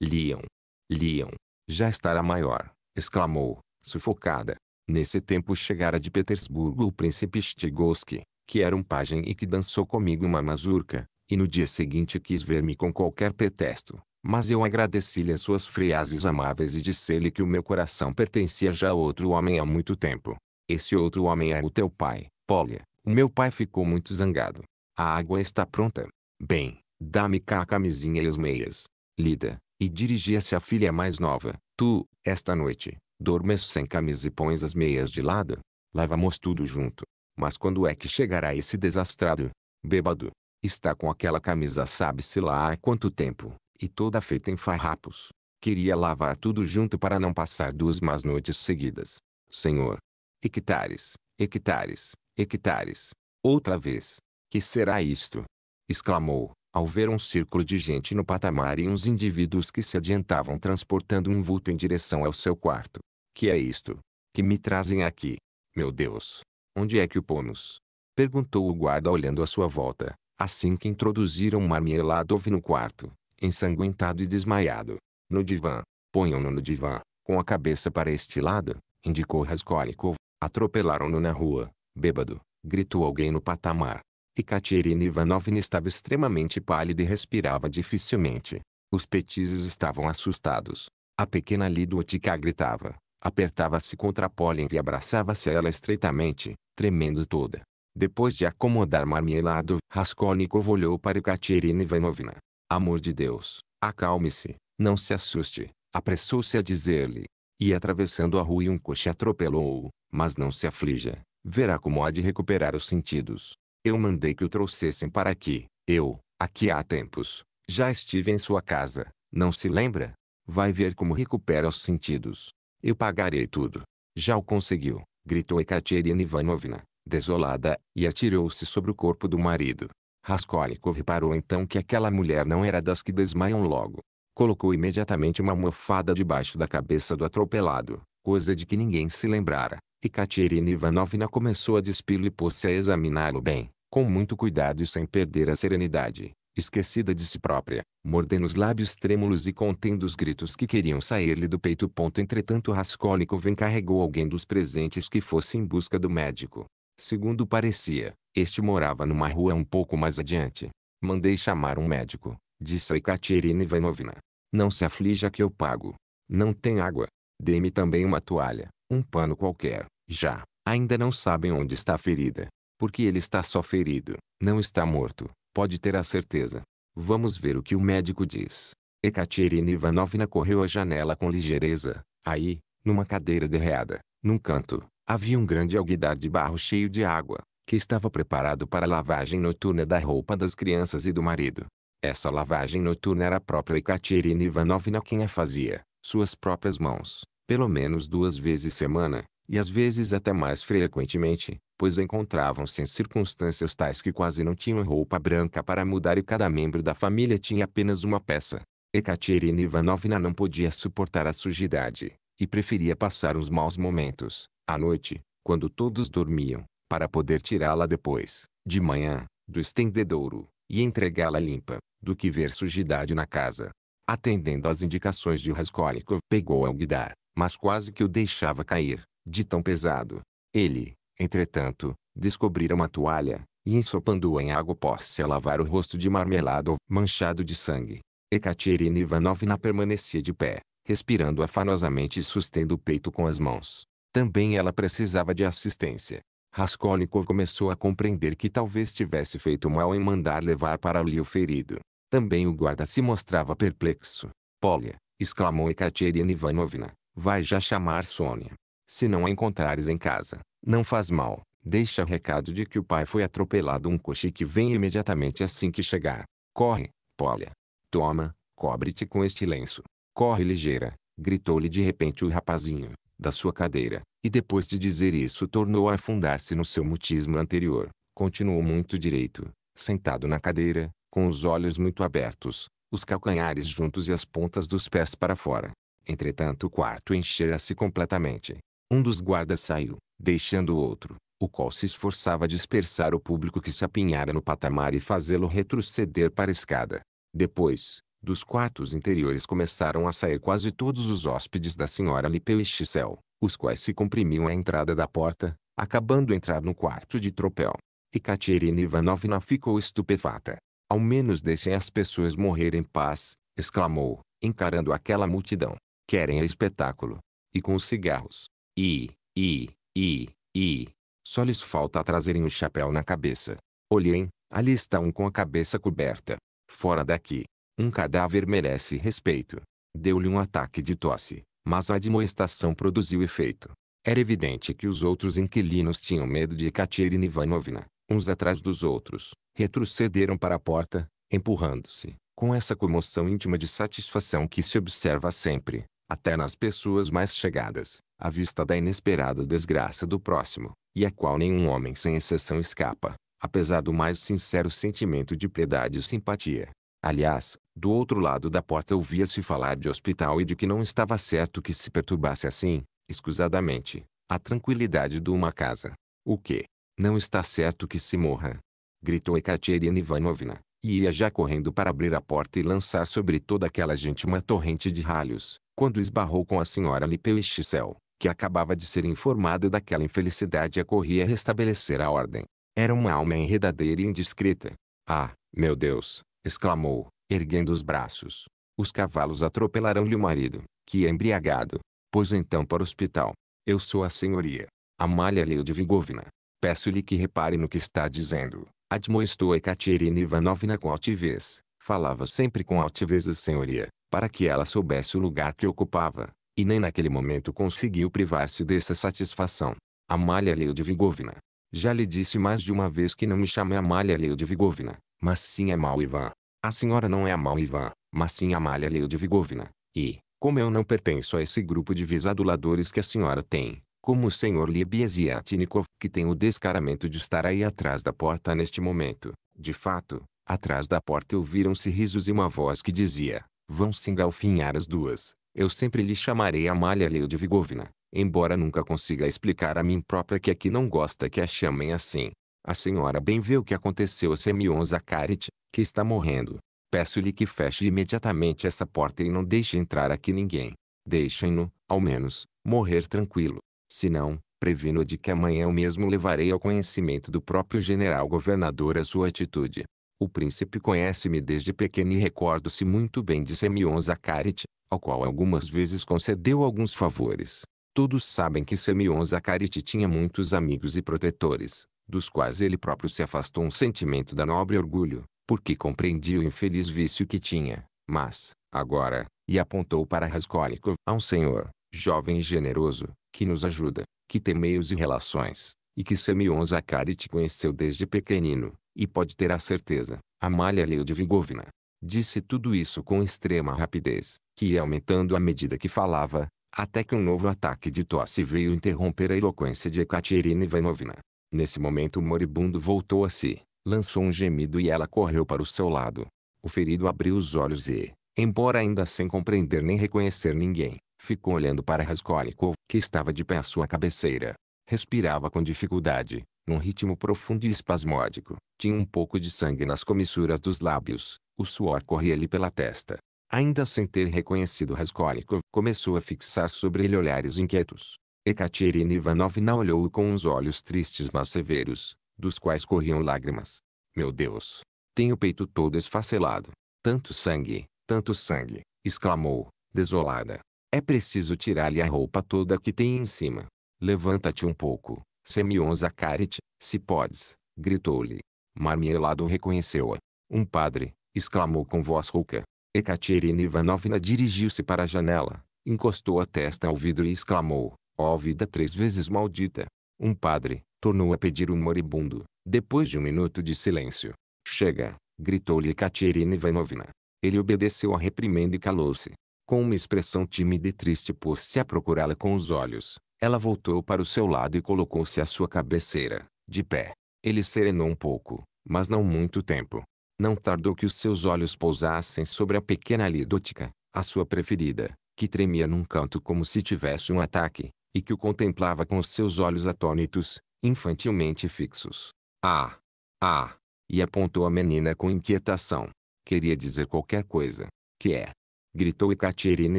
Liam. Liam. Já estará maior, exclamou, sufocada. Nesse tempo chegara de Petersburgo o príncipe Stigoski, que era um pajem e que dançou comigo uma mazurca, e no dia seguinte quis ver-me com qualquer pretexto. Mas eu agradeci-lhe as suas frases amáveis e disse-lhe que o meu coração pertencia já a outro homem há muito tempo. Esse outro homem é o teu pai, Polia. O meu pai ficou muito zangado. A água está pronta. Bem, dá-me cá a camisinha e as meias. Lida, e dirigia-se à filha mais nova. Tu, esta noite, dormes sem camisa e pões as meias de lado? Lavamos tudo junto. Mas quando é que chegará esse desastrado? Bêbado. Está com aquela camisa sabe-se lá há quanto tempo, e toda feita em farrapos. Queria lavar tudo junto para não passar duas más noites seguidas. Senhor. Hectares, hectares, hectares. Outra vez. Que será isto? Exclamou, ao ver um círculo de gente no patamar e uns indivíduos que se adiantavam transportando um vulto em direção ao seu quarto. Que é isto? Que me trazem aqui? Meu Deus! Onde é que o pomos? Perguntou o guarda olhando à sua volta, assim que introduziram Marmeladov no quarto, ensanguentado e desmaiado. No divã. Ponham-no no divã, com a cabeça para este lado, indicou Raskolnikov. Atropelaram-no na rua, bêbado, gritou alguém no patamar. E Katerina Ivanovna estava extremamente pálida e respirava dificilmente. Os petizes estavam assustados. A pequena Lidotica gritava. Apertava-se contra Pollen e abraçava-se a ela estreitamente, tremendo toda. Depois de acomodar Marmelado, Raskolnikov olhou para Ekaterina Ivanovna. Amor de Deus, acalme-se, não se assuste, apressou-se a dizer-lhe. E atravessando a rua um coche atropelou-o, mas não se aflija, verá como há de recuperar os sentidos. Eu mandei que o trouxessem para aqui, eu, aqui há tempos, já estive em sua casa, não se lembra? Vai ver como recupera os sentidos. Eu pagarei tudo. Já o conseguiu, gritou Ekaterina Ivanovna, desolada, e atirou-se sobre o corpo do marido. Raskolnikov reparou então que aquela mulher não era das que desmaiam logo. Colocou imediatamente uma almofada debaixo da cabeça do atropelado, coisa de que ninguém se lembrara. Ekaterina Ivanovna começou a despir-lhe e pôs-se a examiná-lo bem, com muito cuidado e sem perder a serenidade esquecida de si própria, mordendo os lábios trêmulos e contendo os gritos que queriam sair-lhe do peito. Ponto. Entretanto Raskolnikov encarregou alguém dos presentes que fosse em busca do médico. Segundo parecia, este morava numa rua um pouco mais adiante. Mandei chamar um médico, disse a Ekaterina Ivanovna. Não se aflija que eu pago. Não tem água. Dê-me também uma toalha, um pano qualquer. Já, ainda não sabem onde está a ferida. Porque ele está só ferido, não está morto. Pode ter a certeza. Vamos ver o que o médico diz. Ekaterina Ivanovna correu à janela com ligeireza. Aí, numa cadeira derreada, num canto, havia um grande alguidar de barro cheio de água, que estava preparado para a lavagem noturna da roupa das crianças e do marido. Essa lavagem noturna era a própria Ekaterina Ivanovna quem a fazia, suas próprias mãos, pelo menos duas vezes semana, e às vezes até mais frequentemente, pois encontravam-se em circunstâncias tais que quase não tinham roupa branca para mudar e cada membro da família tinha apenas uma peça. Ekaterina Ivanovna não podia suportar a sujidade, e preferia passar uns maus momentos, à noite, quando todos dormiam, para poder tirá-la depois, de manhã, do estendedouro, e entregá-la limpa, do que ver sujidade na casa. Atendendo às indicações de Raskolnikov, pegou a guidar, mas quase que o deixava cair, de tão pesado. Ele, Entretanto, descobriram uma toalha, e ensopando-a em água a lavar o rosto de marmelado manchado de sangue. Ekaterina Ivanovna permanecia de pé, respirando afanosamente e sustendo o peito com as mãos. Também ela precisava de assistência. Raskolnikov começou a compreender que talvez tivesse feito mal em mandar levar para ali o ferido. Também o guarda se mostrava perplexo. Polia, exclamou Ekaterina Ivanovna, vai já chamar Sônia. Se não a encontrares em casa, não faz mal. Deixa recado de que o pai foi atropelado um coche que vem imediatamente assim que chegar. Corre, polia, Toma, cobre-te com este lenço. Corre ligeira, gritou-lhe de repente o rapazinho, da sua cadeira, e depois de dizer isso tornou a afundar-se no seu mutismo anterior. Continuou muito direito, sentado na cadeira, com os olhos muito abertos, os calcanhares juntos e as pontas dos pés para fora. Entretanto o quarto encheu se completamente. Um dos guardas saiu, deixando outro, o qual se esforçava a dispersar o público que se apinhara no patamar e fazê-lo retroceder para a escada. Depois, dos quartos interiores começaram a sair quase todos os hóspedes da senhora Chissel, os quais se comprimiam à entrada da porta, acabando entrar no quarto de tropel. E Katerina Ivanovna ficou estupefata. Ao menos deixem as pessoas morrer em paz, exclamou, encarando aquela multidão. Querem espetáculo. E com os cigarros. E, e, e, e, só lhes falta trazerem o chapéu na cabeça. Olhem, ali está um com a cabeça coberta. Fora daqui. Um cadáver merece respeito. Deu-lhe um ataque de tosse, mas a admoestação produziu efeito. Era evidente que os outros inquilinos tinham medo de Ekaterina Ivanovna, uns atrás dos outros, retrocederam para a porta, empurrando-se, com essa comoção íntima de satisfação que se observa sempre, até nas pessoas mais chegadas, à vista da inesperada desgraça do próximo, e a qual nenhum homem sem exceção escapa, apesar do mais sincero sentimento de piedade e simpatia. Aliás, do outro lado da porta ouvia-se falar de hospital e de que não estava certo que se perturbasse assim, escusadamente, a tranquilidade de uma casa. O que? Não está certo que se morra. Gritou Ekaterina Ivanovna, e ia já correndo para abrir a porta e lançar sobre toda aquela gente uma torrente de ralhos quando esbarrou com a senhora Lipeustichel, que acabava de ser informada daquela infelicidade e corria restabelecer a ordem. Era uma alma enredadeira e indiscreta. Ah, meu Deus! exclamou, erguendo os braços. Os cavalos atropelarão-lhe o marido, que é embriagado. Pois então para o hospital. Eu sou a senhoria. Amália Leodivigovna. Peço-lhe que repare no que está dizendo. Admoestou a Ekaterina Ivanovna com altivez. Falava sempre com altivez a senhoria, para que ela soubesse o lugar que ocupava, e nem naquele momento conseguiu privar-se dessa satisfação. Amália Leodvigovna. Já lhe disse mais de uma vez que não me chame Amália Leodvigovna, mas sim Amal Ivan. A senhora não é Amal Ivan, mas sim Amália Leodvigovna. E, como eu não pertenço a esse grupo de visaduladores que a senhora tem, como o senhor Libiaziatnikov, que tem o descaramento de estar aí atrás da porta neste momento. De fato, atrás da porta ouviram-se risos e uma voz que dizia, Vão se engalfinhar as duas. Eu sempre lhe chamarei a Malha Leudivigovna, embora nunca consiga explicar a mim própria que aqui não gosta que a chamem assim. A senhora bem vê o que aconteceu a Semyon Zakarit, que está morrendo. Peço-lhe que feche imediatamente essa porta e não deixe entrar aqui ninguém. Deixem-no, ao menos, morrer tranquilo. Se não, previno de que amanhã eu mesmo levarei ao conhecimento do próprio general governador a sua atitude. O príncipe conhece-me desde pequeno e recordo-se muito bem de Semyon Zakarit, ao qual algumas vezes concedeu alguns favores. Todos sabem que Semyon Zakarit tinha muitos amigos e protetores, dos quais ele próprio se afastou um sentimento da nobre orgulho, porque compreendia o infeliz vício que tinha. Mas, agora, e apontou para Raskolnikov, há um senhor, jovem e generoso, que nos ajuda, que tem meios e relações, e que Semyon Zakarit conheceu desde pequenino, e pode ter a certeza, Amalia Leodivigovna. Disse tudo isso com extrema rapidez, que ia aumentando à medida que falava, até que um novo ataque de tosse veio interromper a eloquência de Ekaterina Ivanovna. Nesse momento o moribundo voltou a si, lançou um gemido e ela correu para o seu lado. O ferido abriu os olhos e, embora ainda sem compreender nem reconhecer ninguém, ficou olhando para Raskolnikov, que estava de pé à sua cabeceira. Respirava com dificuldade, num ritmo profundo e espasmódico. Tinha um pouco de sangue nas comissuras dos lábios. O suor corria-lhe pela testa. Ainda sem ter reconhecido Raskolnikov, começou a fixar sobre ele olhares inquietos. Ekaterina Ivanovna olhou-o com uns olhos tristes mas severos, dos quais corriam lágrimas. Meu Deus! Tenho o peito todo esfacelado. Tanto sangue, tanto sangue, exclamou, desolada. É preciso tirar-lhe a roupa toda que tem em cima. Levanta-te um pouco, Semyon Zacarit, se podes, gritou-lhe. Marmielado reconheceu-a. Um padre, exclamou com voz rouca. Ekaterina Ivanovna dirigiu-se para a janela, encostou a testa ao vidro e exclamou, ó oh, vida três vezes maldita. Um padre, tornou a pedir o um moribundo, depois de um minuto de silêncio. Chega, gritou-lhe Ekaterina Ivanovna. Ele obedeceu a reprimenda e calou-se. Com uma expressão tímida e triste pôs-se a procurá-la com os olhos, ela voltou para o seu lado e colocou-se à sua cabeceira, de pé. Ele serenou um pouco, mas não muito tempo. Não tardou que os seus olhos pousassem sobre a pequena Lidótica, a sua preferida, que tremia num canto como se tivesse um ataque, e que o contemplava com os seus olhos atônitos, infantilmente fixos. Ah! Ah! E apontou a menina com inquietação. Queria dizer qualquer coisa. Que é? Gritou Ekaterina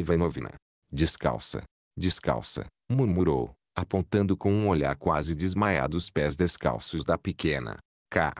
Ivanovna. Descalça. Descalça murmurou, apontando com um olhar quase desmaiado os pés descalços da pequena. Cá!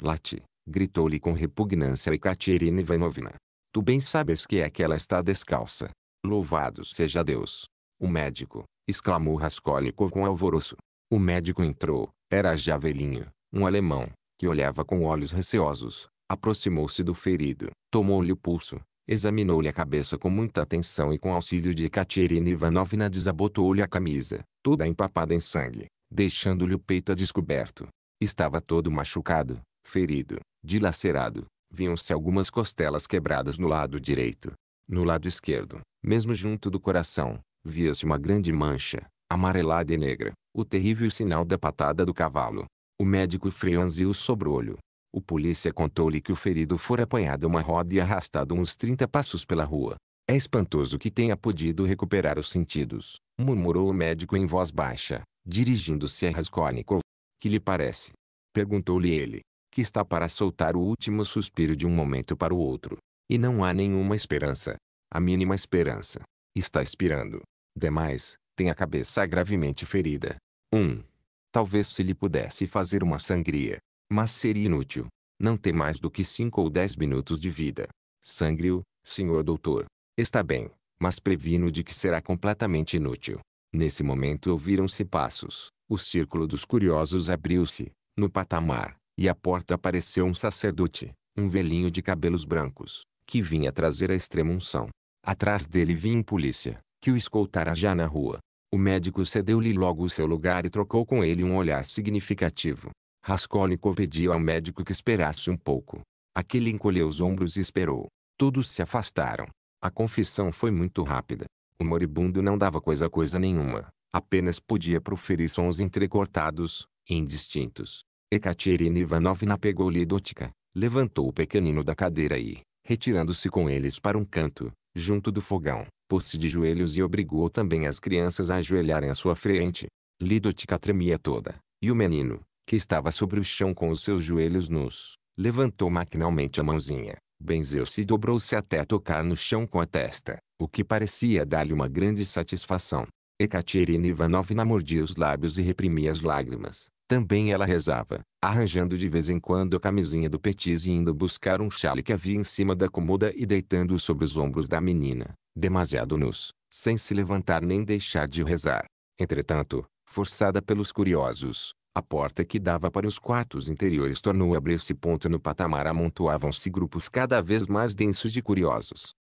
Lati! gritou-lhe com repugnância a Ekaterina Ivanovna. Tu bem sabes que é que ela está descalça. Louvado seja Deus! O médico! exclamou Raskolnikov com alvoroço. O médico entrou. Era já velhinho, um alemão, que olhava com olhos receosos. Aproximou-se do ferido, tomou-lhe o pulso, Examinou-lhe a cabeça com muita atenção e com auxílio de Ekaterina Ivanovna desabotou-lhe a camisa, toda empapada em sangue, deixando-lhe o peito a descoberto. Estava todo machucado, ferido, dilacerado. Vinham-se algumas costelas quebradas no lado direito. No lado esquerdo, mesmo junto do coração, via-se uma grande mancha, amarelada e negra, o terrível sinal da patada do cavalo. O médico franziu o sobrolho, o polícia contou-lhe que o ferido fora apanhado uma roda e arrastado uns 30 passos pela rua. É espantoso que tenha podido recuperar os sentidos, murmurou o médico em voz baixa, dirigindo-se a Raskolnikov. Que lhe parece? Perguntou-lhe ele, que está para soltar o último suspiro de um momento para o outro. E não há nenhuma esperança. A mínima esperança. Está expirando. Demais, tem a cabeça gravemente ferida. 1. Um. Talvez se lhe pudesse fazer uma sangria, mas seria inútil. Não tem mais do que cinco ou dez minutos de vida. Sangrio, senhor doutor. Está bem, mas previno de que será completamente inútil. Nesse momento ouviram-se passos. O círculo dos curiosos abriu-se, no patamar, e à porta apareceu um sacerdote, um velhinho de cabelos brancos, que vinha trazer a extrema-unção. Atrás dele vinha um polícia, que o escoltara já na rua. O médico cedeu-lhe logo o seu lugar e trocou com ele um olhar significativo. Raskolnikov pediu ao médico que esperasse um pouco. Aquele encolheu os ombros e esperou. Todos se afastaram. A confissão foi muito rápida. O moribundo não dava coisa a coisa nenhuma. Apenas podia proferir sons entrecortados, indistintos. Ekaterina Ivanovna pegou Lidotica, levantou o pequenino da cadeira e, retirando-se com eles para um canto, junto do fogão, pôs-se de joelhos e obrigou também as crianças a ajoelharem à sua frente. Lidotica tremia toda, e o menino, que estava sobre o chão com os seus joelhos nus, levantou maquinalmente a mãozinha, benzeu-se e dobrou-se até tocar no chão com a testa, o que parecia dar-lhe uma grande satisfação. Ekaterina Ivanovna mordia os lábios e reprimia as lágrimas. Também ela rezava, arranjando de vez em quando a camisinha do petis e indo buscar um chale que havia em cima da comoda e deitando-o sobre os ombros da menina, demasiado nus, sem se levantar nem deixar de rezar. Entretanto, forçada pelos curiosos, a porta que dava para os quartos interiores tornou a abrir-se. No patamar amontoavam-se grupos cada vez mais densos de curiosos.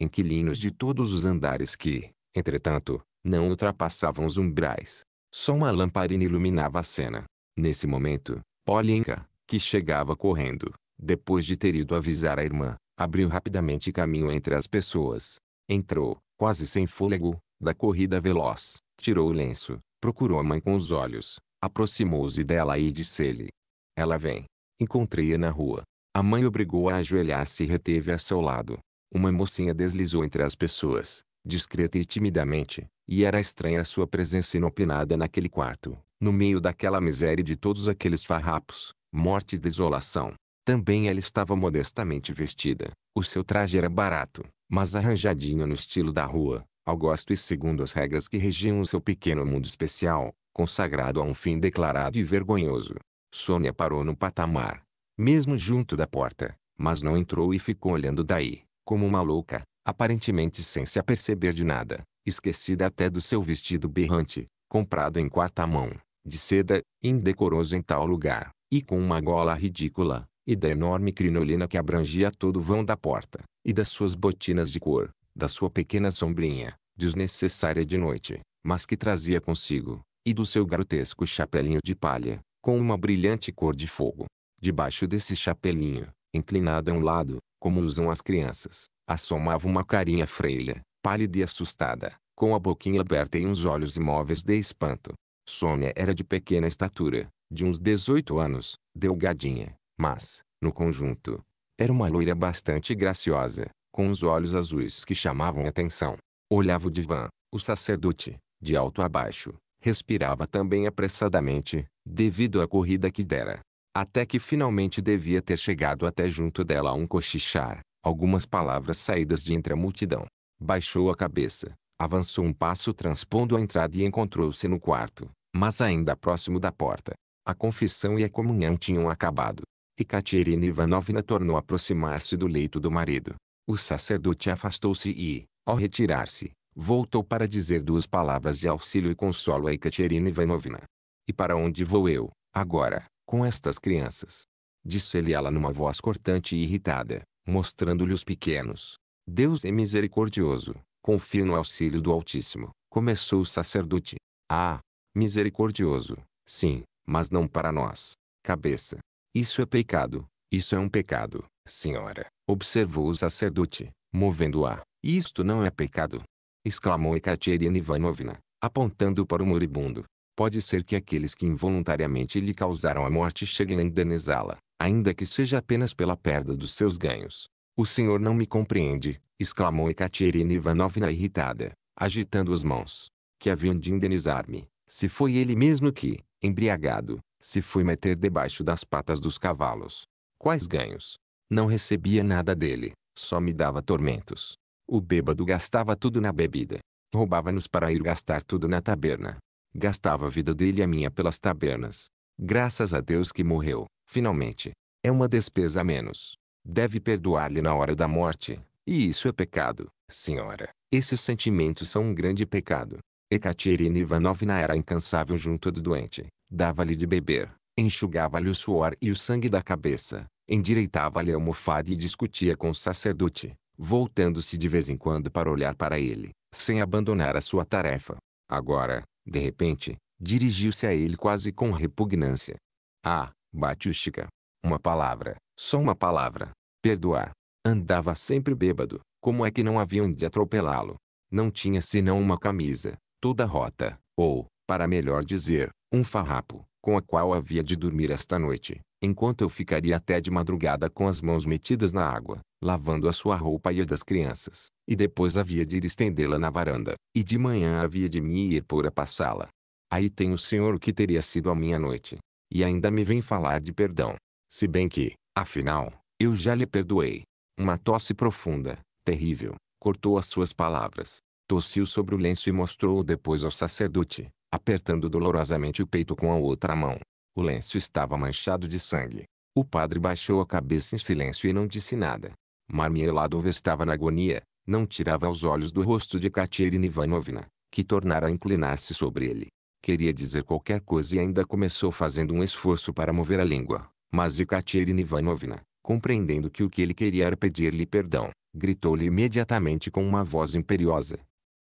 Inquilinos de todos os andares que, entretanto, não ultrapassavam os umbrais. Só uma lamparina iluminava a cena. Nesse momento, Polinka, que chegava correndo, depois de ter ido avisar a irmã, abriu rapidamente caminho entre as pessoas. Entrou, quase sem fôlego, da corrida veloz, tirou o lenço, procurou a mãe com os olhos, Aproximou-se dela e disse-lhe. Ela vem. Encontrei-a na rua. A mãe obrigou-a a, a ajoelhar-se e reteve a seu lado. Uma mocinha deslizou entre as pessoas, discreta e timidamente, e era estranha a sua presença inopinada naquele quarto, no meio daquela miséria de todos aqueles farrapos, morte e desolação. Também ela estava modestamente vestida. O seu traje era barato, mas arranjadinho no estilo da rua, ao gosto e segundo as regras que regiam o seu pequeno mundo especial, consagrado a um fim declarado e vergonhoso. Sônia parou no patamar, mesmo junto da porta, mas não entrou e ficou olhando daí, como uma louca, aparentemente sem se aperceber de nada, esquecida até do seu vestido berrante, comprado em quarta mão, de seda, indecoroso em tal lugar, e com uma gola ridícula, e da enorme crinolina que abrangia todo o vão da porta, e das suas botinas de cor, da sua pequena sombrinha, desnecessária de noite, mas que trazia consigo, e do seu grotesco chapelinho de palha, com uma brilhante cor de fogo. Debaixo desse chapelinho, inclinado a um lado, como usam as crianças, assomava uma carinha freira, pálida e assustada, com a boquinha aberta e uns olhos imóveis de espanto. Sônia era de pequena estatura, de uns 18 anos, delgadinha, mas, no conjunto, era uma loira bastante graciosa, com os olhos azuis que chamavam atenção. Olhava o divã, o sacerdote, de alto a baixo, respirava também apressadamente, devido à corrida que dera. Até que finalmente devia ter chegado até junto dela a um cochichar, algumas palavras saídas de entre a multidão. Baixou a cabeça, avançou um passo transpondo a entrada e encontrou-se no quarto, mas ainda próximo da porta. A confissão e a comunhão tinham acabado. E Katerina Ivanovna tornou a aproximar-se do leito do marido. O sacerdote afastou-se e, ao retirar-se, Voltou para dizer duas palavras de auxílio e consolo a Ekaterina Ivanovna. E para onde vou eu, agora, com estas crianças? Disse-lhe ela numa voz cortante e irritada, mostrando-lhe os pequenos. Deus é misericordioso, confio no auxílio do Altíssimo, começou o sacerdote. Ah, misericordioso, sim, mas não para nós. Cabeça. Isso é pecado, isso é um pecado, senhora, observou o sacerdote, movendo-a. Isto não é pecado, exclamou Ekaterina Ivanovna, apontando para o moribundo. Pode ser que aqueles que involuntariamente lhe causaram a morte cheguem a indenizá-la, ainda que seja apenas pela perda dos seus ganhos. O senhor não me compreende, exclamou Ekaterina Ivanovna irritada, agitando as mãos. Que haviam de indenizar-me, se foi ele mesmo que, embriagado, se foi meter debaixo das patas dos cavalos. Quais ganhos? Não recebia nada dele, só me dava tormentos. O bêbado gastava tudo na bebida. Roubava-nos para ir gastar tudo na taberna. Gastava a vida dele e a minha pelas tabernas. Graças a Deus que morreu, finalmente. É uma despesa a menos. Deve perdoar-lhe na hora da morte. E isso é pecado, senhora. Esses sentimentos são um grande pecado. Ekaterina Ivanovna era incansável junto do doente. Dava-lhe de beber, enxugava-lhe o suor e o sangue da cabeça, endireitava-lhe a almofada e discutia com o sacerdote, voltando-se de vez em quando para olhar para ele, sem abandonar a sua tarefa. Agora, de repente, dirigiu-se a ele quase com repugnância. Ah, Batiushka! Uma palavra, só uma palavra. Perdoar. Andava sempre bêbado, como é que não haviam de atropelá-lo? Não tinha senão uma camisa, toda rota, ou, para melhor dizer, um farrapo, com a qual havia de dormir esta noite enquanto eu ficaria até de madrugada com as mãos metidas na água, lavando a sua roupa e a das crianças, e depois havia de ir estendê-la na varanda, e de manhã havia de me ir pôr a passá-la. Aí tem o senhor o que teria sido a minha noite. E ainda me vem falar de perdão. Se bem que, afinal, eu já lhe perdoei. Uma tosse profunda, terrível, cortou as suas palavras. Tossiu sobre o lenço e mostrou-o depois ao sacerdote, apertando dolorosamente o peito com a outra mão. O lenço estava manchado de sangue. O padre baixou a cabeça em silêncio e não disse nada. Marmeladov estava na agonia, não tirava os olhos do rosto de Katerina Ivanovna, que tornara a inclinar-se sobre ele. Queria dizer qualquer coisa e ainda começou fazendo um esforço para mover a língua. Mas Ekaterina Ivanovna, compreendendo que o que ele queria era pedir-lhe perdão, gritou-lhe imediatamente com uma voz imperiosa.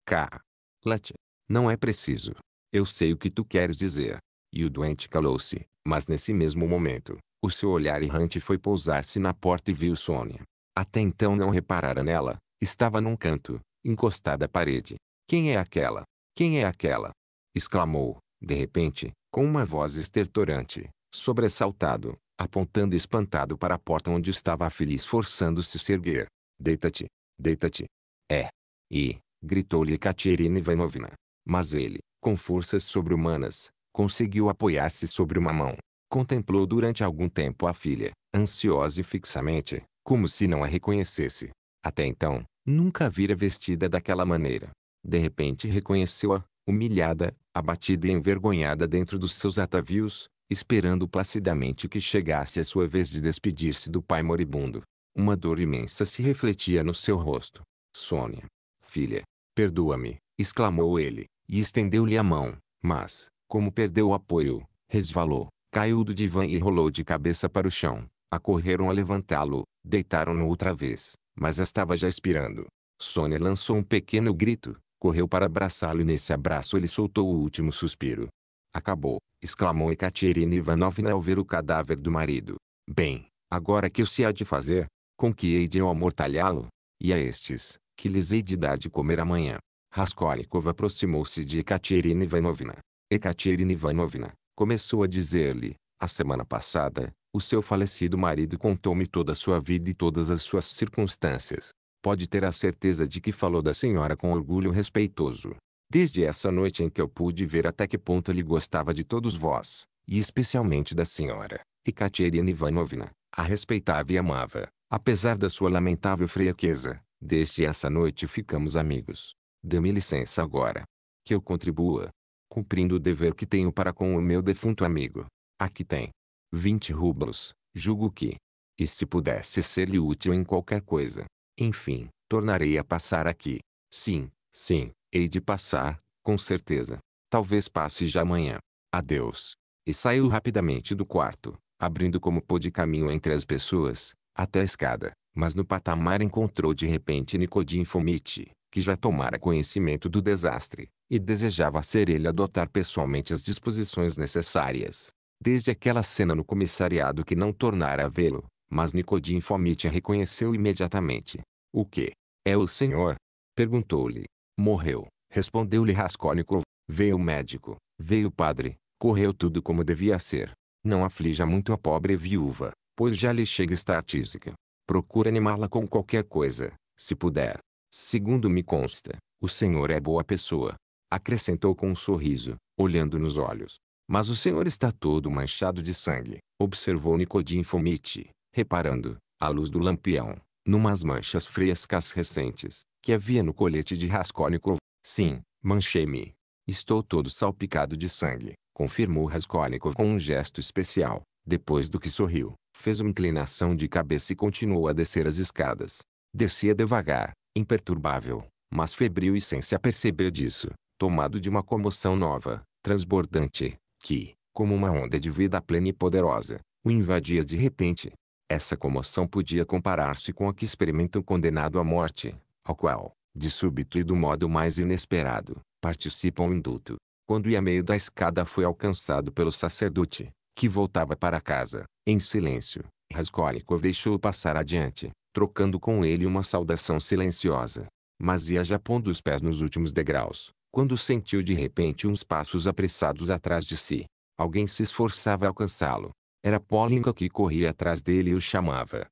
"Ká, Late! Não é preciso. Eu sei o que tu queres dizer. E o doente calou-se, mas nesse mesmo momento, o seu olhar errante foi pousar-se na porta e viu Sônia. Até então não reparara nela, estava num canto, encostada à parede. Quem é aquela? Quem é aquela? exclamou, de repente, com uma voz estertorante, sobressaltado, apontando espantado para a porta onde estava a filha esforçando-se se erguer. Deita-te, deita-te. É. E, gritou-lhe Katerina Ivanovna. Mas ele, com forças sobre-humanas, conseguiu apoiar-se sobre uma mão. Contemplou durante algum tempo a filha, ansiosa e fixamente, como se não a reconhecesse. Até então, nunca a vira vestida daquela maneira. De repente reconheceu-a, humilhada, abatida e envergonhada dentro dos seus atavios, esperando placidamente que chegasse a sua vez de despedir-se do pai moribundo. Uma dor imensa se refletia no seu rosto. Sônia, filha, perdoa-me, exclamou ele, e estendeu-lhe a mão, mas, como perdeu o apoio, resvalou, caiu do divã e rolou de cabeça para o chão. Acorreram a levantá-lo, deitaram-no outra vez, mas estava já expirando. Sônia lançou um pequeno grito, correu para abraçá-lo e nesse abraço ele soltou o último suspiro. Acabou, exclamou Ekaterina Ivanovna ao ver o cadáver do marido. Bem, agora que eu se há de fazer, com que hei de eu amortalhá-lo? E a estes, que lhes hei de dar de comer amanhã? Raskolnikov aproximou-se de Ekaterina Ivanovna. Ekaterina Ivanovna, começou a dizer-lhe, a semana passada, o seu falecido marido contou-me toda a sua vida e todas as suas circunstâncias. Pode ter a certeza de que falou da senhora com orgulho respeitoso. Desde essa noite em que eu pude ver até que ponto ele gostava de todos vós, e especialmente da senhora, Ekaterina Ivanovna, a respeitava e amava, apesar da sua lamentável fraqueza. Desde essa noite ficamos amigos. Dê-me licença agora. Que eu contribua, cumprindo o dever que tenho para com o meu defunto amigo. Aqui tem. 20 rublos, julgo que. E se pudesse ser-lhe útil em qualquer coisa. Enfim, tornarei a passar aqui. Sim, sim, hei de passar, com certeza. Talvez passe já amanhã. Adeus. E saiu rapidamente do quarto, abrindo como pôde caminho entre as pessoas, até a escada. Mas no patamar encontrou de repente Nicodim Fomite, que já tomara conhecimento do desastre e desejava ser ele adotar pessoalmente as disposições necessárias. Desde aquela cena no comissariado que não tornara a vê-lo, mas Nicodim Fomitia reconheceu imediatamente. O que? É o senhor? Perguntou-lhe. Morreu, respondeu-lhe Raskolnikov. Veio o médico, veio o padre, correu tudo como devia ser. Não aflija muito a pobre viúva, pois já lhe chega esta tísica. Procure animá-la com qualquer coisa, se puder. Segundo me consta, o senhor é boa pessoa, acrescentou com um sorriso, olhando nos olhos. Mas o senhor está todo manchado de sangue, observou Nicodim Fomite, reparando, à luz do lampião, numas manchas frescas recentes, que havia no colete de Raskolnikov. Sim, manchei-me. Estou todo salpicado de sangue, confirmou Raskolnikov com um gesto especial. Depois do que sorriu, fez uma inclinação de cabeça e continuou a descer as escadas. Descia devagar, imperturbável, mas febril e sem se aperceber disso tomado de uma comoção nova, transbordante, que, como uma onda de vida plena e poderosa, o invadia de repente. Essa comoção podia comparar-se com a que experimenta um condenado à morte, ao qual, de súbito e do modo mais inesperado, participa o um indulto. Quando ia meio da escada foi alcançado pelo sacerdote, que voltava para casa, em silêncio, Raskolnikov deixou o passar adiante, trocando com ele uma saudação silenciosa. Mas ia já pondo os pés nos últimos degraus, quando sentiu de repente uns passos apressados atrás de si. Alguém se esforçava a alcançá-lo. Era Polinka que corria atrás dele e o chamava.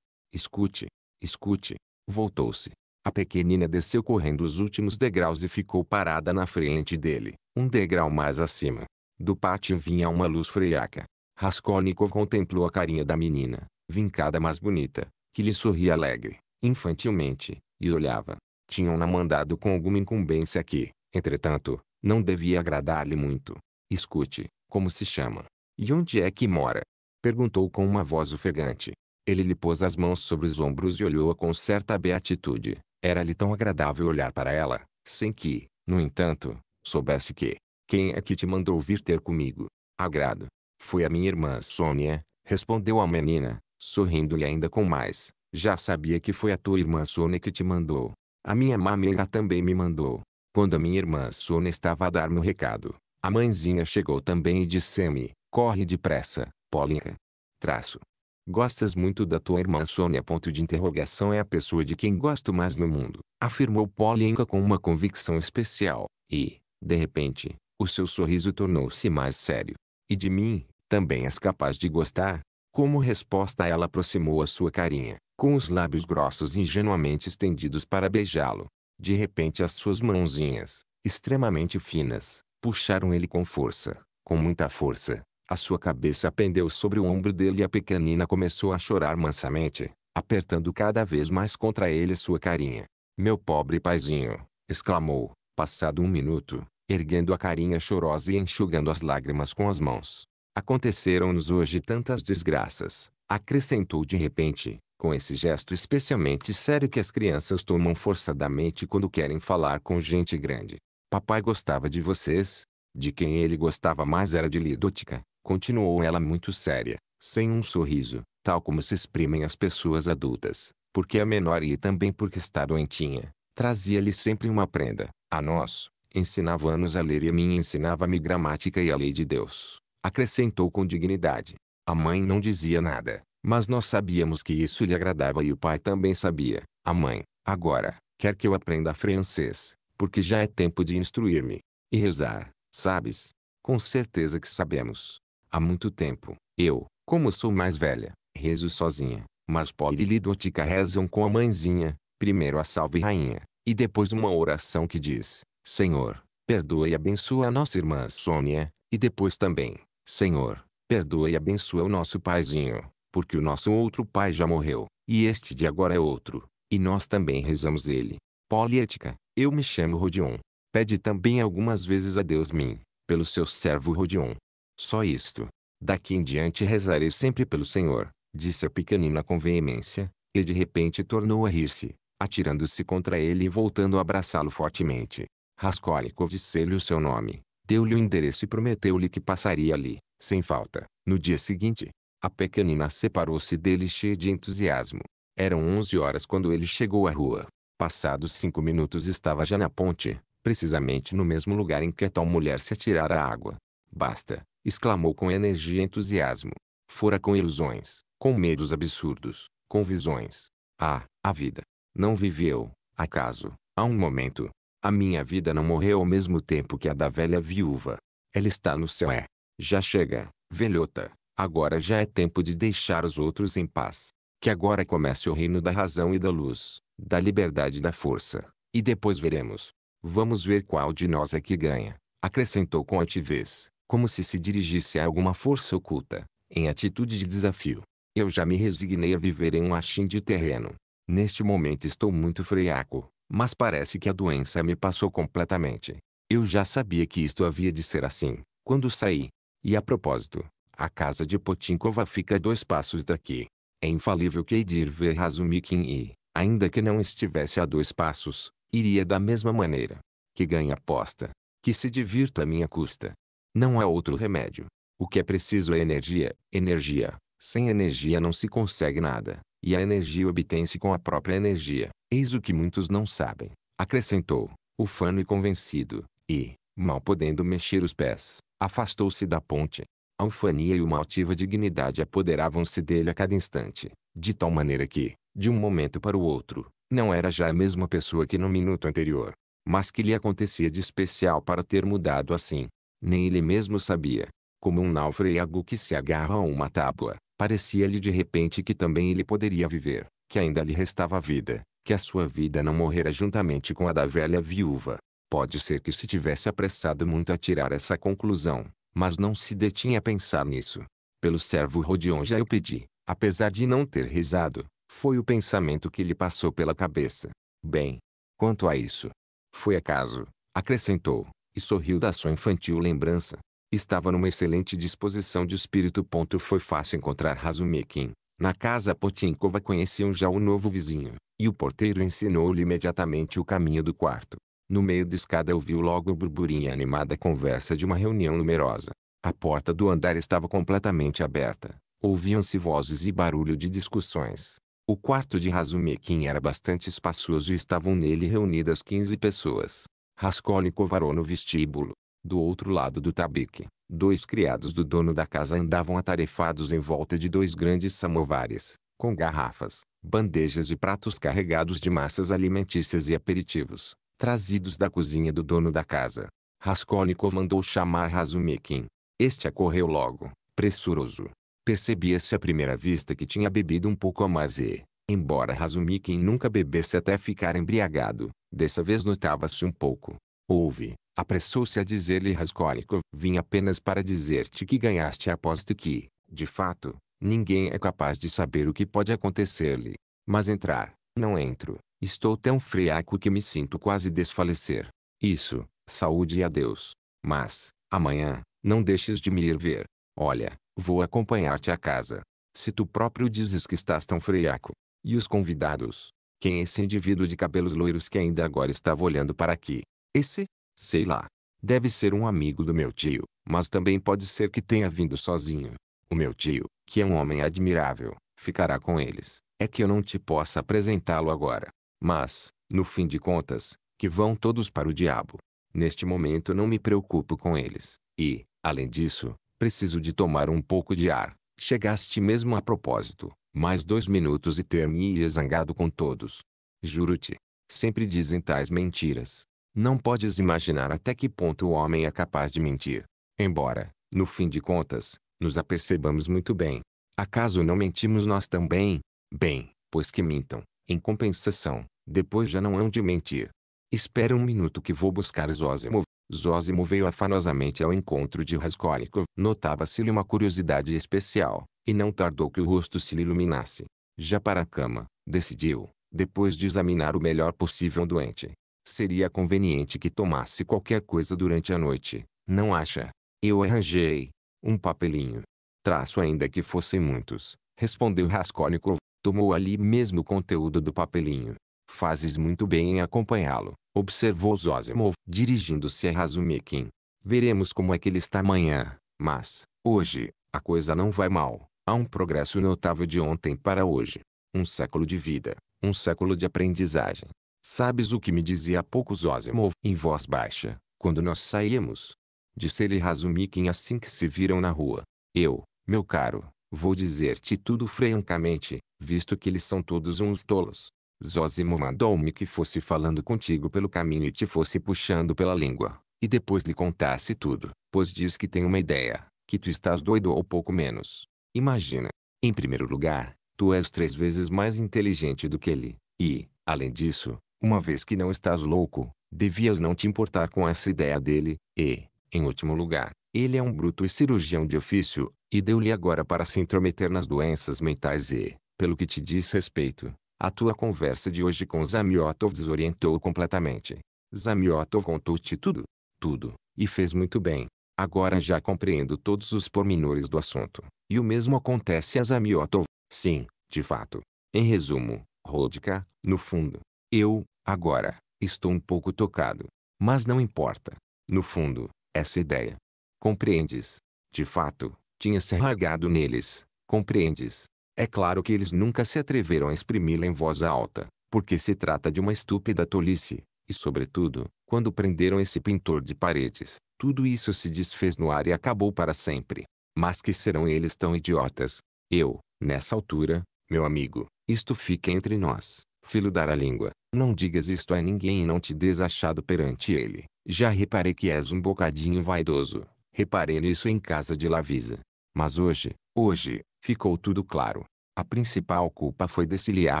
Escute, escute. Voltou-se. A pequenina desceu correndo os últimos degraus e ficou parada na frente dele, um degrau mais acima. Do pátio vinha uma luz friaca. Raskolnikov contemplou a carinha da menina, vincada mas bonita, que lhe sorria alegre, infantilmente, e olhava. Tinham-na mandado com alguma incumbência aqui. Entretanto, não devia agradar-lhe muito. Escute, como se chama? E onde é que mora? Perguntou com uma voz ofegante. Ele lhe pôs as mãos sobre os ombros e olhou-a com certa beatitude. Era-lhe tão agradável olhar para ela, sem que, no entanto, soubesse que. Quem é que te mandou vir ter comigo? Agrado. Foi a minha irmã Sônia, respondeu a menina, sorrindo-lhe ainda com mais. Já sabia que foi a tua irmã Sônia que te mandou. A minha má amiga também me mandou. Quando a minha irmã Sônia estava a dar-me o recado, a mãezinha chegou também e disse-me, corre depressa, Paulinha. Traço. Gostas muito da tua irmã Sônia? Ponto de interrogação é a pessoa de quem gosto mais no mundo, afirmou Paulinha com uma convicção especial, e, de repente, o seu sorriso tornou-se mais sério. E de mim, também és capaz de gostar? Como resposta ela aproximou a sua carinha, com os lábios grossos ingenuamente estendidos para beijá-lo. De repente as suas mãozinhas, extremamente finas, puxaram ele com força, com muita força. A sua cabeça pendeu sobre o ombro dele e a pequenina começou a chorar mansamente, apertando cada vez mais contra ele sua carinha. Meu pobre paizinho, exclamou, passado um minuto, erguendo a carinha chorosa e enxugando as lágrimas com as mãos. Aconteceram-nos hoje tantas desgraças, acrescentou de repente, com esse gesto especialmente sério que as crianças tomam forçadamente quando querem falar com gente grande. Papai gostava de vocês. De quem ele gostava mais era de Lidótica, continuou ela muito séria, sem um sorriso, tal como se exprimem as pessoas adultas, porque é menor e também porque está doentinha. Trazia-lhe sempre uma prenda, a nós, ensinava-nos a ler e a mim ensinava-me gramática e a lei de Deus, acrescentou com dignidade. A mãe não dizia nada, mas nós sabíamos que isso lhe agradava e o pai também sabia. A mãe, agora, quer que eu aprenda francês, porque já é tempo de instruir-me. E rezar, sabes? Com certeza que sabemos. Há muito tempo, eu, como sou mais velha, rezo sozinha. Mas Polly e Lidotica rezam com a mãezinha, primeiro a salve rainha, e depois uma oração que diz, Senhor, perdoa e abençoa a nossa irmã Sônia, e depois também, Senhor, perdoa e abençoa o nosso paizinho, porque o nosso outro pai já morreu, e este de agora é outro, e nós também rezamos ele. Poliética, eu me chamo Rodion. Pede também algumas vezes a Deus mim, pelo seu servo Rodion. Só isto. Daqui em diante rezarei sempre pelo Senhor, disse a pequenina com veemência, e de repente tornou a rir-se, atirando-se contra ele e voltando a abraçá-lo fortemente. Raskolnikov disse-lhe o seu nome, deu-lhe o endereço e prometeu-lhe que passaria ali, sem falta, no dia seguinte. A pequenina separou-se dele cheia de entusiasmo. Eram onze horas quando ele chegou à rua. Passados cinco minutos estava já na ponte, precisamente no mesmo lugar em que a tal mulher se atirara à água. Basta, exclamou com energia e entusiasmo. Fora com ilusões, com medos absurdos, com visões. Ah, a vida! Não viveu, acaso, há um momento. A minha vida não morreu ao mesmo tempo que a da velha viúva. Ela está no céu é. Já chega, velhota. Agora já é tempo de deixar os outros em paz. Que agora comece o reino da razão e da luz, da liberdade e da força. E depois veremos. Vamos ver qual de nós é que ganha. Acrescentou com altivez, como se se dirigisse a alguma força oculta, em atitude de desafio. Eu já me resignei a viver em um achim de terreno. Neste momento estou muito friaco, mas parece que a doença me passou completamente. Eu já sabia que isto havia de ser assim, quando saí. E a propósito, a casa de Potinkova fica a dois passos daqui. É infalível que Edir ver Razumikin e, ainda que não estivesse a dois passos, iria da mesma maneira. Que ganhe aposta. Que se divirta à minha custa. Não há outro remédio. O que é preciso é energia, energia. Sem energia não se consegue nada, e a energia obtém-se com a própria energia. Eis o que muitos não sabem. Acrescentou, ufano e convencido, e, mal podendo mexer os pés, afastou-se da ponte a ufania e uma altiva dignidade apoderavam-se dele a cada instante, de tal maneira que, de um momento para o outro, não era já a mesma pessoa que no minuto anterior. Mas que lhe acontecia de especial para ter mudado assim? Nem ele mesmo sabia. Como um náufrago que se agarra a uma tábua, parecia-lhe de repente que também ele poderia viver, que ainda lhe restava vida, que a sua vida não morrera juntamente com a da velha viúva. Pode ser que se tivesse apressado muito a tirar essa conclusão, mas não se detinha a pensar nisso. Pelo servo Rodion já eu pedi, apesar de não ter rezado, foi o pensamento que lhe passou pela cabeça. Bem, quanto a isso, foi acaso, acrescentou, e sorriu da sua infantil lembrança. Estava numa excelente disposição de espírito. Ponto foi fácil encontrar Razumikin. Na casa Potinkova conheciam já o novo vizinho, e o porteiro ensinou-lhe imediatamente o caminho do quarto. No meio da escada ouviu logo o burburinho e animada conversa de uma reunião numerosa. A porta do andar estava completamente aberta. Ouviam-se vozes e barulho de discussões. O quarto de Razumekin era bastante espaçoso e estavam nele reunidas 15 pessoas. Raskolnikov varou no vestíbulo. Do outro lado do tabique, dois criados do dono da casa andavam atarefados em volta de dois grandes samovares, com garrafas, bandejas e pratos carregados de massas alimentícias e aperitivos, trazidos da cozinha do dono da casa. Raskolnikov mandou chamar Razumikin. Este acorreu logo, pressuroso. Percebia-se à primeira vista que tinha bebido um pouco a mais e, embora Razumikin nunca bebesse até ficar embriagado, dessa vez notava-se um pouco. Houve, apressou-se a dizer-lhe Raskolnikov, vim apenas para dizer-te que ganhaste a aposta que, de fato, ninguém é capaz de saber o que pode acontecer-lhe. Mas entrar, não entro, Estou tão freaco que me sinto quase desfalecer. Isso, saúde e adeus. Mas, amanhã, não deixes de me ir ver. Olha, vou acompanhar-te a casa. Se tu próprio dizes que estás tão freaco. E os convidados? Quem é esse indivíduo de cabelos loiros que ainda agora estava olhando para aqui? Esse? Sei lá. Deve ser um amigo do meu tio, mas também pode ser que tenha vindo sozinho. O meu tio, que é um homem admirável, ficará com eles. É que eu não te possa apresentá-lo agora. Mas, no fim de contas, que vão todos para o diabo. Neste momento não me preocupo com eles. E, além disso, preciso de tomar um pouco de ar. Chegaste mesmo a propósito. Mais dois minutos e ter-me-ia zangado com todos. Juro-te. Sempre dizem tais mentiras. Não podes imaginar até que ponto o homem é capaz de mentir. Embora, no fim de contas, nos apercebamos muito bem. Acaso não mentimos nós também? Bem, pois que mintam. Em compensação, depois já não hão de mentir. Espera um minuto que vou buscar Zózimo. Zózimo veio afanosamente ao encontro de Raskolnikov. Notava-se-lhe uma curiosidade especial, e não tardou que o rosto se lhe iluminasse. Já para a cama, decidiu, depois de examinar o melhor possível doente. Seria conveniente que tomasse qualquer coisa durante a noite, não acha? Eu arranjei um papelinho. Traço ainda que fossem muitos, respondeu Raskolnikov, Tomou ali mesmo o conteúdo do papelinho. Fazes muito bem em acompanhá-lo, observou Zosimov, dirigindo-se a Razumikin. Veremos como é que ele está amanhã, mas, hoje, a coisa não vai mal. Há um progresso notável de ontem para hoje. Um século de vida, um século de aprendizagem. Sabes o que me dizia há pouco Zosimov, em voz baixa, quando nós saímos? Disse-lhe Razumikin assim que se viram na rua. Eu, meu caro, Vou dizer-te tudo francamente, visto que eles são todos uns tolos. Zózimo mandou-me que fosse falando contigo pelo caminho e te fosse puxando pela língua, e depois lhe contasse tudo, pois diz que tem uma ideia, que tu estás doido ou pouco menos. Imagina, em primeiro lugar, tu és três vezes mais inteligente do que ele, e, além disso, uma vez que não estás louco, devias não te importar com essa ideia dele, e, em último lugar, ele é um bruto e cirurgião de ofício, e deu-lhe agora para se intrometer nas doenças mentais e, pelo que te diz respeito, a tua conversa de hoje com Zamiotov desorientou completamente. Zamiotov contou-te tudo, tudo, e fez muito bem. Agora já compreendo todos os pormenores do assunto. E o mesmo acontece a Zamiotov. Sim, de fato. Em resumo, Rodka, no fundo, eu, agora, estou um pouco tocado. Mas não importa. No fundo, essa ideia, Compreendes? De fato, tinha-se ragado neles. Compreendes? É claro que eles nunca se atreveram a exprimi-la em voz alta, porque se trata de uma estúpida tolice. E sobretudo, quando prenderam esse pintor de paredes, tudo isso se desfez no ar e acabou para sempre. Mas que serão eles tão idiotas? Eu, nessa altura, meu amigo, isto fica entre nós, filho da língua. Não digas isto a ninguém e não te desachado perante ele. Já reparei que és um bocadinho vaidoso. Reparei nisso em casa de Lavisa. Mas hoje, hoje, ficou tudo claro. A principal culpa foi desse Lia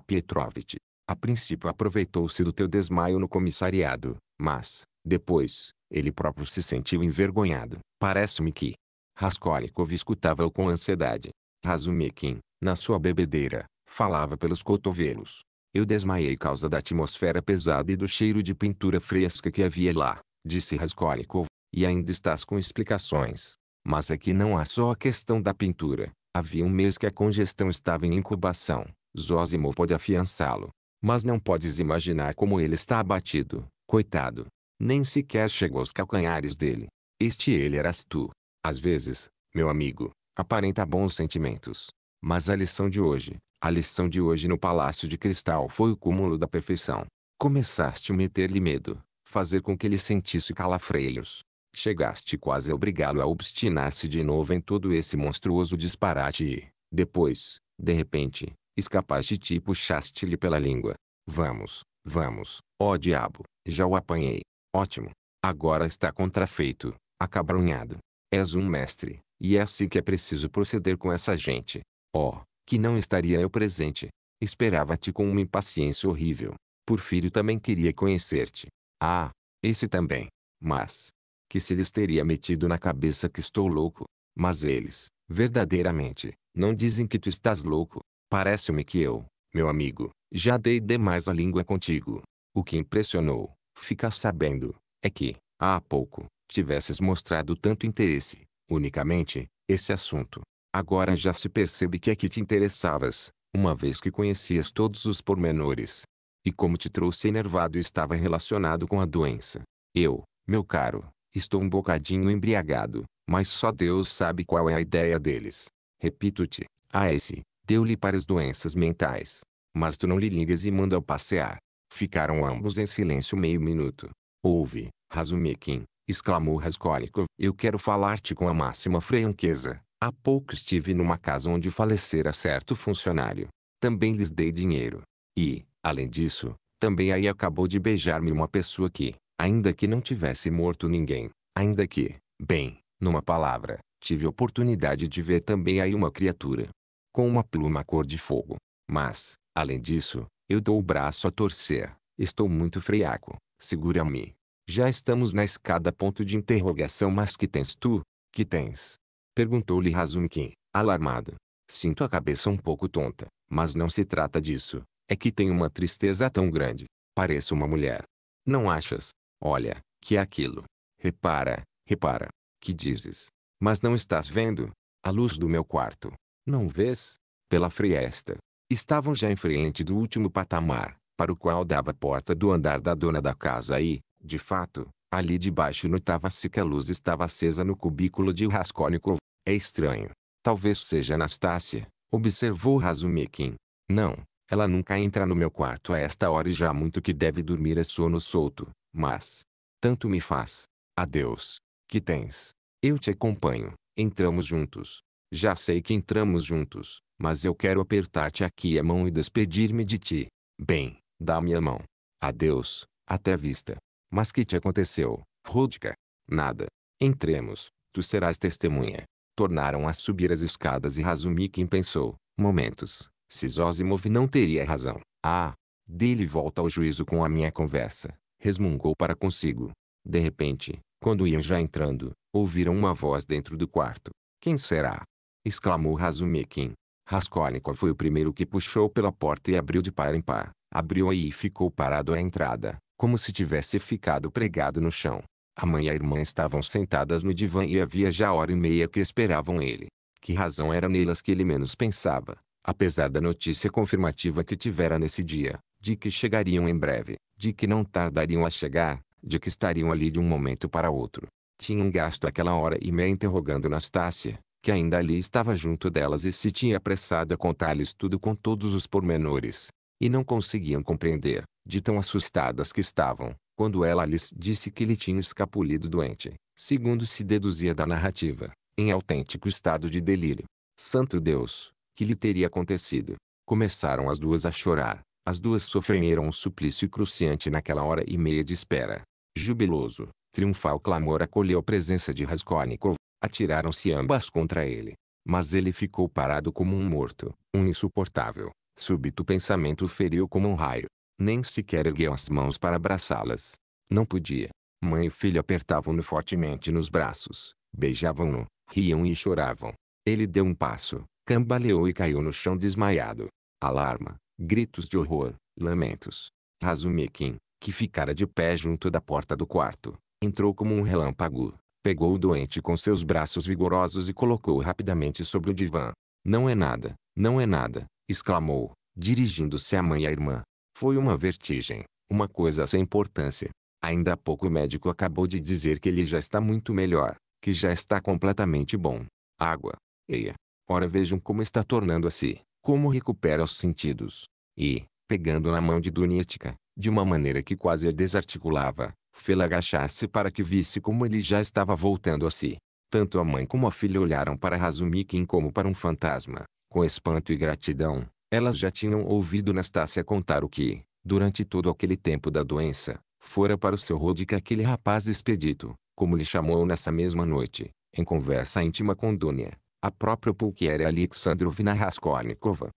Pietrovitch. A princípio aproveitou-se do teu desmaio no comissariado, mas, depois, ele próprio se sentiu envergonhado. Parece-me que... Raskolnikov escutava-o com ansiedade. Razumikin, na sua bebedeira, falava pelos cotovelos. Eu desmaiei causa da atmosfera pesada e do cheiro de pintura fresca que havia lá, disse Raskolnikov, e ainda estás com explicações. Mas aqui não há só a questão da pintura. Havia um mês que a congestão estava em incubação. Zósimo pode afiançá-lo. Mas não podes imaginar como ele está abatido. Coitado. Nem sequer chegou aos calcanhares dele. Este ele eras tu. Às vezes, meu amigo, aparenta bons sentimentos. Mas a lição de hoje, a lição de hoje no Palácio de Cristal foi o cúmulo da perfeição. Começaste a meter-lhe medo, fazer com que ele sentisse calafreios, Chegaste quase a obrigá-lo a obstinar-se de novo em todo esse monstruoso disparate e, depois, de repente, escapaste de ti puxaste-lhe pela língua. Vamos, vamos, ó diabo, já o apanhei. Ótimo. Agora está contrafeito, acabrunhado. És um mestre, e é assim que é preciso proceder com essa gente. Oh, que não estaria eu presente. Esperava-te com uma impaciência horrível. Porfírio também queria conhecer-te. Ah, esse também. Mas, que se lhes teria metido na cabeça que estou louco. Mas eles, verdadeiramente, não dizem que tu estás louco. Parece-me que eu, meu amigo, já dei demais a língua contigo. O que impressionou, fica sabendo, é que, há pouco, tivesses mostrado tanto interesse, unicamente, esse assunto. Agora já se percebe que é que te interessavas, uma vez que conhecias todos os pormenores. E como te trouxe enervado estava relacionado com a doença. Eu, meu caro, Estou um bocadinho embriagado, mas só Deus sabe qual é a ideia deles. Repito-te, a esse, deu-lhe para as doenças mentais. Mas tu não lhe ligas e manda-o passear. Ficaram ambos em silêncio meio minuto. Ouve, Razumikin, exclamou Raskolnikov. Eu quero falar-te com a máxima franqueza. Há pouco estive numa casa onde falecera certo funcionário. Também lhes dei dinheiro. E, além disso, também aí acabou de beijar-me uma pessoa que, ainda que não tivesse morto ninguém, ainda que, bem, numa palavra, tive oportunidade de ver também aí uma criatura com uma pluma cor de fogo. Mas, além disso, eu dou o braço a torcer, estou muito friaco, segura-me. Já estamos na escada ponto de interrogação mas que tens tu? Que tens? Perguntou-lhe Razumkin, alarmado. Sinto a cabeça um pouco tonta, mas não se trata disso. É que tenho uma tristeza tão grande. Pareço uma mulher. Não achas? Olha, que é aquilo? Repara, repara. Que dizes? Mas não estás vendo? A luz do meu quarto. Não vês? Pela fresta. Estavam já em frente do último patamar, para o qual dava a porta do andar da dona da casa e, de fato, ali debaixo notava-se que a luz estava acesa no cubículo de Raskolnikov. É estranho. Talvez seja Anastácia, observou Razumikin. Não, ela nunca entra no meu quarto a esta hora e já muito que deve dormir a sono solto. Mas, tanto me faz. Adeus. Que tens? Eu te acompanho. Entramos juntos. Já sei que entramos juntos, mas eu quero apertar-te aqui a mão e despedir-me de ti. Bem, dá-me a mão. Adeus, até vista. Mas que te aconteceu, Rudka? Nada. Entremos, tu serás testemunha. Tornaram a subir as escadas e Razumikin pensou, momentos, Zosimov não teria razão. Ah, dele volta ao juízo com a minha conversa resmungou para consigo. De repente, quando iam já entrando, ouviram uma voz dentro do quarto. Quem será? exclamou Razumikin. Raskolnikov foi o primeiro que puxou pela porta e abriu de par em par. Abriu-a e ficou parado à entrada, como se tivesse ficado pregado no chão. A mãe e a irmã estavam sentadas no divã e havia já hora e meia que esperavam ele. Que razão era nelas que ele menos pensava, apesar da notícia confirmativa que tivera nesse dia, de que chegariam em breve de que não tardariam a chegar, de que estariam ali de um momento para outro. Tinham gasto aquela hora e meia interrogando Nastácia, que ainda ali estava junto delas e se tinha apressado a contar-lhes tudo com todos os pormenores. E não conseguiam compreender, de tão assustadas que estavam, quando ela lhes disse que lhe tinha escapulido doente, segundo se deduzia da narrativa, em autêntico estado de delírio. Santo Deus, que lhe teria acontecido? Começaram as duas a chorar, as duas sofreram um suplício cruciante naquela hora e meia de espera. Jubiloso, triunfal clamor acolheu a presença de Raskolnikov. Atiraram-se ambas contra ele. Mas ele ficou parado como um morto, um insuportável. Súbito pensamento feriu como um raio. Nem sequer ergueu as mãos para abraçá-las. Não podia. Mãe e filho apertavam-no fortemente nos braços, beijavam-no, riam e choravam. Ele deu um passo, cambaleou e caiu no chão desmaiado. Alarma, gritos de horror, lamentos. Razumikin, que ficara de pé junto da porta do quarto, entrou como um relâmpago, pegou o doente com seus braços vigorosos e colocou-o rapidamente sobre o divã. Não é nada, não é nada, exclamou, dirigindo-se à mãe e à irmã. Foi uma vertigem, uma coisa sem importância. Ainda há pouco o médico acabou de dizer que ele já está muito melhor, que já está completamente bom. Água. Eia. Ora vejam como está tornando a si como recupera os sentidos. E, pegando na mão de Dunietzka, de uma maneira que quase a desarticulava, fê-la agachar-se para que visse como ele já estava voltando a si. Tanto a mãe como a filha olharam para Razumikin como para um fantasma. Com espanto e gratidão, elas já tinham ouvido Nastácia contar o que, durante todo aquele tempo da doença, fora para o seu Rodica aquele rapaz expedito, como lhe chamou nessa mesma noite, em conversa íntima com Dunia a própria Pulcheria Alexandrovna Raskolnikova,